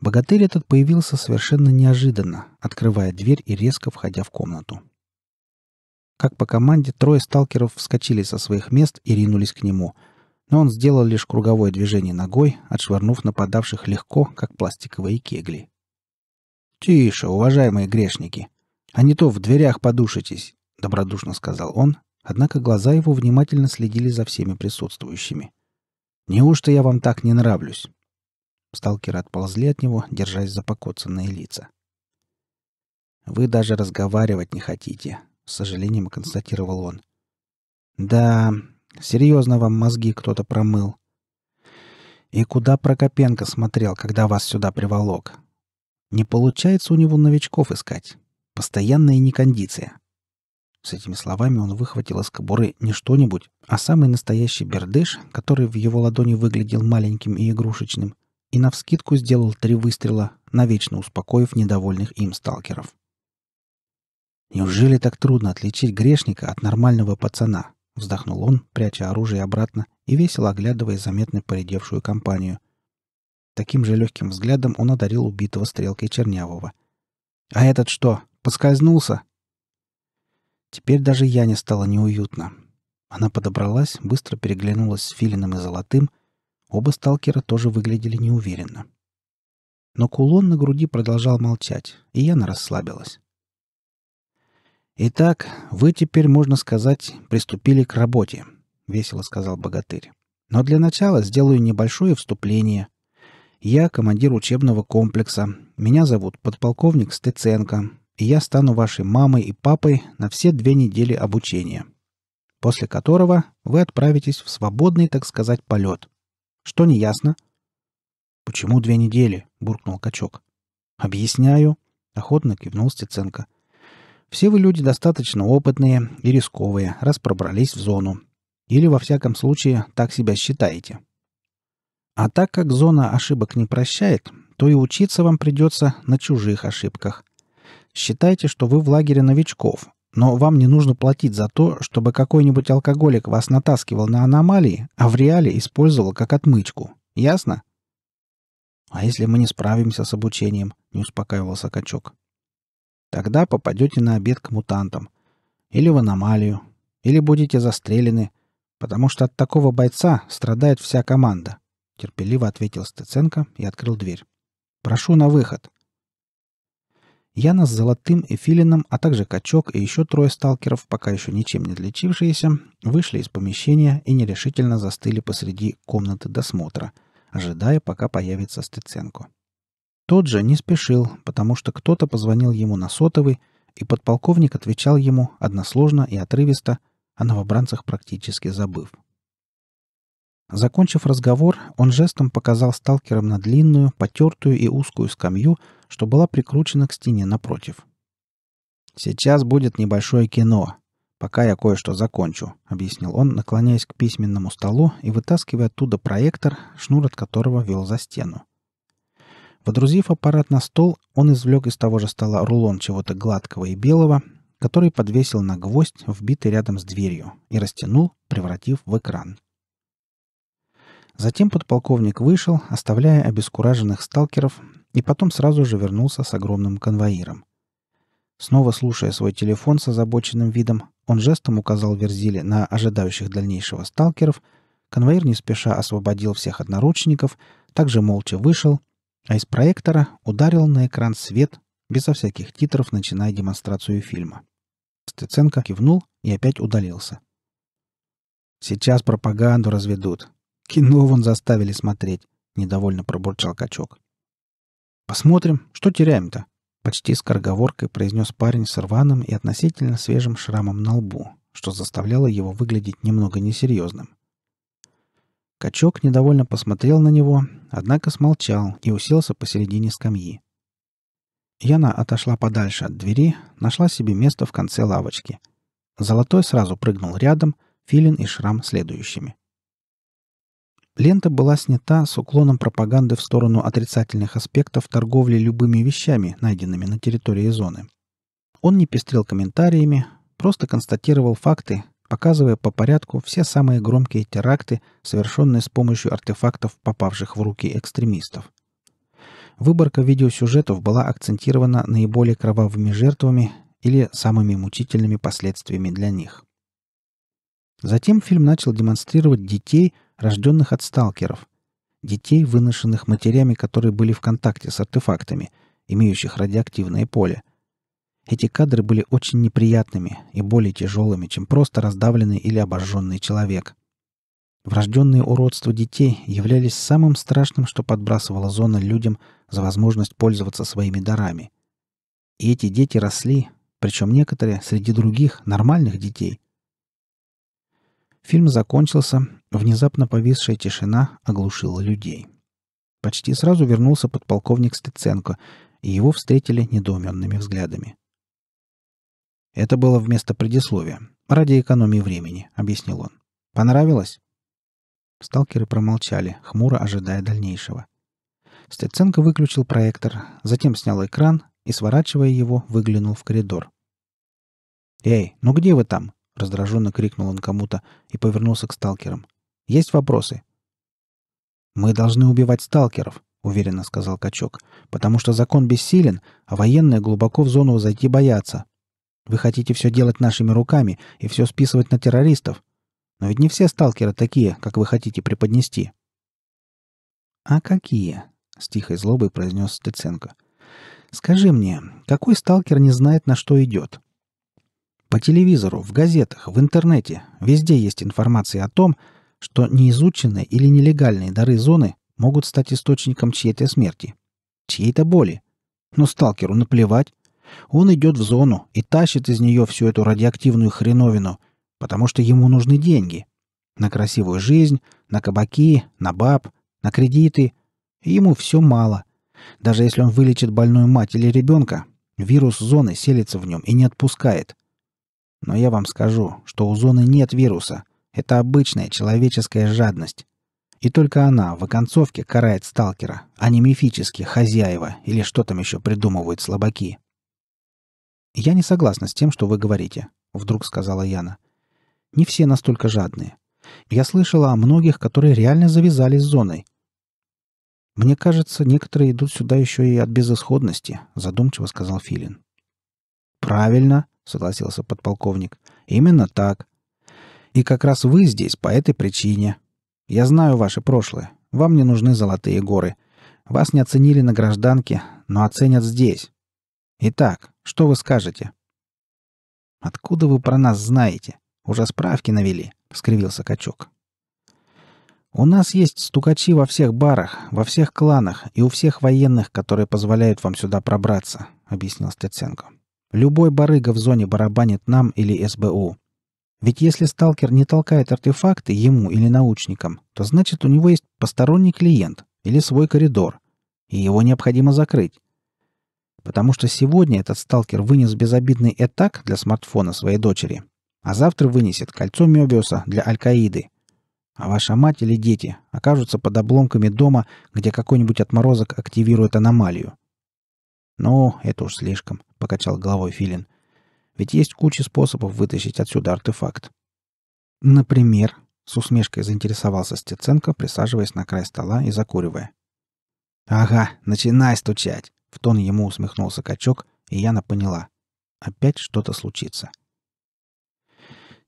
Богатырь этот появился совершенно неожиданно, открывая дверь и резко входя в комнату. Как по команде, трое сталкеров вскочили со своих мест и ринулись к нему, но он сделал лишь круговое движение ногой, отшвырнув нападавших легко, как пластиковые кегли. «Тише, уважаемые грешники, а не то в дверях подушитесь», — добродушно сказал он, однако глаза его внимательно следили за всеми присутствующими. «Неужто я вам так не нравлюсь?» Сталкеры отползли от него, держась за покоцанные лица. «Вы даже разговаривать не хотите», — с сожалением констатировал он. «Да, серьезно вам мозги кто-то промыл. И куда Прокопенко смотрел, когда вас сюда приволок? Не получается у него новичков искать. Постоянная некондиция. С этими словами он выхватил из кобуры не что-нибудь, а самый настоящий бердыш, который в его ладони выглядел маленьким и игрушечным, и навскидку сделал три выстрела, навечно успокоив недовольных им сталкеров. «Неужели так трудно отличить грешника от нормального пацана?» — вздохнул он, пряча оружие обратно и весело оглядывая заметно поредевшую компанию — Таким же легким взглядом он одарил убитого стрелкой Чернявого. «А этот что, поскользнулся?» Теперь даже я не стала неуютно. Она подобралась, быстро переглянулась с Филиным и Золотым. Оба сталкера тоже выглядели неуверенно. Но кулон на груди продолжал молчать, и Яна расслабилась. «Итак, вы теперь, можно сказать, приступили к работе», — весело сказал богатырь. «Но для начала сделаю небольшое вступление. Я командир учебного комплекса. Меня зовут подполковник Стеценко, и я стану вашей мамой и папой на все две недели обучения, после которого вы отправитесь в свободный, так сказать, полет. Что не ясно? «Почему две недели?» — буркнул качок. «Объясняю», — охотно кивнул Стеценко. «Все вы люди достаточно опытные и рисковые, раз пробрались в зону. Или, во всяком случае, так себя считаете. А так как зона ошибок не прощает, то и учиться вам придется на чужих ошибках. Считайте, что вы в лагере новичков, но вам не нужно платить за то, чтобы какой-нибудь алкоголик вас натаскивал на аномалии, а в реале использовал как отмычку. Ясно? А если мы не справимся с обучением, не успокаивался качок. Тогда попадете на обед к мутантам. Или в аномалию. Или будете застрелены. Потому что от такого бойца страдает вся команда терпеливо ответил Стеценко и открыл дверь. «Прошу на выход!» Яна с Золотым и Филином, а также Качок и еще трое сталкеров, пока еще ничем не отличившиеся, вышли из помещения и нерешительно застыли посреди комнаты досмотра, ожидая, пока появится Стеценко. Тот же не спешил, потому что кто-то позвонил ему на сотовый, и подполковник отвечал ему односложно и отрывисто, о новобранцах практически забыв – Закончив разговор, он жестом показал сталкерам на длинную, потертую и узкую скамью, что была прикручена к стене напротив. «Сейчас будет небольшое кино. Пока я кое-что закончу», — объяснил он, наклоняясь к письменному столу и вытаскивая оттуда проектор, шнур от которого вел за стену. Подрузив аппарат на стол, он извлек из того же стола рулон чего-то гладкого и белого, который подвесил на гвоздь, вбитый рядом с дверью, и растянул, превратив в экран. Затем подполковник вышел, оставляя обескураженных сталкеров, и потом сразу же вернулся с огромным конвоиром. Снова слушая свой телефон с озабоченным видом, он жестом указал Верзиле на ожидающих дальнейшего сталкеров, конвоир не спеша освободил всех от наручников, также молча вышел, а из проектора ударил на экран свет, безо всяких титров начиная демонстрацию фильма. Стеценко кивнул и опять удалился. «Сейчас пропаганду разведут», Кино вон заставили смотреть, недовольно пробурчал качок. Посмотрим, что теряем-то? Почти с скороговоркой произнес парень с рваным и относительно свежим шрамом на лбу, что заставляло его выглядеть немного несерьезным. Качок недовольно посмотрел на него, однако смолчал и уселся посередине скамьи. Яна отошла подальше от двери, нашла себе место в конце лавочки. Золотой сразу прыгнул рядом, Филин и Шрам следующими — Лента была снята с уклоном пропаганды в сторону отрицательных аспектов торговли любыми вещами, найденными на территории зоны. Он не пестрил комментариями, просто констатировал факты, показывая по порядку все самые громкие теракты, совершенные с помощью артефактов, попавших в руки экстремистов. Выборка видеосюжетов была акцентирована наиболее кровавыми жертвами или самыми мучительными последствиями для них. Затем фильм начал демонстрировать детей – рожденных от сталкеров, детей, выношенных матерями, которые были в контакте с артефактами, имеющих радиоактивное поле. Эти кадры были очень неприятными и более тяжелыми, чем просто раздавленный или обожженный человек. Врожденные уродства детей являлись самым страшным, что подбрасывала зона людям за возможность пользоваться своими дарами. И эти дети росли, причем некоторые среди других нормальных детей, Фильм закончился, внезапно повисшая тишина оглушила людей. Почти сразу вернулся подполковник Стеценко, и его встретили недоуменными взглядами. «Это было вместо предисловия. Ради экономии времени», — объяснил он. «Понравилось?» Сталкеры промолчали, хмуро ожидая дальнейшего. Стеценко выключил проектор, затем снял экран и, сворачивая его, выглянул в коридор. «Эй, ну где вы там?» Раздраженно крикнул он кому-то и повернулся к сталкерам. «Есть вопросы?» «Мы должны убивать сталкеров», — уверенно сказал качок, «потому что закон бессилен, а военные глубоко в зону зайти боятся. Вы хотите все делать нашими руками и все списывать на террористов. Но ведь не все сталкеры такие, как вы хотите преподнести». «А какие?» — с тихой злобой произнес Стеценко. «Скажи мне, какой сталкер не знает, на что идет? По телевизору, в газетах, в интернете везде есть информация о том, что неизученные или нелегальные дары зоны могут стать источником чьей-то смерти, чьей-то боли. Но сталкеру наплевать. Он идет в зону и тащит из нее всю эту радиоактивную хреновину, потому что ему нужны деньги. На красивую жизнь, на кабаки, на баб, на кредиты. И ему все мало. Даже если он вылечит больную мать или ребенка, вирус зоны селится в нем и не отпускает – но я вам скажу, что у зоны нет вируса. Это обычная человеческая жадность. И только она в оконцовке карает сталкера, а не мифические хозяева или что там еще придумывают слабаки. «Я не согласна с тем, что вы говорите», — вдруг сказала Яна. «Не все настолько жадные. Я слышала о многих, которые реально завязали с зоной. Мне кажется, некоторые идут сюда еще и от безысходности», — задумчиво сказал Филин. «Правильно», согласился подполковник. Именно так. И как раз вы здесь по этой причине. Я знаю ваше прошлое. Вам не нужны золотые горы. Вас не оценили на гражданке, но оценят здесь. Итак, что вы скажете? Откуда вы про нас знаете? Уже справки навели, скривился качок. У нас есть стукачи во всех барах, во всех кланах и у всех военных, которые позволяют вам сюда пробраться, объяснил Стеценко. Любой барыга в зоне барабанит нам или СБУ. Ведь если сталкер не толкает артефакты ему или научникам, то значит у него есть посторонний клиент или свой коридор, и его необходимо закрыть. Потому что сегодня этот сталкер вынес безобидный этак для смартфона своей дочери, а завтра вынесет кольцо Мёбиуса для аль А ваша мать или дети окажутся под обломками дома, где какой-нибудь отморозок активирует аномалию. «Ну, это уж слишком», — покачал головой Филин. «Ведь есть куча способов вытащить отсюда артефакт». «Например?» — с усмешкой заинтересовался Стеценко, присаживаясь на край стола и закуривая. «Ага, начинай стучать!» — в тон ему усмехнулся качок, и Яна поняла. «Опять что-то случится».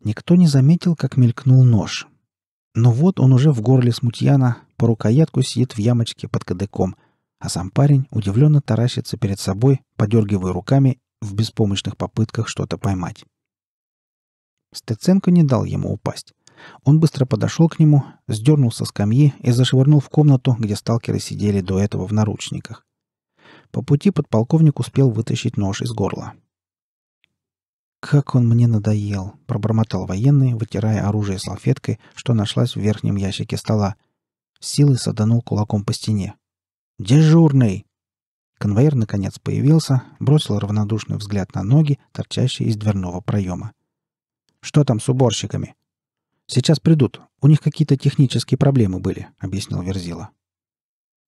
Никто не заметил, как мелькнул нож. Но вот он уже в горле смутьяна, по рукоятку сидит в ямочке под кадыком — а сам парень удивленно таращится перед собой, подергивая руками в беспомощных попытках что-то поймать. Стеценко не дал ему упасть. Он быстро подошел к нему, сдернул со скамьи и зашвырнул в комнату, где сталкеры сидели до этого в наручниках. По пути подполковник успел вытащить нож из горла. «Как он мне надоел!» — пробормотал военный, вытирая оружие салфеткой, что нашлась в верхнем ящике стола. С силой саданул кулаком по стене. Дежурный!» Конвоир наконец появился, бросил равнодушный взгляд на ноги, торчащие из дверного проема. «Что там с уборщиками?» «Сейчас придут. У них какие-то технические проблемы были», — объяснил Верзила.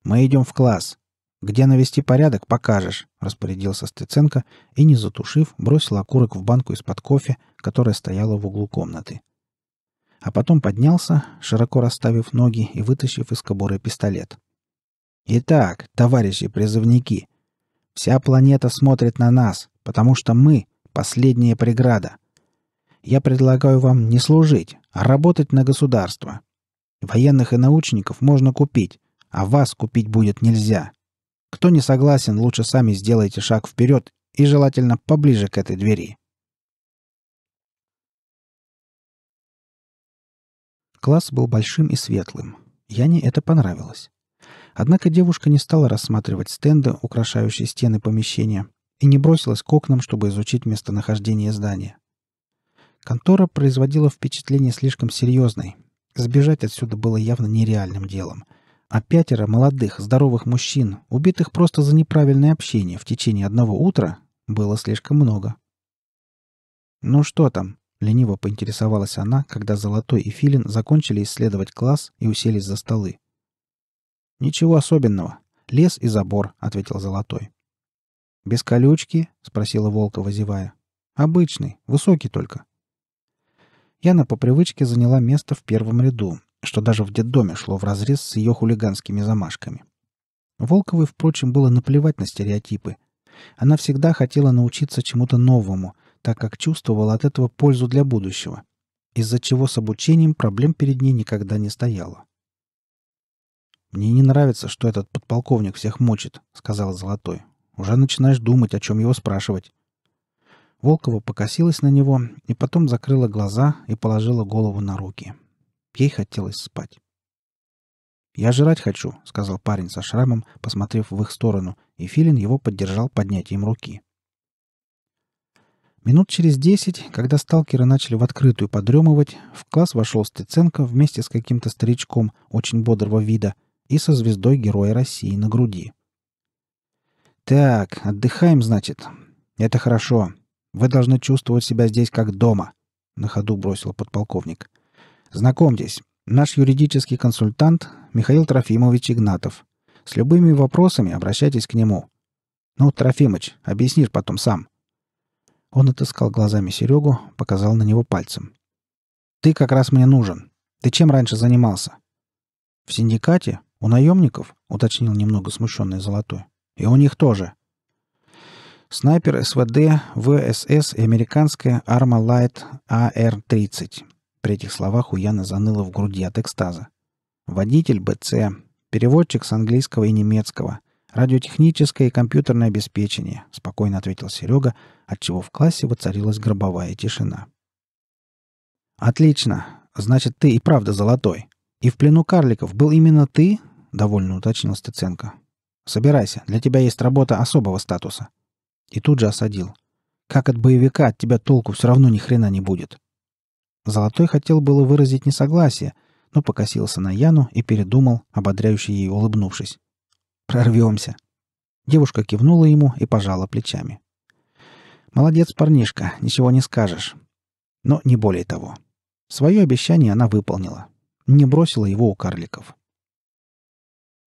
«Мы идем в класс. Где навести порядок, покажешь», — распорядился Стеценко и, не затушив, бросил окурок в банку из-под кофе, которая стояла в углу комнаты. А потом поднялся, широко расставив ноги и вытащив из кобуры пистолет. Итак, товарищи призывники, вся планета смотрит на нас, потому что мы — последняя преграда. Я предлагаю вам не служить, а работать на государство. Военных и научников можно купить, а вас купить будет нельзя. Кто не согласен, лучше сами сделайте шаг вперед и желательно поближе к этой двери. Класс был большим и светлым. Яне это понравилось. Однако девушка не стала рассматривать стенды, украшающие стены помещения, и не бросилась к окнам, чтобы изучить местонахождение здания. Контора производила впечатление слишком серьезной. Сбежать отсюда было явно нереальным делом. А пятеро молодых, здоровых мужчин, убитых просто за неправильное общение в течение одного утра, было слишком много. «Ну что там?» — лениво поинтересовалась она, когда Золотой и Филин закончили исследовать класс и уселись за столы. «Ничего особенного. Лес и забор», — ответил Золотой. «Без колючки?» — спросила Волкова, зевая. «Обычный, высокий только». Яна по привычке заняла место в первом ряду, что даже в детдоме шло вразрез с ее хулиганскими замашками. Волковой, впрочем, было наплевать на стереотипы. Она всегда хотела научиться чему-то новому, так как чувствовала от этого пользу для будущего, из-за чего с обучением проблем перед ней никогда не стояло. «Мне не нравится, что этот подполковник всех мочит», — сказал Золотой. «Уже начинаешь думать, о чем его спрашивать». Волкова покосилась на него и потом закрыла глаза и положила голову на руки. Ей хотелось спать. «Я жрать хочу», — сказал парень со шрамом, посмотрев в их сторону, и Филин его поддержал поднятием руки. Минут через десять, когда сталкеры начали в открытую подремывать, в класс вошел Стеценко вместе с каким-то старичком очень бодрого вида, и со звездой Героя России на груди. «Так, отдыхаем, значит? Это хорошо. Вы должны чувствовать себя здесь как дома», — на ходу бросил подполковник. «Знакомьтесь, наш юридический консультант Михаил Трофимович Игнатов. С любыми вопросами обращайтесь к нему. Ну, Трофимыч, объяснишь потом сам». Он отыскал глазами Серегу, показал на него пальцем. «Ты как раз мне нужен. Ты чем раньше занимался?» «В синдикате?» «У наемников?» — уточнил немного смущенный Золотой. «И у них тоже». Снайпер СВД ВСС и американская Arma Light AR-30. А При этих словах у Яны заныло в груди от экстаза. Водитель БЦ, переводчик с английского и немецкого, радиотехническое и компьютерное обеспечение, спокойно ответил Серега, отчего в классе воцарилась гробовая тишина. «Отлично! Значит, ты и правда золотой. И в плену карликов был именно ты, довольно уточнил Стеценко. Собирайся, для тебя есть работа особого статуса. И тут же осадил. Как от боевика от тебя толку все равно ни хрена не будет. Золотой хотел было выразить несогласие, но покосился на Яну и передумал, ободряюще ей улыбнувшись. «Прорвемся!» Девушка кивнула ему и пожала плечами. «Молодец, парнишка, ничего не скажешь. Но не более того. Свое обещание она выполнила. Не бросила его у карликов».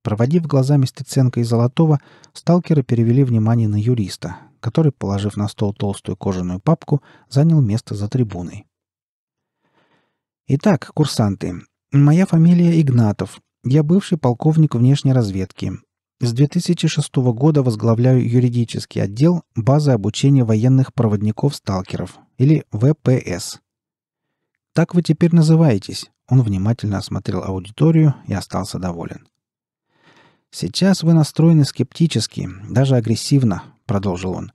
Проводив глазами Стеценко и Золотого, сталкеры перевели внимание на юриста, который, положив на стол толстую кожаную папку, занял место за трибуной. «Итак, курсанты, моя фамилия Игнатов. Я бывший полковник внешней разведки. С 2006 года возглавляю юридический отдел базы обучения военных проводников-сталкеров, или ВПС. Так вы теперь называетесь». Он внимательно осмотрел аудиторию и остался доволен. «Сейчас вы настроены скептически, даже агрессивно», — продолжил он.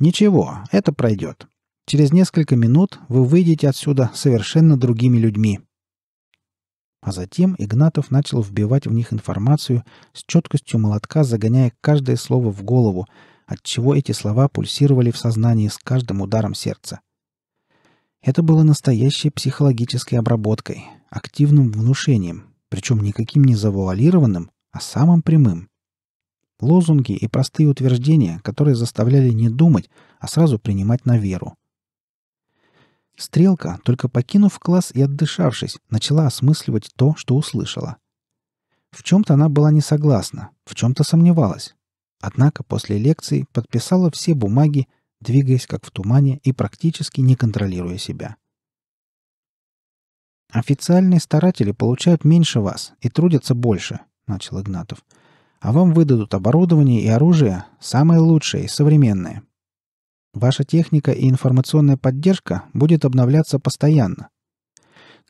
«Ничего, это пройдет. Через несколько минут вы выйдете отсюда совершенно другими людьми». А затем Игнатов начал вбивать в них информацию с четкостью молотка, загоняя каждое слово в голову, отчего эти слова пульсировали в сознании с каждым ударом сердца. Это было настоящей психологической обработкой, активным внушением, причем никаким не завуалированным, а самым прямым. Лозунги и простые утверждения, которые заставляли не думать, а сразу принимать на веру. Стрелка, только покинув класс и отдышавшись, начала осмысливать то, что услышала. В чем-то она была не согласна, в чем-то сомневалась. Однако после лекции подписала все бумаги, двигаясь как в тумане и практически не контролируя себя. Официальные старатели получают меньше вас и трудятся больше, — начал Игнатов. «А вам выдадут оборудование и оружие, самое лучшее и современное. Ваша техника и информационная поддержка будет обновляться постоянно.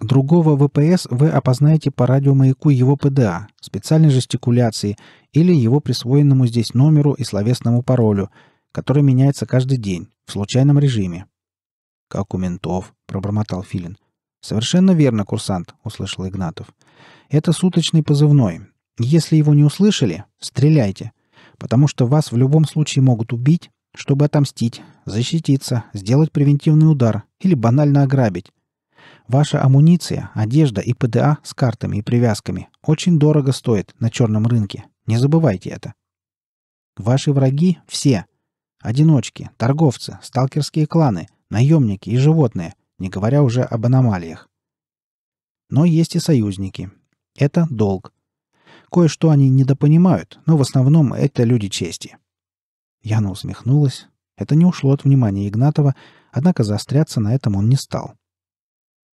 Другого ВПС вы опознаете по радиомаяку его ПДА, специальной жестикуляции или его присвоенному здесь номеру и словесному паролю, который меняется каждый день, в случайном режиме. «Как у ментов», — пробормотал Филин. «Совершенно верно, курсант», — услышал Игнатов. «Это суточный позывной. Если его не услышали, стреляйте, потому что вас в любом случае могут убить, чтобы отомстить, защититься, сделать превентивный удар или банально ограбить. Ваша амуниция, одежда и ПДА с картами и привязками очень дорого стоит на черном рынке. Не забывайте это. Ваши враги – все. Одиночки, торговцы, сталкерские кланы, наемники и животные, не говоря уже об аномалиях. Но есть и союзники. Это долг. Кое-что они недопонимают, но в основном это люди чести». Яна усмехнулась. Это не ушло от внимания Игнатова, однако заостряться на этом он не стал.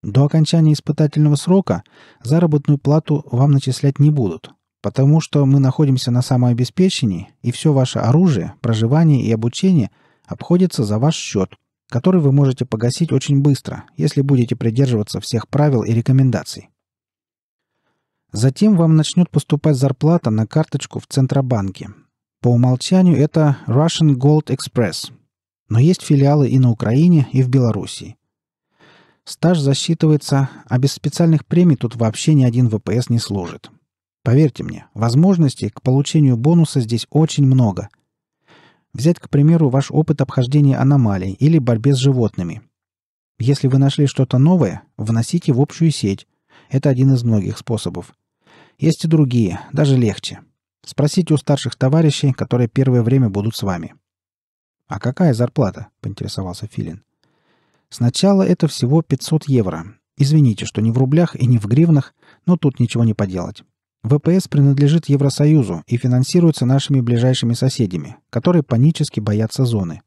До окончания испытательного срока заработную плату вам начислять не будут, потому что мы находимся на самообеспечении, и все ваше оружие, проживание и обучение обходится за ваш счет, который вы можете погасить очень быстро, если будете придерживаться всех правил и рекомендаций. Затем вам начнет поступать зарплата на карточку в Центробанке. По умолчанию это Russian Gold Express. Но есть филиалы и на Украине, и в Белоруссии. Стаж засчитывается, а без специальных премий тут вообще ни один ВПС не служит. Поверьте мне, возможностей к получению бонуса здесь очень много. Взять, к примеру, ваш опыт обхождения аномалий или борьбе с животными. Если вы нашли что-то новое, вносите в общую сеть. Это один из многих способов. Есть и другие, даже легче. Спросите у старших товарищей, которые первое время будут с вами. «А какая зарплата?» – поинтересовался Филин. «Сначала это всего 500 евро. Извините, что не в рублях и не в гривнах, но тут ничего не поделать. ВПС принадлежит Евросоюзу и финансируется нашими ближайшими соседями, которые панически боятся зоны.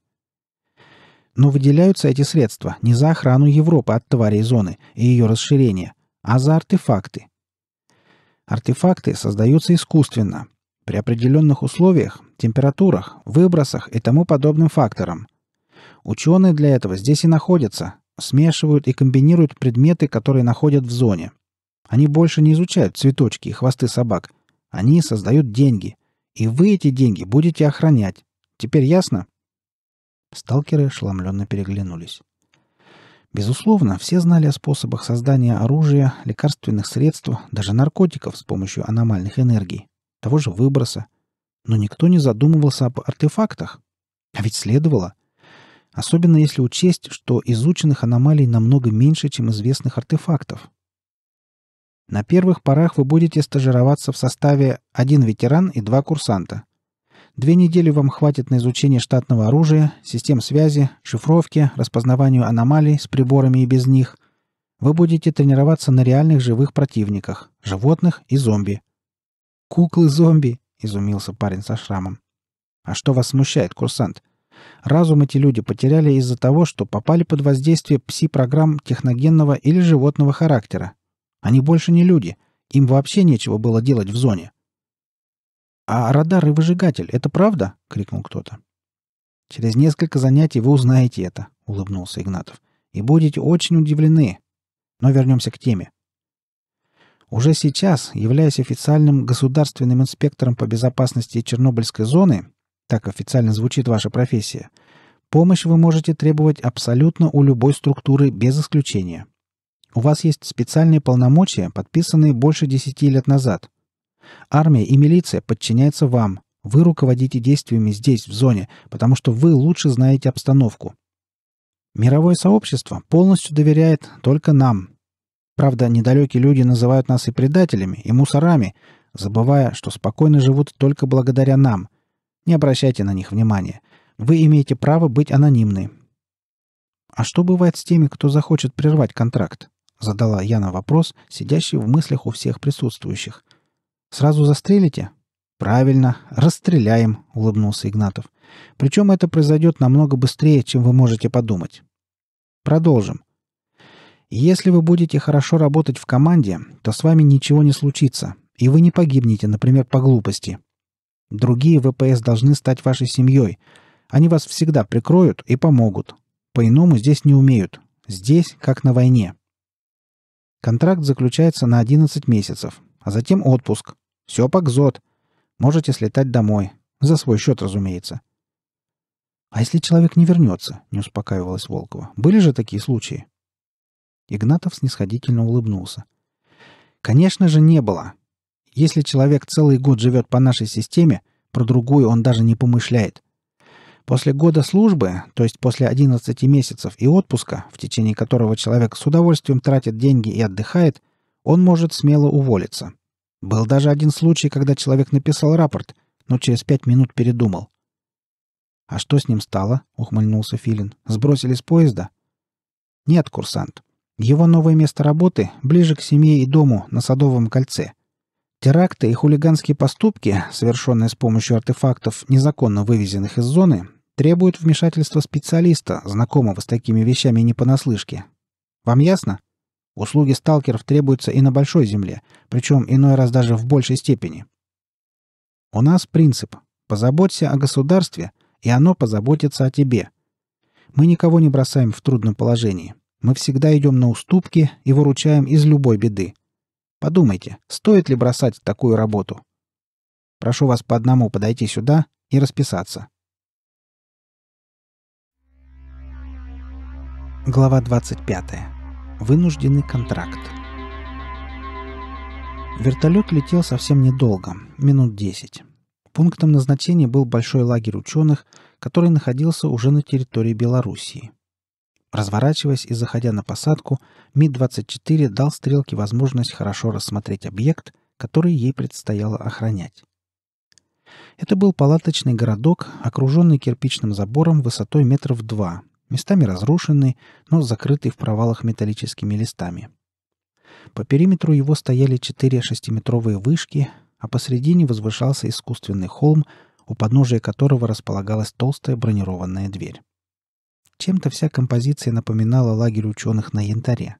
Но выделяются эти средства не за охрану Европы от тварей зоны и ее расширения, а за артефакты, Артефакты создаются искусственно, при определенных условиях, температурах, выбросах и тому подобным факторам. Ученые для этого здесь и находятся, смешивают и комбинируют предметы, которые находят в зоне. Они больше не изучают цветочки и хвосты собак. Они создают деньги. И вы эти деньги будете охранять. Теперь ясно? Сталкеры шламленно переглянулись. Безусловно, все знали о способах создания оружия, лекарственных средств, даже наркотиков с помощью аномальных энергий, того же выброса. Но никто не задумывался об артефактах. А ведь следовало. Особенно если учесть, что изученных аномалий намного меньше, чем известных артефактов. На первых порах вы будете стажироваться в составе один ветеран и два курсанта. Две недели вам хватит на изучение штатного оружия, систем связи, шифровки, распознаванию аномалий с приборами и без них. Вы будете тренироваться на реальных живых противниках, животных и зомби. «Куклы-зомби!» — изумился парень со шрамом. «А что вас смущает, курсант? Разум эти люди потеряли из-за того, что попали под воздействие пси-программ техногенного или животного характера. Они больше не люди. Им вообще нечего было делать в зоне. «А радар и выжигатель — это правда?» — крикнул кто-то. «Через несколько занятий вы узнаете это», — улыбнулся Игнатов. «И будете очень удивлены. Но вернемся к теме. Уже сейчас, являясь официальным государственным инспектором по безопасности Чернобыльской зоны, так официально звучит ваша профессия, помощь вы можете требовать абсолютно у любой структуры без исключения. У вас есть специальные полномочия, подписанные больше десяти лет назад. Армия и милиция подчиняются вам. Вы руководите действиями здесь, в зоне, потому что вы лучше знаете обстановку. Мировое сообщество полностью доверяет только нам. Правда, недалекие люди называют нас и предателями, и мусорами, забывая, что спокойно живут только благодаря нам. Не обращайте на них внимания. Вы имеете право быть анонимны. А что бывает с теми, кто захочет прервать контракт? Задала Яна вопрос, сидящий в мыслях у всех присутствующих. Сразу застрелите? Правильно, расстреляем, улыбнулся Игнатов. Причем это произойдет намного быстрее, чем вы можете подумать. Продолжим. Если вы будете хорошо работать в команде, то с вами ничего не случится, и вы не погибнете, например, по глупости. Другие ВПС должны стать вашей семьей. Они вас всегда прикроют и помогут. По-иному здесь не умеют. Здесь, как на войне. Контракт заключается на 11 месяцев, а затем отпуск. Все пакзот. Можете слетать домой. За свой счет, разумеется. А если человек не вернется? Не успокаивалась Волкова. Были же такие случаи? Игнатов снисходительно улыбнулся. Конечно же, не было. Если человек целый год живет по нашей системе, про другую он даже не помышляет. После года службы, то есть после 11 месяцев и отпуска, в течение которого человек с удовольствием тратит деньги и отдыхает, он может смело уволиться. Был даже один случай, когда человек написал рапорт, но через пять минут передумал. «А что с ним стало?» — ухмыльнулся Филин. «Сбросили с поезда?» «Нет, курсант. Его новое место работы ближе к семье и дому на Садовом кольце. Теракты и хулиганские поступки, совершенные с помощью артефактов, незаконно вывезенных из зоны, требуют вмешательства специалиста, знакомого с такими вещами не понаслышке. Вам ясно?» Услуги сталкеров требуются и на большой земле, причем иной раз даже в большей степени. У нас принцип «позаботься о государстве, и оно позаботится о тебе». Мы никого не бросаем в трудном положении. Мы всегда идем на уступки и выручаем из любой беды. Подумайте, стоит ли бросать такую работу? Прошу вас по одному подойти сюда и расписаться. Глава 25. Вынужденный контракт. Вертолет летел совсем недолго, минут 10. Пунктом назначения был большой лагерь ученых, который находился уже на территории Белоруссии. Разворачиваясь и заходя на посадку, Ми-24 дал стрелке возможность хорошо рассмотреть объект, который ей предстояло охранять. Это был палаточный городок, окруженный кирпичным забором высотой метров два, местами разрушенный, но закрытый в провалах металлическими листами. По периметру его стояли четыре шестиметровые вышки, а посредине возвышался искусственный холм, у подножия которого располагалась толстая бронированная дверь. Чем-то вся композиция напоминала лагерь ученых на Янтаре.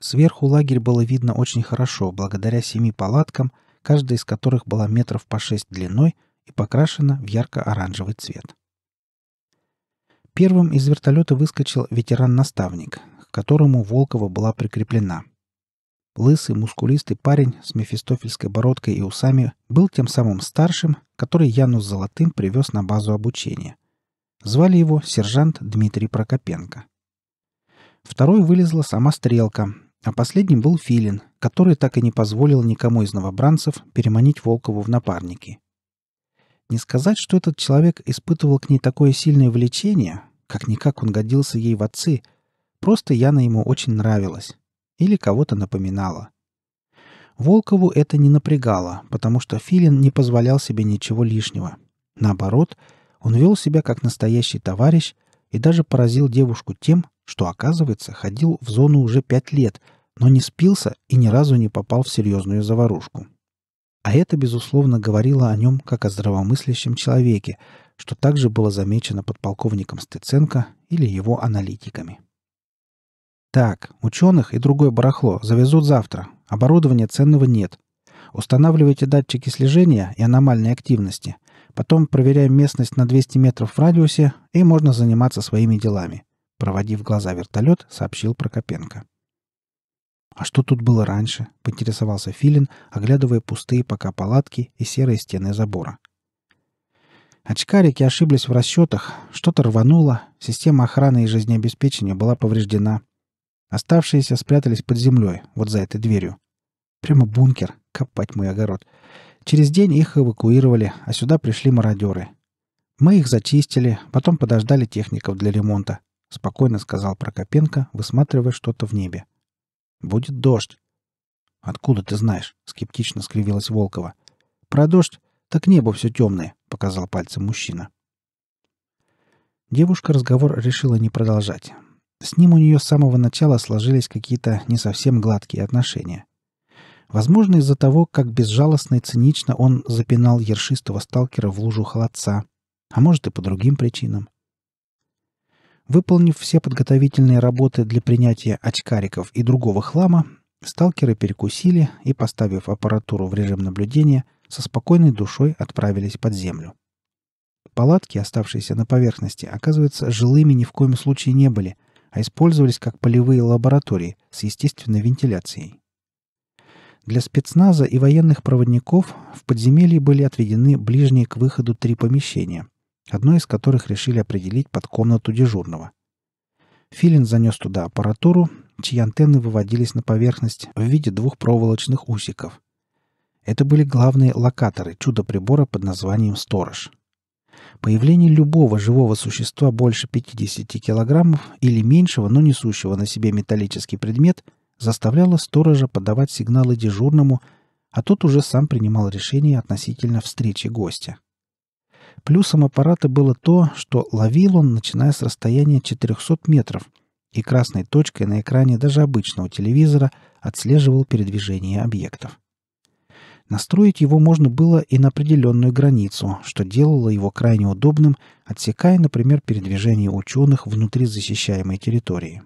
Сверху лагерь было видно очень хорошо, благодаря семи палаткам, каждая из которых была метров по шесть длиной и покрашена в ярко-оранжевый цвет. Первым из вертолета выскочил ветеран-наставник, к которому Волкова была прикреплена. Лысый, мускулистый парень с мефистофельской бородкой и усами был тем самым старшим, который Яну с Золотым привез на базу обучения. Звали его сержант Дмитрий Прокопенко. Второй вылезла сама стрелка, а последним был Филин, который так и не позволил никому из новобранцев переманить Волкову в напарники. Не сказать, что этот человек испытывал к ней такое сильное влечение, как-никак он годился ей в отцы, просто Яна ему очень нравилась или кого-то напоминала. Волкову это не напрягало, потому что Филин не позволял себе ничего лишнего. Наоборот, он вел себя как настоящий товарищ и даже поразил девушку тем, что, оказывается, ходил в зону уже пять лет, но не спился и ни разу не попал в серьезную заварушку. А это, безусловно, говорило о нем как о здравомыслящем человеке, что также было замечено подполковником Стеценко или его аналитиками. Так, ученых и другое барахло завезут завтра. Оборудования ценного нет. Устанавливайте датчики слежения и аномальной активности. Потом проверяем местность на 200 метров в радиусе, и можно заниматься своими делами. Проводив глаза вертолет, сообщил Прокопенко. «А что тут было раньше?» — поинтересовался Филин, оглядывая пустые пока палатки и серые стены забора. Очкарики ошиблись в расчетах, что-то рвануло, система охраны и жизнеобеспечения была повреждена. Оставшиеся спрятались под землей, вот за этой дверью. Прямо бункер, копать мой огород. Через день их эвакуировали, а сюда пришли мародеры. Мы их зачистили, потом подождали техников для ремонта, спокойно сказал Прокопенко, высматривая что-то в небе. — Будет дождь. Откуда ты знаешь? Скептично скривилась Волкова. Про дождь? Так небо все темное, показал пальцем мужчина. Девушка разговор решила не продолжать. С ним у нее с самого начала сложились какие-то не совсем гладкие отношения. Возможно, из-за того, как безжалостно и цинично он запинал ершистого сталкера в лужу холодца, а может и по другим причинам. Выполнив все подготовительные работы для принятия очкариков и другого хлама, сталкеры перекусили и, поставив аппаратуру в режим наблюдения, со спокойной душой отправились под землю. Палатки, оставшиеся на поверхности, оказывается, жилыми ни в коем случае не были, а использовались как полевые лаборатории с естественной вентиляцией. Для спецназа и военных проводников в подземелье были отведены ближние к выходу три помещения, одно из которых решили определить под комнату дежурного. Филин занес туда аппаратуру, чьи антенны выводились на поверхность в виде двух проволочных усиков. Это были главные локаторы чудо-прибора под названием «Сторож». Появление любого живого существа больше 50 килограммов или меньшего, но несущего на себе металлический предмет, заставляло сторожа подавать сигналы дежурному, а тот уже сам принимал решение относительно встречи гостя. Плюсом аппарата было то, что ловил он, начиная с расстояния 400 метров, и красной точкой на экране даже обычного телевизора отслеживал передвижение объектов. Настроить его можно было и на определенную границу, что делало его крайне удобным, отсекая, например, передвижение ученых внутри защищаемой территории.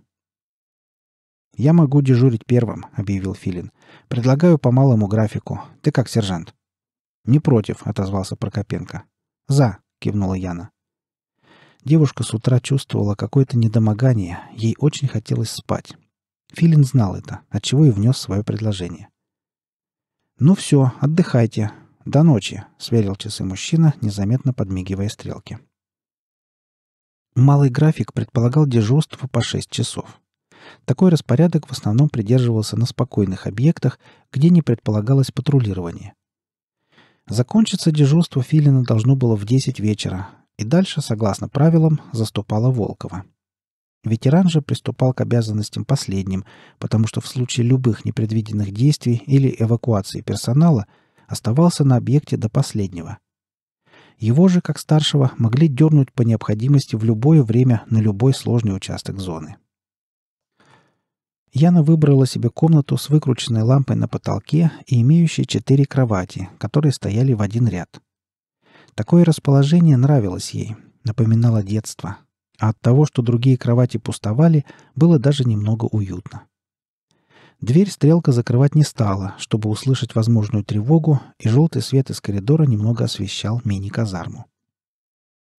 «Я могу дежурить первым», — объявил Филин. «Предлагаю по малому графику. Ты как, сержант?» «Не против», — отозвался Прокопенко. «За!» — кивнула Яна. Девушка с утра чувствовала какое-то недомогание, ей очень хотелось спать. Филин знал это, отчего и внес свое предложение. «Ну все, отдыхайте. До ночи», — сверил часы мужчина, незаметно подмигивая стрелки. Малый график предполагал дежурство по 6 часов. Такой распорядок в основном придерживался на спокойных объектах, где не предполагалось патрулирование. Закончиться дежурство Филина должно было в 10 вечера, и дальше, согласно правилам, заступала Волкова. Ветеран же приступал к обязанностям последним, потому что в случае любых непредвиденных действий или эвакуации персонала оставался на объекте до последнего. Его же, как старшего, могли дернуть по необходимости в любое время на любой сложный участок зоны. Яна выбрала себе комнату с выкрученной лампой на потолке и имеющей четыре кровати, которые стояли в один ряд. Такое расположение нравилось ей, напоминало детство, а от того, что другие кровати пустовали, было даже немного уютно. Дверь стрелка закрывать не стала, чтобы услышать возможную тревогу, и желтый свет из коридора немного освещал мини-казарму.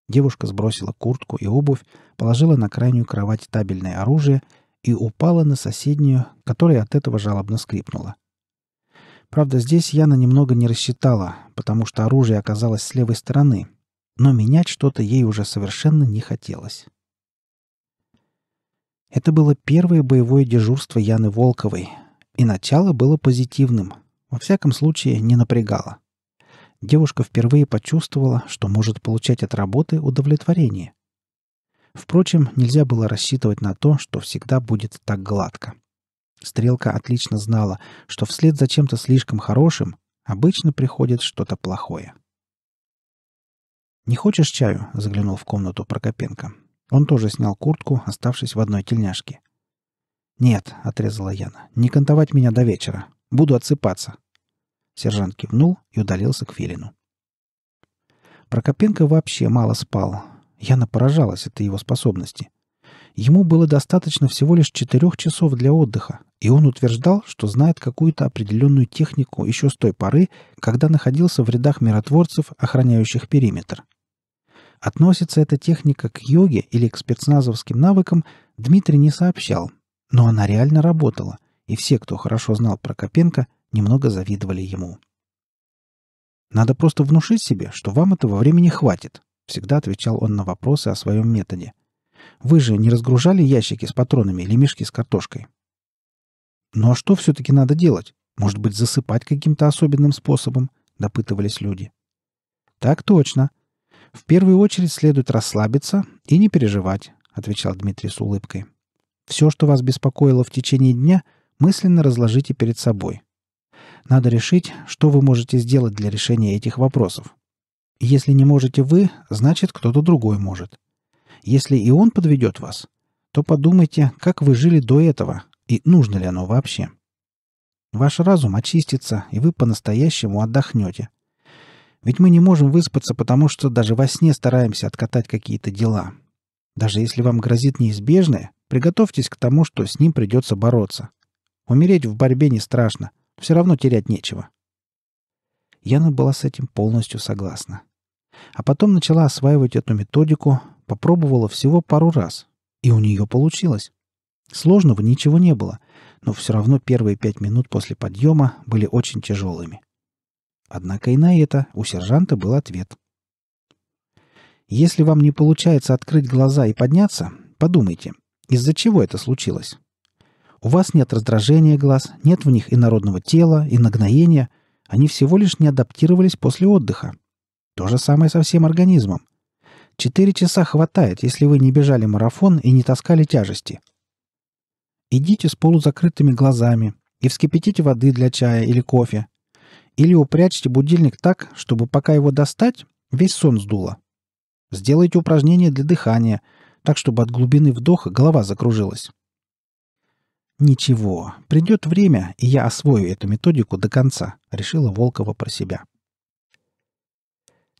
Девушка сбросила куртку и обувь, положила на крайнюю кровать табельное оружие — и упала на соседнюю, которая от этого жалобно скрипнула. Правда, здесь Яна немного не рассчитала, потому что оружие оказалось с левой стороны, но менять что-то ей уже совершенно не хотелось. Это было первое боевое дежурство Яны Волковой, и начало было позитивным, во всяком случае не напрягало. Девушка впервые почувствовала, что может получать от работы удовлетворение. Впрочем, нельзя было рассчитывать на то, что всегда будет так гладко. Стрелка отлично знала, что вслед за чем-то слишком хорошим обычно приходит что-то плохое. «Не хочешь чаю?» — заглянул в комнату Прокопенко. Он тоже снял куртку, оставшись в одной тельняшке. «Нет», — отрезала Яна, — «не кантовать меня до вечера. Буду отсыпаться». Сержант кивнул и удалился к Филину. Прокопенко вообще мало спал, Яна поражалась этой его способности. Ему было достаточно всего лишь четырех часов для отдыха, и он утверждал, что знает какую-то определенную технику еще с той поры, когда находился в рядах миротворцев, охраняющих периметр. Относится эта техника к йоге или к спецназовским навыкам, Дмитрий не сообщал, но она реально работала, и все, кто хорошо знал про Копенко, немного завидовали ему. Надо просто внушить себе, что вам этого времени хватит, Всегда отвечал он на вопросы о своем методе. «Вы же не разгружали ящики с патронами или мешки с картошкой?» «Ну а что все-таки надо делать? Может быть, засыпать каким-то особенным способом?» — допытывались люди. «Так точно. В первую очередь следует расслабиться и не переживать», — отвечал Дмитрий с улыбкой. «Все, что вас беспокоило в течение дня, мысленно разложите перед собой. Надо решить, что вы можете сделать для решения этих вопросов. Если не можете вы, значит, кто-то другой может. Если и он подведет вас, то подумайте, как вы жили до этого и нужно ли оно вообще. Ваш разум очистится, и вы по-настоящему отдохнете. Ведь мы не можем выспаться, потому что даже во сне стараемся откатать какие-то дела. Даже если вам грозит неизбежное, приготовьтесь к тому, что с ним придется бороться. Умереть в борьбе не страшно, все равно терять нечего. Яна была с этим полностью согласна а потом начала осваивать эту методику, попробовала всего пару раз, и у нее получилось. Сложного ничего не было, но все равно первые пять минут после подъема были очень тяжелыми. Однако и на это у сержанта был ответ. Если вам не получается открыть глаза и подняться, подумайте, из-за чего это случилось. У вас нет раздражения глаз, нет в них инородного тела и нагноения, они всего лишь не адаптировались после отдыха – то же самое со всем организмом. Четыре часа хватает, если вы не бежали марафон и не таскали тяжести. Идите с полузакрытыми глазами и вскипятите воды для чая или кофе. Или упрячьте будильник так, чтобы пока его достать, весь сон сдуло. Сделайте упражнение для дыхания, так чтобы от глубины вдоха голова закружилась. «Ничего, придет время, и я освою эту методику до конца», — решила Волкова про себя.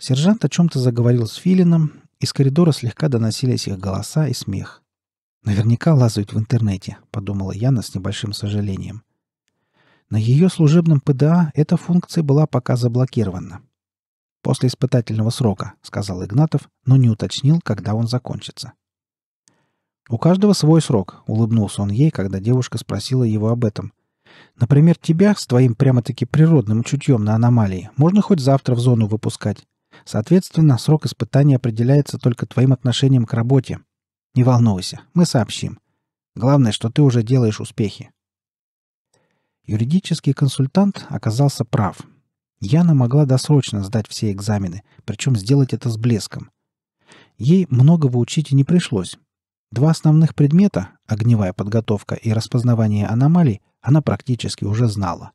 Сержант о чем-то заговорил с Филином, из коридора слегка доносились их голоса и смех. «Наверняка лазают в интернете», — подумала Яна с небольшим сожалением. На ее служебном ПДА эта функция была пока заблокирована. «После испытательного срока», — сказал Игнатов, но не уточнил, когда он закончится. «У каждого свой срок», — улыбнулся он ей, когда девушка спросила его об этом. «Например, тебя с твоим прямо-таки природным чутьем на аномалии можно хоть завтра в зону выпускать, Соответственно, срок испытания определяется только твоим отношением к работе. Не волнуйся, мы сообщим. Главное, что ты уже делаешь успехи. Юридический консультант оказался прав. Яна могла досрочно сдать все экзамены, причем сделать это с блеском. Ей многого учить и не пришлось. Два основных предмета — огневая подготовка и распознавание аномалий — она практически уже знала.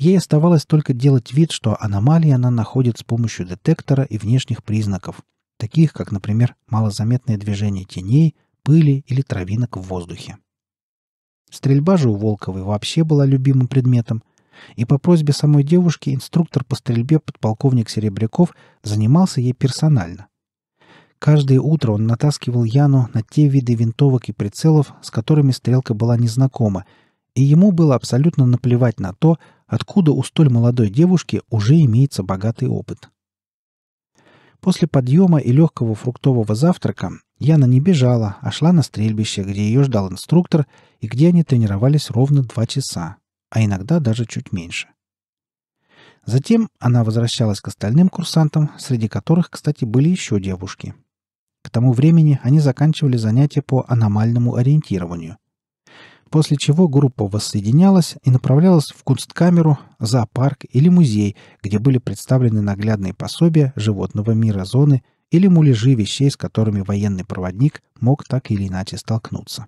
Ей оставалось только делать вид, что аномалии она находит с помощью детектора и внешних признаков, таких как, например, малозаметное движение теней, пыли или травинок в воздухе. Стрельба же у Волковой вообще была любимым предметом, и по просьбе самой девушки инструктор по стрельбе подполковник Серебряков занимался ей персонально. Каждое утро он натаскивал Яну на те виды винтовок и прицелов, с которыми стрелка была незнакома, и ему было абсолютно наплевать на то, откуда у столь молодой девушки уже имеется богатый опыт. После подъема и легкого фруктового завтрака Яна не бежала, а шла на стрельбище, где ее ждал инструктор и где они тренировались ровно два часа, а иногда даже чуть меньше. Затем она возвращалась к остальным курсантам, среди которых, кстати, были еще девушки. К тому времени они заканчивали занятия по аномальному ориентированию – после чего группа воссоединялась и направлялась в кунсткамеру, зоопарк или музей, где были представлены наглядные пособия животного мира зоны или муляжи вещей, с которыми военный проводник мог так или иначе столкнуться.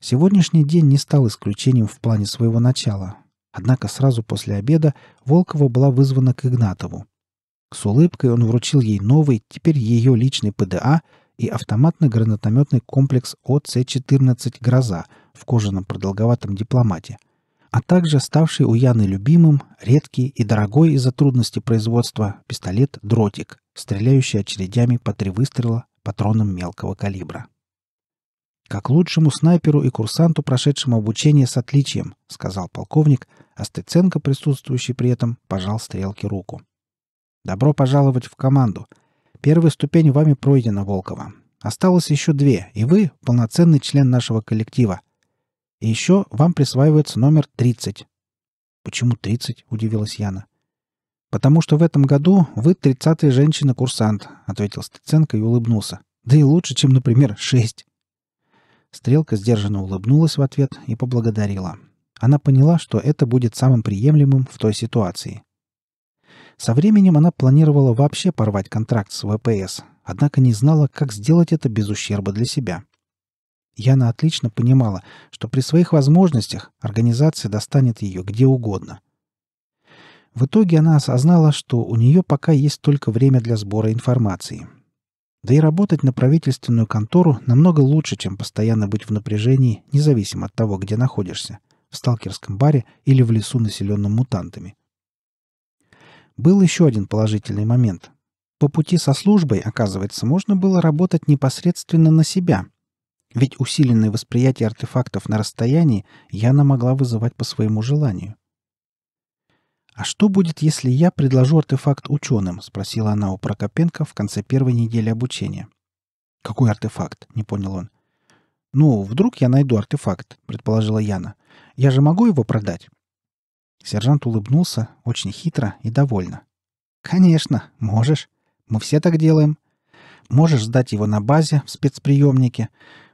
Сегодняшний день не стал исключением в плане своего начала. Однако сразу после обеда Волкова была вызвана к Игнатову. С улыбкой он вручил ей новый, теперь ее личный ПДА — и автоматно-гранатометный комплекс ОЦ-14 «Гроза» в кожаном продолговатом дипломате, а также ставший у Яны любимым, редкий и дорогой из-за трудности производства пистолет «Дротик», стреляющий очередями по три выстрела патроном мелкого калибра. «Как лучшему снайперу и курсанту, прошедшему обучение с отличием», — сказал полковник, а Стеценко, присутствующий при этом, пожал стрелке руку. «Добро пожаловать в команду. Первая ступень вами пройдена, Волкова. Осталось еще две, и вы — полноценный член нашего коллектива. И еще вам присваивается номер 30. «Почему 30?» — удивилась Яна. «Потому что в этом году вы тридцатая женщина-курсант», — ответил Стеценко и улыбнулся. «Да и лучше, чем, например, шесть». Стрелка сдержанно улыбнулась в ответ и поблагодарила. Она поняла, что это будет самым приемлемым в той ситуации. Со временем она планировала вообще порвать контракт с ВПС, однако не знала, как сделать это без ущерба для себя. Яна отлично понимала, что при своих возможностях организация достанет ее где угодно. В итоге она осознала, что у нее пока есть только время для сбора информации. Да и работать на правительственную контору намного лучше, чем постоянно быть в напряжении, независимо от того, где находишься – в сталкерском баре или в лесу, населенном мутантами. Был еще один положительный момент. По пути со службой, оказывается, можно было работать непосредственно на себя. Ведь усиленное восприятие артефактов на расстоянии Яна могла вызывать по своему желанию. «А что будет, если я предложу артефакт ученым?» — спросила она у Прокопенко в конце первой недели обучения. «Какой артефакт?» — не понял он. «Ну, вдруг я найду артефакт», — предположила Яна. «Я же могу его продать?» Сержант улыбнулся очень хитро и довольно. «Конечно, можешь. Мы все так делаем. Можешь сдать его на базе в спецприемнике.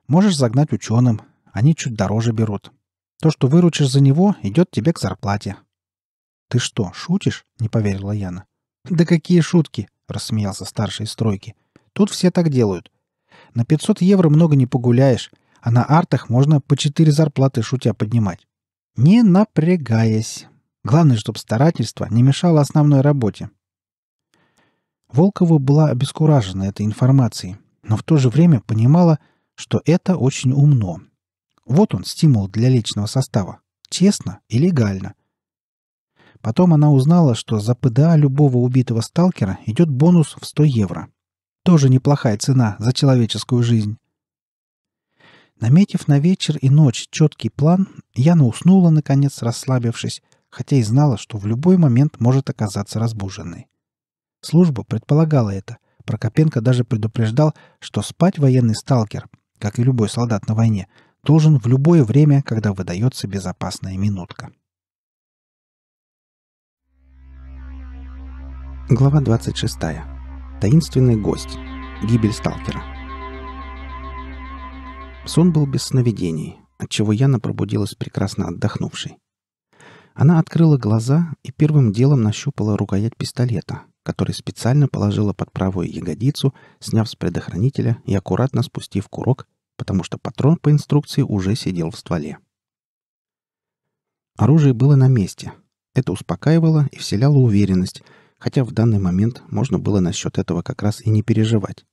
Можешь загнать ученым. Они чуть дороже берут. То, что выручишь за него, идет тебе к зарплате». «Ты что, шутишь?» — не поверила Яна. «Да какие шутки!» — рассмеялся старший из стройки. «Тут все так делают. На 500 евро много не погуляешь, а на артах можно по четыре зарплаты шутя поднимать. Не напрягаясь». Главное, чтобы старательство не мешало основной работе. Волкова была обескуражена этой информацией, но в то же время понимала, что это очень умно. Вот он, стимул для личного состава. Честно и легально. Потом она узнала, что за ПДА любого убитого сталкера идет бонус в 100 евро. Тоже неплохая цена за человеческую жизнь. Наметив на вечер и ночь четкий план, Яна уснула, наконец, расслабившись, хотя и знала, что в любой момент может оказаться разбуженной. Служба предполагала это. Прокопенко даже предупреждал, что спать военный сталкер, как и любой солдат на войне, должен в любое время, когда выдается безопасная минутка. Глава 26. Таинственный гость. Гибель сталкера. Сон был без сновидений, отчего Яна пробудилась прекрасно отдохнувшей. Она открыла глаза и первым делом нащупала рукоять пистолета, который специально положила под правую ягодицу, сняв с предохранителя и аккуратно спустив курок, потому что патрон по инструкции уже сидел в стволе. Оружие было на месте. Это успокаивало и вселяло уверенность, хотя в данный момент можно было насчет этого как раз и не переживать.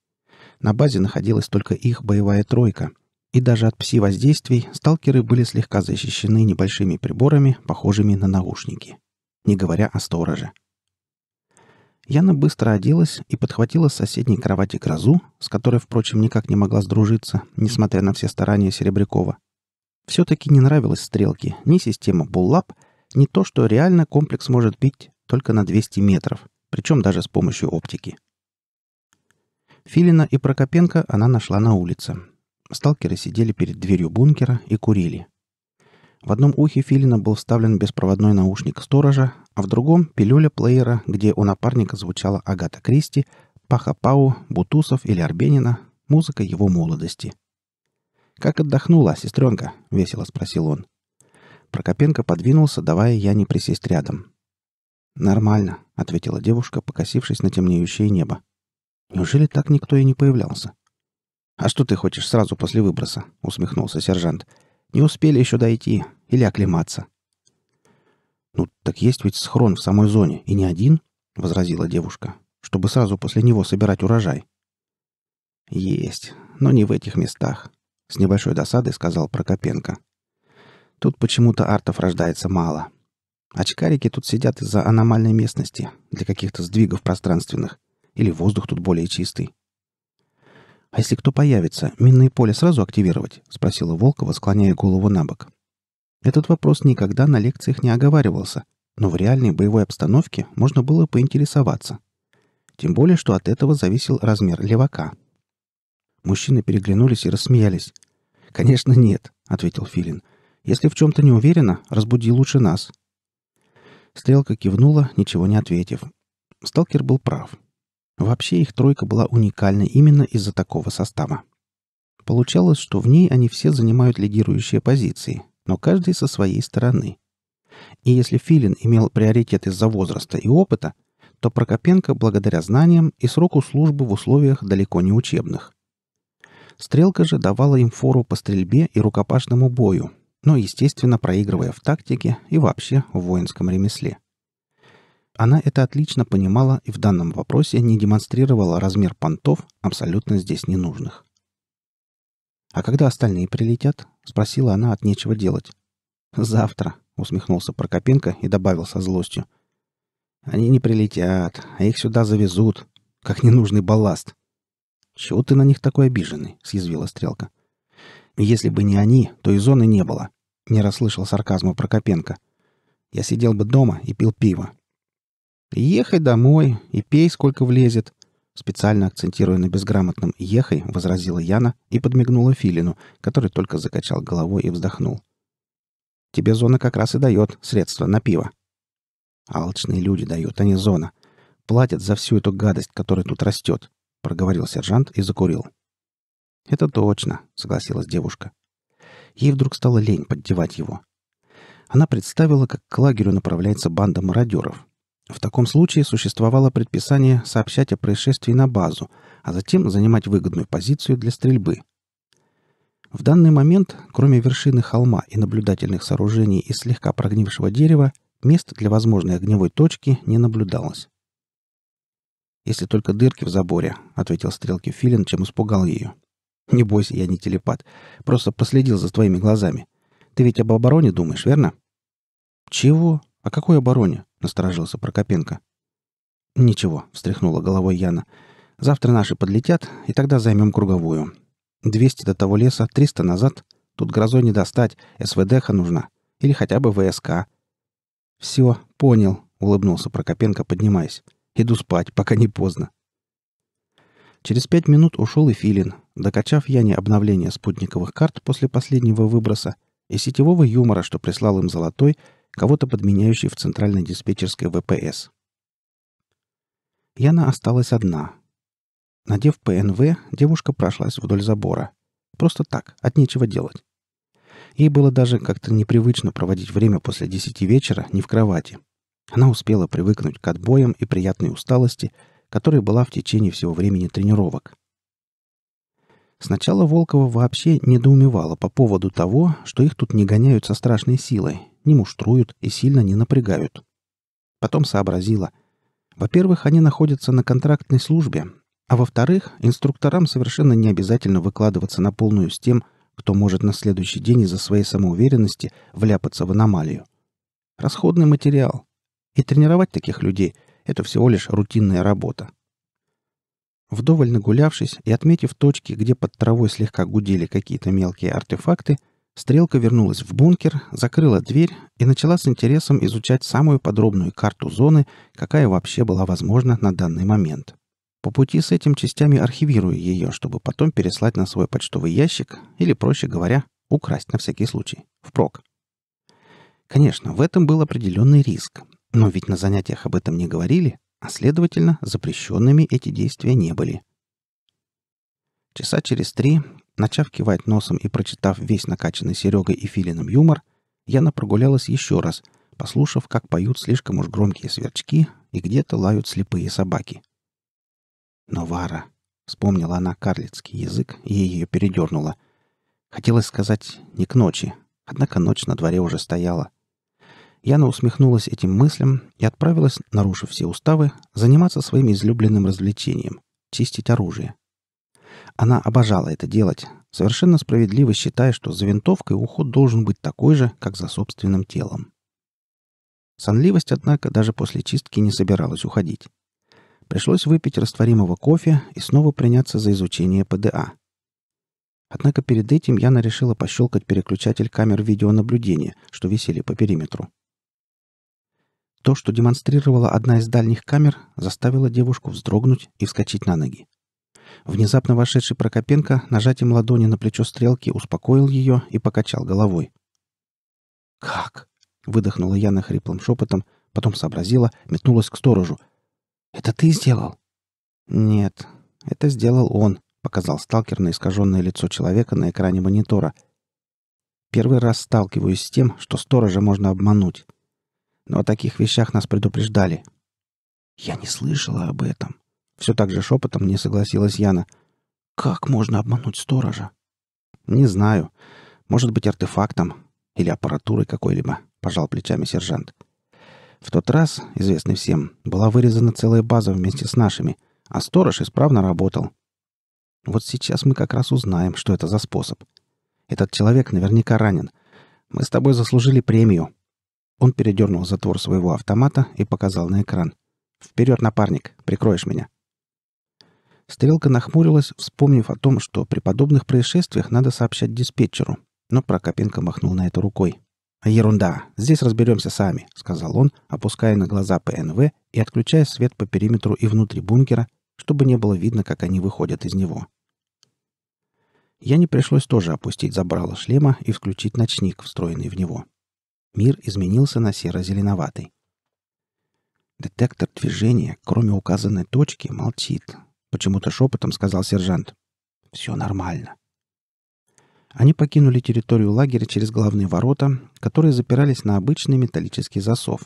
На базе находилась только их боевая тройка, и даже от пси-воздействий сталкеры были слегка защищены небольшими приборами, похожими на наушники, не говоря о стороже. Яна быстро оделась и подхватила с соседней кровати грозу, с которой, впрочем, никак не могла сдружиться, несмотря на все старания Серебрякова. Все-таки не нравилась стрелки ни система Буллап, ни то, что реально комплекс может бить только на 200 метров, причем даже с помощью оптики. Филина и Прокопенко она нашла на улице, Сталкеры сидели перед дверью бункера и курили. В одном ухе Филина был вставлен беспроводной наушник сторожа, а в другом — пилюля плеера, где у напарника звучала Агата Кристи, Паха Пау, Бутусов или Арбенина, музыка его молодости. «Как отдохнула, сестренка?» — весело спросил он. Прокопенко подвинулся, давая я не присесть рядом. «Нормально», — ответила девушка, покосившись на темнеющее небо. «Неужели так никто и не появлялся?» «А что ты хочешь сразу после выброса?» — усмехнулся сержант. «Не успели еще дойти или оклематься». «Ну, так есть ведь схрон в самой зоне, и не один?» — возразила девушка. «Чтобы сразу после него собирать урожай». «Есть, но не в этих местах», — с небольшой досадой сказал Прокопенко. «Тут почему-то артов рождается мало. Очкарики тут сидят из-за аномальной местности, для каких-то сдвигов пространственных. Или воздух тут более чистый. «А если кто появится, минное поле сразу активировать?» — спросила Волкова, склоняя голову на бок. Этот вопрос никогда на лекциях не оговаривался, но в реальной боевой обстановке можно было поинтересоваться. Тем более, что от этого зависел размер левака. Мужчины переглянулись и рассмеялись. «Конечно, нет», — ответил Филин. «Если в чем-то не уверена, разбуди лучше нас». Стрелка кивнула, ничего не ответив. Сталкер был прав. Вообще их тройка была уникальна именно из-за такого состава. Получалось, что в ней они все занимают лидирующие позиции, но каждый со своей стороны. И если Филин имел приоритет из-за возраста и опыта, то Прокопенко благодаря знаниям и сроку службы в условиях далеко не учебных. Стрелка же давала им фору по стрельбе и рукопашному бою, но, естественно, проигрывая в тактике и вообще в воинском ремесле – она это отлично понимала и в данном вопросе не демонстрировала размер понтов, абсолютно здесь ненужных. «А когда остальные прилетят?» — спросила она от нечего делать. «Завтра», — усмехнулся Прокопенко и добавил со злостью. «Они не прилетят, а их сюда завезут, как ненужный балласт». «Чего ты на них такой обиженный?» — съязвила Стрелка. «Если бы не они, то и зоны не было», — не расслышал сарказма Прокопенко. «Я сидел бы дома и пил пиво, Ехай домой и пей, сколько влезет. Специально акцентируя на безграмотном «ехай», возразила Яна и подмигнула Филину, который только закачал головой и вздохнул. «Тебе зона как раз и дает средства на пиво». «Алчные люди дают, а не зона. Платят за всю эту гадость, которая тут растет», — проговорил сержант и закурил. «Это точно», — согласилась девушка. Ей вдруг стало лень поддевать его. Она представила, как к лагерю направляется банда мародеров, в таком случае существовало предписание сообщать о происшествии на базу, а затем занимать выгодную позицию для стрельбы. В данный момент, кроме вершины холма и наблюдательных сооружений из слегка прогнившего дерева, мест для возможной огневой точки не наблюдалось. «Если только дырки в заборе», — ответил стрелке Филин, чем испугал ее. «Не бойся, я не телепат. Просто последил за твоими глазами. Ты ведь об обороне думаешь, верно?» «Чего?» «О какой обороне?» — насторожился Прокопенко. «Ничего», — встряхнула головой Яна. «Завтра наши подлетят, и тогда займем круговую. Двести до того леса, триста назад. Тут грозой не достать, СВДХа нужна. Или хотя бы ВСК». «Все, понял», — улыбнулся Прокопенко, поднимаясь. «Иду спать, пока не поздно». Через пять минут ушел и Филин, докачав Яне обновление спутниковых карт после последнего выброса и сетевого юмора, что прислал им Золотой — кого-то подменяющий в центральной диспетчерской ВПС. Яна осталась одна. Надев ПНВ, девушка прошлась вдоль забора. Просто так, от нечего делать. Ей было даже как-то непривычно проводить время после десяти вечера не в кровати. Она успела привыкнуть к отбоям и приятной усталости, которая была в течение всего времени тренировок. Сначала Волкова вообще недоумевала по поводу того, что их тут не гоняют со страшной силой, не муштруют и сильно не напрягают. Потом сообразила. Во-первых, они находятся на контрактной службе, а во-вторых, инструкторам совершенно не обязательно выкладываться на полную с тем, кто может на следующий день из-за своей самоуверенности вляпаться в аномалию. Расходный материал. И тренировать таких людей — это всего лишь рутинная работа. Вдоволь нагулявшись и отметив точки, где под травой слегка гудели какие-то мелкие артефакты, Стрелка вернулась в бункер, закрыла дверь и начала с интересом изучать самую подробную карту зоны, какая вообще была возможна на данный момент. По пути с этим частями архивирую ее, чтобы потом переслать на свой почтовый ящик или, проще говоря, украсть на всякий случай, впрок. Конечно, в этом был определенный риск, но ведь на занятиях об этом не говорили, а, следовательно, запрещенными эти действия не были. Часа через три, Начав кивать носом и прочитав весь накачанный Серегой и Филином юмор, Яна прогулялась еще раз, послушав, как поют слишком уж громкие сверчки и где-то лают слепые собаки. Но Вара, вспомнила она карлицкий язык и ее передернула. Хотелось сказать «не к ночи», однако ночь на дворе уже стояла. Яна усмехнулась этим мыслям и отправилась, нарушив все уставы, заниматься своим излюбленным развлечением — чистить оружие. Она обожала это делать, совершенно справедливо считая, что за винтовкой уход должен быть такой же, как за собственным телом. Сонливость, однако, даже после чистки не собиралась уходить. Пришлось выпить растворимого кофе и снова приняться за изучение ПДА. Однако перед этим Яна решила пощелкать переключатель камер видеонаблюдения, что висели по периметру. То, что демонстрировала одна из дальних камер, заставило девушку вздрогнуть и вскочить на ноги. Внезапно вошедший Прокопенко нажатием ладони на плечо стрелки успокоил ее и покачал головой. «Как?» — выдохнула Яна хриплым шепотом, потом сообразила, метнулась к сторожу. «Это ты сделал?» «Нет, это сделал он», — показал сталкер на искаженное лицо человека на экране монитора. «Первый раз сталкиваюсь с тем, что сторожа можно обмануть. Но о таких вещах нас предупреждали». «Я не слышала об этом», все так же шепотом не согласилась Яна. «Как можно обмануть сторожа?» «Не знаю. Может быть, артефактом или аппаратурой какой-либо», — пожал плечами сержант. «В тот раз, известный всем, была вырезана целая база вместе с нашими, а сторож исправно работал. Вот сейчас мы как раз узнаем, что это за способ. Этот человек наверняка ранен. Мы с тобой заслужили премию». Он передернул затвор своего автомата и показал на экран. «Вперед, напарник, прикроешь меня!» Стрелка нахмурилась, вспомнив о том, что при подобных происшествиях надо сообщать диспетчеру. Но Прокопенко махнул на это рукой. «Ерунда, здесь разберемся сами», — сказал он, опуская на глаза ПНВ и отключая свет по периметру и внутри бункера, чтобы не было видно, как они выходят из него. Я не пришлось тоже опустить забрало шлема и включить ночник, встроенный в него. Мир изменился на серо-зеленоватый. Детектор движения, кроме указанной точки, молчит, Почему-то шепотом сказал сержант. «Все нормально». Они покинули территорию лагеря через главные ворота, которые запирались на обычный металлический засов.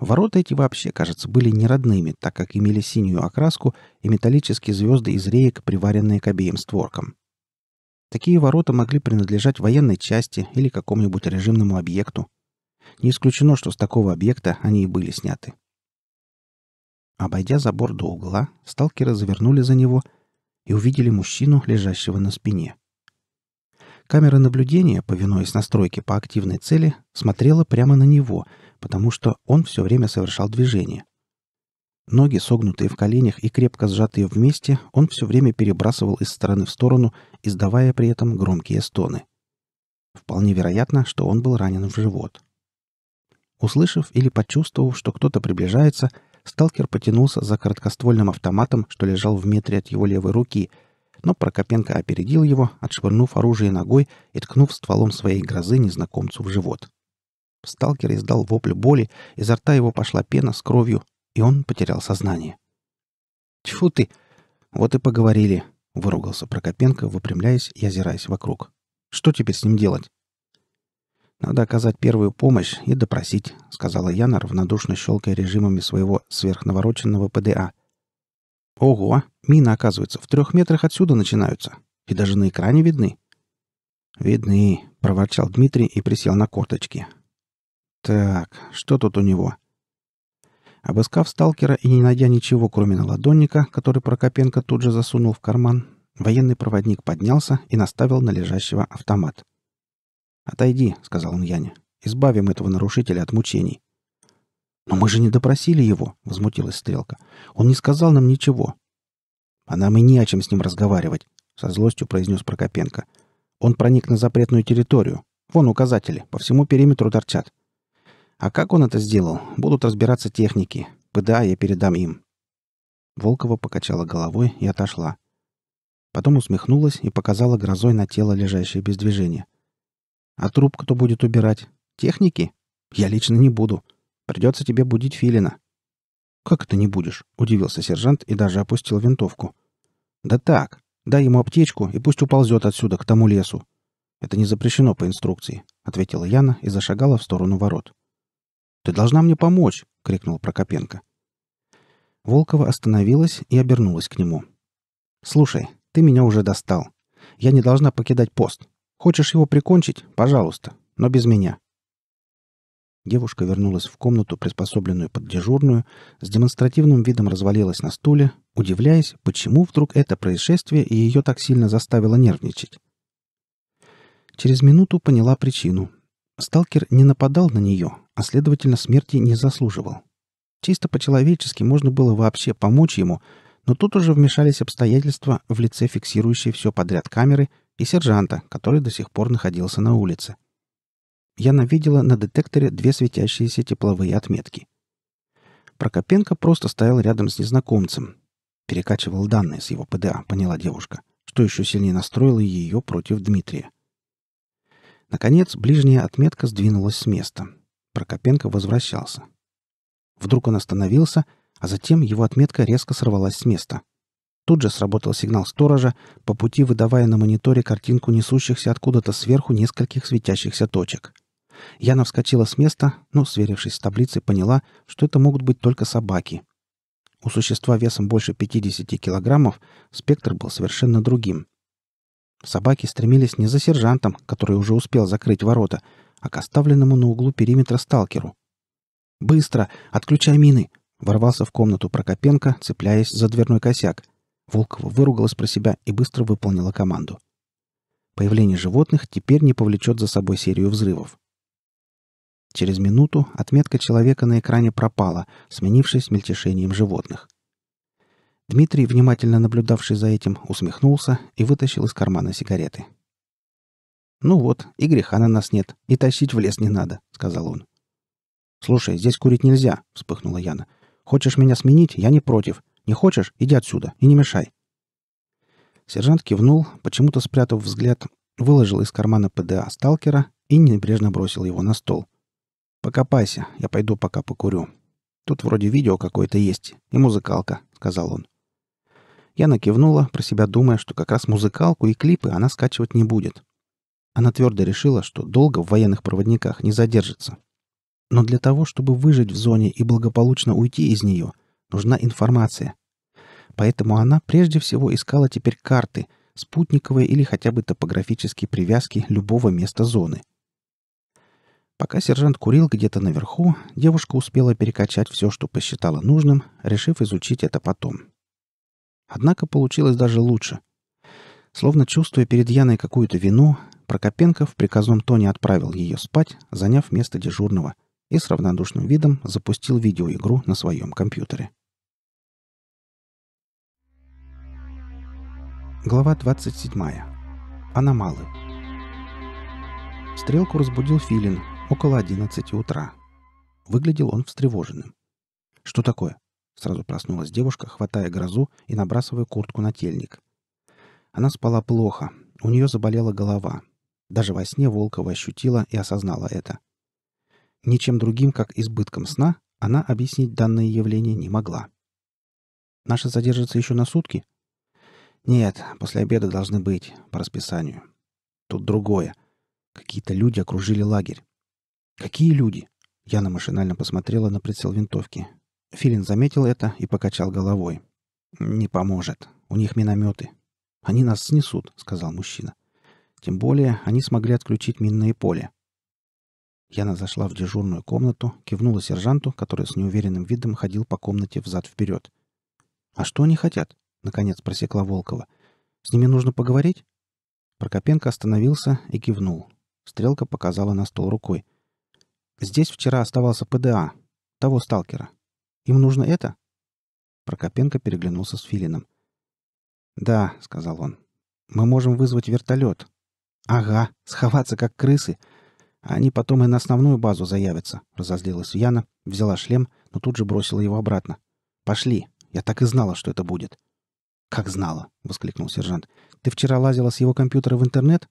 Ворота эти вообще, кажется, были не родными, так как имели синюю окраску и металлические звезды из реек, приваренные к обеим створкам. Такие ворота могли принадлежать военной части или какому-нибудь режимному объекту. Не исключено, что с такого объекта они и были сняты. Обойдя забор до угла, сталкеры завернули за него и увидели мужчину, лежащего на спине. Камера наблюдения, повинуясь настройке по активной цели, смотрела прямо на него, потому что он все время совершал движение. Ноги, согнутые в коленях и крепко сжатые вместе, он все время перебрасывал из стороны в сторону, издавая при этом громкие стоны. Вполне вероятно, что он был ранен в живот. Услышав или почувствовав, что кто-то приближается, Сталкер потянулся за короткоствольным автоматом, что лежал в метре от его левой руки, но Прокопенко опередил его, отшвырнув оружие ногой и ткнув стволом своей грозы незнакомцу в живот. Сталкер издал вопль боли, изо рта его пошла пена с кровью, и он потерял сознание. «Тьфу ты! Вот и поговорили!» — выругался Прокопенко, выпрямляясь и озираясь вокруг. «Что теперь с ним делать?» «Надо оказать первую помощь и допросить», — сказала Яна, равнодушно щелкая режимами своего сверхнавороченного ПДА. «Ого! Мины, оказывается, в трех метрах отсюда начинаются. И даже на экране видны». «Видны», — проворчал Дмитрий и присел на корточки. «Так, что тут у него?» Обыскав сталкера и не найдя ничего, кроме наладонника, который Прокопенко тут же засунул в карман, военный проводник поднялся и наставил на лежащего автомат — «Отойди», — сказал он Яне. «Избавим этого нарушителя от мучений». «Но мы же не допросили его», — возмутилась Стрелка. «Он не сказал нам ничего». «А нам и не о чем с ним разговаривать», — со злостью произнес Прокопенко. «Он проник на запретную территорию. Вон указатели, по всему периметру торчат». «А как он это сделал? Будут разбираться техники. ПДА я передам им». Волкова покачала головой и отошла. Потом усмехнулась и показала грозой на тело, лежащее без движения. А труп кто будет убирать? Техники? Я лично не буду. Придется тебе будить Филина». «Как это не будешь?» — удивился сержант и даже опустил винтовку. «Да так. Дай ему аптечку и пусть уползет отсюда, к тому лесу». «Это не запрещено по инструкции», — ответила Яна и зашагала в сторону ворот. «Ты должна мне помочь!» — крикнул Прокопенко. Волкова остановилась и обернулась к нему. «Слушай, ты меня уже достал. Я не должна покидать пост. Хочешь его прикончить? Пожалуйста, но без меня». Девушка вернулась в комнату, приспособленную под дежурную, с демонстративным видом развалилась на стуле, удивляясь, почему вдруг это происшествие ее так сильно заставило нервничать. Через минуту поняла причину. Сталкер не нападал на нее, а, следовательно, смерти не заслуживал. Чисто по-человечески можно было вообще помочь ему, но тут уже вмешались обстоятельства в лице фиксирующей все подряд камеры — и сержанта, который до сих пор находился на улице. Я навидела на детекторе две светящиеся тепловые отметки. Прокопенко просто стоял рядом с незнакомцем. Перекачивал данные с его ПДА, поняла девушка, что еще сильнее настроило ее против Дмитрия. Наконец, ближняя отметка сдвинулась с места. Прокопенко возвращался. Вдруг он остановился, а затем его отметка резко сорвалась с места — Тут же сработал сигнал сторожа, по пути выдавая на мониторе картинку несущихся откуда-то сверху нескольких светящихся точек. Яна вскочила с места, но, сверившись с таблицей, поняла, что это могут быть только собаки. У существа весом больше 50 килограммов спектр был совершенно другим. Собаки стремились не за сержантом, который уже успел закрыть ворота, а к оставленному на углу периметра сталкеру. «Быстро! Отключай мины!» — ворвался в комнату Прокопенко, цепляясь за дверной косяк — Волкова выругалась про себя и быстро выполнила команду. Появление животных теперь не повлечет за собой серию взрывов. Через минуту отметка человека на экране пропала, сменившись мельтешением животных. Дмитрий, внимательно наблюдавший за этим, усмехнулся и вытащил из кармана сигареты. «Ну вот, и греха на нас нет, и тащить в лес не надо», — сказал он. «Слушай, здесь курить нельзя», — вспыхнула Яна. «Хочешь меня сменить? Я не против. Не хочешь? Иди отсюда и не мешай. Сержант кивнул, почему-то спрятав взгляд, выложил из кармана ПДА сталкера и небрежно бросил его на стол. «Покопайся, я пойду пока покурю. Тут вроде видео какое-то есть и музыкалка», — сказал он. Я накивнула, про себя думая, что как раз музыкалку и клипы она скачивать не будет. Она твердо решила, что долго в военных проводниках не задержится. Но для того, чтобы выжить в зоне и благополучно уйти из нее — нужна информация. Поэтому она прежде всего искала теперь карты, спутниковые или хотя бы топографические привязки любого места зоны. Пока сержант курил где-то наверху, девушка успела перекачать все, что посчитала нужным, решив изучить это потом. Однако получилось даже лучше. Словно чувствуя перед Яной какую-то вину, Прокопенко в приказном тоне отправил ее спать, заняв место дежурного, и с равнодушным видом запустил видеоигру на своем компьютере. Глава 27. Аномалы. Стрелку разбудил Филин около 11 утра. Выглядел он встревоженным. «Что такое?» Сразу проснулась девушка, хватая грозу и набрасывая куртку на тельник. Она спала плохо, у нее заболела голова. Даже во сне Волкова ощутила и осознала это. Ничем другим, как избытком сна, она объяснить данное явление не могла. «Наша задержится еще на сутки?» Нет, после обеда должны быть, по расписанию. Тут другое. Какие-то люди окружили лагерь. Какие люди? Яна машинально посмотрела на прицел винтовки. Филин заметил это и покачал головой. «Не поможет. У них минометы. Они нас снесут», — сказал мужчина. «Тем более они смогли отключить минное поле». Яна зашла в дежурную комнату, кивнула сержанту, который с неуверенным видом ходил по комнате взад-вперед. «А что они хотят?» Наконец просекла Волкова. «С ними нужно поговорить?» Прокопенко остановился и кивнул. Стрелка показала на стол рукой. «Здесь вчера оставался ПДА, того сталкера. Им нужно это?» Прокопенко переглянулся с Филином. «Да», — сказал он, — «мы можем вызвать вертолет». «Ага, сховаться как крысы. Они потом и на основную базу заявятся», — разозлилась Яна, взяла шлем, но тут же бросила его обратно. «Пошли. Я так и знала, что это будет». «Как знала!» — воскликнул сержант. «Ты вчера лазила с его компьютера в интернет?»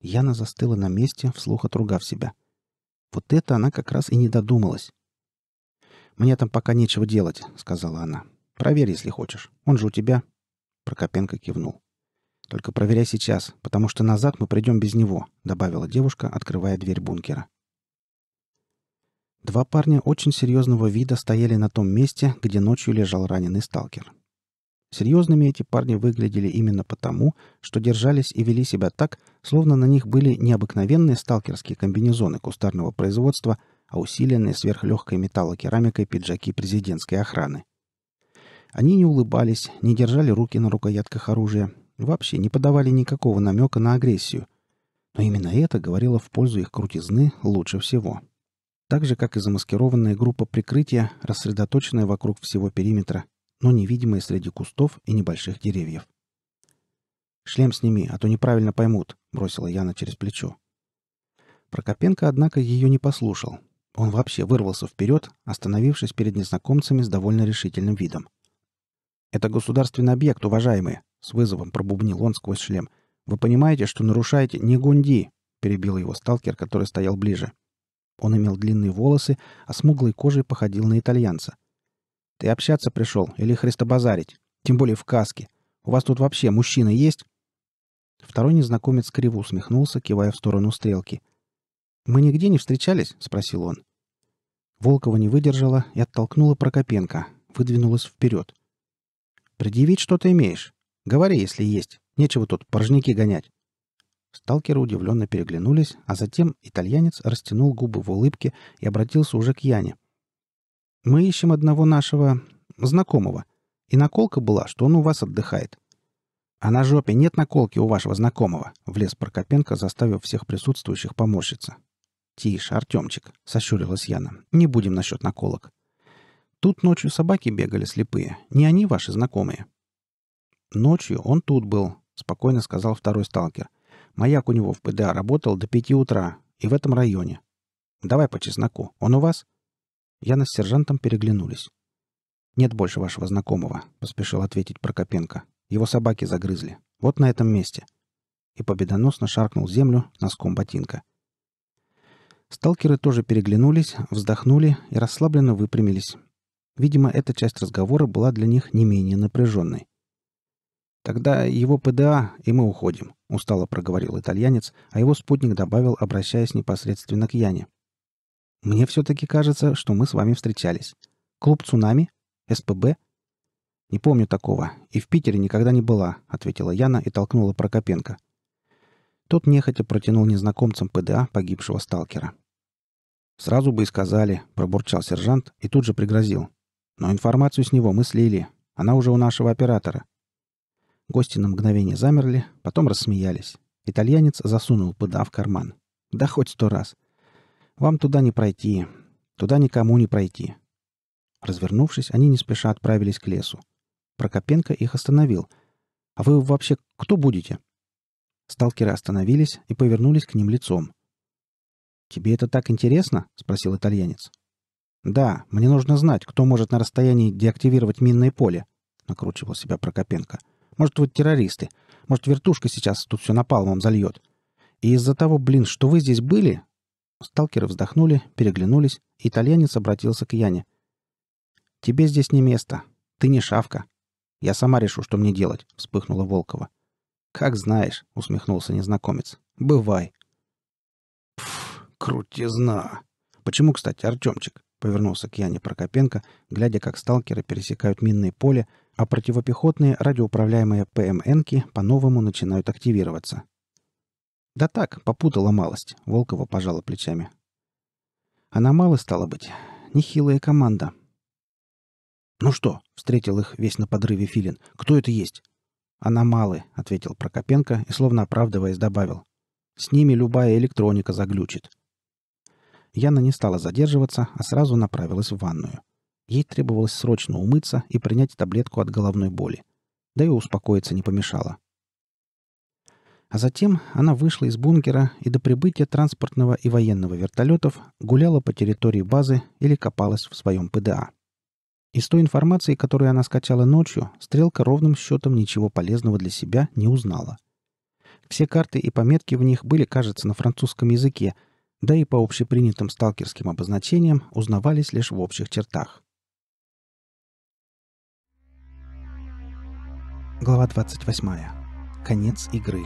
Яна застыла на месте, вслух отругав себя. Вот это она как раз и не додумалась. «Мне там пока нечего делать», — сказала она. «Проверь, если хочешь. Он же у тебя». Прокопенко кивнул. «Только проверяй сейчас, потому что назад мы придем без него», — добавила девушка, открывая дверь бункера. Два парня очень серьезного вида стояли на том месте, где ночью лежал раненый сталкер. Серьезными эти парни выглядели именно потому, что держались и вели себя так, словно на них были необыкновенные сталкерские комбинезоны кустарного производства, а усиленные сверхлегкой металлокерамикой пиджаки президентской охраны. Они не улыбались, не держали руки на рукоятках оружия, вообще не подавали никакого намека на агрессию. Но именно это говорило в пользу их крутизны лучше всего. Так же, как и замаскированная группа прикрытия, рассредоточенная вокруг всего периметра но невидимые среди кустов и небольших деревьев. «Шлем сними, а то неправильно поймут», — бросила Яна через плечо. Прокопенко, однако, ее не послушал. Он вообще вырвался вперед, остановившись перед незнакомцами с довольно решительным видом. «Это государственный объект, уважаемые!» — с вызовом пробубнил он сквозь шлем. «Вы понимаете, что нарушаете не гунди!» — перебил его сталкер, который стоял ближе. Он имел длинные волосы, а смуглой кожей походил на итальянца — ты общаться пришел или христобазарить? Тем более в каске. У вас тут вообще мужчины есть?» Второй незнакомец криво усмехнулся, кивая в сторону стрелки. «Мы нигде не встречались?» — спросил он. Волкова не выдержала и оттолкнула Прокопенко, выдвинулась вперед. «Предъявить что-то имеешь. Говори, если есть. Нечего тут порожники гонять». Сталкеры удивленно переглянулись, а затем итальянец растянул губы в улыбке и обратился уже к Яне — мы ищем одного нашего... знакомого. И наколка была, что он у вас отдыхает. А на жопе нет наколки у вашего знакомого, влез Прокопенко, заставив всех присутствующих поморщиться. «Тише, Артемчик», — сощурилась Яна. «Не будем насчет наколок. Тут ночью собаки бегали слепые. Не они ваши знакомые?» «Ночью он тут был», — спокойно сказал второй сталкер. «Маяк у него в ПДА работал до пяти утра и в этом районе. Давай по чесноку. Он у вас?» Яна с сержантом переглянулись. «Нет больше вашего знакомого», — поспешил ответить Прокопенко. «Его собаки загрызли. Вот на этом месте». И победоносно шаркнул землю носком ботинка. Сталкеры тоже переглянулись, вздохнули и расслабленно выпрямились. Видимо, эта часть разговора была для них не менее напряженной. «Тогда его ПДА, и мы уходим», — устало проговорил итальянец, а его спутник добавил, обращаясь непосредственно к Яне. Мне все-таки кажется, что мы с вами встречались. Клуб «Цунами»? СПБ?» «Не помню такого. И в Питере никогда не была», — ответила Яна и толкнула Прокопенко. Тот нехотя протянул незнакомцам ПДА погибшего сталкера. «Сразу бы и сказали», — пробурчал сержант и тут же пригрозил. «Но информацию с него мы слили. Она уже у нашего оператора». Гости на мгновение замерли, потом рассмеялись. Итальянец засунул ПДА в карман. «Да хоть сто раз. Вам туда не пройти. Туда никому не пройти. Развернувшись, они не спеша отправились к лесу. Прокопенко их остановил. «А вы вообще кто будете?» Сталкеры остановились и повернулись к ним лицом. «Тебе это так интересно?» — спросил итальянец. «Да, мне нужно знать, кто может на расстоянии деактивировать минное поле», — накручивал себя Прокопенко. «Может, вы террористы. Может, вертушка сейчас тут все напалмом зальет. И из-за того, блин, что вы здесь были, Сталкеры вздохнули, переглянулись, и итальянец обратился к Яне. «Тебе здесь не место. Ты не шавка. Я сама решу, что мне делать», — вспыхнула Волкова. «Как знаешь», — усмехнулся незнакомец. «Бывай». «Пф, крутизна!» «Почему, кстати, Артемчик?» — повернулся к Яне Прокопенко, глядя, как сталкеры пересекают минное поле, а противопехотные радиоуправляемые ПМНки по-новому начинают активироваться. «Да так, попутала малость», — Волкова пожала плечами. «Она мало стала быть. Нехилая команда». «Ну что?» — встретил их весь на подрыве Филин. «Кто это есть?» Она малы, ответил Прокопенко и, словно оправдываясь, добавил. «С ними любая электроника заглючит». Яна не стала задерживаться, а сразу направилась в ванную. Ей требовалось срочно умыться и принять таблетку от головной боли. Да и успокоиться не помешало. А затем она вышла из бункера и до прибытия транспортного и военного вертолетов гуляла по территории базы или копалась в своем ПДА. Из той информации, которую она скачала ночью, стрелка ровным счетом ничего полезного для себя не узнала. Все карты и пометки в них были, кажется, на французском языке, да и по общепринятым сталкерским обозначениям узнавались лишь в общих чертах. Глава 28. Конец игры.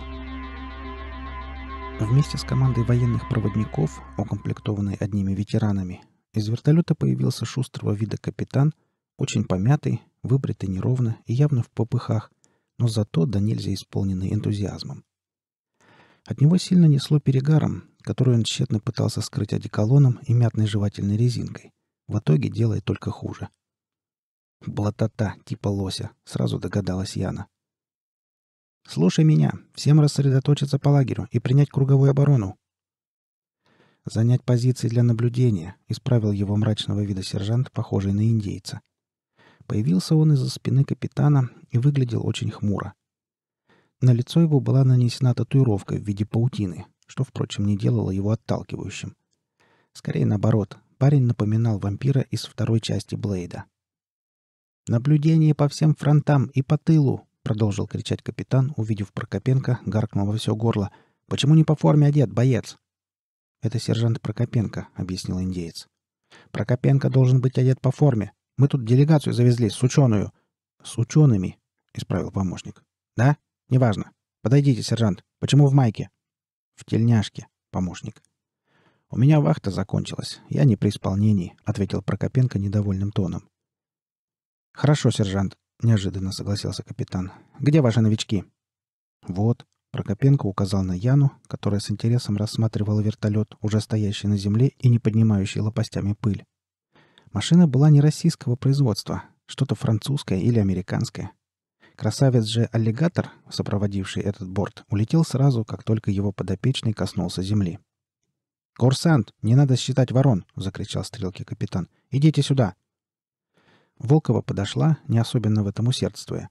Вместе с командой военных проводников, укомплектованной одними ветеранами, из вертолета появился шустрого вида капитан, очень помятый, выбритый неровно и явно в попыхах, но зато до нельзя исполненный энтузиазмом. От него сильно несло перегаром, который он тщетно пытался скрыть одеколоном и мятной жевательной резинкой, в итоге делая только хуже. «Блатота, типа лося», — сразу догадалась Яна. Слушай меня. Всем рассредоточиться по лагерю и принять круговую оборону. Занять позиции для наблюдения, исправил его мрачного вида сержант, похожий на индейца. Появился он из-за спины капитана и выглядел очень хмуро. На лицо его была нанесена татуировка в виде паутины, что, впрочем, не делало его отталкивающим. Скорее наоборот, парень напоминал вампира из второй части Блейда. «Наблюдение по всем фронтам и по тылу!» — продолжил кричать капитан, увидев Прокопенко, гаркнул во все горло. «Почему не по форме одет, боец?» «Это сержант Прокопенко», — объяснил индеец. «Прокопенко должен быть одет по форме. Мы тут делегацию завезли с ученую». «С учеными», — исправил помощник. «Да? Неважно. Подойдите, сержант. Почему в майке?» «В тельняшке», — помощник. «У меня вахта закончилась. Я не при исполнении», — ответил Прокопенко недовольным тоном. «Хорошо, сержант. — неожиданно согласился капитан. «Где ваши новички?» «Вот», — Прокопенко указал на Яну, которая с интересом рассматривала вертолет, уже стоящий на земле и не поднимающий лопастями пыль. Машина была не российского производства, что-то французское или американское. Красавец же аллигатор, сопроводивший этот борт, улетел сразу, как только его подопечный коснулся земли. «Курсант, не надо считать ворон!» — закричал стрелки капитан. «Идите сюда!» Волкова подошла, не особенно в этом усердствуя.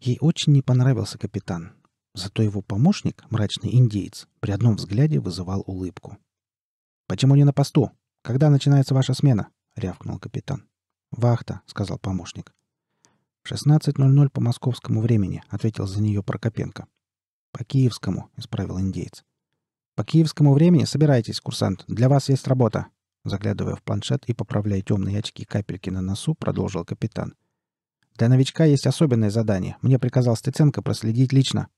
Ей очень не понравился капитан, зато его помощник, мрачный индеец, при одном взгляде вызывал улыбку. «Почему не на посту? Когда начинается ваша смена?» — рявкнул капитан. «Вахта», — сказал помощник. «В 16.00 по московскому времени», — ответил за нее Прокопенко. «По киевскому», — исправил индеец. «По киевскому времени собирайтесь, курсант. Для вас есть работа», Заглядывая в планшет и поправляя темные очки капельки на носу, продолжил капитан. «Для новичка есть особенное задание. Мне приказал Стеценко проследить лично».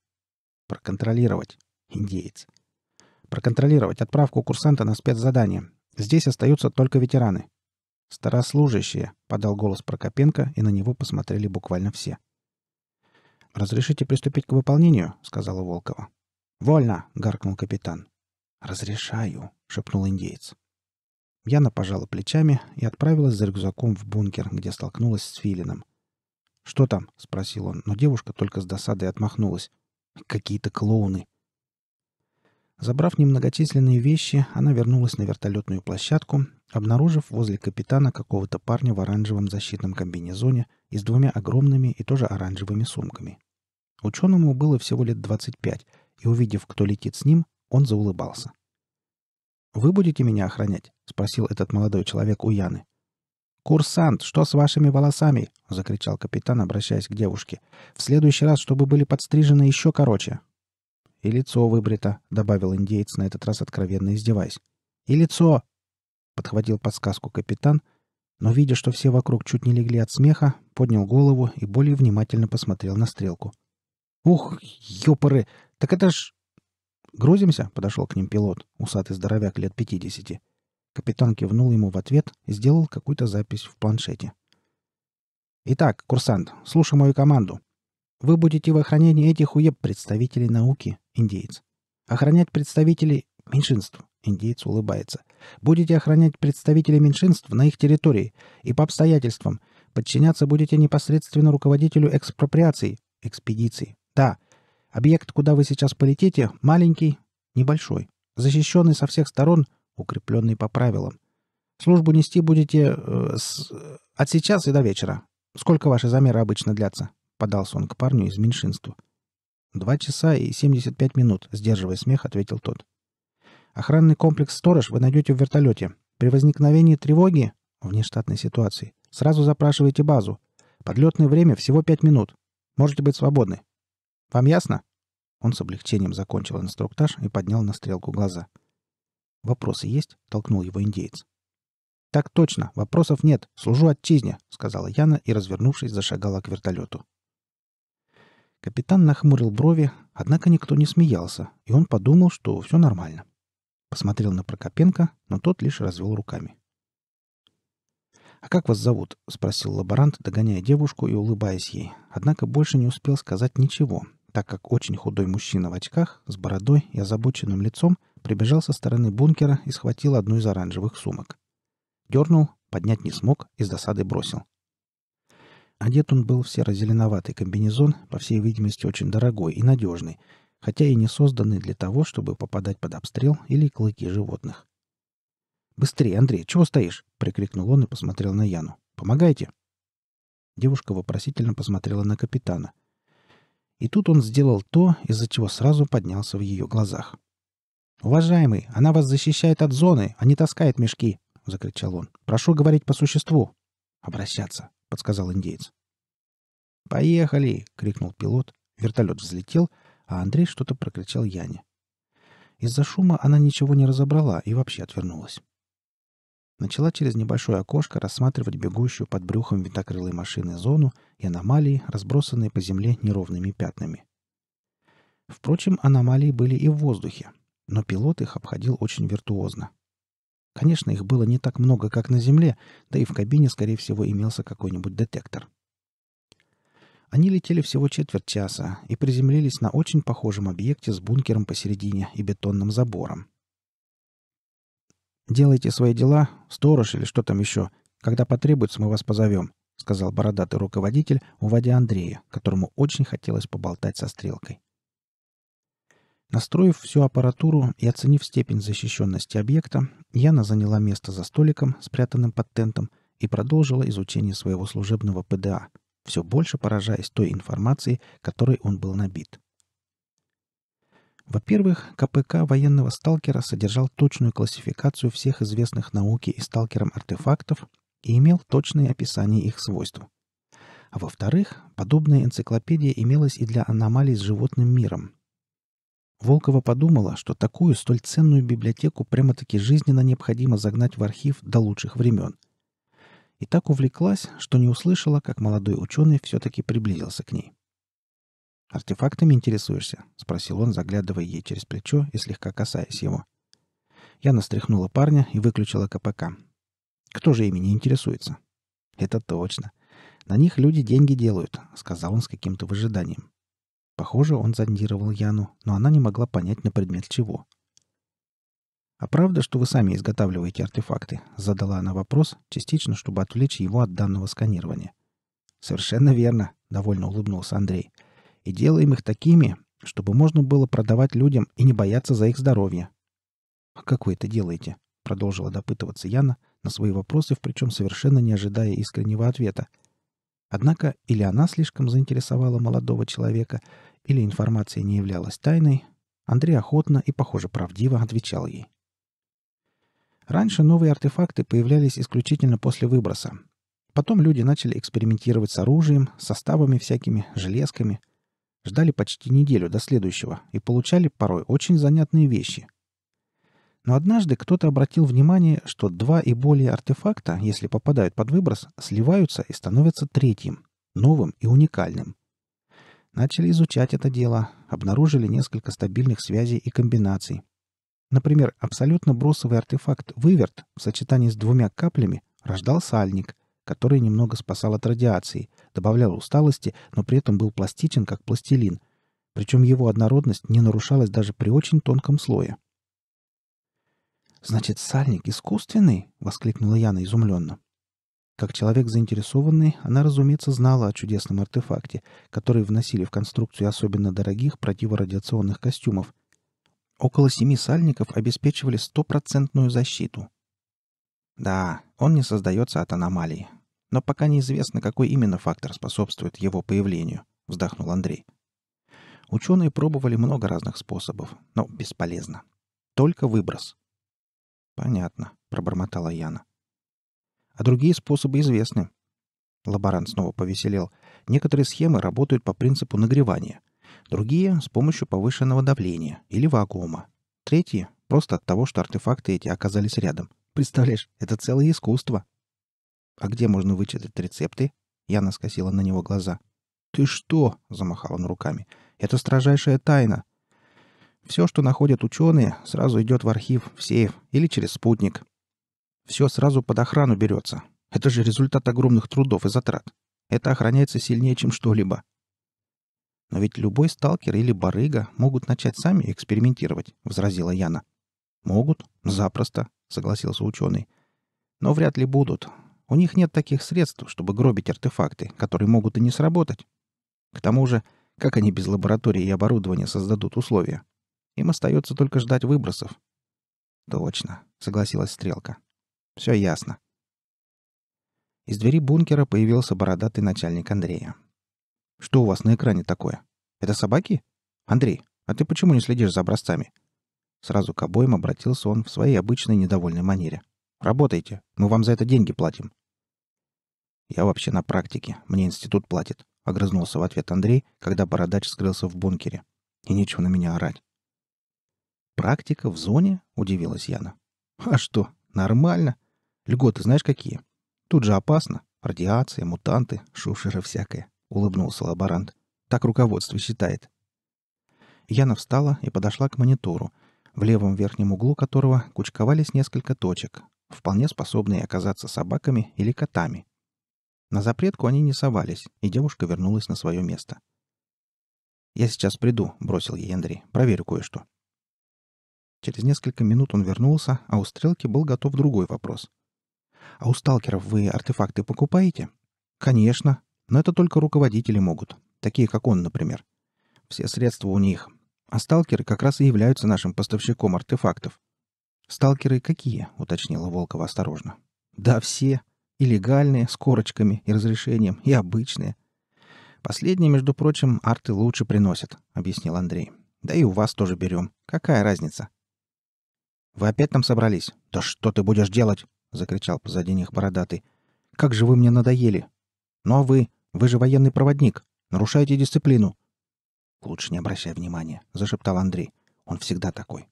«Проконтролировать. Индеец». «Проконтролировать отправку курсанта на спецзадание. Здесь остаются только ветераны». «Старослужащие», — подал голос Прокопенко, и на него посмотрели буквально все. «Разрешите приступить к выполнению?» — сказала Волкова. «Вольно!» — гаркнул капитан. «Разрешаю!» — шепнул индеец. Яна пожала плечами и отправилась за рюкзаком в бункер, где столкнулась с Филином. «Что там?» — спросил он, но девушка только с досадой отмахнулась. «Какие-то клоуны!» Забрав немногочисленные вещи, она вернулась на вертолетную площадку, обнаружив возле капитана какого-то парня в оранжевом защитном комбинезоне и с двумя огромными и тоже оранжевыми сумками. Ученому было всего лет 25, и, увидев, кто летит с ним, он заулыбался. «Вы будете меня охранять?» спросил этот молодой человек у Яны. «Курсант, что с вашими волосами?» — закричал капитан, обращаясь к девушке. «В следующий раз, чтобы были подстрижены еще короче». «И лицо выбрито», — добавил индейец на этот раз откровенно издеваясь. «И лицо!» — подхватил подсказку капитан, но, видя, что все вокруг чуть не легли от смеха, поднял голову и более внимательно посмотрел на стрелку. «Ух, ёпары! Так это ж...» «Грузимся?» — подошел к ним пилот, усатый здоровяк лет пятидесяти. Капитан кивнул ему в ответ и сделал какую-то запись в планшете. «Итак, курсант, слушай мою команду. Вы будете в охранении этих уеб представителей науки, индеец. Охранять представителей меньшинств, индеец улыбается. Будете охранять представителей меньшинств на их территории и по обстоятельствам. Подчиняться будете непосредственно руководителю экспроприаций, экспедиции. Да, объект, куда вы сейчас полетите, маленький, небольшой, защищенный со всех сторон – укрепленный по правилам. Службу нести будете э, с, от сейчас и до вечера. Сколько ваши замеры обычно длятся?» Подался он к парню из меньшинства. «Два часа и семьдесят пять минут», — сдерживая смех, ответил тот. «Охранный комплекс «Сторож» вы найдете в вертолете. При возникновении тревоги внештатной ситуации сразу запрашивайте базу. Подлетное время всего пять минут. Можете быть свободны. Вам ясно?» Он с облегчением закончил инструктаж и поднял на стрелку глаза. — «Вопросы есть?» — толкнул его индеец. «Так точно, вопросов нет, служу отчизне», — сказала Яна и, развернувшись, зашагала к вертолету. Капитан нахмурил брови, однако никто не смеялся, и он подумал, что все нормально. Посмотрел на Прокопенко, но тот лишь развел руками. «А как вас зовут?» — спросил лаборант, догоняя девушку и улыбаясь ей. Однако больше не успел сказать ничего, так как очень худой мужчина в очках, с бородой и озабоченным лицом — прибежал со стороны бункера и схватил одну из оранжевых сумок. Дернул, поднять не смог и с досадой бросил. Одет он был в серо-зеленоватый комбинезон, по всей видимости, очень дорогой и надежный, хотя и не созданный для того, чтобы попадать под обстрел или клыки животных. «Быстрее, Андрей, чего стоишь?» — прикрикнул он и посмотрел на Яну. «Помогайте!» Девушка вопросительно посмотрела на капитана. И тут он сделал то, из-за чего сразу поднялся в ее глазах. «Уважаемый, она вас защищает от зоны, а не таскает мешки!» — закричал он. «Прошу говорить по существу!» «Обращаться!» — подсказал индеец. «Поехали!» — крикнул пилот. Вертолет взлетел, а Андрей что-то прокричал Яне. Из-за шума она ничего не разобрала и вообще отвернулась. Начала через небольшое окошко рассматривать бегущую под брюхом винтокрылой машины зону и аномалии, разбросанные по земле неровными пятнами. Впрочем, аномалии были и в воздухе, но пилот их обходил очень виртуозно. Конечно, их было не так много, как на Земле, да и в кабине, скорее всего, имелся какой-нибудь детектор. Они летели всего четверть часа и приземлились на очень похожем объекте с бункером посередине и бетонным забором. «Делайте свои дела, сторож или что там еще. Когда потребуется, мы вас позовем», — сказал бородатый руководитель, уводя Андрея, которому очень хотелось поболтать со стрелкой. Настроив всю аппаратуру и оценив степень защищенности объекта, Яна заняла место за столиком, спрятанным под тентом, и продолжила изучение своего служебного ПДА, все больше поражаясь той информацией, которой он был набит. Во-первых, КПК военного сталкера содержал точную классификацию всех известных науке и сталкерам артефактов и имел точные описания их свойств. А во-вторых, подобная энциклопедия имелась и для аномалий с животным миром, Волкова подумала, что такую столь ценную библиотеку прямо-таки жизненно необходимо загнать в архив до лучших времен. И так увлеклась, что не услышала, как молодой ученый все-таки приблизился к ней. «Артефактами интересуешься?» — спросил он, заглядывая ей через плечо и слегка касаясь его. Я стряхнула парня и выключила КПК. «Кто же ими не интересуется?» «Это точно. На них люди деньги делают», — сказал он с каким-то выжиданием. Похоже, он зондировал Яну, но она не могла понять на предмет чего. «А правда, что вы сами изготавливаете артефакты?» — задала она вопрос, частично, чтобы отвлечь его от данного сканирования. «Совершенно верно», — довольно улыбнулся Андрей. «И делаем их такими, чтобы можно было продавать людям и не бояться за их здоровье». «А как вы это делаете?» — продолжила допытываться Яна на свои вопросы, причем совершенно не ожидая искреннего ответа. Однако или она слишком заинтересовала молодого человека, или информация не являлась тайной, Андрей охотно и, похоже, правдиво отвечал ей. Раньше новые артефакты появлялись исключительно после выброса. Потом люди начали экспериментировать с оружием, составами всякими, железками. Ждали почти неделю до следующего и получали порой очень занятные вещи. Но однажды кто-то обратил внимание, что два и более артефакта, если попадают под выброс, сливаются и становятся третьим, новым и уникальным. Начали изучать это дело, обнаружили несколько стабильных связей и комбинаций. Например, абсолютно бросовый артефакт «Выверт» в сочетании с двумя каплями рождал сальник, который немного спасал от радиации, добавлял усталости, но при этом был пластичен, как пластилин. Причем его однородность не нарушалась даже при очень тонком слое. «Значит, сальник искусственный?» — воскликнула Яна изумленно. Как человек заинтересованный, она, разумеется, знала о чудесном артефакте, который вносили в конструкцию особенно дорогих противорадиационных костюмов. Около семи сальников обеспечивали стопроцентную защиту. Да, он не создается от аномалии. Но пока неизвестно, какой именно фактор способствует его появлению, вздохнул Андрей. Ученые пробовали много разных способов, но бесполезно. Только выброс. Понятно, пробормотала Яна а другие способы известны. Лаборант снова повеселел. Некоторые схемы работают по принципу нагревания, другие — с помощью повышенного давления или вакуума, третьи — просто от того, что артефакты эти оказались рядом. Представляешь, это целое искусство. «А где можно вычитать рецепты?» Яна скосила на него глаза. «Ты что?» — замахал он руками. «Это строжайшая тайна. Все, что находят ученые, сразу идет в архив, в сейф или через спутник. Все сразу под охрану берется. Это же результат огромных трудов и затрат. Это охраняется сильнее, чем что-либо. Но ведь любой сталкер или барыга могут начать сами экспериментировать, возразила Яна. Могут, запросто, согласился ученый. Но вряд ли будут. У них нет таких средств, чтобы гробить артефакты, которые могут и не сработать. К тому же, как они без лаборатории и оборудования создадут условия? Им остается только ждать выбросов. Точно, согласилась Стрелка. Все ясно. Из двери бункера появился бородатый начальник Андрея. «Что у вас на экране такое? Это собаки? Андрей, а ты почему не следишь за образцами?» Сразу к обоим обратился он в своей обычной недовольной манере. «Работайте, мы вам за это деньги платим». «Я вообще на практике, мне институт платит», — огрызнулся в ответ Андрей, когда бородач скрылся в бункере. «И нечего на меня орать». «Практика в зоне?» — удивилась Яна. «А что, нормально. Льготы знаешь какие? Тут же опасно. Радиация, мутанты, шушеры всякое. Улыбнулся лаборант. Так руководство считает. Яна встала и подошла к монитору, в левом верхнем углу которого кучковались несколько точек, вполне способные оказаться собаками или котами. На запретку они не совались, и девушка вернулась на свое место. «Я сейчас приду», — бросил ей Андрей. «Проверю кое-что». Через несколько минут он вернулся, а у Стрелки был готов другой вопрос. А у сталкеров вы артефакты покупаете? Конечно, но это только руководители могут, такие как он, например. Все средства у них. А сталкеры как раз и являются нашим поставщиком артефактов. Сталкеры какие? уточнила Волкова осторожно. Да все. И легальные, с корочками и разрешением, и обычные. Последние, между прочим, арты лучше приносят, объяснил Андрей. Да и у вас тоже берем. Какая разница? Вы опять там собрались? Да что ты будешь делать? — закричал позади них бородатый. «Как же вы мне надоели! Ну а вы? Вы же военный проводник! Нарушаете дисциплину!» «Лучше не обращай внимания», — зашептал Андрей. «Он всегда такой».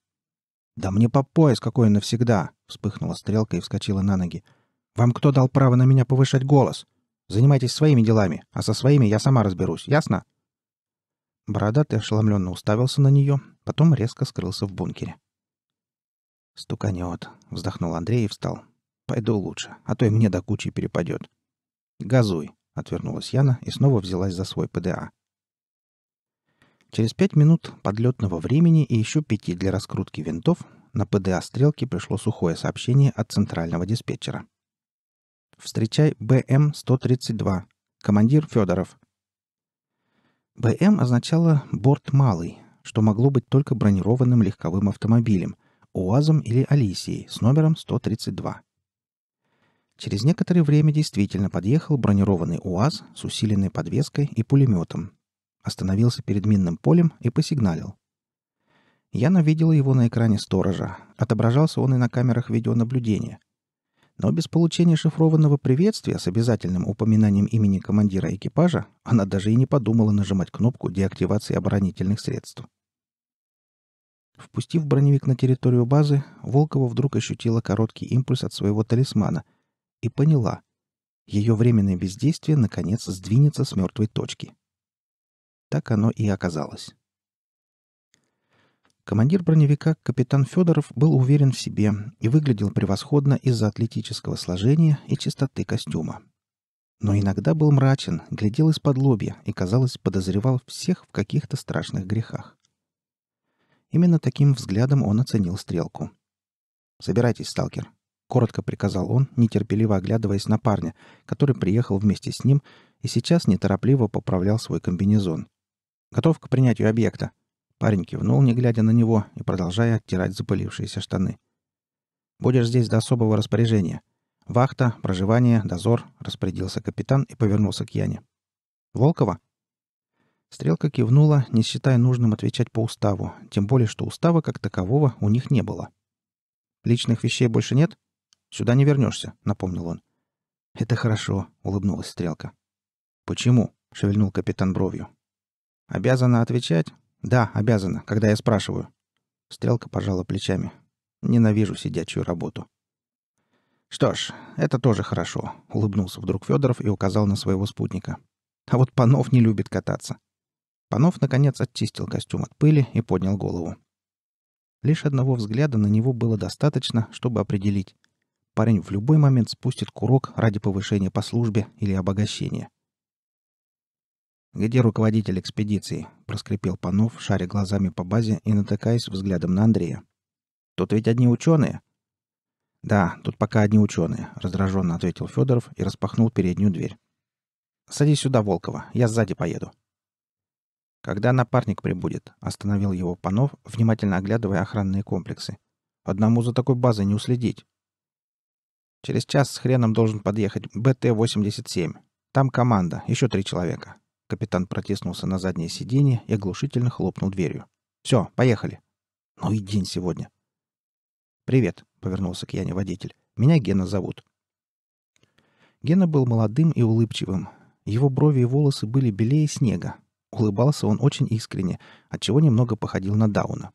«Да мне по пояс, какой он навсегда!» — вспыхнула стрелка и вскочила на ноги. «Вам кто дал право на меня повышать голос? Занимайтесь своими делами, а со своими я сама разберусь, ясно?» Бородатый ошеломленно уставился на нее, потом резко скрылся в бункере. «Стуканет», — вздохнул Андрей и встал. Пойду лучше, а то и мне до кучи перепадет. Газуй, отвернулась Яна и снова взялась за свой ПДА. Через пять минут подлетного времени и еще пяти для раскрутки винтов на ПДА стрелки пришло сухое сообщение от центрального диспетчера. «Встречай БМ-132. Командир Федоров». БМ означало «борт малый», что могло быть только бронированным легковым автомобилем, УАЗом или Алисией с номером 132. Через некоторое время действительно подъехал бронированный УАЗ с усиленной подвеской и пулеметом. Остановился перед минным полем и посигналил. Яна видела его на экране сторожа. Отображался он и на камерах видеонаблюдения. Но без получения шифрованного приветствия с обязательным упоминанием имени командира экипажа она даже и не подумала нажимать кнопку деактивации оборонительных средств. Впустив броневик на территорию базы, Волкова вдруг ощутила короткий импульс от своего талисмана — и поняла. Ее временное бездействие, наконец, сдвинется с мертвой точки. Так оно и оказалось. Командир броневика капитан Федоров был уверен в себе и выглядел превосходно из-за атлетического сложения и чистоты костюма. Но иногда был мрачен, глядел из-под лобья и, казалось, подозревал всех в каких-то страшных грехах. Именно таким взглядом он оценил стрелку. «Собирайтесь, сталкер», коротко приказал он, нетерпеливо оглядываясь на парня, который приехал вместе с ним и сейчас неторопливо поправлял свой комбинезон. «Готов к принятию объекта?» Парень кивнул, не глядя на него, и продолжая оттирать запылившиеся штаны. «Будешь здесь до особого распоряжения. Вахта, проживание, дозор», — распорядился капитан и повернулся к Яне. «Волкова?» Стрелка кивнула, не считая нужным отвечать по уставу, тем более, что устава как такового у них не было. «Личных вещей больше нет?» Сюда не вернешься», — напомнил он. «Это хорошо», — улыбнулась Стрелка. «Почему?» — шевельнул капитан бровью. «Обязана отвечать?» «Да, обязана, когда я спрашиваю». Стрелка пожала плечами. «Ненавижу сидячую работу». «Что ж, это тоже хорошо», — улыбнулся вдруг Федоров и указал на своего спутника. «А вот Панов не любит кататься». Панов, наконец, отчистил костюм от пыли и поднял голову. Лишь одного взгляда на него было достаточно, чтобы определить парень в любой момент спустит курок ради повышения по службе или обогащения. «Где руководитель экспедиции?» — проскрипел Панов, шаря глазами по базе и натыкаясь взглядом на Андрея. «Тут ведь одни ученые?» «Да, тут пока одни ученые», — раздраженно ответил Федоров и распахнул переднюю дверь. «Садись сюда, Волкова, я сзади поеду». «Когда напарник прибудет?» — остановил его Панов, внимательно оглядывая охранные комплексы. «Одному за такой базой не уследить». Через час с хреном должен подъехать БТ-87. Там команда, еще три человека. Капитан протиснулся на заднее сиденье и оглушительно хлопнул дверью. «Все, поехали». «Ну и день сегодня». «Привет», — повернулся к Яне водитель. «Меня Гена зовут». Гена был молодым и улыбчивым. Его брови и волосы были белее снега. Улыбался он очень искренне, отчего немного походил на Дауна.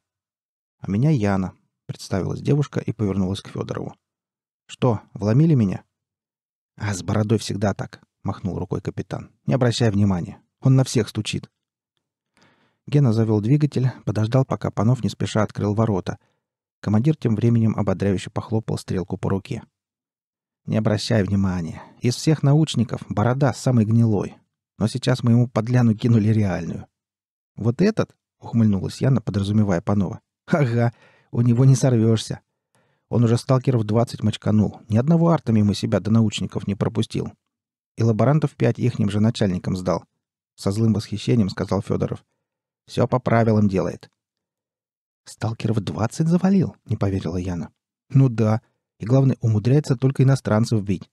«А меня Яна», — представилась девушка и повернулась к Федорову. «Что, вломили меня?» «А с бородой всегда так», — махнул рукой капитан. «Не обращай внимания. Он на всех стучит». Гена завел двигатель, подождал, пока Панов не спеша открыл ворота. Командир тем временем ободряюще похлопал стрелку по руке. «Не обращай внимания. Из всех научников борода самый гнилой. Но сейчас мы ему подляну кинули реальную». «Вот этот?» — ухмыльнулась Яна, подразумевая Панова. «Ага, у него не сорвешься. Он уже сталкеров 20 мочканул. Ни одного арта мимо себя до научников не пропустил. И лаборантов пять ихним же начальником сдал. Со злым восхищением сказал Федоров. Все по правилам делает. Сталкеров 20 завалил, не поверила Яна. Ну да. И главное, умудряется только иностранцев бить.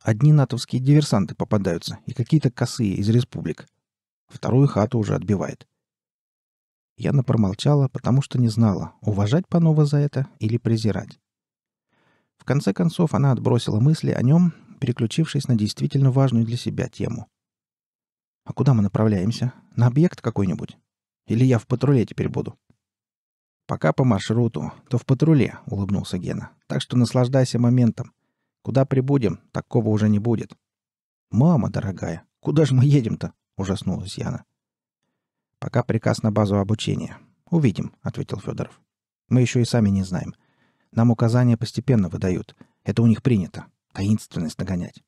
Одни натовские диверсанты попадаются и какие-то косые из республик. Вторую хату уже отбивает. Яна промолчала, потому что не знала, уважать Панова за это или презирать. В конце концов, она отбросила мысли о нем, переключившись на действительно важную для себя тему. «А куда мы направляемся? На объект какой-нибудь? Или я в патруле теперь буду?» «Пока по маршруту, то в патруле», — улыбнулся Гена. «Так что наслаждайся моментом. Куда прибудем, такого уже не будет». «Мама дорогая, куда же мы едем-то?» — ужаснулась Яна. Пока приказ на базу обучения. Увидим, ответил Федоров. Мы еще и сами не знаем. Нам указания постепенно выдают. Это у них принято. Таинственность нагонять.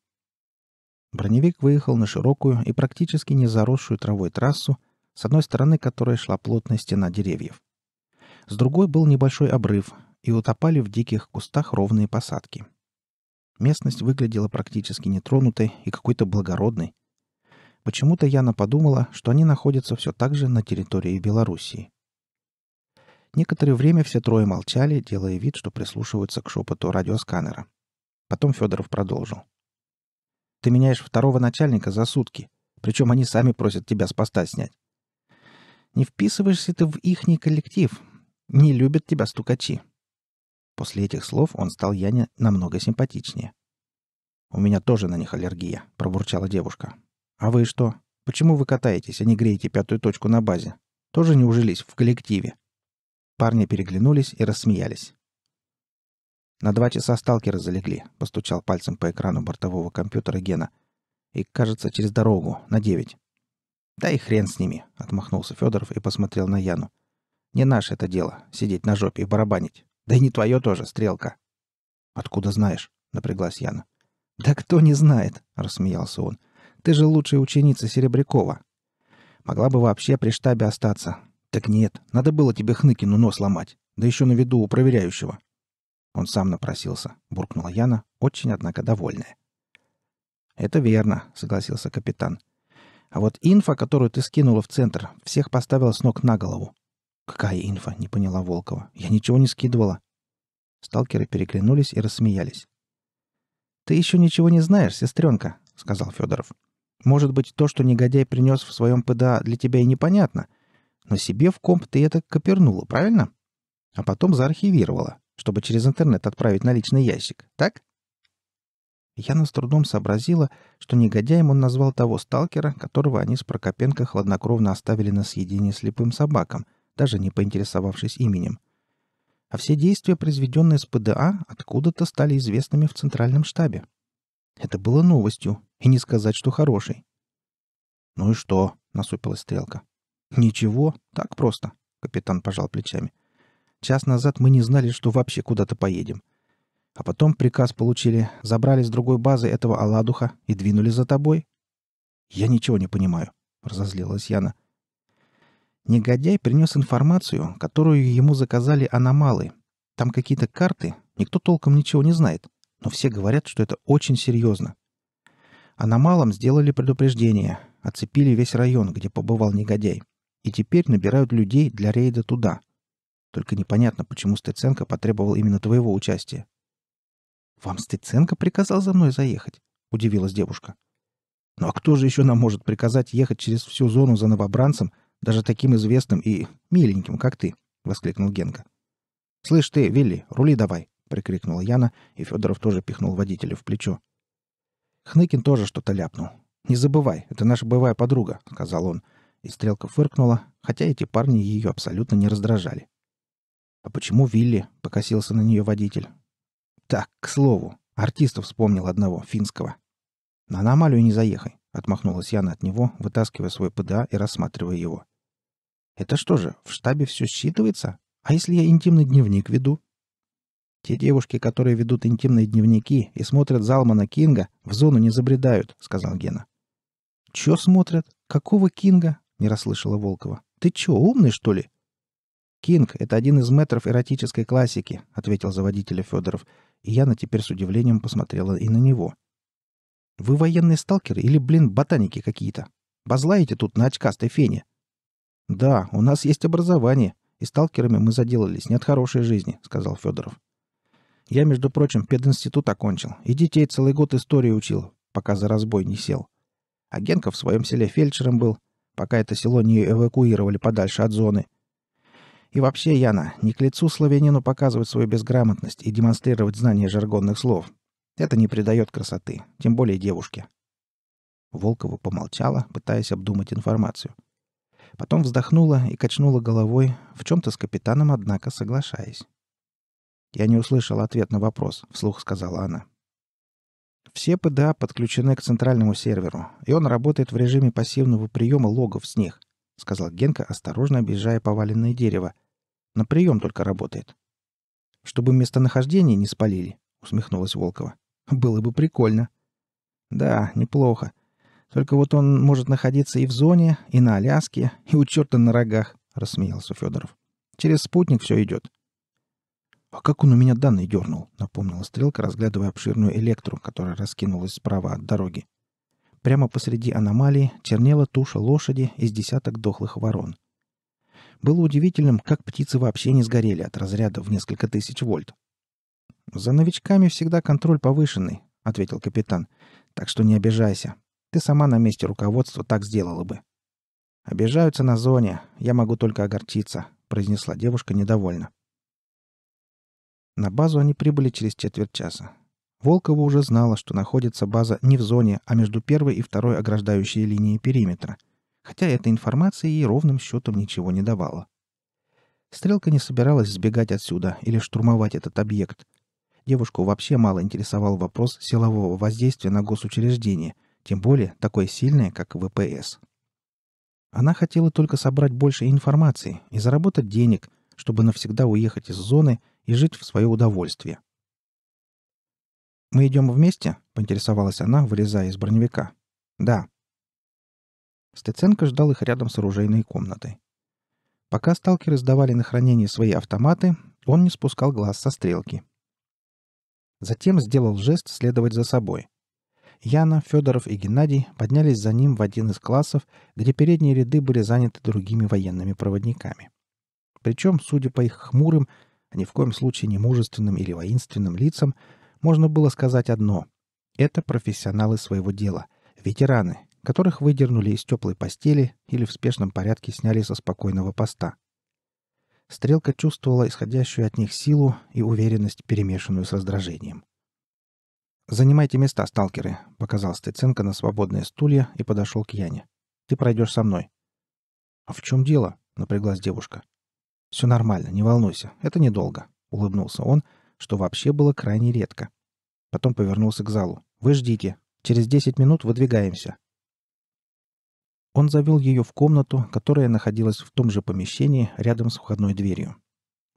Броневик выехал на широкую и практически не заросшую травой трассу, с одной стороны которой шла плотная стена деревьев. С другой был небольшой обрыв, и утопали в диких кустах ровные посадки. Местность выглядела практически нетронутой и какой-то благородной, почему-то Яна подумала, что они находятся все так же на территории Белоруссии. Некоторое время все трое молчали, делая вид, что прислушиваются к шепоту радиосканера. Потом Федоров продолжил. «Ты меняешь второго начальника за сутки, причем они сами просят тебя с поста снять. Не вписываешься ты в ихний коллектив, не любят тебя стукачи». После этих слов он стал Яне намного симпатичнее. «У меня тоже на них аллергия», — пробурчала девушка. А вы что? Почему вы катаетесь, а не греете пятую точку на базе? Тоже не ужились в коллективе?» Парни переглянулись и рассмеялись. «На два часа сталкеры залегли», — постучал пальцем по экрану бортового компьютера Гена. «И, кажется, через дорогу, на девять». «Да и хрен с ними», — отмахнулся Федоров и посмотрел на Яну. «Не наше это дело — сидеть на жопе и барабанить. Да и не твое тоже, Стрелка». «Откуда знаешь?» — напряглась Яна. «Да кто не знает?» — рассмеялся он. — ты же лучшая ученица Серебрякова. Могла бы вообще при штабе остаться. Так нет, надо было тебе Хныкину нос ломать. Да еще на виду у проверяющего. Он сам напросился, буркнула Яна, очень, однако, довольная. «Это верно», — согласился капитан. «А вот инфа, которую ты скинула в центр, всех поставила с ног на голову». «Какая инфа?» — не поняла Волкова. «Я ничего не скидывала». Сталкеры переглянулись и рассмеялись. «Ты еще ничего не знаешь, сестренка», — сказал Федоров. Может быть, то, что негодяй принес в своем ПДА, для тебя и непонятно. Но себе в комп ты это копернула, правильно? А потом заархивировала, чтобы через интернет отправить на личный ящик, так? Яна с трудом сообразила, что негодяем он назвал того сталкера, которого они с Прокопенко хладнокровно оставили на съедение слепым собакам, даже не поинтересовавшись именем. А все действия, произведенные с ПДА, откуда-то стали известными в центральном штабе. Это было новостью, и не сказать, что хорошей. «Ну и что?» — насупилась стрелка. «Ничего, так просто», — капитан пожал плечами. «Час назад мы не знали, что вообще куда-то поедем. А потом приказ получили, забрали с другой базы этого оладуха и двинули за тобой». «Я ничего не понимаю», — разозлилась Яна. Негодяй принес информацию, которую ему заказали аномалы. Там какие-то карты, никто толком ничего не знает но все говорят, что это очень серьезно. Аномалам сделали предупреждение, оцепили весь район, где побывал негодяй, и теперь набирают людей для рейда туда. Только непонятно, почему Стеценко потребовал именно твоего участия. «Вам Стеценко приказал за мной заехать?» — удивилась девушка. «Ну а кто же еще нам может приказать ехать через всю зону за новобранцем, даже таким известным и миленьким, как ты?» — воскликнул Генка. «Слышь ты, Вилли, рули давай!» прикрикнула Яна, и Федоров тоже пихнул водителя в плечо. Хныкин тоже что-то ляпнул. «Не забывай, это наша боевая подруга», — сказал он. И стрелка фыркнула, хотя эти парни ее абсолютно не раздражали. «А почему Вилли?» — покосился на нее водитель. «Так, к слову, артистов вспомнил одного, финского». «На аномалию не заехай», — отмахнулась Яна от него, вытаскивая свой ПДА и рассматривая его. «Это что же, в штабе все считывается? А если я интимный дневник веду?» Те девушки, которые ведут интимные дневники и смотрят Залмана Кинга, в зону не забредают, сказал Гена. Чё смотрят? Какого Кинга? Не расслышала Волкова. Ты чё, умный, что ли? Кинг — это один из метров эротической классики, ответил за водителя Федоров, и Яна теперь с удивлением посмотрела и на него. Вы военные сталкеры или, блин, ботаники какие-то? Базлаете тут на очкастой фене? Да, у нас есть образование, и сталкерами мы заделались не от хорошей жизни, сказал Федоров. Я, между прочим, пединститут окончил и детей целый год истории учил, пока за разбой не сел. А Генка в своем селе фельдшером был, пока это село не эвакуировали подальше от зоны. И вообще, Яна, не к лицу славянину показывать свою безграмотность и демонстрировать знание жаргонных слов. Это не придает красоты, тем более девушке. Волкова помолчала, пытаясь обдумать информацию. Потом вздохнула и качнула головой, в чем-то с капитаном, однако, соглашаясь. «Я не услышал ответ на вопрос», — вслух сказала она. Все ПДА подключены к центральному серверу, и он работает в режиме пассивного приема логов с них, — сказал Генка, осторожно объезжая поваленное дерево. «На прием только работает». «Чтобы местонахождение не спалили», — усмехнулась Волкова. «Было бы прикольно». «Да, неплохо. Только вот он может находиться и в зоне, и на Аляске, и у черта на рогах», — рассмеялся Федоров. «Через спутник все идет. «А как он у меня данные дернул?» — напомнила стрелка, разглядывая обширную электру, которая раскинулась справа от дороги. Прямо посреди аномалии чернела туша лошади из десяток дохлых ворон. Было удивительным, как птицы вообще не сгорели от разряда в несколько тысяч вольт. «За новичками всегда контроль повышенный», — ответил капитан. «Так что не обижайся. Ты сама на месте руководства так сделала бы». «Обижаются на зоне. Я могу только огорчиться», — произнесла девушка недовольно. На базу они прибыли через четверть часа. Волкова уже знала, что находится база не в зоне, а между первой и второй ограждающей линией периметра, хотя эта информация ей ровным счетом ничего не давала. Стрелка не собиралась сбегать отсюда или штурмовать этот объект. Девушку вообще мало интересовал вопрос силового воздействия на госучреждение, тем более такое сильное, как ВПС. Она хотела только собрать больше информации и заработать денег, чтобы навсегда уехать из зоны – и жить в свое удовольствие. «Мы идем вместе?» — поинтересовалась она, вылезая из броневика. «Да». Стеценко ждал их рядом с оружейной комнатой. Пока сталкеры сдавали на хранение свои автоматы, он не спускал глаз со стрелки. Затем сделал жест следовать за собой. Яна, Федоров и Геннадий поднялись за ним в один из классов, где передние ряды были заняты другими военными проводниками. Причем, судя по их хмурым, а ни в коем случае не мужественным или воинственным лицам, можно было сказать одно – это профессионалы своего дела, ветераны, которых выдернули из теплой постели или в спешном порядке сняли со спокойного поста. Стрелка чувствовала исходящую от них силу и уверенность, перемешанную с раздражением. «Занимайте места, сталкеры», — показал Стеценко на свободные стулья и подошел к Яне. «Ты пройдешь со мной». «А в чем дело?» — напряглась девушка. «Все нормально, не волнуйся, это недолго», — улыбнулся он, что вообще было крайне редко. Потом повернулся к залу. «Вы ждите. Через десять минут выдвигаемся». Он завел ее в комнату, которая находилась в том же помещении рядом с входной дверью.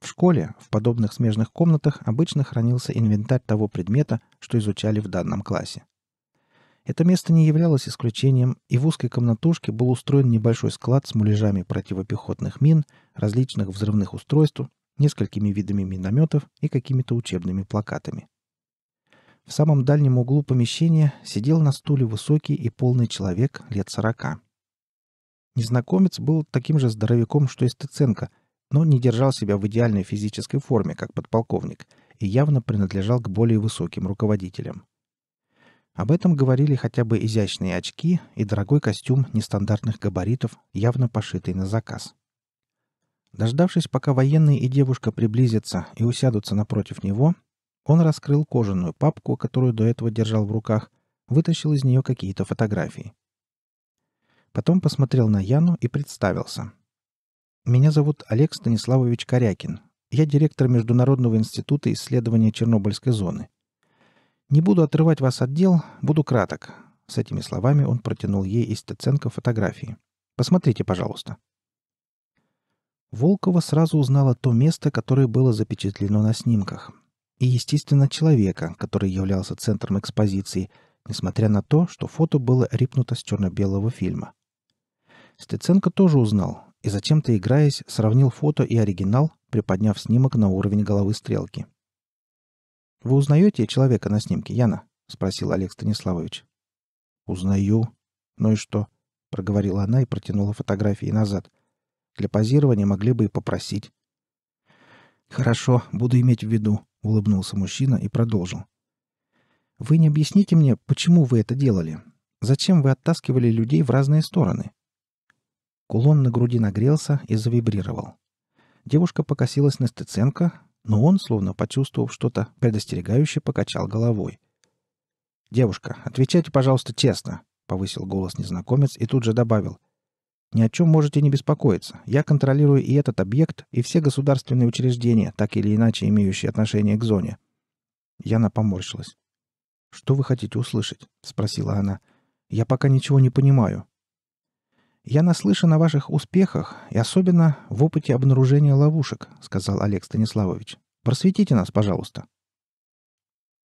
В школе в подобных смежных комнатах обычно хранился инвентарь того предмета, что изучали в данном классе. Это место не являлось исключением, и в узкой комнатушке был устроен небольшой склад с муляжами противопехотных мин, различных взрывных устройств, несколькими видами минометов и какими-то учебными плакатами. В самом дальнем углу помещения сидел на стуле высокий и полный человек лет сорока. Незнакомец был таким же здоровяком, что и Стеценко, но не держал себя в идеальной физической форме, как подполковник, и явно принадлежал к более высоким руководителям – об этом говорили хотя бы изящные очки и дорогой костюм нестандартных габаритов, явно пошитый на заказ. Дождавшись, пока военные и девушка приблизятся и усядутся напротив него, он раскрыл кожаную папку, которую до этого держал в руках, вытащил из нее какие-то фотографии. Потом посмотрел на Яну и представился. «Меня зовут Олег Станиславович Корякин. Я директор Международного института исследования Чернобыльской зоны. Не буду отрывать вас от дел, буду краток. С этими словами он протянул ей из Теценко фотографии. Посмотрите, пожалуйста. Волкова сразу узнала то место, которое было запечатлено на снимках. И, естественно, человека, который являлся центром экспозиции, несмотря на то, что фото было рипнуто с черно-белого фильма. Стеценко тоже узнал, и зачем-то, играясь, сравнил фото и оригинал, приподняв снимок на уровень головы стрелки — «Вы узнаете человека на снимке, Яна?» — спросил Олег Станиславович. «Узнаю. Ну и что?» — проговорила она и протянула фотографии назад. «Для позирования могли бы и попросить». «Хорошо, буду иметь в виду», — улыбнулся мужчина и продолжил. «Вы не объясните мне, почему вы это делали? Зачем вы оттаскивали людей в разные стороны?» Кулон на груди нагрелся и завибрировал. Девушка покосилась на Стеценко, но он, словно почувствовав что-то, предостерегающе покачал головой. «Девушка, отвечайте, пожалуйста, честно», — повысил голос незнакомец и тут же добавил. «Ни о чем можете не беспокоиться. Я контролирую и этот объект, и все государственные учреждения, так или иначе имеющие отношение к зоне». Яна поморщилась. «Что вы хотите услышать?» — спросила она. «Я пока ничего не понимаю. «Я наслышан о ваших успехах и особенно в опыте обнаружения ловушек», — сказал Олег Станиславович. «Просветите нас, пожалуйста».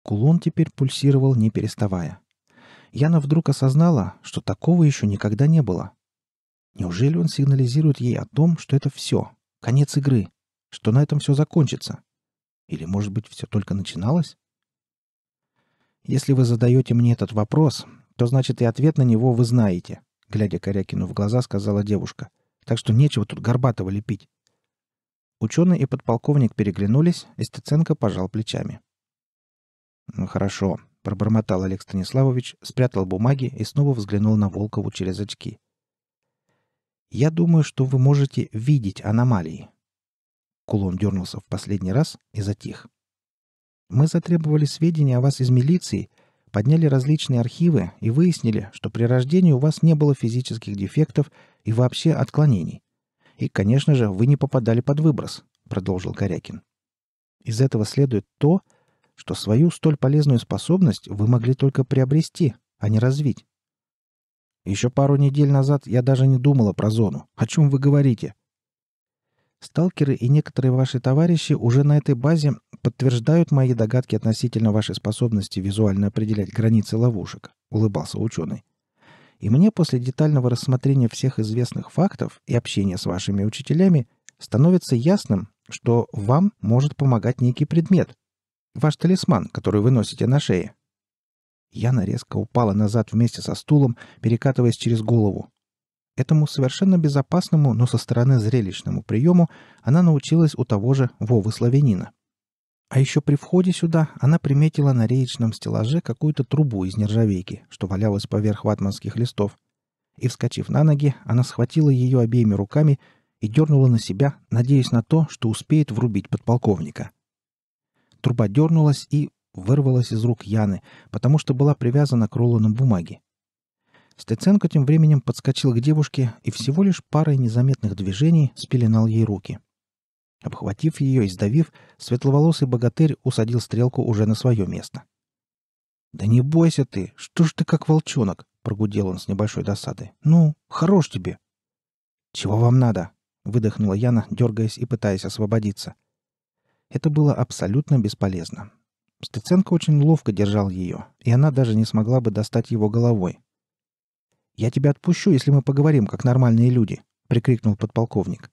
Кулон теперь пульсировал, не переставая. Яна вдруг осознала, что такого еще никогда не было. Неужели он сигнализирует ей о том, что это все, конец игры, что на этом все закончится? Или, может быть, все только начиналось? Если вы задаете мне этот вопрос, то значит и ответ на него вы знаете, глядя Корякину в глаза, сказала девушка. «Так что нечего тут Горбатого лепить». Ученый и подполковник переглянулись, и Стеценко пожал плечами. «Ну, «Хорошо», — пробормотал Олег Станиславович, спрятал бумаги и снова взглянул на Волкову через очки. «Я думаю, что вы можете видеть аномалии». Кулон дернулся в последний раз и затих. «Мы затребовали сведения о вас из милиции, подняли различные архивы и выяснили, что при рождении у вас не было физических дефектов и вообще отклонений. И, конечно же, вы не попадали под выброс, продолжил Корякин. Из этого следует то, что свою столь полезную способность вы могли только приобрести, а не развить. Еще пару недель назад я даже не думала про зону. О чем вы говорите? Сталкеры и некоторые ваши товарищи уже на этой базе подтверждают мои догадки относительно вашей способности визуально определять границы ловушек», — улыбался ученый. «И мне после детального рассмотрения всех известных фактов и общения с вашими учителями становится ясным, что вам может помогать некий предмет, ваш талисман, который вы носите на шее». Яна резко упала назад вместе со стулом, перекатываясь через голову. Этому совершенно безопасному, но со стороны зрелищному приему она научилась у того же Вовы Славянина. А еще при входе сюда она приметила на реечном стеллаже какую-то трубу из нержавейки, что валялась поверх ватманских листов. И, вскочив на ноги, она схватила ее обеими руками и дернула на себя, надеясь на то, что успеет врубить подполковника. Труба дернулась и вырвалась из рук Яны, потому что была привязана к рулонам бумаги. Стеценко тем временем подскочил к девушке и всего лишь парой незаметных движений спеленал ей руки. Обхватив ее и сдавив, светловолосый богатырь усадил стрелку уже на свое место. «Да не бойся ты! Что ж ты как волчонок?» — прогудел он с небольшой досадой. «Ну, хорош тебе!» «Чего вам надо?» — выдохнула Яна, дергаясь и пытаясь освободиться. Это было абсолютно бесполезно. Стеценко очень ловко держал ее, и она даже не смогла бы достать его головой, «Я тебя отпущу, если мы поговорим, как нормальные люди», — прикрикнул подполковник.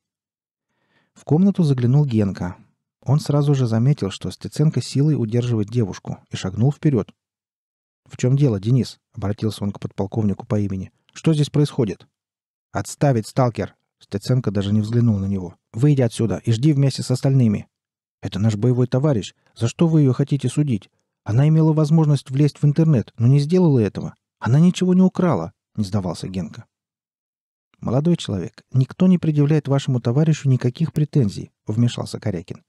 В комнату заглянул Генка. Он сразу же заметил, что Стеценко силой удерживает девушку, и шагнул вперед. «В чем дело, Денис?» — обратился он к подполковнику по имени. «Что здесь происходит?» «Отставить, сталкер!» Стеценко даже не взглянул на него. «Выйди отсюда и жди вместе с остальными!» «Это наш боевой товарищ. За что вы ее хотите судить? Она имела возможность влезть в интернет, но не сделала этого. Она ничего не украла не сдавался Генка. «Молодой человек, никто не предъявляет вашему товарищу никаких претензий», — вмешался Корякин.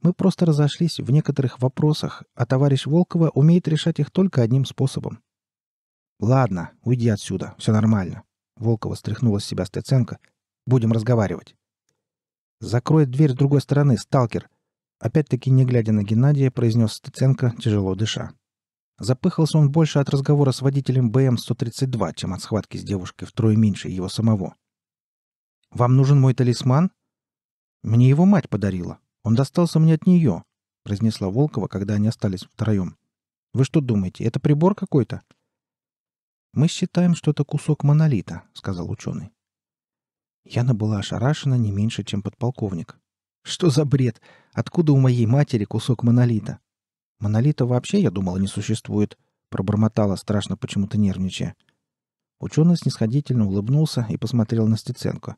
«Мы просто разошлись в некоторых вопросах, а товарищ Волкова умеет решать их только одним способом». «Ладно, уйди отсюда, все нормально», — Волкова стряхнула с себя Стеценко. «Будем разговаривать». «Закрой дверь с другой стороны, сталкер», — опять-таки, не глядя на Геннадия, произнес Стеценко, тяжело дыша. Запыхался он больше от разговора с водителем БМ-132, чем от схватки с девушкой втрое меньше его самого. «Вам нужен мой талисман?» «Мне его мать подарила. Он достался мне от нее», — произнесла Волкова, когда они остались втроем. «Вы что думаете, это прибор какой-то?» «Мы считаем, что это кусок монолита», — сказал ученый. Яна была ошарашена не меньше, чем подполковник. «Что за бред? Откуда у моей матери кусок монолита?» Монолита вообще, я думала, не существует», — пробормотала, страшно почему-то нервничая. Ученый снисходительно улыбнулся и посмотрел на Стеценко.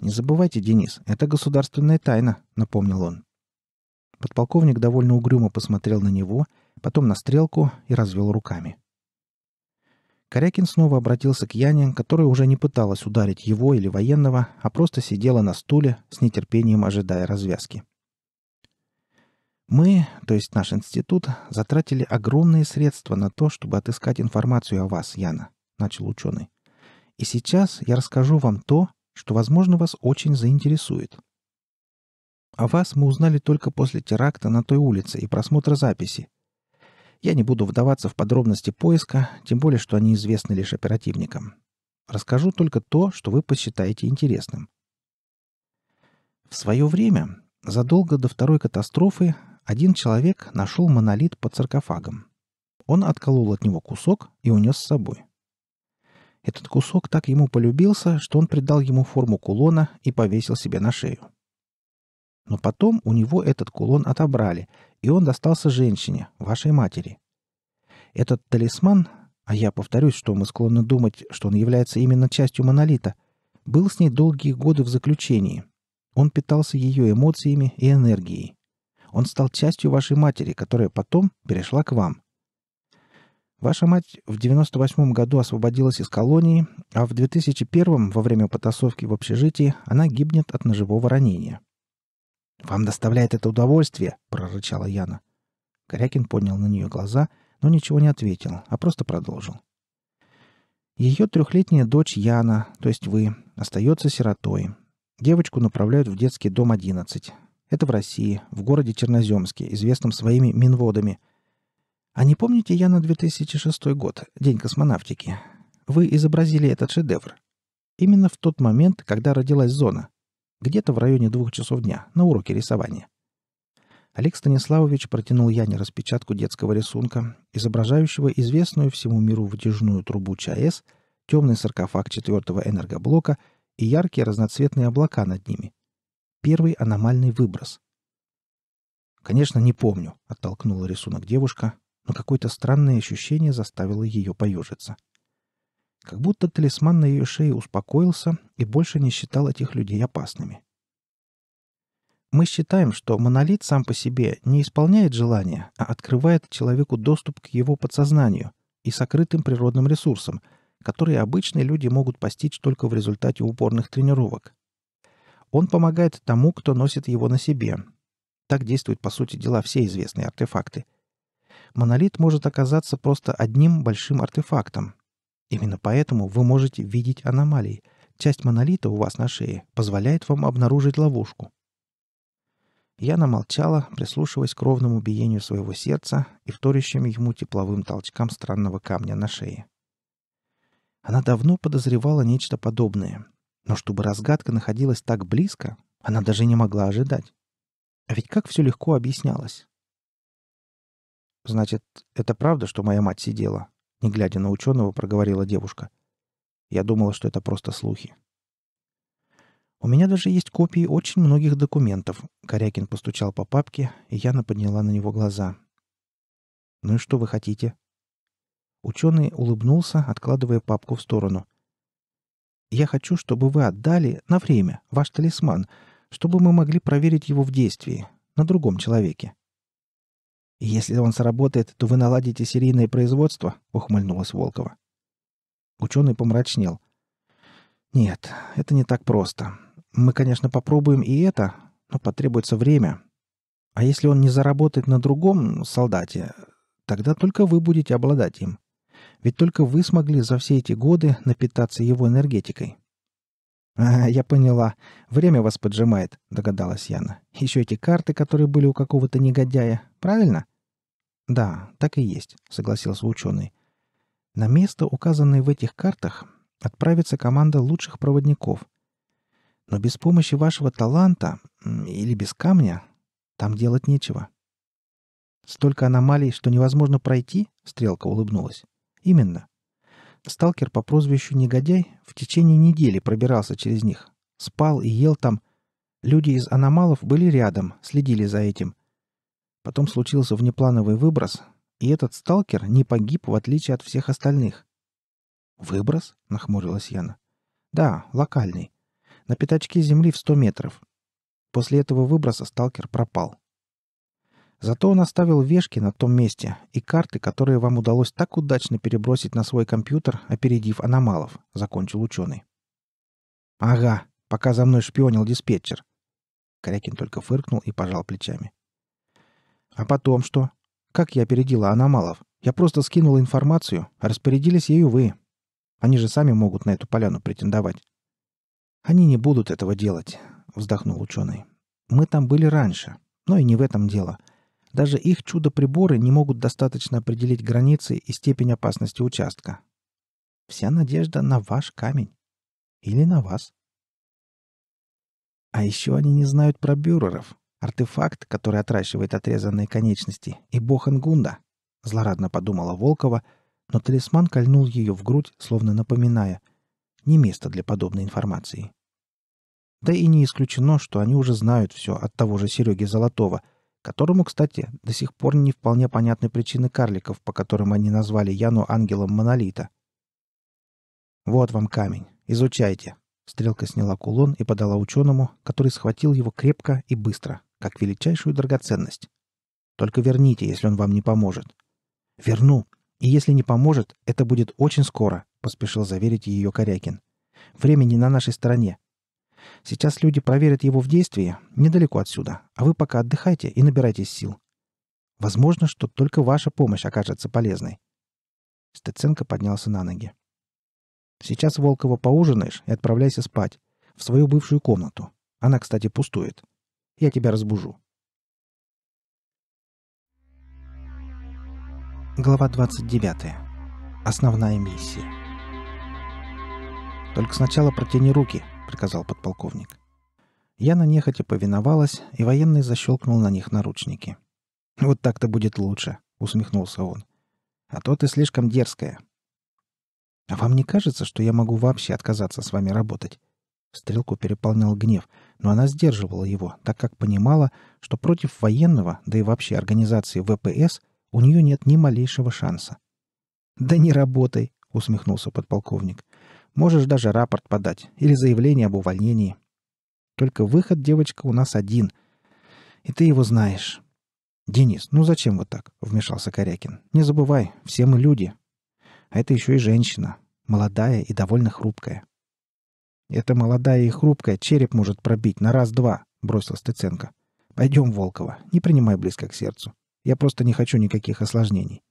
«Не забывайте, Денис, это государственная тайна», — напомнил он. Подполковник довольно угрюмо посмотрел на него, потом на стрелку и развел руками. Корякин снова обратился к Яне, которая уже не пыталась ударить его или военного, а просто сидела на стуле, с нетерпением ожидая развязки. — мы, то есть наш институт, затратили огромные средства на то, чтобы отыскать информацию о вас, Яна, начал ученый. И сейчас я расскажу вам то, что, возможно, вас очень заинтересует. О вас мы узнали только после теракта на той улице и просмотра записи. Я не буду вдаваться в подробности поиска, тем более, что они известны лишь оперативникам. Расскажу только то, что вы посчитаете интересным. В свое время, задолго до второй катастрофы, один человек нашел монолит под саркофагом. Он отколол от него кусок и унес с собой. Этот кусок так ему полюбился, что он придал ему форму кулона и повесил себе на шею. Но потом у него этот кулон отобрали, и он достался женщине, вашей матери. Этот талисман, а я повторюсь, что мы склонны думать, что он является именно частью монолита, был с ней долгие годы в заключении. Он питался ее эмоциями и энергией. Он стал частью вашей матери, которая потом перешла к вам. Ваша мать в 98 году освободилась из колонии, а в 2001 во время потасовки в общежитии она гибнет от ножевого ранения. «Вам доставляет это удовольствие!» — прорычала Яна. Корякин поднял на нее глаза, но ничего не ответил, а просто продолжил. Ее трехлетняя дочь Яна, то есть вы, остается сиротой. Девочку направляют в детский дом 11. Это в России, в городе Черноземске, известном своими минводами. А не помните я на 2006 год, День космонавтики? Вы изобразили этот шедевр. Именно в тот момент, когда родилась зона. Где-то в районе двух часов дня, на уроке рисования. Олег Станиславович протянул Яне распечатку детского рисунка, изображающего известную всему миру вытяжную трубу ЧАЭС, темный саркофаг четвертого энергоблока и яркие разноцветные облака над ними – Первый аномальный выброс. Конечно, не помню, оттолкнула рисунок девушка, но какое-то странное ощущение заставило ее поежиться. Как будто талисман на ее шее успокоился и больше не считал этих людей опасными. Мы считаем, что монолит сам по себе не исполняет желания, а открывает человеку доступ к его подсознанию и сокрытым природным ресурсам, которые обычные люди могут постичь только в результате упорных тренировок. Он помогает тому, кто носит его на себе. Так действуют, по сути дела, все известные артефакты. Монолит может оказаться просто одним большим артефактом. Именно поэтому вы можете видеть аномалии. Часть монолита у вас на шее позволяет вам обнаружить ловушку. Яна молчала, прислушиваясь к ровному биению своего сердца и вторящим ему тепловым толчкам странного камня на шее. Она давно подозревала нечто подобное, но чтобы разгадка находилась так близко, она даже не могла ожидать. А ведь как все легко объяснялось. «Значит, это правда, что моя мать сидела?» Не глядя на ученого, проговорила девушка. Я думала, что это просто слухи. «У меня даже есть копии очень многих документов», — Корякин постучал по папке, и Яна подняла на него глаза. «Ну и что вы хотите?» Ученый улыбнулся, откладывая папку в сторону. Я хочу, чтобы вы отдали на время ваш талисман, чтобы мы могли проверить его в действии на другом человеке. если он сработает, то вы наладите серийное производство, ухмыльнулась Волкова. Ученый помрачнел. Нет, это не так просто. Мы, конечно, попробуем и это, но потребуется время. А если он не заработает на другом солдате, тогда только вы будете обладать им. Ведь только вы смогли за все эти годы напитаться его энергетикой. «А, я поняла. Время вас поджимает», — догадалась Яна. «Еще эти карты, которые были у какого-то негодяя. Правильно?» «Да, так и есть», — согласился ученый. «На место, указанное в этих картах, отправится команда лучших проводников. Но без помощи вашего таланта или без камня там делать нечего». «Столько аномалий, что невозможно пройти?» — Стрелка улыбнулась. Именно. Сталкер по прозвищу Негодяй в течение недели пробирался через них. Спал и ел там. Люди из аномалов были рядом, следили за этим. Потом случился внеплановый выброс, и этот сталкер не погиб в отличие от всех остальных. «Выброс?» — нахмурилась Яна. «Да, локальный. На пятачке земли в сто метров. После этого выброса сталкер пропал. Зато он оставил вешки на том месте и карты, которые вам удалось так удачно перебросить на свой компьютер, опередив аномалов», — закончил ученый. «Ага, пока за мной шпионил диспетчер». Корякин только фыркнул и пожал плечами. «А потом что? Как я опередила аномалов? Я просто скинул информацию, а распорядились ею вы. Они же сами могут на эту поляну претендовать». «Они не будут этого делать», — вздохнул ученый. «Мы там были раньше, но и не в этом дело». Даже их чудо-приборы не могут достаточно определить границы и степень опасности участка. Вся надежда на ваш камень. Или на вас. А еще они не знают про бюреров, артефакт, который отращивает отрезанные конечности, и Бохангунда, — злорадно подумала Волкова, но талисман кольнул ее в грудь, словно напоминая. Не место для подобной информации. Да и не исключено, что они уже знают все от того же Сереги Золотого, которому, кстати, до сих пор не вполне понятны причины карликов, по которым они назвали Яну ангелом Монолита. «Вот вам камень. Изучайте». Стрелка сняла кулон и подала ученому, который схватил его крепко и быстро, как величайшую драгоценность. «Только верните, если он вам не поможет». «Верну. И если не поможет, это будет очень скоро», — поспешил заверить ее Корякин. Времени не на нашей стороне. Сейчас люди проверят его в действии недалеко отсюда, а вы пока отдыхайте и набирайтесь сил. Возможно, что только ваша помощь окажется полезной». Стеценко поднялся на ноги. «Сейчас, Волкова, поужинаешь и отправляйся спать. В свою бывшую комнату. Она, кстати, пустует. Я тебя разбужу». Глава 29. Основная миссия. «Только сначала протяни руки», — приказал подполковник. Яна нехотя повиновалась, и военный защелкнул на них наручники. «Вот так-то будет лучше», — усмехнулся он. «А то ты слишком дерзкая». «А вам не кажется, что я могу вообще отказаться с вами работать?» Стрелку переполнял гнев, но она сдерживала его, так как понимала, что против военного, да и вообще организации ВПС, у нее нет ни малейшего шанса. «Да не работай», — усмехнулся подполковник. Можешь даже рапорт подать или заявление об увольнении. Только выход, девочка, у нас один. И ты его знаешь. Денис, ну зачем вот так? Вмешался Корякин. Не забывай, все мы люди. А это еще и женщина. Молодая и довольно хрупкая. Это молодая и хрупкая череп может пробить на раз-два, бросил Стеценко. Пойдем, Волкова, не принимай близко к сердцу. Я просто не хочу никаких осложнений.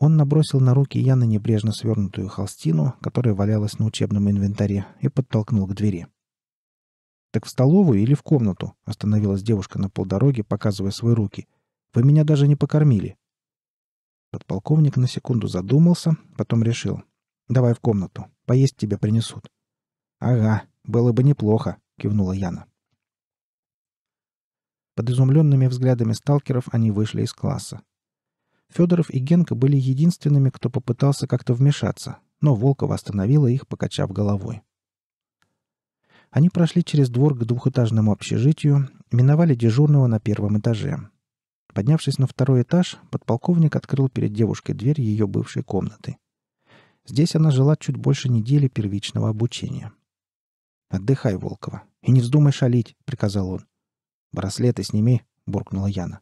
Он набросил на руки Яна небрежно свернутую холстину, которая валялась на учебном инвентаре, и подтолкнул к двери. «Так в столовую или в комнату?» — остановилась девушка на полдороге, показывая свои руки. «Вы меня даже не покормили». Подполковник на секунду задумался, потом решил. «Давай в комнату. Поесть тебе принесут». «Ага, было бы неплохо», — кивнула Яна. Под изумленными взглядами сталкеров они вышли из класса. Федоров и Генка были единственными, кто попытался как-то вмешаться, но Волкова остановила их, покачав головой. Они прошли через двор к двухэтажному общежитию, миновали дежурного на первом этаже. Поднявшись на второй этаж, подполковник открыл перед девушкой дверь ее бывшей комнаты. Здесь она жила чуть больше недели первичного обучения. «Отдыхай, Волкова, и не вздумай шалить», — приказал он. «Браслеты сними», — буркнула Яна.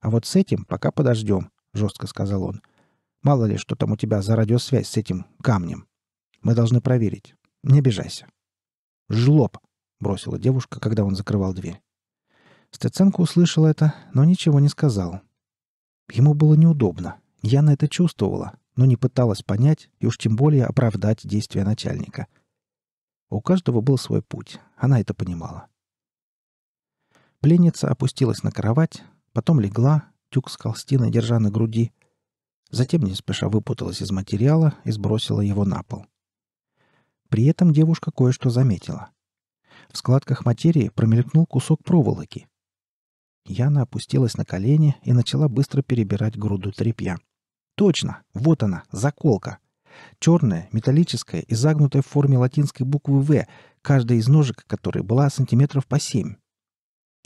«А вот с этим пока подождем жестко сказал он. Мало ли, что там у тебя за радиосвязь с этим камнем. Мы должны проверить. Не обижайся. Жлоб, бросила девушка, когда он закрывал дверь. Стеценко услышал это, но ничего не сказал. Ему было неудобно. Яна это чувствовала, но не пыталась понять и уж тем более оправдать действия начальника. У каждого был свой путь, она это понимала. Пленница опустилась на кровать, потом легла, тюк с холстиной, держа на груди. Затем не спеша выпуталась из материала и сбросила его на пол. При этом девушка кое-что заметила. В складках материи промелькнул кусок проволоки. Яна опустилась на колени и начала быстро перебирать груду тряпья. «Точно! Вот она, заколка!» Черная, металлическая, и загнутая в форме латинской буквы «В», каждая из ножек которой была сантиметров по семь.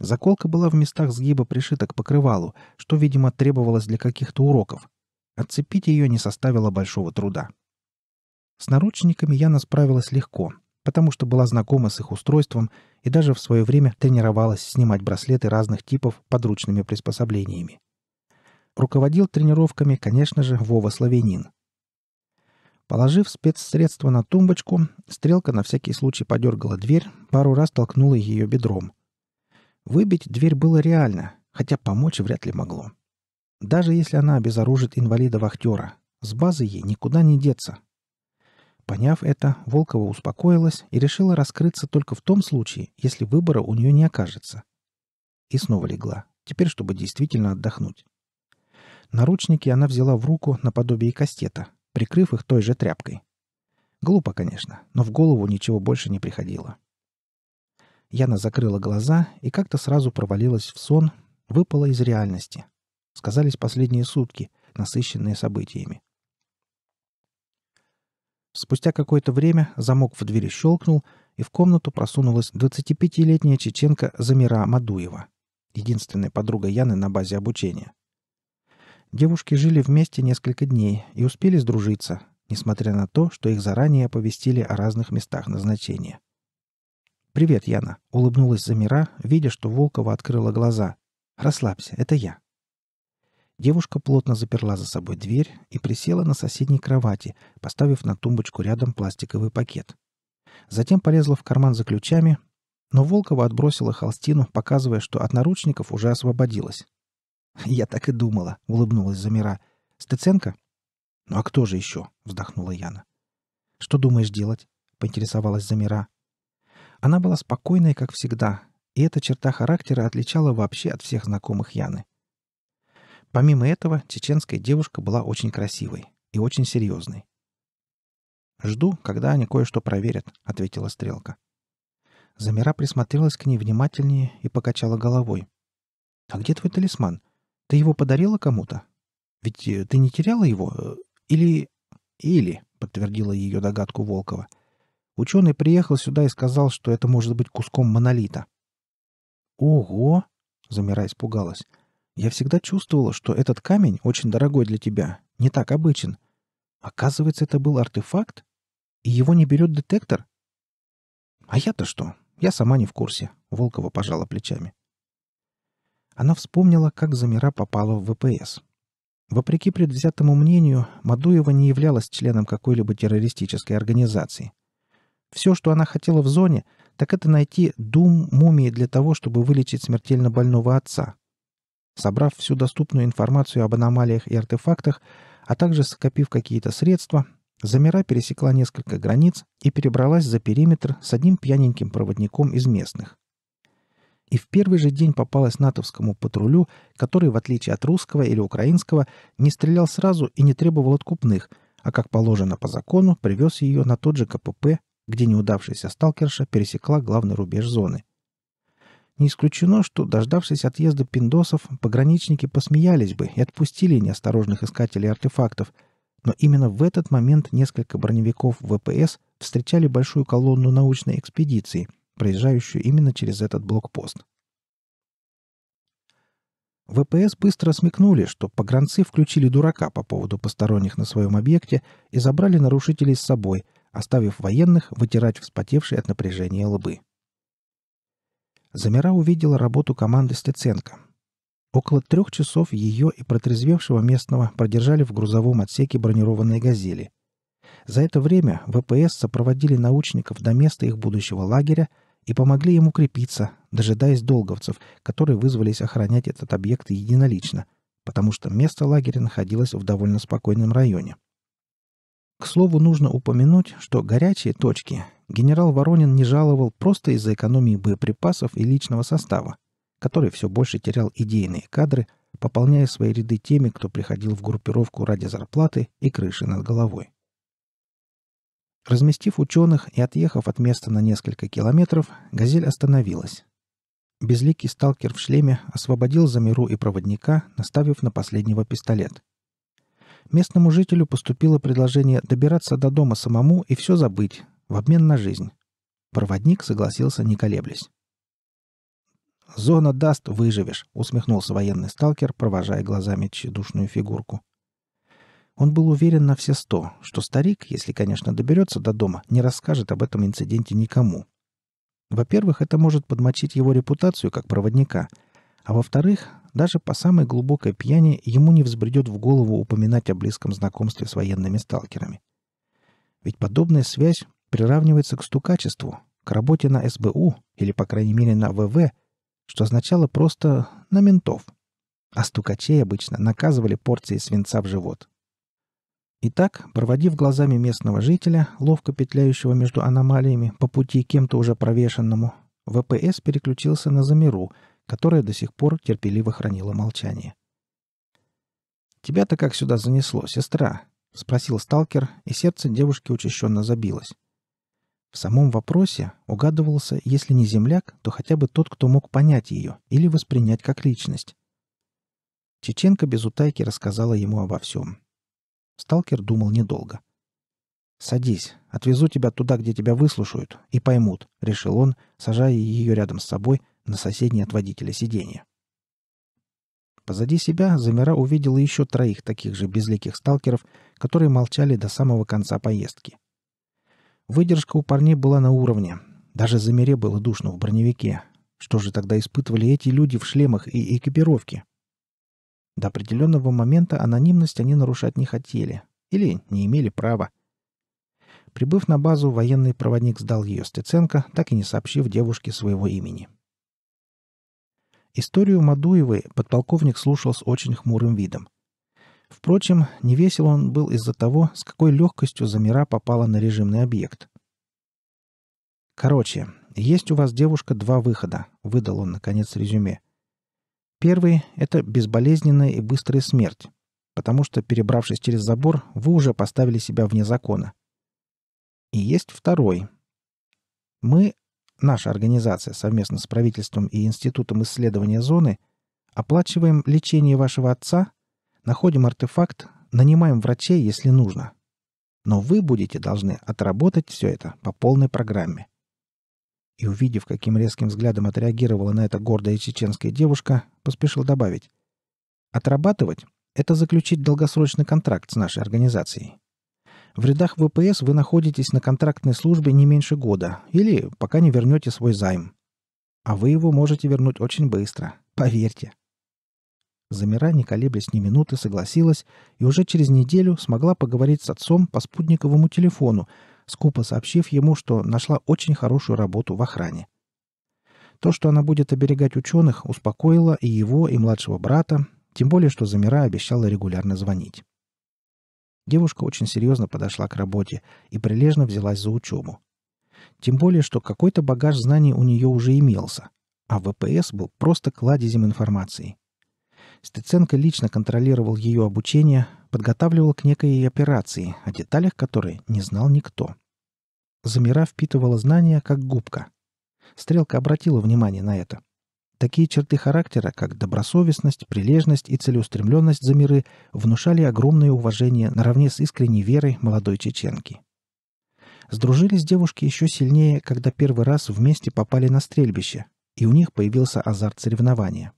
Заколка была в местах сгиба пришита к покрывалу, что, видимо, требовалось для каких-то уроков. Отцепить ее не составило большого труда. С наручниками Яна справилась легко, потому что была знакома с их устройством и даже в свое время тренировалась снимать браслеты разных типов подручными приспособлениями. Руководил тренировками, конечно же, Вова Славянин. Положив спецсредство на тумбочку, стрелка на всякий случай подергала дверь, пару раз толкнула ее бедром. Выбить дверь было реально, хотя помочь вряд ли могло. Даже если она обезоружит инвалида-вахтера, с базы ей никуда не деться. Поняв это, Волкова успокоилась и решила раскрыться только в том случае, если выбора у нее не окажется. И снова легла, теперь чтобы действительно отдохнуть. Наручники она взяла в руку наподобие кастета, прикрыв их той же тряпкой. Глупо, конечно, но в голову ничего больше не приходило. — Яна закрыла глаза и как-то сразу провалилась в сон, выпала из реальности. Сказались последние сутки, насыщенные событиями. Спустя какое-то время замок в двери щелкнул, и в комнату просунулась 25-летняя чеченка Замира Мадуева, единственная подруга Яны на базе обучения. Девушки жили вместе несколько дней и успели сдружиться, несмотря на то, что их заранее оповестили о разных местах назначения. «Привет, Яна!» — улыбнулась Замира, видя, что Волкова открыла глаза. «Расслабься, это я!» Девушка плотно заперла за собой дверь и присела на соседней кровати, поставив на тумбочку рядом пластиковый пакет. Затем полезла в карман за ключами, но Волкова отбросила холстину, показывая, что от наручников уже освободилась. «Я так и думала», — улыбнулась Замира. Стеценко? «Ну а кто же еще?» — вздохнула Яна. «Что думаешь делать?» — поинтересовалась Замира. Она была спокойной, как всегда, и эта черта характера отличала вообще от всех знакомых Яны. Помимо этого, чеченская девушка была очень красивой и очень серьезной. «Жду, когда они кое-что проверят», — ответила Стрелка. Замира присмотрелась к ней внимательнее и покачала головой. «А где твой талисман? Ты его подарила кому-то? Ведь э, ты не теряла его? Э, или...» «Или», — подтвердила ее догадку Волкова, Ученый приехал сюда и сказал, что это может быть куском монолита. «Ого!» — Замира испугалась. «Я всегда чувствовала, что этот камень очень дорогой для тебя, не так обычен. Оказывается, это был артефакт? И его не берет детектор?» «А я-то что? Я сама не в курсе», — Волкова пожала плечами. Она вспомнила, как Замира попала в ВПС. Вопреки предвзятому мнению, Мадуева не являлась членом какой-либо террористической организации. Все, что она хотела в зоне, так это найти дум мумии для того, чтобы вылечить смертельно больного отца. Собрав всю доступную информацию об аномалиях и артефактах, а также скопив какие-то средства, Замира пересекла несколько границ и перебралась за периметр с одним пьяненьким проводником из местных. И в первый же день попалась натовскому патрулю, который, в отличие от русского или украинского, не стрелял сразу и не требовал откупных, а, как положено по закону, привез ее на тот же КПП, где неудавшаяся сталкерша пересекла главный рубеж зоны. Не исключено, что, дождавшись отъезда пиндосов, пограничники посмеялись бы и отпустили неосторожных искателей артефактов, но именно в этот момент несколько броневиков ВПС встречали большую колонну научной экспедиции, проезжающую именно через этот блокпост. ВПС быстро смекнули, что погранцы включили дурака по поводу посторонних на своем объекте и забрали нарушителей с собой – оставив военных вытирать вспотевшие от напряжения лбы. Замира увидела работу команды Стеценко. Около трех часов ее и протрезвевшего местного продержали в грузовом отсеке бронированной «Газели». За это время ВПС сопроводили научников до места их будущего лагеря и помогли им укрепиться, дожидаясь долговцев, которые вызвались охранять этот объект единолично, потому что место лагеря находилось в довольно спокойном районе – к слову, нужно упомянуть, что горячие точки генерал Воронин не жаловал просто из-за экономии боеприпасов и личного состава, который все больше терял идейные кадры, пополняя свои ряды теми, кто приходил в группировку ради зарплаты и крыши над головой. Разместив ученых и отъехав от места на несколько километров, «Газель» остановилась. Безликий сталкер в шлеме освободил Замиру и проводника, наставив на последнего пистолет – Местному жителю поступило предложение добираться до дома самому и все забыть, в обмен на жизнь. Проводник согласился, не колеблясь. «Зона даст, выживешь», — усмехнулся военный сталкер, провожая глазами тщедушную фигурку. Он был уверен на все сто, что старик, если, конечно, доберется до дома, не расскажет об этом инциденте никому. Во-первых, это может подмочить его репутацию как проводника — а во-вторых, даже по самой глубокой пьяни ему не взбредет в голову упоминать о близком знакомстве с военными сталкерами. Ведь подобная связь приравнивается к стукачеству, к работе на СБУ или, по крайней мере, на ВВ, что означало просто «на ментов». А стукачей обычно наказывали порцией свинца в живот. Итак, проводив глазами местного жителя, ловко петляющего между аномалиями по пути кем-то уже провешенному, ВПС переключился на замеру которая до сих пор терпеливо хранила молчание. «Тебя-то как сюда занесло, сестра?» — спросил сталкер, и сердце девушки учащенно забилось. В самом вопросе угадывался, если не земляк, то хотя бы тот, кто мог понять ее или воспринять как личность. Чеченко без утайки рассказала ему обо всем. Сталкер думал недолго. «Садись, отвезу тебя туда, где тебя выслушают, и поймут», — решил он, сажая ее рядом с собой, на соседнее от водителя сиденье. Позади себя Замира увидела еще троих таких же безликих сталкеров, которые молчали до самого конца поездки. Выдержка у парней была на уровне. Даже Замире было душно в броневике. Что же тогда испытывали эти люди в шлемах и экипировке? До определенного момента анонимность они нарушать не хотели. Или не имели права. Прибыв на базу, военный проводник сдал ее Стеценко, так и не сообщив девушке своего имени. — Историю Мадуевой подполковник слушал с очень хмурым видом. Впрочем, невесел он был из-за того, с какой легкостью замира попала на режимный объект. «Короче, есть у вас, девушка, два выхода», — выдал он, наконец, резюме. «Первый — это безболезненная и быстрая смерть, потому что, перебравшись через забор, вы уже поставили себя вне закона. И есть второй. Мы наша организация совместно с правительством и Институтом исследования зоны, оплачиваем лечение вашего отца, находим артефакт, нанимаем врачей, если нужно. Но вы будете должны отработать все это по полной программе. И увидев, каким резким взглядом отреагировала на это гордая чеченская девушка, поспешил добавить. Отрабатывать — это заключить долгосрочный контракт с нашей организацией. В рядах ВПС вы находитесь на контрактной службе не меньше года, или пока не вернете свой займ. А вы его можете вернуть очень быстро, поверьте. Замира, не колеблясь ни минуты, согласилась и уже через неделю смогла поговорить с отцом по спутниковому телефону, скупо сообщив ему, что нашла очень хорошую работу в охране. То, что она будет оберегать ученых, успокоило и его, и младшего брата, тем более, что Замира обещала регулярно звонить. Девушка очень серьезно подошла к работе и прилежно взялась за учебу. Тем более, что какой-то багаж знаний у нее уже имелся, а ВПС был просто кладезем информации. Стеценко лично контролировал ее обучение, подготавливал к некой операции, о деталях которой не знал никто. Замира впитывала знания, как губка. Стрелка обратила внимание на это. Такие черты характера, как добросовестность, прилежность и целеустремленность за миры, внушали огромное уважение наравне с искренней верой молодой чеченки. Сдружились девушки еще сильнее, когда первый раз вместе попали на стрельбище, и у них появился азарт соревнования.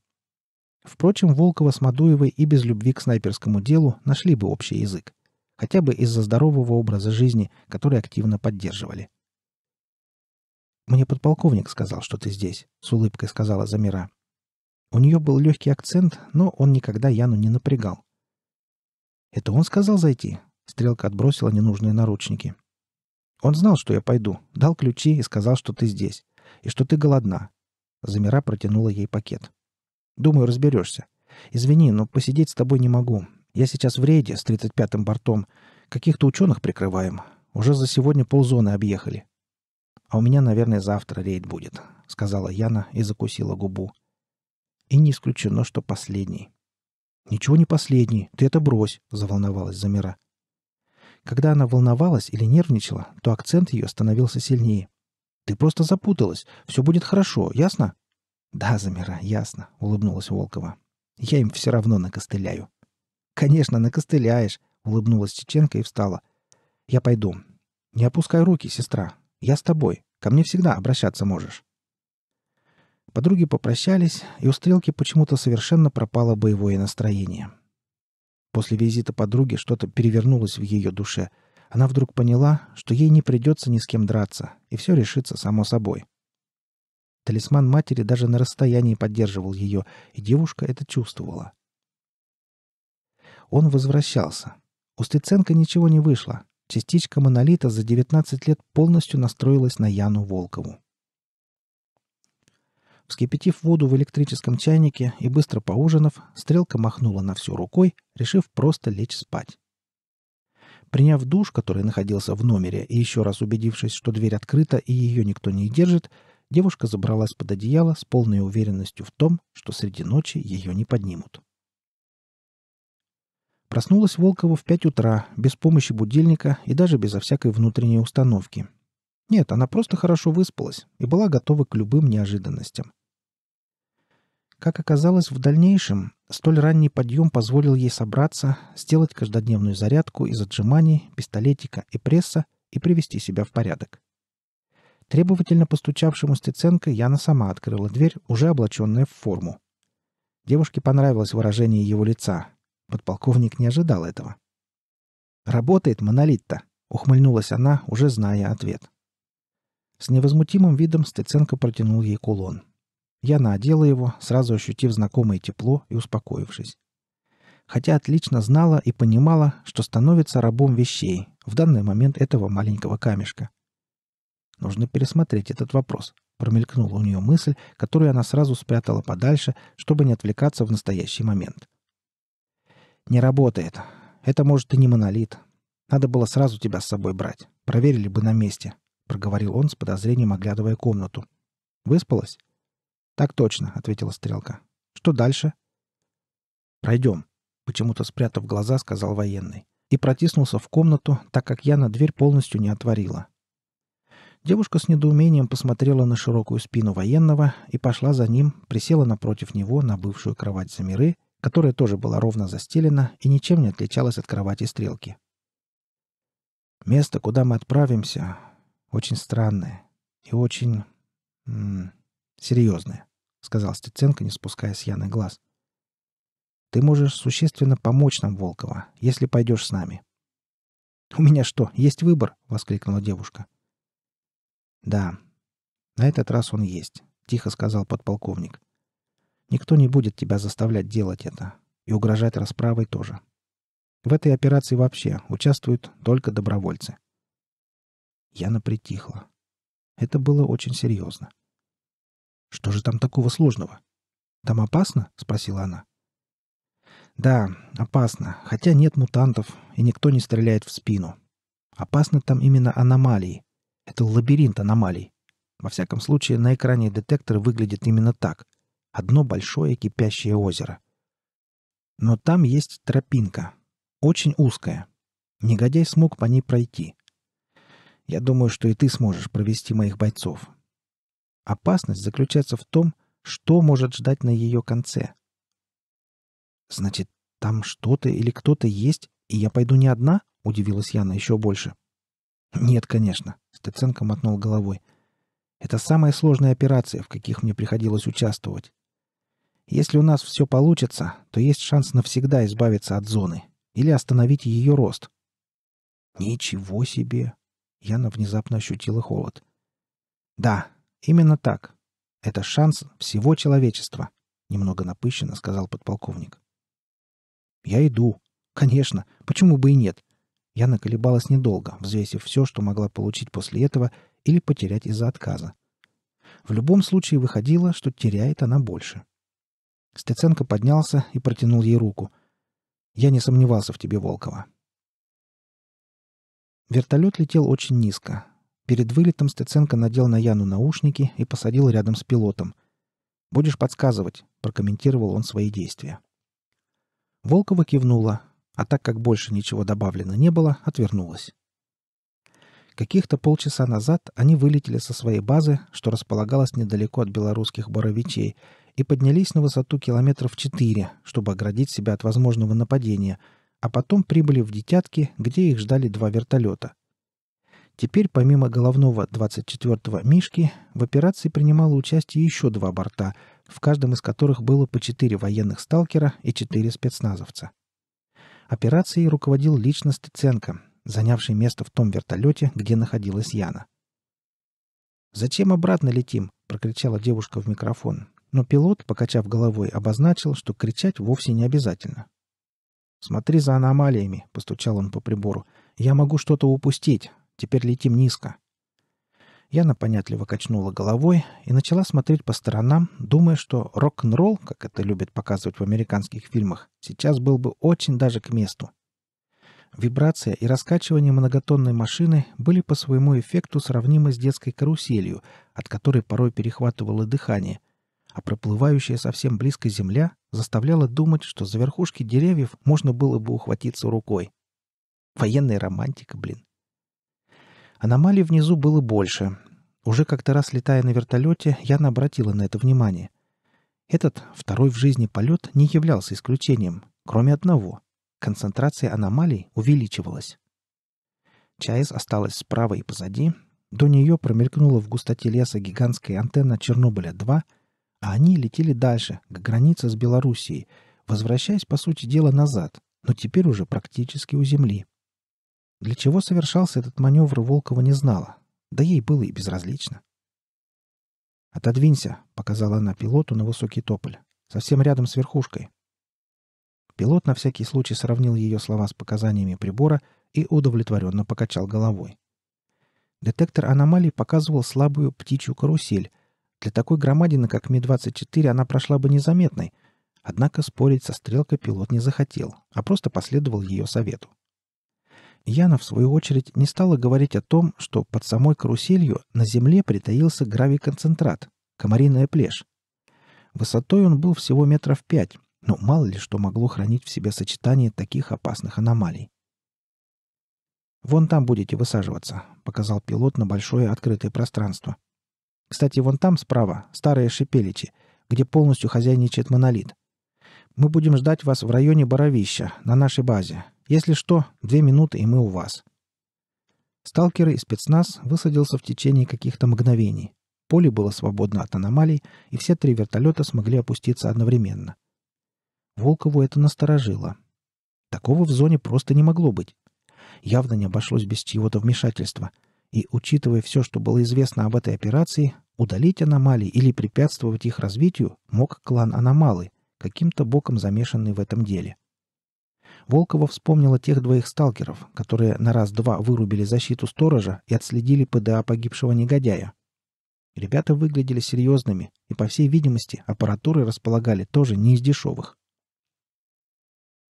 Впрочем, Волкова с Мадуевой и без любви к снайперскому делу нашли бы общий язык, хотя бы из-за здорового образа жизни, который активно поддерживали. «Мне подполковник сказал, что ты здесь», — с улыбкой сказала Замира. У нее был легкий акцент, но он никогда Яну не напрягал. «Это он сказал зайти?» — стрелка отбросила ненужные наручники. «Он знал, что я пойду, дал ключи и сказал, что ты здесь, и что ты голодна». Замира протянула ей пакет. «Думаю, разберешься. Извини, но посидеть с тобой не могу. Я сейчас в рейде с 35-м бортом. Каких-то ученых прикрываем. Уже за сегодня ползоны объехали. «А у меня, наверное, завтра рейд будет», — сказала Яна и закусила губу. «И не исключено, что последний». «Ничего не последний, ты это брось», — заволновалась Замира. Когда она волновалась или нервничала, то акцент ее становился сильнее. «Ты просто запуталась. Все будет хорошо, ясно?» «Да, Замира, ясно», — улыбнулась Волкова. «Я им все равно накостыляю». «Конечно, накостыляешь», — улыбнулась Чеченко и встала. «Я пойду. Не опускай руки, сестра. Я с тобой. Ко мне всегда обращаться можешь». Подруги попрощались, и у Стрелки почему-то совершенно пропало боевое настроение. После визита подруги что-то перевернулось в ее душе. Она вдруг поняла, что ей не придется ни с кем драться, и все решится само собой. Талисман матери даже на расстоянии поддерживал ее, и девушка это чувствовала. Он возвращался. У Стеценко ничего не вышло, частичка монолита за 19 лет полностью настроилась на Яну Волкову. Вскипятив воду в электрическом чайнике и быстро поужинав, стрелка махнула на всю рукой, решив просто лечь спать. Приняв душ, который находился в номере, и еще раз убедившись, что дверь открыта и ее никто не держит, девушка забралась под одеяло с полной уверенностью в том, что среди ночи ее не поднимут. Проснулась Волкова в пять утра, без помощи будильника и даже безо всякой внутренней установки. Нет, она просто хорошо выспалась и была готова к любым неожиданностям. Как оказалось, в дальнейшем столь ранний подъем позволил ей собраться, сделать каждодневную зарядку из отжиманий, пистолетика и пресса и привести себя в порядок. Требовательно постучавшему Стеценко Яна сама открыла дверь, уже облаченная в форму. Девушке понравилось выражение его лица, Подполковник не ожидал этого. «Работает монолит-то», — ухмыльнулась она, уже зная ответ. С невозмутимым видом Стеценко протянул ей кулон. Я надела его, сразу ощутив знакомое тепло и успокоившись. Хотя отлично знала и понимала, что становится рабом вещей, в данный момент этого маленького камешка. Нужно пересмотреть этот вопрос. Промелькнула у нее мысль, которую она сразу спрятала подальше, чтобы не отвлекаться в настоящий момент. — не работает. Это, может, и не монолит. Надо было сразу тебя с собой брать. Проверили бы на месте», — проговорил он с подозрением, оглядывая комнату. «Выспалась?» «Так точно», — ответила стрелка. «Что дальше?» «Пройдем», — почему-то спрятав глаза, сказал военный. И протиснулся в комнату, так как я на дверь полностью не отворила. Девушка с недоумением посмотрела на широкую спину военного и пошла за ним, присела напротив него на бывшую кровать за Замиры которая тоже была ровно застелена и ничем не отличалась от кровати стрелки. Место, куда мы отправимся, очень странное и очень... серьезное, — сказал Стеценко, не спуская с Яны глаз. «Ты можешь существенно помочь нам, Волкова, если пойдешь с нами». «У меня что, есть выбор?» — воскликнула девушка. «Да, на этот раз он есть», — тихо сказал подполковник. Никто не будет тебя заставлять делать это. И угрожать расправой тоже. В этой операции вообще участвуют только добровольцы. Я притихла. Это было очень серьезно. «Что же там такого сложного?» «Там опасно?» — спросила она. «Да, опасно, хотя нет мутантов, и никто не стреляет в спину. Опасно там именно аномалии. Это лабиринт аномалий. Во всяком случае, на экране детектор выглядит именно так. Одно большое кипящее озеро. Но там есть тропинка. Очень узкая. Негодяй смог по ней пройти. Я думаю, что и ты сможешь провести моих бойцов. Опасность заключается в том, что может ждать на ее конце. Значит, там что-то или кто-то есть, и я пойду не одна? Удивилась Яна еще больше. Нет, конечно, Стеценко мотнул головой. Это самая сложная операция, в каких мне приходилось участвовать. Если у нас все получится, то есть шанс навсегда избавиться от зоны или остановить ее рост. Ничего себе! Яна внезапно ощутила холод. Да, именно так. Это шанс всего человечества, немного напыщенно сказал подполковник. Я иду. Конечно, почему бы и нет? Яна колебалась недолго, взвесив все, что могла получить после этого или потерять из-за отказа. В любом случае выходило, что теряет она больше. — Стеценко поднялся и протянул ей руку. «Я не сомневался в тебе, Волкова». Вертолет летел очень низко. Перед вылетом Стеценко надел на Яну наушники и посадил рядом с пилотом. «Будешь подсказывать», — прокомментировал он свои действия. Волкова кивнула, а так как больше ничего добавлено не было, отвернулась. Каких-то полчаса назад они вылетели со своей базы, что располагалась недалеко от белорусских боровичей — и поднялись на высоту километров 4, чтобы оградить себя от возможного нападения, а потом прибыли в Детятки, где их ждали два вертолета. Теперь помимо головного 24-го «Мишки» в операции принимало участие еще два борта, в каждом из которых было по четыре военных «Сталкера» и четыре спецназовца. Операцией руководил лично Стеценко, занявший место в том вертолете, где находилась Яна. «Зачем обратно летим?» — прокричала девушка в микрофон. Но пилот, покачав головой, обозначил, что кричать вовсе не обязательно. «Смотри за аномалиями», — постучал он по прибору. «Я могу что-то упустить. Теперь летим низко». Яна понятливо качнула головой и начала смотреть по сторонам, думая, что рок-н-ролл, как это любят показывать в американских фильмах, сейчас был бы очень даже к месту. Вибрация и раскачивание многотонной машины были по своему эффекту сравнимы с детской каруселью, от которой порой перехватывало дыхание — а проплывающая совсем близко земля заставляла думать, что за верхушки деревьев можно было бы ухватиться рукой. Военная романтика, блин. Аномалий внизу было больше. Уже как-то раз, летая на вертолете, я обратила на это внимание. Этот, второй в жизни полет, не являлся исключением, кроме одного. Концентрация аномалий увеличивалась. Чаес осталась справа и позади. До нее промелькнула в густоте леса гигантская антенна Чернобыля-2 — а они летели дальше, к границе с Белоруссией, возвращаясь, по сути дела, назад, но теперь уже практически у земли. Для чего совершался этот маневр, Волкова не знала. Да ей было и безразлично. «Отодвинься», — показала она пилоту на высокий тополь, совсем рядом с верхушкой. Пилот на всякий случай сравнил ее слова с показаниями прибора и удовлетворенно покачал головой. Детектор аномалий показывал слабую птичью карусель, для такой громадины, как Ми-24, она прошла бы незаметной. Однако спорить со стрелкой пилот не захотел, а просто последовал ее совету. Яна, в свою очередь, не стала говорить о том, что под самой каруселью на земле притаился гравиконцентрат, комариная плешь. Высотой он был всего метров пять, но мало ли что могло хранить в себе сочетание таких опасных аномалий. «Вон там будете высаживаться», — показал пилот на большое открытое пространство. Кстати, вон там справа, старые шипеличи, где полностью хозяйничает монолит. Мы будем ждать вас в районе Боровища, на нашей базе. Если что, две минуты, и мы у вас. Сталкер и спецназ высадился в течение каких-то мгновений. Поле было свободно от аномалий, и все три вертолета смогли опуститься одновременно. Волкову это насторожило. Такого в зоне просто не могло быть. Явно не обошлось без чьего-то вмешательства — и, учитывая все, что было известно об этой операции, удалить аномалии или препятствовать их развитию мог клан Аномалы, каким-то боком замешанный в этом деле. Волкова вспомнила тех двоих сталкеров, которые на раз-два вырубили защиту сторожа и отследили ПДА погибшего негодяя. Ребята выглядели серьезными, и, по всей видимости, аппаратуры располагали тоже не из дешевых.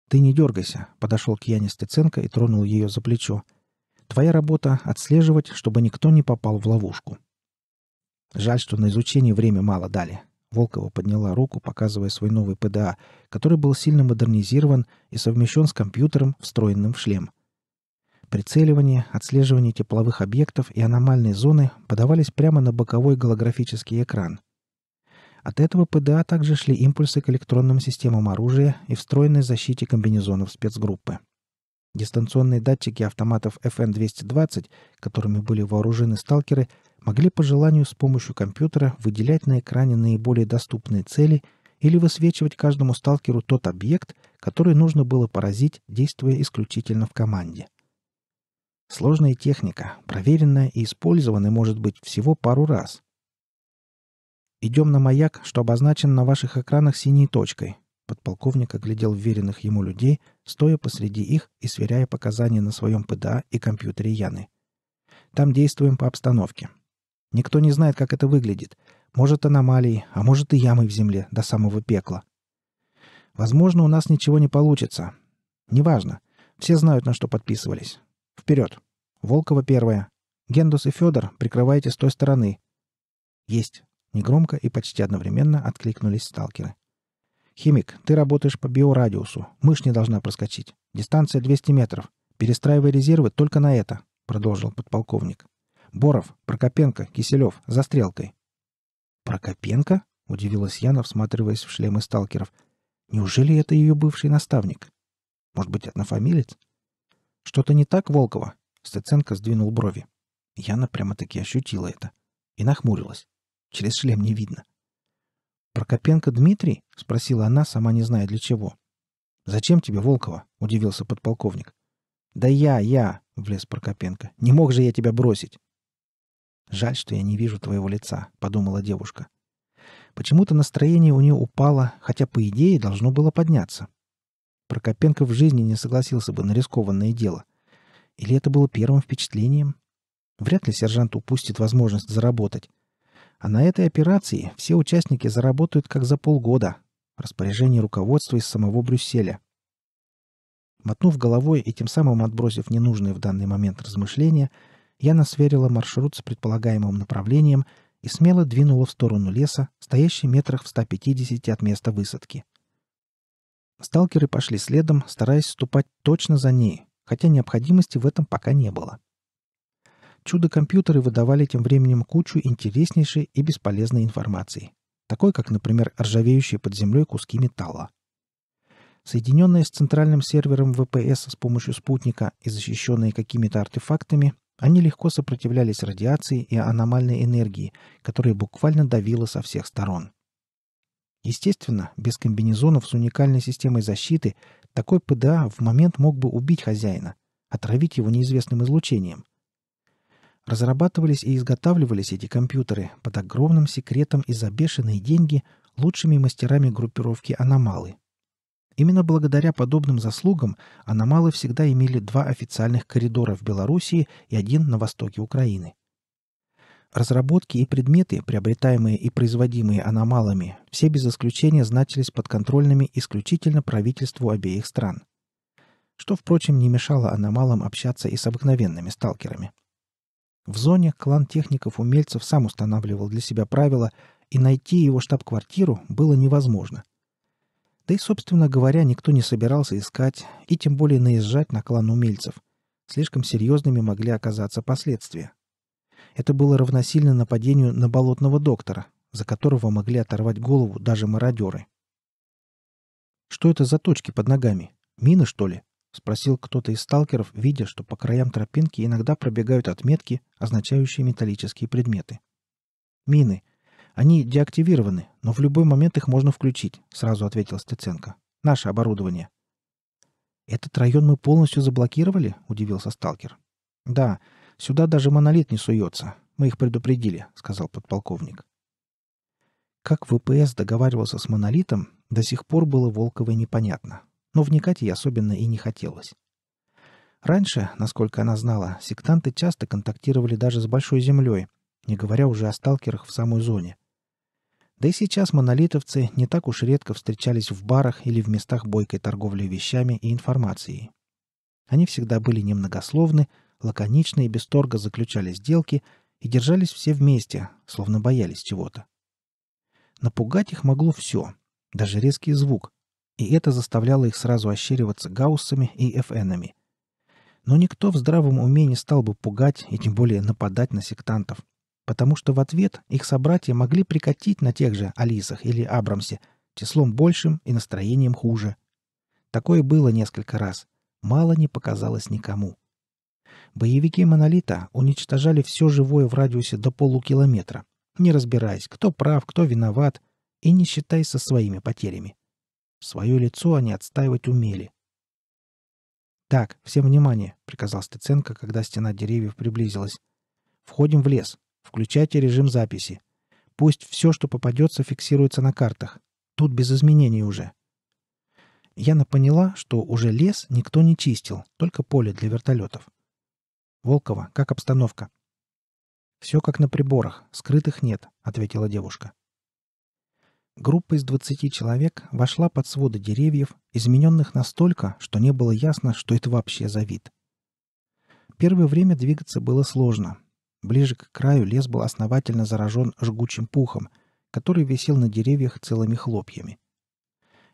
«Ты не дергайся», — подошел к Яне Стеценко и тронул ее за плечо — Твоя работа — отслеживать, чтобы никто не попал в ловушку. Жаль, что на изучение время мало дали. Волкова подняла руку, показывая свой новый ПДА, который был сильно модернизирован и совмещен с компьютером, встроенным в шлем. Прицеливание, отслеживание тепловых объектов и аномальной зоны подавались прямо на боковой голографический экран. От этого ПДА также шли импульсы к электронным системам оружия и встроенной защите комбинезонов спецгруппы. Дистанционные датчики автоматов FN-220, которыми были вооружены сталкеры, могли по желанию с помощью компьютера выделять на экране наиболее доступные цели или высвечивать каждому сталкеру тот объект, который нужно было поразить, действуя исключительно в команде. Сложная техника, проверенная и использованная может быть всего пару раз. Идем на маяк, что обозначен на ваших экранах синей точкой подполковник оглядел веренных ему людей, стоя посреди их и сверяя показания на своем ПДА и компьютере Яны. «Там действуем по обстановке. Никто не знает, как это выглядит. Может, аномалии, а может и ямы в земле до самого пекла. Возможно, у нас ничего не получится. Неважно. Все знают, на что подписывались. Вперед. Волкова первая. Гендус и Федор, прикрывайте с той стороны. Есть. Негромко и почти одновременно откликнулись сталкеры. «Химик, ты работаешь по биорадиусу. Мышь не должна проскочить. Дистанция 200 метров. Перестраивай резервы только на это», — продолжил подполковник. «Боров, Прокопенко, Киселев, за стрелкой». «Прокопенко?» — удивилась Яна, всматриваясь в шлемы сталкеров. «Неужели это ее бывший наставник? Может быть, однофамилец?» «Что-то не так, Волкова?» — Стеценко сдвинул брови. Яна прямо-таки ощутила это. И нахмурилась. Через шлем не видно. «Прокопенко Дмитрий?» — спросила она, сама не зная для чего. «Зачем тебе, Волкова?» — удивился подполковник. «Да я, я!» — влез Прокопенко. «Не мог же я тебя бросить!» «Жаль, что я не вижу твоего лица», — подумала девушка. Почему-то настроение у нее упало, хотя, по идее, должно было подняться. Прокопенко в жизни не согласился бы на рискованное дело. Или это было первым впечатлением? Вряд ли сержант упустит возможность заработать. А на этой операции все участники заработают как за полгода. Распоряжение руководства из самого Брюсселя. Мотнув головой и тем самым отбросив ненужные в данный момент размышления, Яна сверила маршрут с предполагаемым направлением и смело двинула в сторону леса, стоящий метрах в 150 от места высадки. Сталкеры пошли следом, стараясь ступать точно за ней, хотя необходимости в этом пока не было чудо-компьютеры выдавали тем временем кучу интереснейшей и бесполезной информации, такой как, например, ржавеющие под землей куски металла. Соединенные с центральным сервером ВПС с помощью спутника и защищенные какими-то артефактами, они легко сопротивлялись радиации и аномальной энергии, которая буквально давила со всех сторон. Естественно, без комбинезонов с уникальной системой защиты такой ПДА в момент мог бы убить хозяина, отравить его неизвестным излучением. Разрабатывались и изготавливались эти компьютеры под огромным секретом и за бешеные деньги лучшими мастерами группировки «Аномалы». Именно благодаря подобным заслугам «Аномалы» всегда имели два официальных коридора в Белоруссии и один на востоке Украины. Разработки и предметы, приобретаемые и производимые «Аномалами», все без исключения значились подконтрольными исключительно правительству обеих стран. Что, впрочем, не мешало «Аномалам» общаться и с обыкновенными сталкерами – в зоне клан техников-умельцев сам устанавливал для себя правила, и найти его штаб-квартиру было невозможно. Да и, собственно говоря, никто не собирался искать и тем более наезжать на клан умельцев. Слишком серьезными могли оказаться последствия. Это было равносильно нападению на болотного доктора, за которого могли оторвать голову даже мародеры. Что это за точки под ногами? Мины, что ли? — спросил кто-то из сталкеров, видя, что по краям тропинки иногда пробегают отметки, означающие металлические предметы. «Мины. Они деактивированы, но в любой момент их можно включить», — сразу ответил Стеценко. «Наше оборудование». «Этот район мы полностью заблокировали?» — удивился сталкер. «Да. Сюда даже монолит не суется. Мы их предупредили», — сказал подполковник. Как ВПС договаривался с монолитом, до сих пор было Волковой непонятно но вникать ей особенно и не хотелось. Раньше, насколько она знала, сектанты часто контактировали даже с Большой Землей, не говоря уже о сталкерах в самой зоне. Да и сейчас монолитовцы не так уж редко встречались в барах или в местах бойкой торговли вещами и информацией. Они всегда были немногословны, лаконично и без торга заключали сделки и держались все вместе, словно боялись чего-то. Напугать их могло все, даже резкий звук, и это заставляло их сразу ощериваться гауссами и ФНами. Но никто в здравом уме не стал бы пугать и тем более нападать на сектантов, потому что в ответ их собратья могли прикатить на тех же Алисах или Абрамсе числом большим и настроением хуже. Такое было несколько раз. Мало не показалось никому. Боевики «Монолита» уничтожали все живое в радиусе до полукилометра, не разбираясь, кто прав, кто виноват, и не считаясь со своими потерями. Свое лицо они отстаивать умели. «Так, всем внимание!» — приказал Стеценко, когда стена деревьев приблизилась. «Входим в лес. Включайте режим записи. Пусть все, что попадется, фиксируется на картах. Тут без изменений уже». Яна поняла, что уже лес никто не чистил, только поле для вертолетов. «Волкова, как обстановка?» «Все как на приборах, скрытых нет», — ответила девушка группа из 20 человек вошла под своды деревьев, измененных настолько, что не было ясно, что это вообще за вид. Первое время двигаться было сложно. Ближе к краю лес был основательно заражен жгучим пухом, который висел на деревьях целыми хлопьями.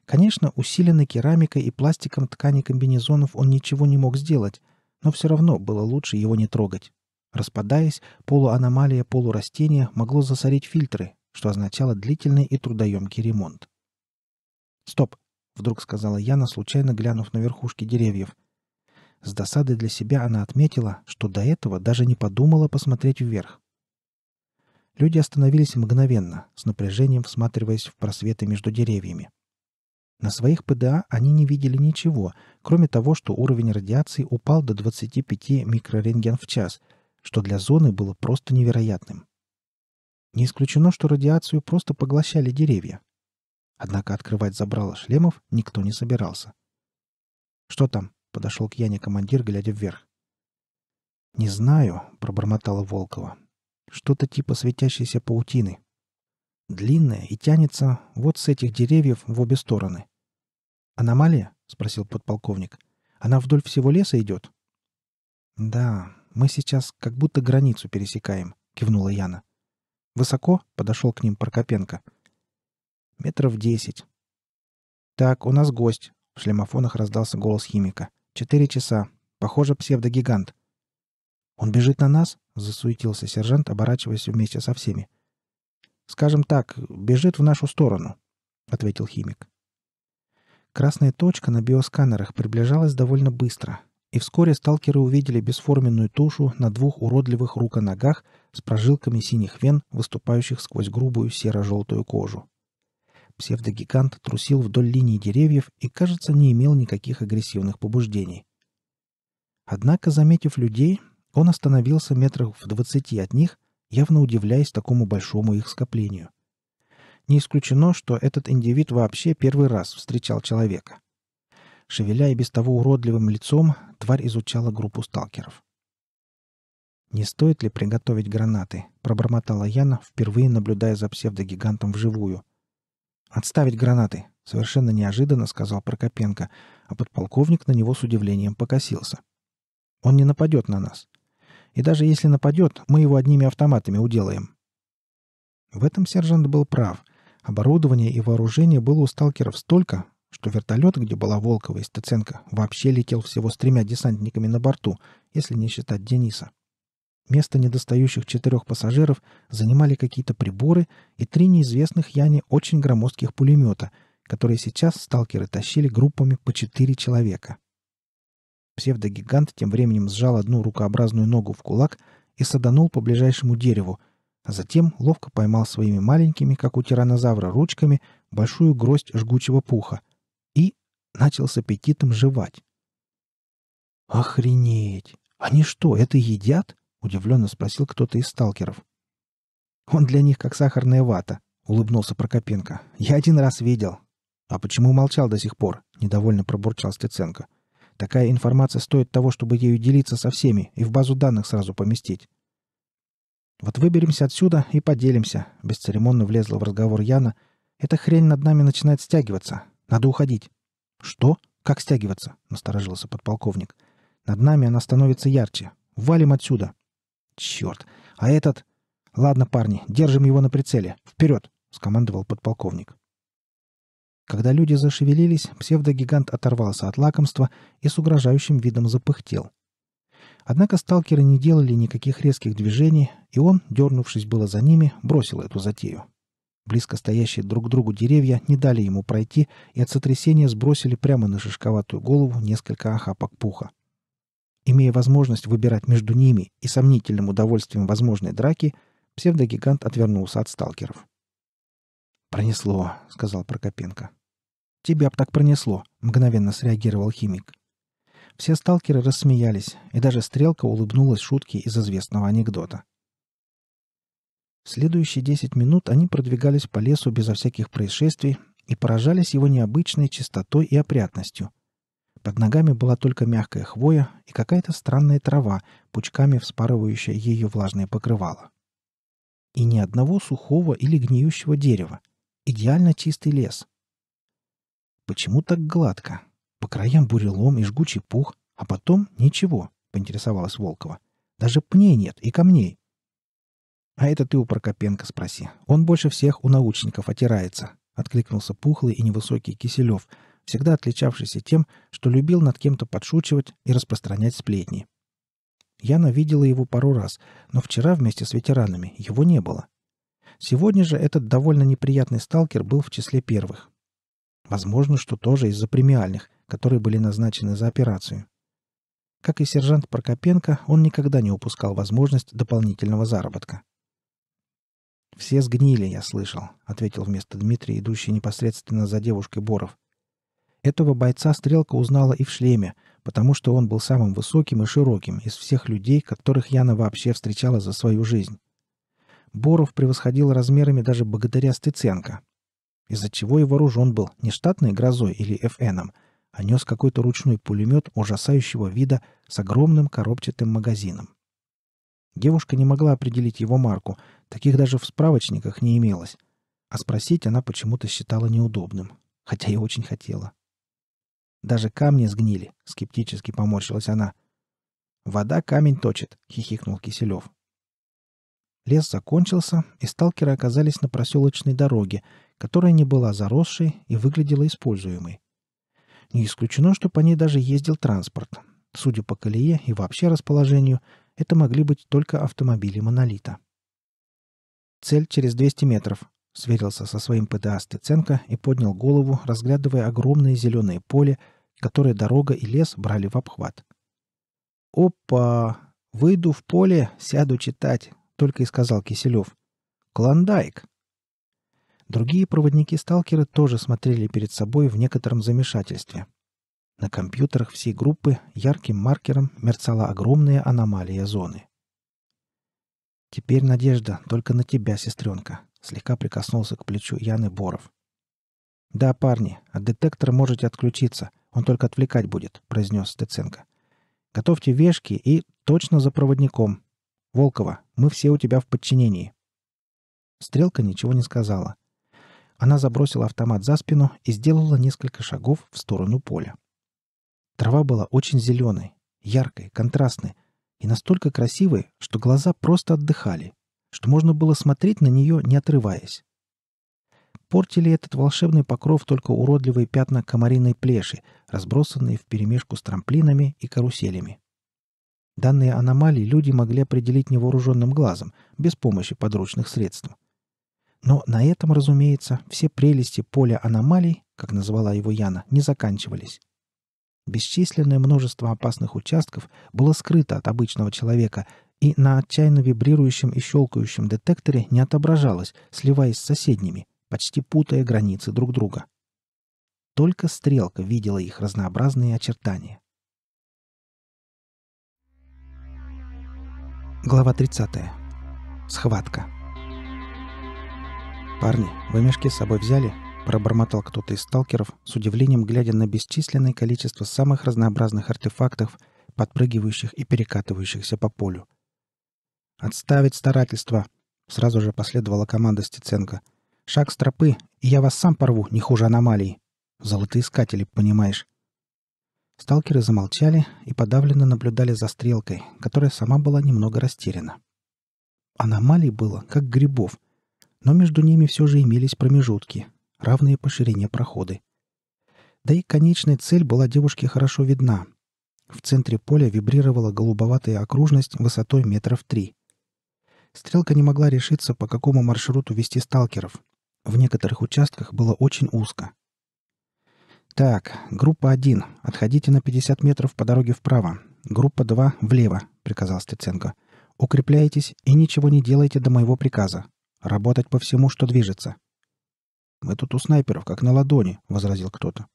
Конечно, усиленной керамикой и пластиком ткани комбинезонов он ничего не мог сделать, но все равно было лучше его не трогать. Распадаясь, полуаномалия полурастения могло засорить фильтры, что означало длительный и трудоемкий ремонт. «Стоп!» — вдруг сказала Яна, случайно глянув на верхушки деревьев. С досадой для себя она отметила, что до этого даже не подумала посмотреть вверх. Люди остановились мгновенно, с напряжением всматриваясь в просветы между деревьями. На своих ПДА они не видели ничего, кроме того, что уровень радиации упал до 25 микрорентген в час, что для зоны было просто невероятным. Не исключено, что радиацию просто поглощали деревья. Однако открывать забрало шлемов никто не собирался. «Что там?» — подошел к Яне командир, глядя вверх. «Не знаю», — пробормотала Волкова. «Что-то типа светящейся паутины. Длинная и тянется вот с этих деревьев в обе стороны». «Аномалия?» — спросил подполковник. «Она вдоль всего леса идет?» «Да, мы сейчас как будто границу пересекаем», — кивнула Яна. Высоко подошел к ним Прокопенко. Метров десять. «Так, у нас гость», — в шлемофонах раздался голос химика. «Четыре часа. Похоже, псевдогигант». «Он бежит на нас?» — засуетился сержант, оборачиваясь вместе со всеми. «Скажем так, бежит в нашу сторону», — ответил химик. Красная точка на биосканерах приближалась довольно быстро, и вскоре сталкеры увидели бесформенную тушу на двух уродливых руконогах с прожилками синих вен, выступающих сквозь грубую серо-желтую кожу. Псевдогигант трусил вдоль линии деревьев и, кажется, не имел никаких агрессивных побуждений. Однако, заметив людей, он остановился метрах в двадцати от них, явно удивляясь такому большому их скоплению. Не исключено, что этот индивид вообще первый раз встречал человека. Шевеляя без того уродливым лицом, тварь изучала группу сталкеров. «Не стоит ли приготовить гранаты?» — пробормотала Яна, впервые наблюдая за псевдогигантом вживую. «Отставить гранаты!» — совершенно неожиданно сказал Прокопенко, а подполковник на него с удивлением покосился. «Он не нападет на нас. И даже если нападет, мы его одними автоматами уделаем». В этом сержант был прав. Оборудование и вооружение было у сталкеров столько, что вертолет, где была Волкова и Стеценко, вообще летел всего с тремя десантниками на борту, если не считать Дениса. Место недостающих четырех пассажиров занимали какие-то приборы и три неизвестных Яне очень громоздких пулемета, которые сейчас сталкеры тащили группами по четыре человека. Псевдогигант тем временем сжал одну рукообразную ногу в кулак и саданул по ближайшему дереву, а затем ловко поймал своими маленькими, как у тиранозавра, ручками большую гроздь жгучего пуха и начал с аппетитом жевать. «Охренеть! Они что, это едят?» — удивленно спросил кто-то из сталкеров. «Он для них как сахарная вата», — улыбнулся Прокопенко. «Я один раз видел». «А почему молчал до сих пор?» — недовольно пробурчал Стеценко. «Такая информация стоит того, чтобы ею делиться со всеми и в базу данных сразу поместить». «Вот выберемся отсюда и поделимся», — бесцеремонно влезла в разговор Яна. «Эта хрень над нами начинает стягиваться. Надо уходить». «Что? Как стягиваться?» — насторожился подполковник. «Над нами она становится ярче. Валим отсюда!» Черт. А этот... Ладно, парни, держим его на прицеле. Вперед! Скомандовал подполковник. Когда люди зашевелились, псевдогигант оторвался от лакомства и с угрожающим видом запыхтел. Однако сталкеры не делали никаких резких движений, и он, дернувшись было за ними, бросил эту затею. Близко стоящие друг к другу деревья не дали ему пройти и от сотрясения сбросили прямо на шишковатую голову несколько охапок пуха. Имея возможность выбирать между ними и сомнительным удовольствием возможной драки, псевдогигант отвернулся от сталкеров. «Пронесло», — сказал Прокопенко. «Тебя б так пронесло», — мгновенно среагировал химик. Все сталкеры рассмеялись, и даже Стрелка улыбнулась шутке из известного анекдота. В следующие десять минут они продвигались по лесу безо всяких происшествий и поражались его необычной чистотой и опрятностью — под ногами была только мягкая хвоя и какая-то странная трава, пучками вспарывающая ее влажное покрывало. И ни одного сухого или гниющего дерева. Идеально чистый лес. «Почему так гладко? По краям бурелом и жгучий пух, а потом ничего», — поинтересовалась Волкова. «Даже пней нет и камней». «А это ты у Прокопенко спроси. Он больше всех у научников отирается», — откликнулся пухлый и невысокий Киселев — всегда отличавшийся тем, что любил над кем-то подшучивать и распространять сплетни. Яна видела его пару раз, но вчера вместе с ветеранами его не было. Сегодня же этот довольно неприятный сталкер был в числе первых. Возможно, что тоже из-за премиальных, которые были назначены за операцию. Как и сержант Прокопенко, он никогда не упускал возможность дополнительного заработка. «Все сгнили, я слышал», — ответил вместо Дмитрия, идущий непосредственно за девушкой Боров. Этого бойца стрелка узнала и в шлеме, потому что он был самым высоким и широким из всех людей, которых Яна вообще встречала за свою жизнь. Боров превосходил размерами даже благодаря Стыценко, из-за чего и вооружен был не штатной грозой или ФНом, а нес какой-то ручной пулемет ужасающего вида с огромным коробчатым магазином. Девушка не могла определить его марку, таких даже в справочниках не имелось, а спросить она почему-то считала неудобным, хотя и очень хотела. Даже камни сгнили, скептически поморщилась она. Вода камень точит, хихикнул Киселев. Лес закончился, и сталкеры оказались на проселочной дороге, которая не была заросшей и выглядела используемой. Не исключено, что по ней даже ездил транспорт. Судя по колее и вообще расположению, это могли быть только автомобили «Монолита». «Цель через 200 метров», сверился со своим ПДА Стеценко и поднял голову, разглядывая огромное зеленое поле, которое дорога и лес брали в обхват. «Опа! Выйду в поле, сяду читать», — только и сказал Киселев. «Клондайк!» Другие проводники-сталкеры тоже смотрели перед собой в некотором замешательстве. На компьютерах всей группы ярким маркером мерцала огромная аномалия зоны. «Теперь надежда только на тебя, сестренка», слегка прикоснулся к плечу Яны Боров. «Да, парни, от детектора можете отключиться, он только отвлекать будет», — произнес Стеценко. «Готовьте вешки и точно за проводником. Волкова, мы все у тебя в подчинении». Стрелка ничего не сказала. Она забросила автомат за спину и сделала несколько шагов в сторону поля. Трава была очень зеленой, яркой, контрастной и настолько красивой, что глаза просто отдыхали — что можно было смотреть на нее, не отрываясь. Портили этот волшебный покров только уродливые пятна комариной плеши, разбросанные вперемешку с трамплинами и каруселями. Данные аномалии люди могли определить невооруженным глазом, без помощи подручных средств. Но на этом, разумеется, все прелести поля аномалий, как назвала его Яна, не заканчивались. Бесчисленное множество опасных участков было скрыто от обычного человека, и на отчаянно вибрирующем и щелкающем детекторе не отображалось, сливаясь с соседними, почти путая границы друг друга. Только стрелка видела их разнообразные очертания. Глава 30. Схватка. «Парни, вы мешки с собой взяли?» – пробормотал кто-то из сталкеров, с удивлением глядя на бесчисленное количество самых разнообразных артефактов, подпрыгивающих и перекатывающихся по полю – «Отставить старательство!» — сразу же последовала команда Стеценко. «Шаг с тропы, и я вас сам порву, не хуже аномалии. Золотоискатели, понимаешь?» Сталкеры замолчали и подавленно наблюдали за стрелкой, которая сама была немного растеряна. Аномалий было, как грибов, но между ними все же имелись промежутки, равные по ширине проходы. Да и конечная цель была девушке хорошо видна. В центре поля вибрировала голубоватая окружность высотой метров три — Стрелка не могла решиться, по какому маршруту вести сталкеров. В некоторых участках было очень узко. «Так, группа 1. Отходите на 50 метров по дороге вправо. Группа 2 — влево», — приказал Стеценко. «Укрепляйтесь и ничего не делайте до моего приказа. Работать по всему, что движется». «Мы тут у снайперов, как на ладони», — возразил кто-то.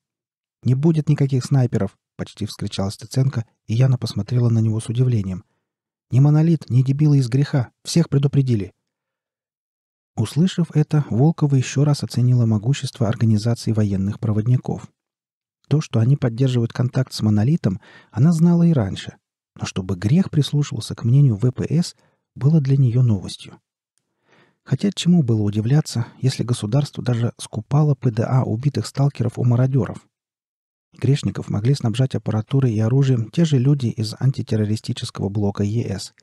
«Не будет никаких снайперов», — почти вскричала Стеценко, и Яна посмотрела на него с удивлением. Ни монолит, ни дебилы из греха. Всех предупредили». Услышав это, Волкова еще раз оценила могущество организации военных проводников. То, что они поддерживают контакт с монолитом, она знала и раньше. Но чтобы грех прислушивался к мнению ВПС, было для нее новостью. Хотя чему было удивляться, если государство даже скупало ПДА убитых сталкеров у мародеров? Грешников могли снабжать аппаратурой и оружием те же люди из антитеррористического блока ЕС.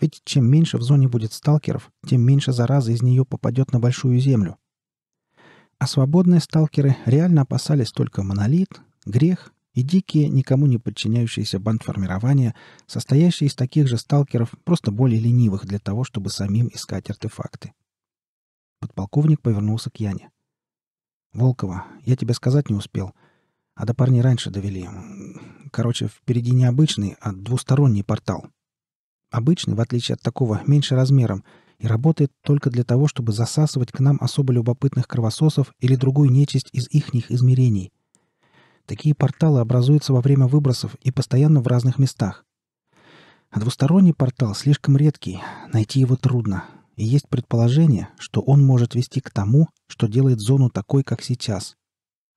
Ведь чем меньше в зоне будет сталкеров, тем меньше заразы из нее попадет на Большую Землю. А свободные сталкеры реально опасались только монолит, грех и дикие, никому не подчиняющиеся бандформирования, состоящие из таких же сталкеров, просто более ленивых для того, чтобы самим искать артефакты. Подполковник повернулся к Яне. «Волкова, я тебе сказать не успел — а до парней раньше довели. Короче, впереди не обычный, а двусторонний портал. Обычный, в отличие от такого, меньше размером и работает только для того, чтобы засасывать к нам особо любопытных кровососов или другую нечисть из ихних измерений. Такие порталы образуются во время выбросов и постоянно в разных местах. А двусторонний портал слишком редкий, найти его трудно. И есть предположение, что он может вести к тому, что делает зону такой, как сейчас.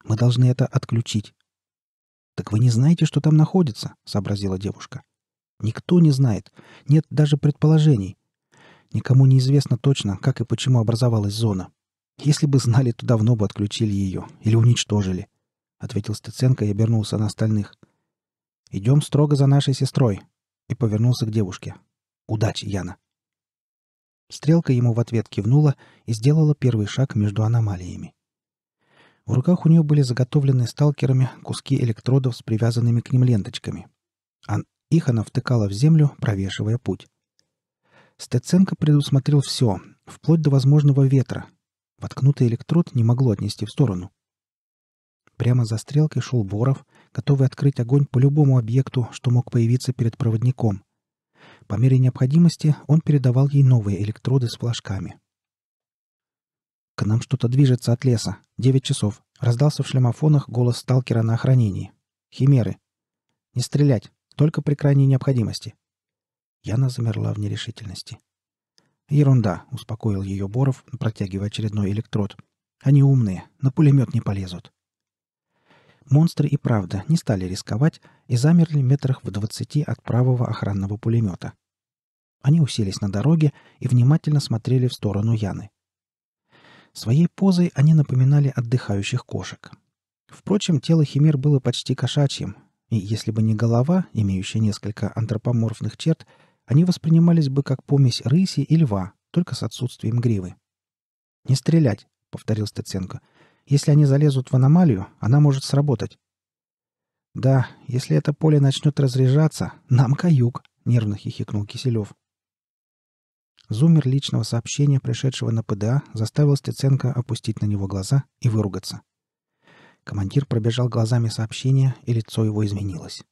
Мы должны это отключить. Так вы не знаете, что там находится, сообразила девушка. Никто не знает. Нет даже предположений. Никому не известно точно, как и почему образовалась зона. Если бы знали, то давно бы отключили ее или уничтожили, ответил Стеценко и обернулся на остальных. Идем строго за нашей сестрой. И повернулся к девушке. Удачи, Яна. Стрелка ему в ответ кивнула и сделала первый шаг между аномалиями. В руках у нее были заготовлены сталкерами куски электродов с привязанными к ним ленточками. А их она втыкала в землю, провешивая путь. Стеценко предусмотрел все, вплоть до возможного ветра. Воткнутый электрод не могло отнести в сторону. Прямо за стрелкой шел Боров, готовый открыть огонь по любому объекту, что мог появиться перед проводником. По мере необходимости он передавал ей новые электроды с флажками — к нам что-то движется от леса. Девять часов. Раздался в шлемофонах голос сталкера на охранении. Химеры. Не стрелять. Только при крайней необходимости. Яна замерла в нерешительности. «Ерунда», — успокоил ее Боров, протягивая очередной электрод. «Они умные, на пулемет не полезут». Монстры и правда не стали рисковать и замерли метрах в двадцати от правого охранного пулемета. Они уселись на дороге и внимательно смотрели в сторону Яны — Своей позой они напоминали отдыхающих кошек. Впрочем, тело химер было почти кошачьим, и если бы не голова, имеющая несколько антропоморфных черт, они воспринимались бы как помесь рыси и льва, только с отсутствием гривы. «Не стрелять», — повторил Стеценко. «Если они залезут в аномалию, она может сработать». «Да, если это поле начнет разряжаться, нам каюк», — нервно хихикнул Киселев. Зумер личного сообщения, пришедшего на ПДА, заставил Стеценко опустить на него глаза и выругаться. Командир пробежал глазами сообщение, и лицо его изменилось.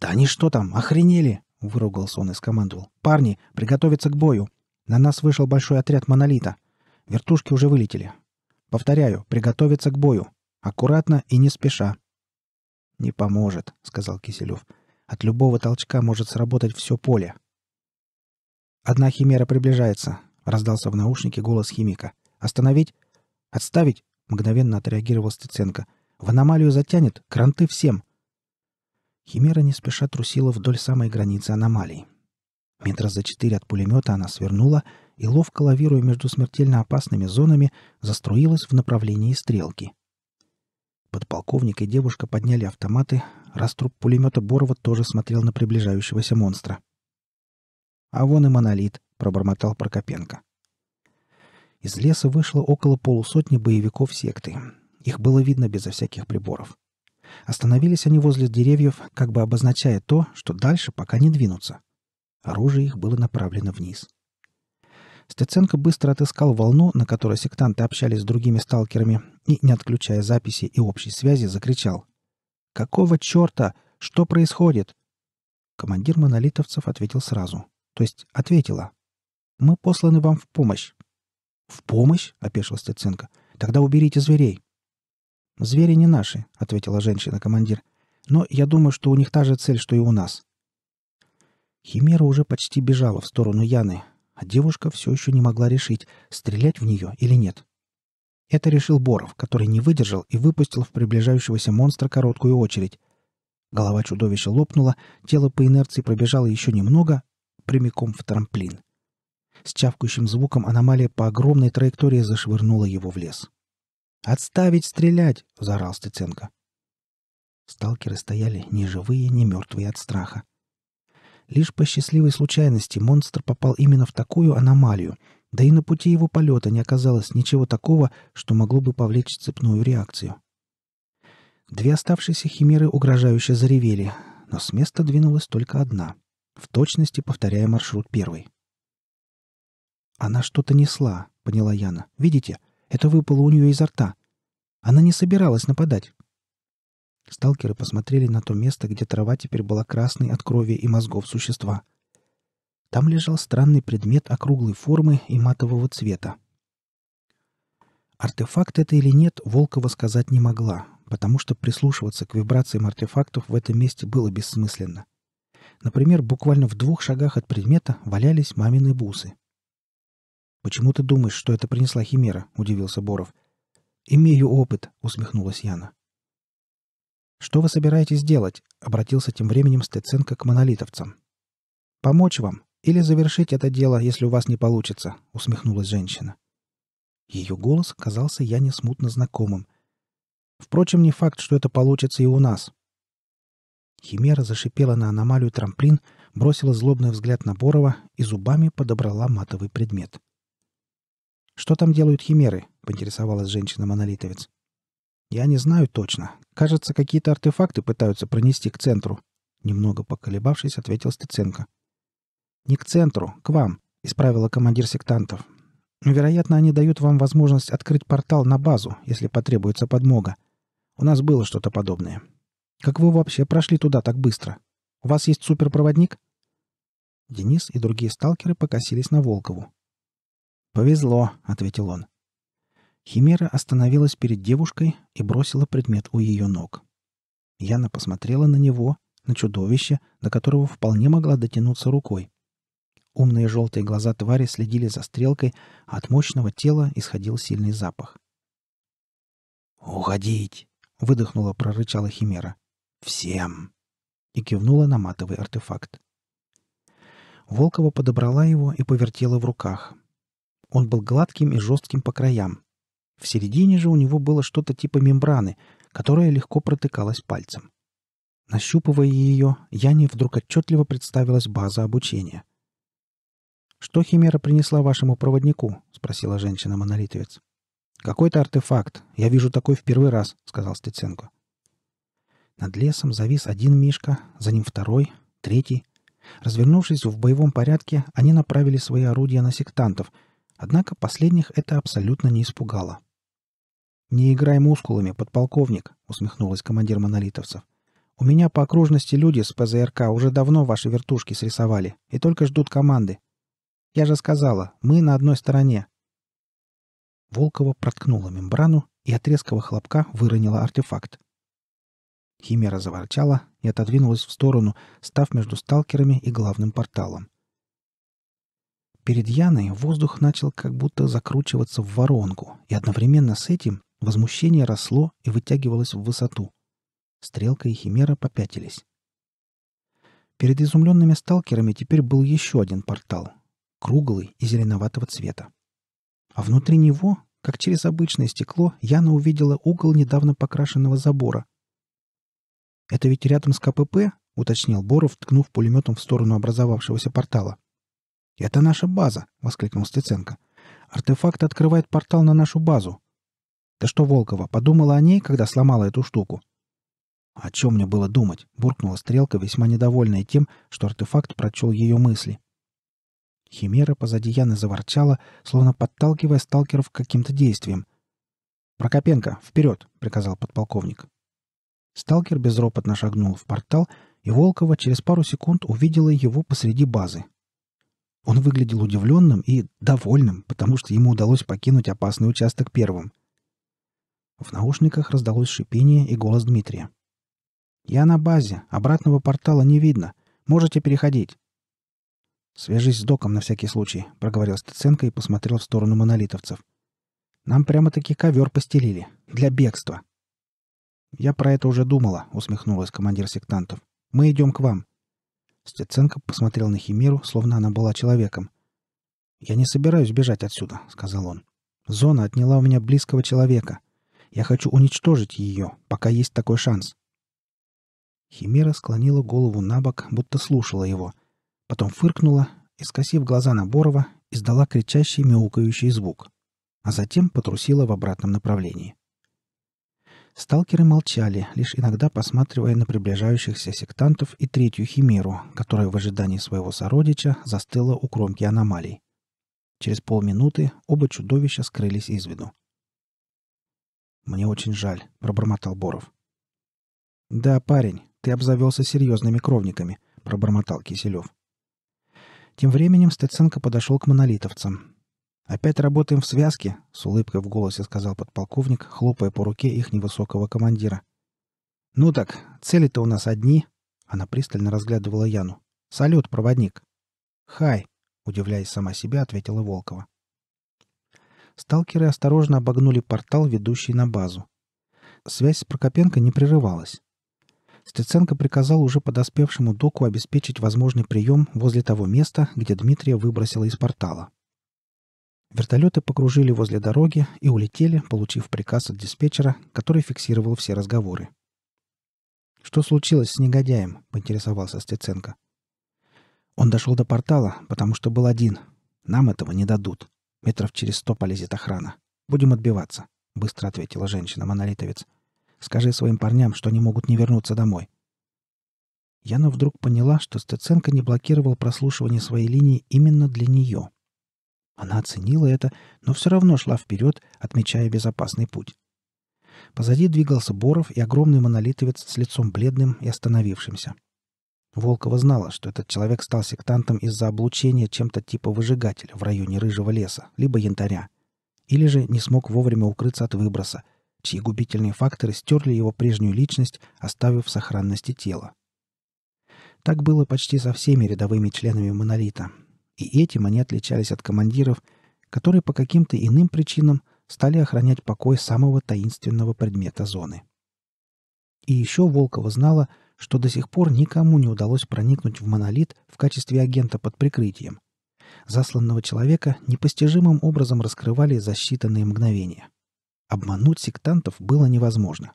«Да они что там, охренели!» — выругался он и скомандовал. «Парни, приготовиться к бою! На нас вышел большой отряд «Монолита». Вертушки уже вылетели. Повторяю, приготовиться к бою. Аккуратно и не спеша». «Не поможет», — сказал Киселев. «От любого толчка может сработать все поле. «Одна химера приближается», — раздался в наушнике голос химика. «Остановить?» «Отставить?» — мгновенно отреагировал Стеценко. «В аномалию затянет, кранты всем!» Химера не спеша трусила вдоль самой границы аномалии. Метра за четыре от пулемета она свернула и, ловко лавируя между смертельно опасными зонами, заструилась в направлении стрелки. Подполковник и девушка подняли автоматы, раструб пулемета Борова тоже смотрел на приближающегося монстра. А вон и монолит, пробормотал Прокопенко. Из леса вышло около полусотни боевиков секты. Их было видно безо всяких приборов. Остановились они возле деревьев, как бы обозначая то, что дальше пока не двинутся. Оружие их было направлено вниз. Стеценко быстро отыскал волну, на которой сектанты общались с другими сталкерами, и, не отключая записи и общей связи, закричал. «Какого черта? Что происходит?» Командир монолитовцев ответил сразу. То есть ответила. «Мы посланы вам в помощь». «В помощь?» — опешил Стеценко. «Тогда уберите зверей». «Звери не наши», — ответила женщина-командир. «Но я думаю, что у них та же цель, что и у нас». Химера уже почти бежала в сторону Яны, а девушка все еще не могла решить, стрелять в нее или нет. Это решил Боров, который не выдержал и выпустил в приближающегося монстра короткую очередь. Голова чудовища лопнула, тело по инерции пробежало еще немного, прямиком в трамплин. С чавкающим звуком аномалия по огромной траектории зашвырнула его в лес. «Отставить стрелять!» — заорал Стеценко. Сталкеры стояли ни живые, ни мертвые от страха. Лишь по счастливой случайности монстр попал именно в такую аномалию, да и на пути его полета не оказалось ничего такого, что могло бы повлечь цепную реакцию. Две оставшиеся химеры угрожающе заревели, но с места двинулась только одна — в точности повторяя маршрут первый. «Она что-то несла», — поняла Яна. «Видите, это выпало у нее изо рта. Она не собиралась нападать». Сталкеры посмотрели на то место, где трава теперь была красной от крови и мозгов существа. Там лежал странный предмет округлой формы и матового цвета. Артефакт это или нет, Волкова сказать не могла, потому что прислушиваться к вибрациям артефактов в этом месте было бессмысленно. Например, буквально в двух шагах от предмета валялись мамины бусы. «Почему ты думаешь, что это принесла Химера?» — удивился Боров. «Имею опыт», — усмехнулась Яна. «Что вы собираетесь делать?» — обратился тем временем Стеценко к монолитовцам. «Помочь вам или завершить это дело, если у вас не получится», — усмехнулась женщина. Ее голос казался Яне смутно знакомым. «Впрочем, не факт, что это получится и у нас», Химера зашипела на аномалию трамплин, бросила злобный взгляд на Борова и зубами подобрала матовый предмет. «Что там делают химеры?» — поинтересовалась женщина-монолитовец. «Я не знаю точно. Кажется, какие-то артефакты пытаются пронести к центру», — немного поколебавшись, ответил Стеценко. «Не к центру, к вам», — исправила командир сектантов. «Вероятно, они дают вам возможность открыть портал на базу, если потребуется подмога. У нас было что-то подобное. Как вы вообще прошли туда так быстро? У вас есть суперпроводник?» Денис и другие сталкеры покосились на Волкову. «Повезло», — ответил он. Химера остановилась перед девушкой и бросила предмет у ее ног. Яна посмотрела на него, на чудовище, до которого вполне могла дотянуться рукой. Умные желтые глаза твари следили за стрелкой, а от мощного тела исходил сильный запах. «Уходить!» — выдохнула, прорычала Химера. Всем!» и кивнула на матовый артефакт. Волкова подобрала его и повертела в руках. Он был гладким и жестким по краям. В середине же у него было что-то типа мембраны, которая легко протыкалась пальцем. Нащупывая ее, Яне вдруг отчетливо представилась база обучения. «Что Химера принесла вашему проводнику?» — спросила женщина-монолитовец. «Какой-то артефакт. Я вижу такой в первый раз», — сказал Стеценко. Над лесом завис один мишка, за ним второй, третий. Развернувшись в боевом порядке, они направили свои орудия на сектантов, однако последних это абсолютно не испугало. «Не играй мускулами, подполковник», — усмехнулась командир монолитовцев. «У меня по окружности люди с ПЗРК уже давно ваши вертушки срисовали и только ждут команды. Я же сказала, мы на одной стороне». Волкова проткнула мембрану и от резкого хлопка выронила артефакт. Химера заворчала и отодвинулась в сторону, став между сталкерами и главным порталом. Перед Яной воздух начал как будто закручиваться в воронку, и одновременно с этим возмущение росло и вытягивалось в высоту. Стрелка и Химера попятились. Перед изумленными сталкерами теперь был еще один портал, круглый и зеленоватого цвета. А внутри него, как через обычное стекло, Яна увидела угол недавно покрашенного забора, это ведь рядом с КПП?» — уточнил Боров, ткнув пулеметом в сторону образовавшегося портала. «Это наша база!» — воскликнул Стеценко. «Артефакт открывает портал на нашу базу!» Да что, Волкова, подумала о ней, когда сломала эту штуку?» «О чем мне было думать?» — буркнула Стрелка, весьма недовольная тем, что артефакт прочел ее мысли. Химера позади Яны заворчала, словно подталкивая сталкеров к каким-то действиям. «Прокопенко, вперед!» — приказал подполковник. Сталкер безропотно шагнул в портал, и Волкова через пару секунд увидела его посреди базы. Он выглядел удивленным и довольным, потому что ему удалось покинуть опасный участок первым. В наушниках раздалось шипение и голос Дмитрия. «Я на базе. Обратного портала не видно. Можете переходить». «Свяжись с доком на всякий случай», — проговорил Стеценко и посмотрел в сторону монолитовцев. «Нам прямо-таки ковер постелили. Для бегства». «Я про это уже думала», — усмехнулась командир сектантов. «Мы идем к вам». Стеценко посмотрел на Химеру, словно она была человеком. «Я не собираюсь бежать отсюда», — сказал он. «Зона отняла у меня близкого человека. Я хочу уничтожить ее, пока есть такой шанс». Химера склонила голову на бок, будто слушала его. Потом фыркнула и, скосив глаза на Борова, издала кричащий мяукающий звук. А затем потрусила в обратном направлении. Сталкеры молчали, лишь иногда посматривая на приближающихся сектантов и третью химеру, которая в ожидании своего сородича застыла у кромки аномалий. Через полминуты оба чудовища скрылись из виду. «Мне очень жаль», — пробормотал Боров. «Да, парень, ты обзавелся серьезными кровниками», — пробормотал Киселев. Тем временем Стеценко подошел к монолитовцам. «Опять работаем в связке», — с улыбкой в голосе сказал подполковник, хлопая по руке их невысокого командира. «Ну так, цели-то у нас одни», — она пристально разглядывала Яну. «Салют, проводник». «Хай», — удивляясь сама себя, ответила Волкова. Сталкеры осторожно обогнули портал, ведущий на базу. Связь с Прокопенко не прерывалась. Стеценко приказал уже подоспевшему доку обеспечить возможный прием возле того места, где Дмитрия выбросила из портала. Вертолеты покружили возле дороги и улетели, получив приказ от диспетчера, который фиксировал все разговоры. «Что случилось с негодяем?» — поинтересовался Стеценко. «Он дошел до портала, потому что был один. Нам этого не дадут. Метров через сто полезет охрана. Будем отбиваться», — быстро ответила женщина-монолитовец. «Скажи своим парням, что они могут не вернуться домой». Яна вдруг поняла, что Стеценко не блокировал прослушивание своей линии именно для нее — она оценила это, но все равно шла вперед, отмечая безопасный путь. Позади двигался Боров и огромный монолитовец с лицом бледным и остановившимся. Волкова знала, что этот человек стал сектантом из-за облучения чем-то типа выжигателя в районе Рыжего леса, либо Янтаря. Или же не смог вовремя укрыться от выброса, чьи губительные факторы стерли его прежнюю личность, оставив в сохранности тело. Так было почти со всеми рядовыми членами «Монолита», и этим они отличались от командиров, которые по каким-то иным причинам стали охранять покой самого таинственного предмета зоны. И еще Волкова знала, что до сих пор никому не удалось проникнуть в монолит в качестве агента под прикрытием. Засланного человека непостижимым образом раскрывали за считанные мгновения. Обмануть сектантов было невозможно.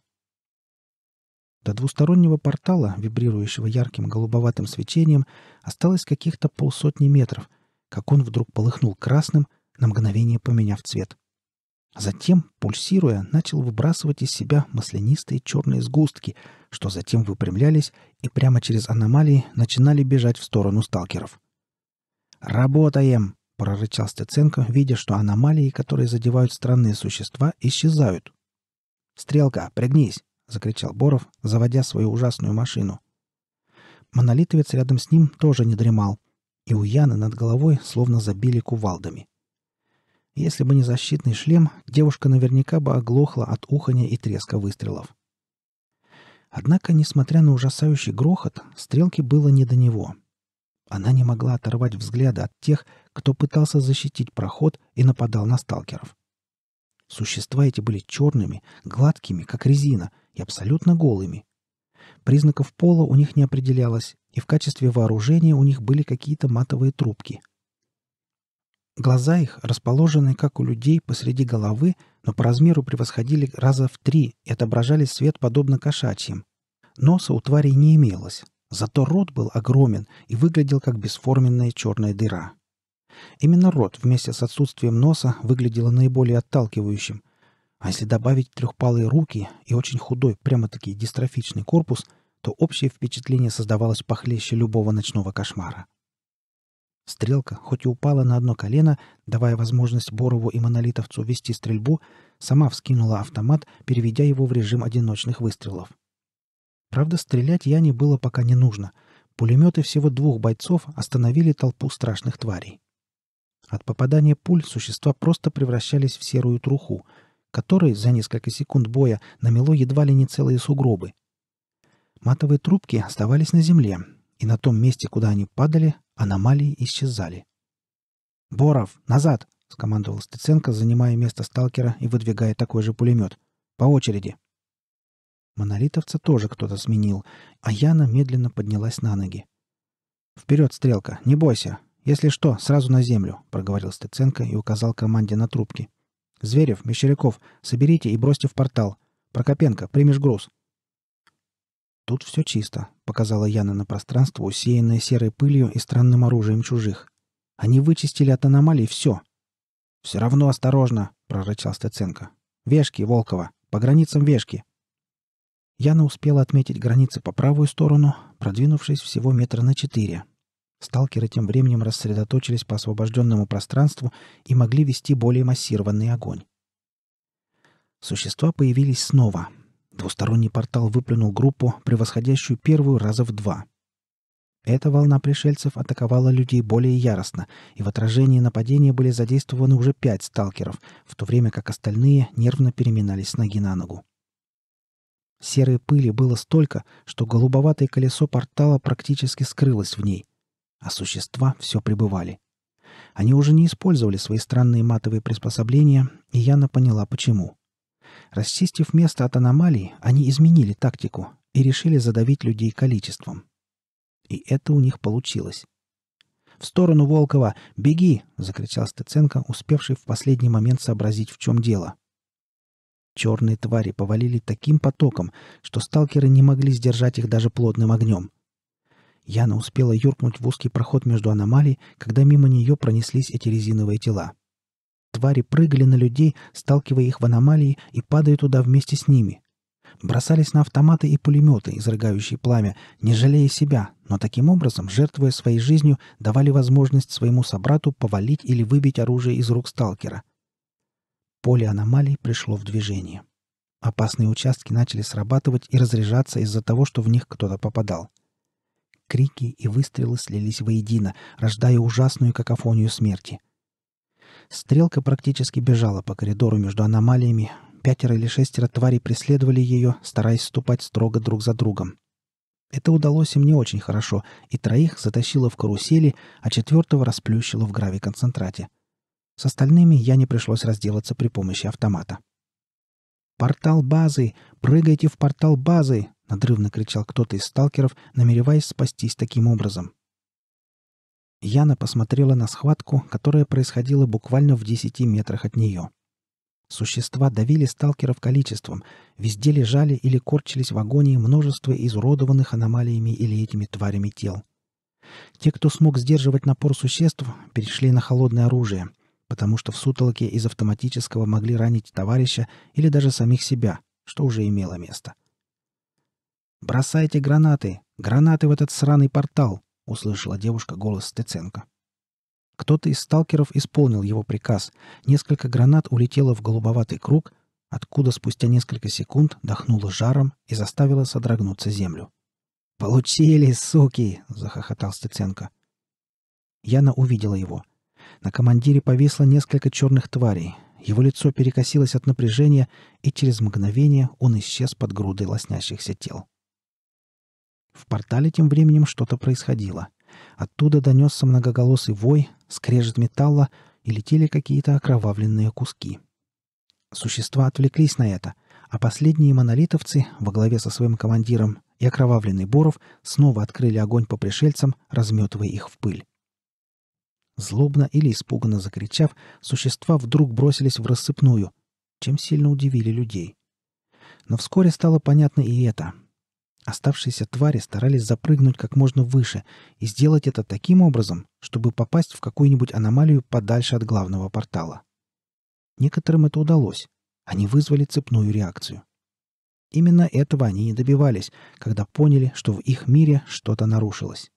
До двустороннего портала, вибрирующего ярким голубоватым свечением, осталось каких-то полсотни метров, как он вдруг полыхнул красным, на мгновение поменяв цвет. Затем, пульсируя, начал выбрасывать из себя маслянистые черные сгустки, что затем выпрямлялись и прямо через аномалии начинали бежать в сторону сталкеров. «Работаем!» — прорычал Стеценко, видя, что аномалии, которые задевают странные существа, исчезают. «Стрелка, пригнись!» закричал Боров, заводя свою ужасную машину. Монолитовец рядом с ним тоже не дремал, и у Яны над головой словно забили кувалдами. Если бы не защитный шлем, девушка наверняка бы оглохла от уханья и треска выстрелов. Однако, несмотря на ужасающий грохот, стрелки было не до него. Она не могла оторвать взгляды от тех, кто пытался защитить проход и нападал на сталкеров. Существа эти были черными, гладкими, как резина, и абсолютно голыми. Признаков пола у них не определялось, и в качестве вооружения у них были какие-то матовые трубки. Глаза их, расположены как у людей, посреди головы, но по размеру превосходили раза в три и отображали свет подобно кошачьим. Носа у тварей не имелось, зато рот был огромен и выглядел как бесформенная черная дыра. Именно рот вместе с отсутствием носа выглядела наиболее отталкивающим, а если добавить трехпалые руки и очень худой, прямо-таки дистрофичный корпус, то общее впечатление создавалось похлеще любого ночного кошмара. Стрелка, хоть и упала на одно колено, давая возможность Борову и монолитовцу вести стрельбу, сама вскинула автомат, переведя его в режим одиночных выстрелов. Правда, стрелять Яне было пока не нужно. Пулеметы всего двух бойцов остановили толпу страшных тварей. От попадания пуль существа просто превращались в серую труху — которой за несколько секунд боя намело едва ли не целые сугробы. Матовые трубки оставались на земле, и на том месте, куда они падали, аномалии исчезали. «Боров, назад!» — скомандовал Стеценко, занимая место сталкера и выдвигая такой же пулемет. «По очереди!» Монолитовца тоже кто-то сменил, а Яна медленно поднялась на ноги. «Вперед, Стрелка, не бойся! Если что, сразу на землю!» — проговорил Стеценко и указал команде на трубки. — «Зверев, Мещеряков, соберите и бросьте в портал. Прокопенко, примешь груз». «Тут все чисто», — показала Яна на пространство, усеянное серой пылью и странным оружием чужих. «Они вычистили от аномалий все». «Все равно осторожно», — прорычал Стеценко. «Вешки, Волкова, по границам вешки». Яна успела отметить границы по правую сторону, продвинувшись всего метра на четыре, Сталкеры тем временем рассредоточились по освобожденному пространству и могли вести более массированный огонь. Существа появились снова. Двусторонний портал выплюнул группу, превосходящую первую раза в два. Эта волна пришельцев атаковала людей более яростно, и в отражении нападения были задействованы уже пять сталкеров, в то время как остальные нервно переминались с ноги на ногу. Серой пыли было столько, что голубоватое колесо портала практически скрылось в ней а существа все пребывали. Они уже не использовали свои странные матовые приспособления, и Яна поняла почему. Расчистив место от аномалий, они изменили тактику и решили задавить людей количеством. И это у них получилось. «В сторону Волкова! Беги!» — закричал Стеценко, успевший в последний момент сообразить, в чем дело. Черные твари повалили таким потоком, что сталкеры не могли сдержать их даже плотным огнем — Яна успела юркнуть в узкий проход между аномалий, когда мимо нее пронеслись эти резиновые тела. Твари прыгали на людей, сталкивая их в аномалии и падая туда вместе с ними. Бросались на автоматы и пулеметы, изрыгающие пламя, не жалея себя, но таким образом, жертвуя своей жизнью, давали возможность своему собрату повалить или выбить оружие из рук сталкера. Поле аномалий пришло в движение. Опасные участки начали срабатывать и разряжаться из-за того, что в них кто-то попадал. Крики и выстрелы слились воедино, рождая ужасную какофонию смерти. Стрелка практически бежала по коридору между аномалиями. Пятеро или шестеро тварей преследовали ее, стараясь ступать строго друг за другом. Это удалось им не очень хорошо, и троих затащило в карусели, а четвертого расплющило в концентрате. С остальными я не пришлось разделаться при помощи автомата. «Портал базы! Прыгайте в портал базы!» надрывно кричал кто-то из сталкеров, намереваясь спастись таким образом. Яна посмотрела на схватку, которая происходила буквально в десяти метрах от нее. Существа давили сталкеров количеством, везде лежали или корчились в агонии множество изуродованных аномалиями или этими тварями тел. Те, кто смог сдерживать напор существ, перешли на холодное оружие, потому что в сутолоке из автоматического могли ранить товарища или даже самих себя, что уже имело место. «Бросайте гранаты! Гранаты в этот сраный портал!» — услышала девушка голос Стеценко. Кто-то из сталкеров исполнил его приказ. Несколько гранат улетело в голубоватый круг, откуда спустя несколько секунд дохнуло жаром и заставило содрогнуться землю. «Получили, суки!» — захохотал Стеценко. Яна увидела его. На командире повисло несколько черных тварей. Его лицо перекосилось от напряжения, и через мгновение он исчез под грудой лоснящихся тел. В портале тем временем что-то происходило. Оттуда донесся многоголосый вой, скрежет металла и летели какие-то окровавленные куски. Существа отвлеклись на это, а последние монолитовцы во главе со своим командиром и окровавленный Боров снова открыли огонь по пришельцам, разметывая их в пыль. Злобно или испуганно закричав, существа вдруг бросились в рассыпную, чем сильно удивили людей. Но вскоре стало понятно и это — Оставшиеся твари старались запрыгнуть как можно выше и сделать это таким образом, чтобы попасть в какую-нибудь аномалию подальше от главного портала. Некоторым это удалось. Они вызвали цепную реакцию. Именно этого они и добивались, когда поняли, что в их мире что-то нарушилось.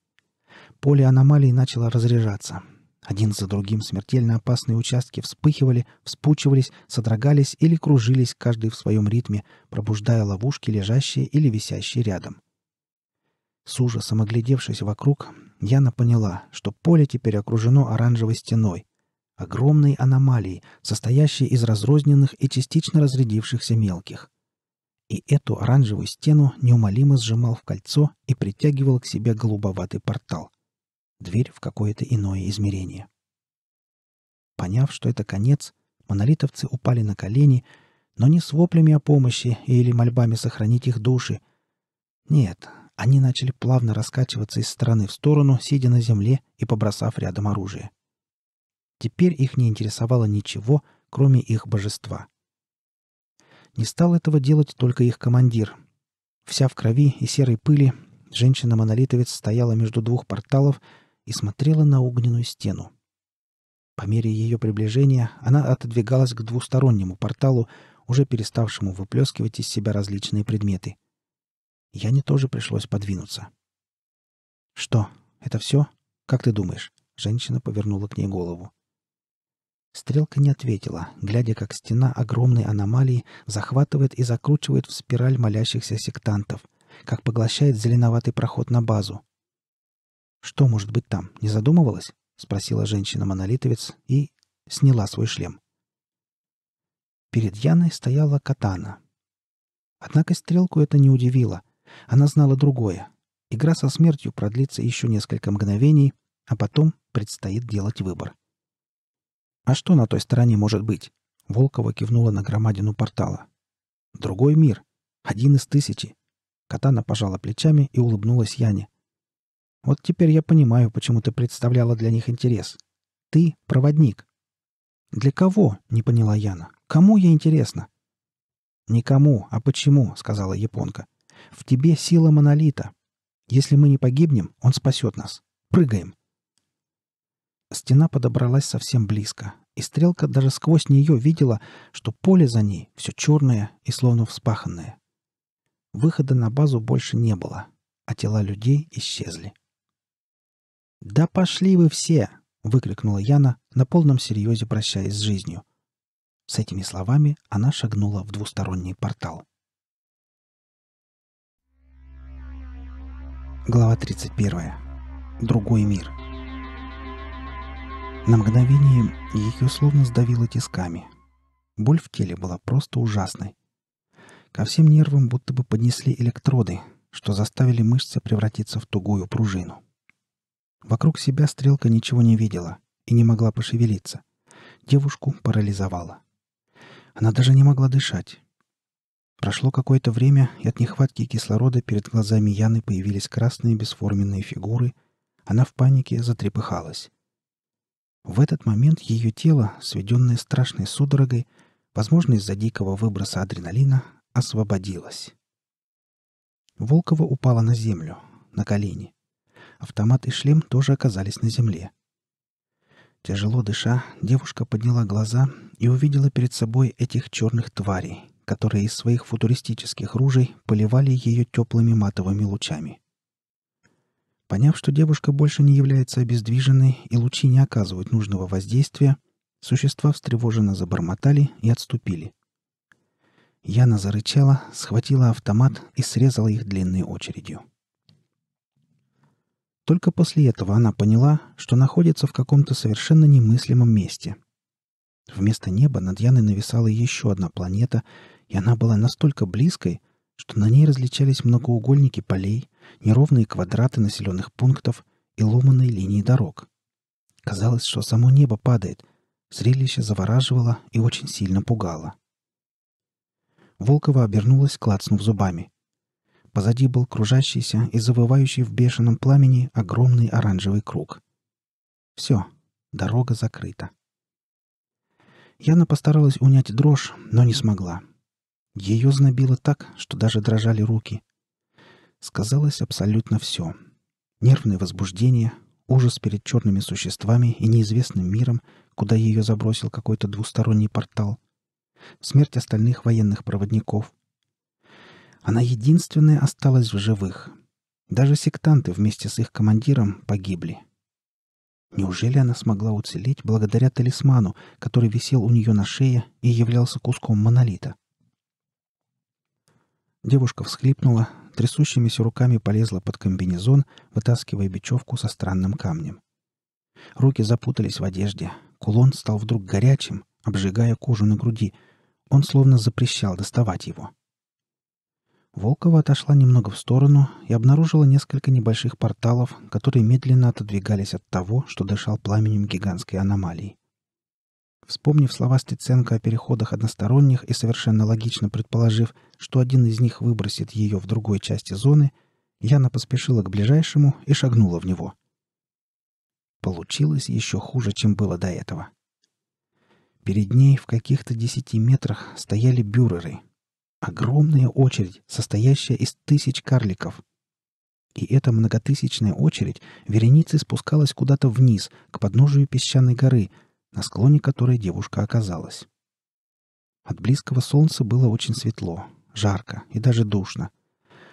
Поле аномалии начало разряжаться, один за другим смертельно опасные участки вспыхивали, вспучивались, содрогались или кружились каждый в своем ритме, пробуждая ловушки, лежащие или висящие рядом. С ужасом оглядевшись вокруг, Яна поняла, что поле теперь окружено оранжевой стеной, огромной аномалией, состоящей из разрозненных и частично разрядившихся мелких. И эту оранжевую стену неумолимо сжимал в кольцо и притягивал к себе голубоватый портал дверь в какое-то иное измерение. Поняв, что это конец, монолитовцы упали на колени, но не с воплями о помощи или мольбами сохранить их души. Нет, они начали плавно раскачиваться из стороны в сторону, сидя на земле и побросав рядом оружие. Теперь их не интересовало ничего, кроме их божества. Не стал этого делать только их командир. Вся в крови и серой пыли, женщина-монолитовец стояла между двух порталов, и смотрела на огненную стену. По мере ее приближения она отодвигалась к двустороннему порталу, уже переставшему выплескивать из себя различные предметы. Яне тоже пришлось подвинуться. «Что, это все? Как ты думаешь?» Женщина повернула к ней голову. Стрелка не ответила, глядя, как стена огромной аномалии захватывает и закручивает в спираль молящихся сектантов, как поглощает зеленоватый проход на базу, «Что может быть там? Не задумывалась?» — спросила женщина-монолитовец и сняла свой шлем. Перед Яной стояла катана. Однако стрелку это не удивило. Она знала другое. Игра со смертью продлится еще несколько мгновений, а потом предстоит делать выбор. «А что на той стороне может быть?» Волкова кивнула на громадину портала. «Другой мир. Один из тысячи». Катана пожала плечами и улыбнулась Яне. Вот теперь я понимаю, почему ты представляла для них интерес. Ты — проводник. Для кого? — не поняла Яна. Кому я интересна? Никому, а почему? — сказала японка. В тебе сила монолита. Если мы не погибнем, он спасет нас. Прыгаем. Стена подобралась совсем близко, и стрелка даже сквозь нее видела, что поле за ней все черное и словно вспаханное. Выхода на базу больше не было, а тела людей исчезли. «Да пошли вы все!» — выкрикнула Яна, на полном серьезе прощаясь с жизнью. С этими словами она шагнула в двусторонний портал. Глава 31. Другой мир. На мгновение ее словно сдавило тисками. Боль в теле была просто ужасной. Ко всем нервам будто бы поднесли электроды, что заставили мышцы превратиться в тугую пружину. Вокруг себя стрелка ничего не видела и не могла пошевелиться. Девушку парализовала. Она даже не могла дышать. Прошло какое-то время, и от нехватки кислорода перед глазами Яны появились красные бесформенные фигуры. Она в панике затрепыхалась. В этот момент ее тело, сведенное страшной судорогой, возможно, из-за дикого выброса адреналина, освободилось. Волкова упала на землю, на колени. Автомат и шлем тоже оказались на земле. Тяжело дыша, девушка подняла глаза и увидела перед собой этих черных тварей, которые из своих футуристических ружей поливали ее теплыми матовыми лучами. Поняв, что девушка больше не является обездвиженной и лучи не оказывают нужного воздействия, существа встревоженно забормотали и отступили. Яна зарычала, схватила автомат и срезала их длинной очередью. Только после этого она поняла, что находится в каком-то совершенно немыслимом месте. Вместо неба над Яной нависала еще одна планета, и она была настолько близкой, что на ней различались многоугольники полей, неровные квадраты населенных пунктов и ломаные линии дорог. Казалось, что само небо падает. Зрелище завораживало и очень сильно пугало. Волкова обернулась, клацнув зубами. Позади был кружащийся и завывающий в бешеном пламени огромный оранжевый круг. Все, дорога закрыта. Яна постаралась унять дрожь, но не смогла. Ее знобило так, что даже дрожали руки. Сказалось абсолютно все. Нервное возбуждение, ужас перед черными существами и неизвестным миром, куда ее забросил какой-то двусторонний портал, смерть остальных военных проводников — она единственная осталась в живых. Даже сектанты вместе с их командиром погибли. Неужели она смогла уцелеть благодаря талисману, который висел у нее на шее и являлся куском монолита? Девушка всхлипнула, трясущимися руками полезла под комбинезон, вытаскивая бечевку со странным камнем. Руки запутались в одежде. Кулон стал вдруг горячим, обжигая кожу на груди. Он словно запрещал доставать его. — Волкова отошла немного в сторону и обнаружила несколько небольших порталов, которые медленно отодвигались от того, что дышал пламенем гигантской аномалии. Вспомнив слова Стеценко о переходах односторонних и совершенно логично предположив, что один из них выбросит ее в другой части зоны, Яна поспешила к ближайшему и шагнула в него. Получилось еще хуже, чем было до этого. Перед ней в каких-то десяти метрах стояли бюреры — Огромная очередь, состоящая из тысяч карликов. И эта многотысячная очередь вереницей спускалась куда-то вниз, к подножию песчаной горы, на склоне которой девушка оказалась. От близкого солнца было очень светло, жарко и даже душно.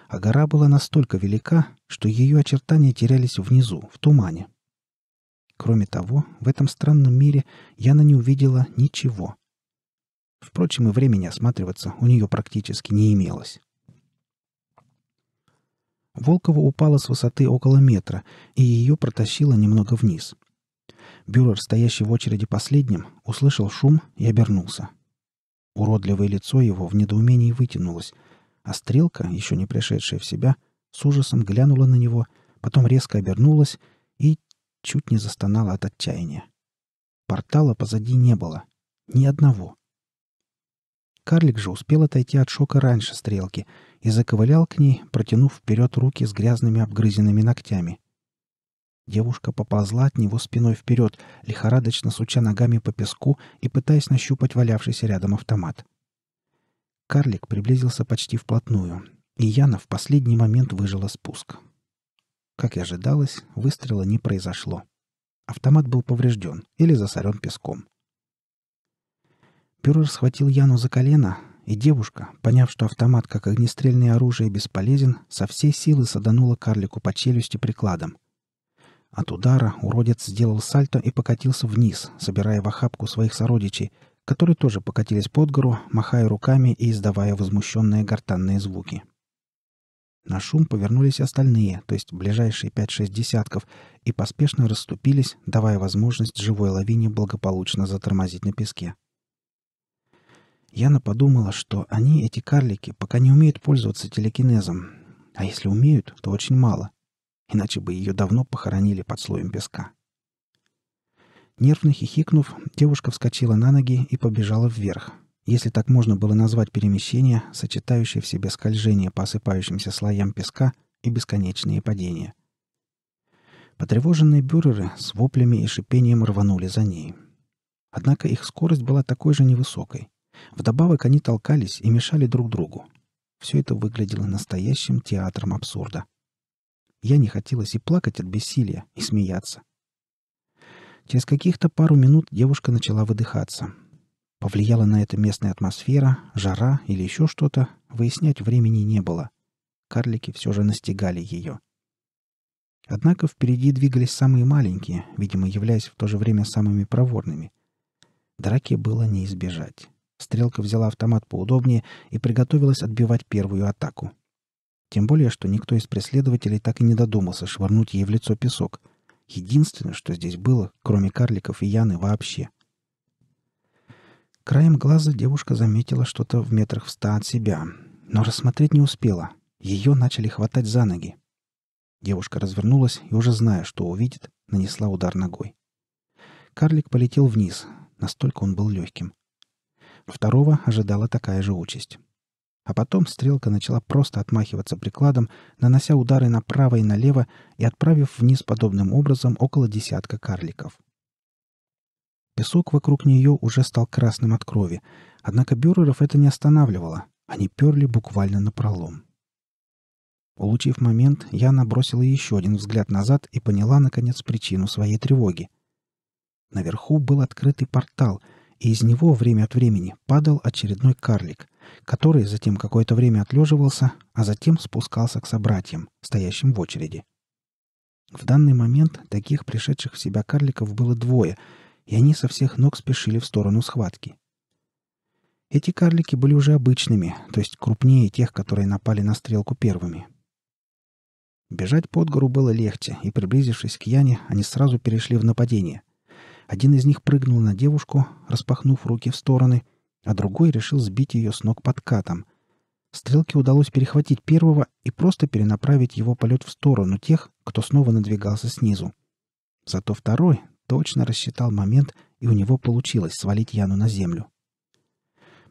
А гора была настолько велика, что ее очертания терялись внизу, в тумане. Кроме того, в этом странном мире Яна не увидела ничего. Впрочем, и времени осматриваться у нее практически не имелось. Волкова упала с высоты около метра, и ее протащило немного вниз. Бюрер, стоящий в очереди последним, услышал шум и обернулся. Уродливое лицо его в недоумении вытянулось, а стрелка, еще не пришедшая в себя, с ужасом глянула на него, потом резко обернулась и чуть не застонала от отчаяния. Портала позади не было. Ни одного. Карлик же успел отойти от шока раньше стрелки и заковылял к ней, протянув вперед руки с грязными обгрызенными ногтями. Девушка поползла от него спиной вперед, лихорадочно суча ногами по песку и пытаясь нащупать валявшийся рядом автомат. Карлик приблизился почти вплотную, и Яна в последний момент выжила спуск. Как и ожидалось, выстрела не произошло. Автомат был поврежден или засорен песком. Пюрер схватил Яну за колено, и девушка, поняв, что автомат как огнестрельное оружие бесполезен, со всей силы саданула карлику по челюсти прикладом. От удара уродец сделал сальто и покатился вниз, собирая в охапку своих сородичей, которые тоже покатились под гору, махая руками и издавая возмущенные гортанные звуки. На шум повернулись остальные, то есть ближайшие пять-шесть десятков, и поспешно расступились, давая возможность живой лавине благополучно затормозить на песке. Яна подумала, что они, эти карлики, пока не умеют пользоваться телекинезом. А если умеют, то очень мало. Иначе бы ее давно похоронили под слоем песка. Нервно хихикнув, девушка вскочила на ноги и побежала вверх. Если так можно было назвать перемещение, сочетающее в себе скольжение по осыпающимся слоям песка и бесконечные падения. Потревоженные бюреры с воплями и шипением рванули за ней. Однако их скорость была такой же невысокой — Вдобавок они толкались и мешали друг другу. Все это выглядело настоящим театром абсурда. Я не хотелось и плакать от бессилия, и смеяться. Через каких-то пару минут девушка начала выдыхаться. Повлияла на это местная атмосфера, жара или еще что-то, выяснять времени не было. Карлики все же настигали ее. Однако впереди двигались самые маленькие, видимо, являясь в то же время самыми проворными. Драки было не избежать. Стрелка взяла автомат поудобнее и приготовилась отбивать первую атаку. Тем более, что никто из преследователей так и не додумался швырнуть ей в лицо песок. Единственное, что здесь было, кроме карликов и Яны вообще. Краем глаза девушка заметила что-то в метрах в ста от себя, но рассмотреть не успела. Ее начали хватать за ноги. Девушка развернулась и, уже зная, что увидит, нанесла удар ногой. Карлик полетел вниз, настолько он был легким. Второго ожидала такая же участь. А потом стрелка начала просто отмахиваться прикладом, нанося удары направо и налево и отправив вниз подобным образом около десятка карликов. Песок вокруг нее уже стал красным от крови, однако бюреров это не останавливало, они перли буквально напролом. Получив момент, я набросила еще один взгляд назад и поняла, наконец, причину своей тревоги. Наверху был открытый портал — и из него время от времени падал очередной карлик, который затем какое-то время отлеживался, а затем спускался к собратьям, стоящим в очереди. В данный момент таких пришедших в себя карликов было двое, и они со всех ног спешили в сторону схватки. Эти карлики были уже обычными, то есть крупнее тех, которые напали на стрелку первыми. Бежать под гору было легче, и, приблизившись к Яне, они сразу перешли в нападение — один из них прыгнул на девушку, распахнув руки в стороны, а другой решил сбить ее с ног подкатом. Стрелке удалось перехватить первого и просто перенаправить его полет в сторону тех, кто снова надвигался снизу. Зато второй точно рассчитал момент, и у него получилось свалить Яну на землю.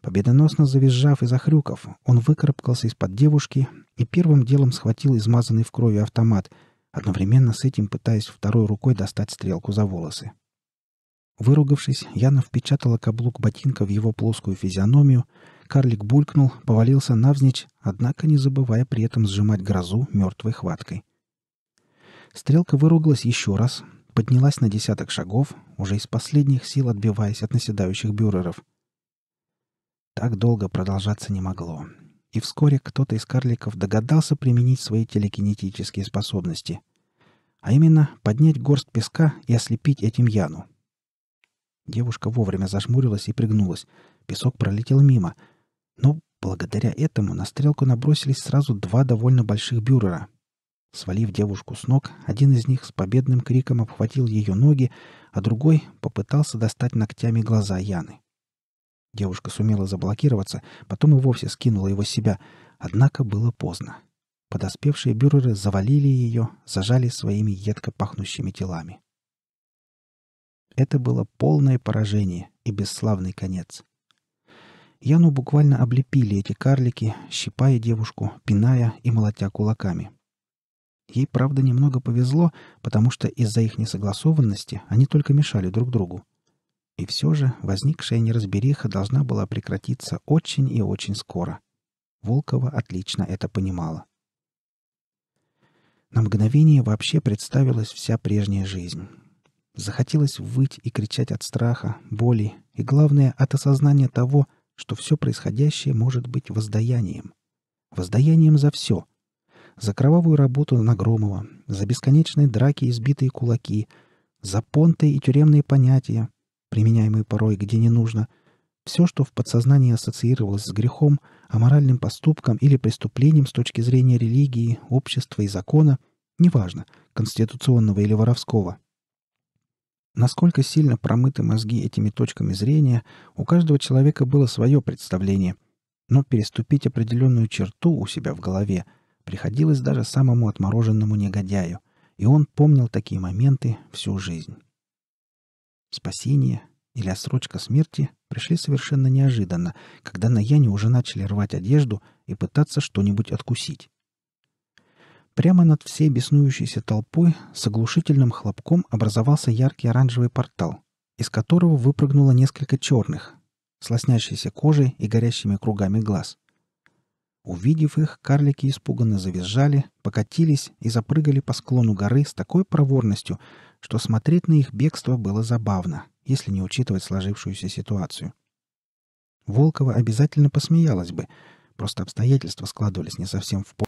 Победоносно завизжав и захрюков, он выкарабкался из-под девушки и первым делом схватил измазанный в крови автомат, одновременно с этим пытаясь второй рукой достать стрелку за волосы. Выругавшись, Яна впечатала каблук ботинка в его плоскую физиономию. Карлик булькнул, повалился навзничь, однако не забывая при этом сжимать грозу мертвой хваткой. Стрелка выругалась еще раз, поднялась на десяток шагов, уже из последних сил отбиваясь от наседающих бюреров. Так долго продолжаться не могло. И вскоре кто-то из карликов догадался применить свои телекинетические способности. А именно, поднять горсть песка и ослепить этим Яну — Девушка вовремя зажмурилась и пригнулась. Песок пролетел мимо. Но благодаря этому на стрелку набросились сразу два довольно больших бюрера. Свалив девушку с ног, один из них с победным криком обхватил ее ноги, а другой попытался достать ногтями глаза Яны. Девушка сумела заблокироваться, потом и вовсе скинула его с себя, однако было поздно. Подоспевшие бюреры завалили ее, зажали своими едко пахнущими телами. Это было полное поражение и бесславный конец. Яну буквально облепили эти карлики, щипая девушку, пиная и молотя кулаками. Ей, правда, немного повезло, потому что из-за их несогласованности они только мешали друг другу. И все же возникшая неразбериха должна была прекратиться очень и очень скоро. Волкова отлично это понимала. На мгновение вообще представилась вся прежняя жизнь. Захотелось выть и кричать от страха, боли и, главное, от осознания того, что все происходящее может быть воздаянием. Воздаянием за все. За кровавую работу на Громова, за бесконечные драки и сбитые кулаки, за понты и тюремные понятия, применяемые порой где не нужно. Все, что в подсознании ассоциировалось с грехом, аморальным поступком или преступлением с точки зрения религии, общества и закона, неважно, конституционного или воровского, Насколько сильно промыты мозги этими точками зрения, у каждого человека было свое представление, но переступить определенную черту у себя в голове приходилось даже самому отмороженному негодяю, и он помнил такие моменты всю жизнь. Спасение или отсрочка смерти пришли совершенно неожиданно, когда на Яне уже начали рвать одежду и пытаться что-нибудь откусить. Прямо над всей беснующейся толпой с оглушительным хлопком образовался яркий оранжевый портал, из которого выпрыгнуло несколько черных, с лоснящейся кожей и горящими кругами глаз. Увидев их, карлики испуганно завизжали, покатились и запрыгали по склону горы с такой проворностью, что смотреть на их бегство было забавно, если не учитывать сложившуюся ситуацию. Волкова обязательно посмеялась бы, просто обстоятельства складывались не совсем в пол.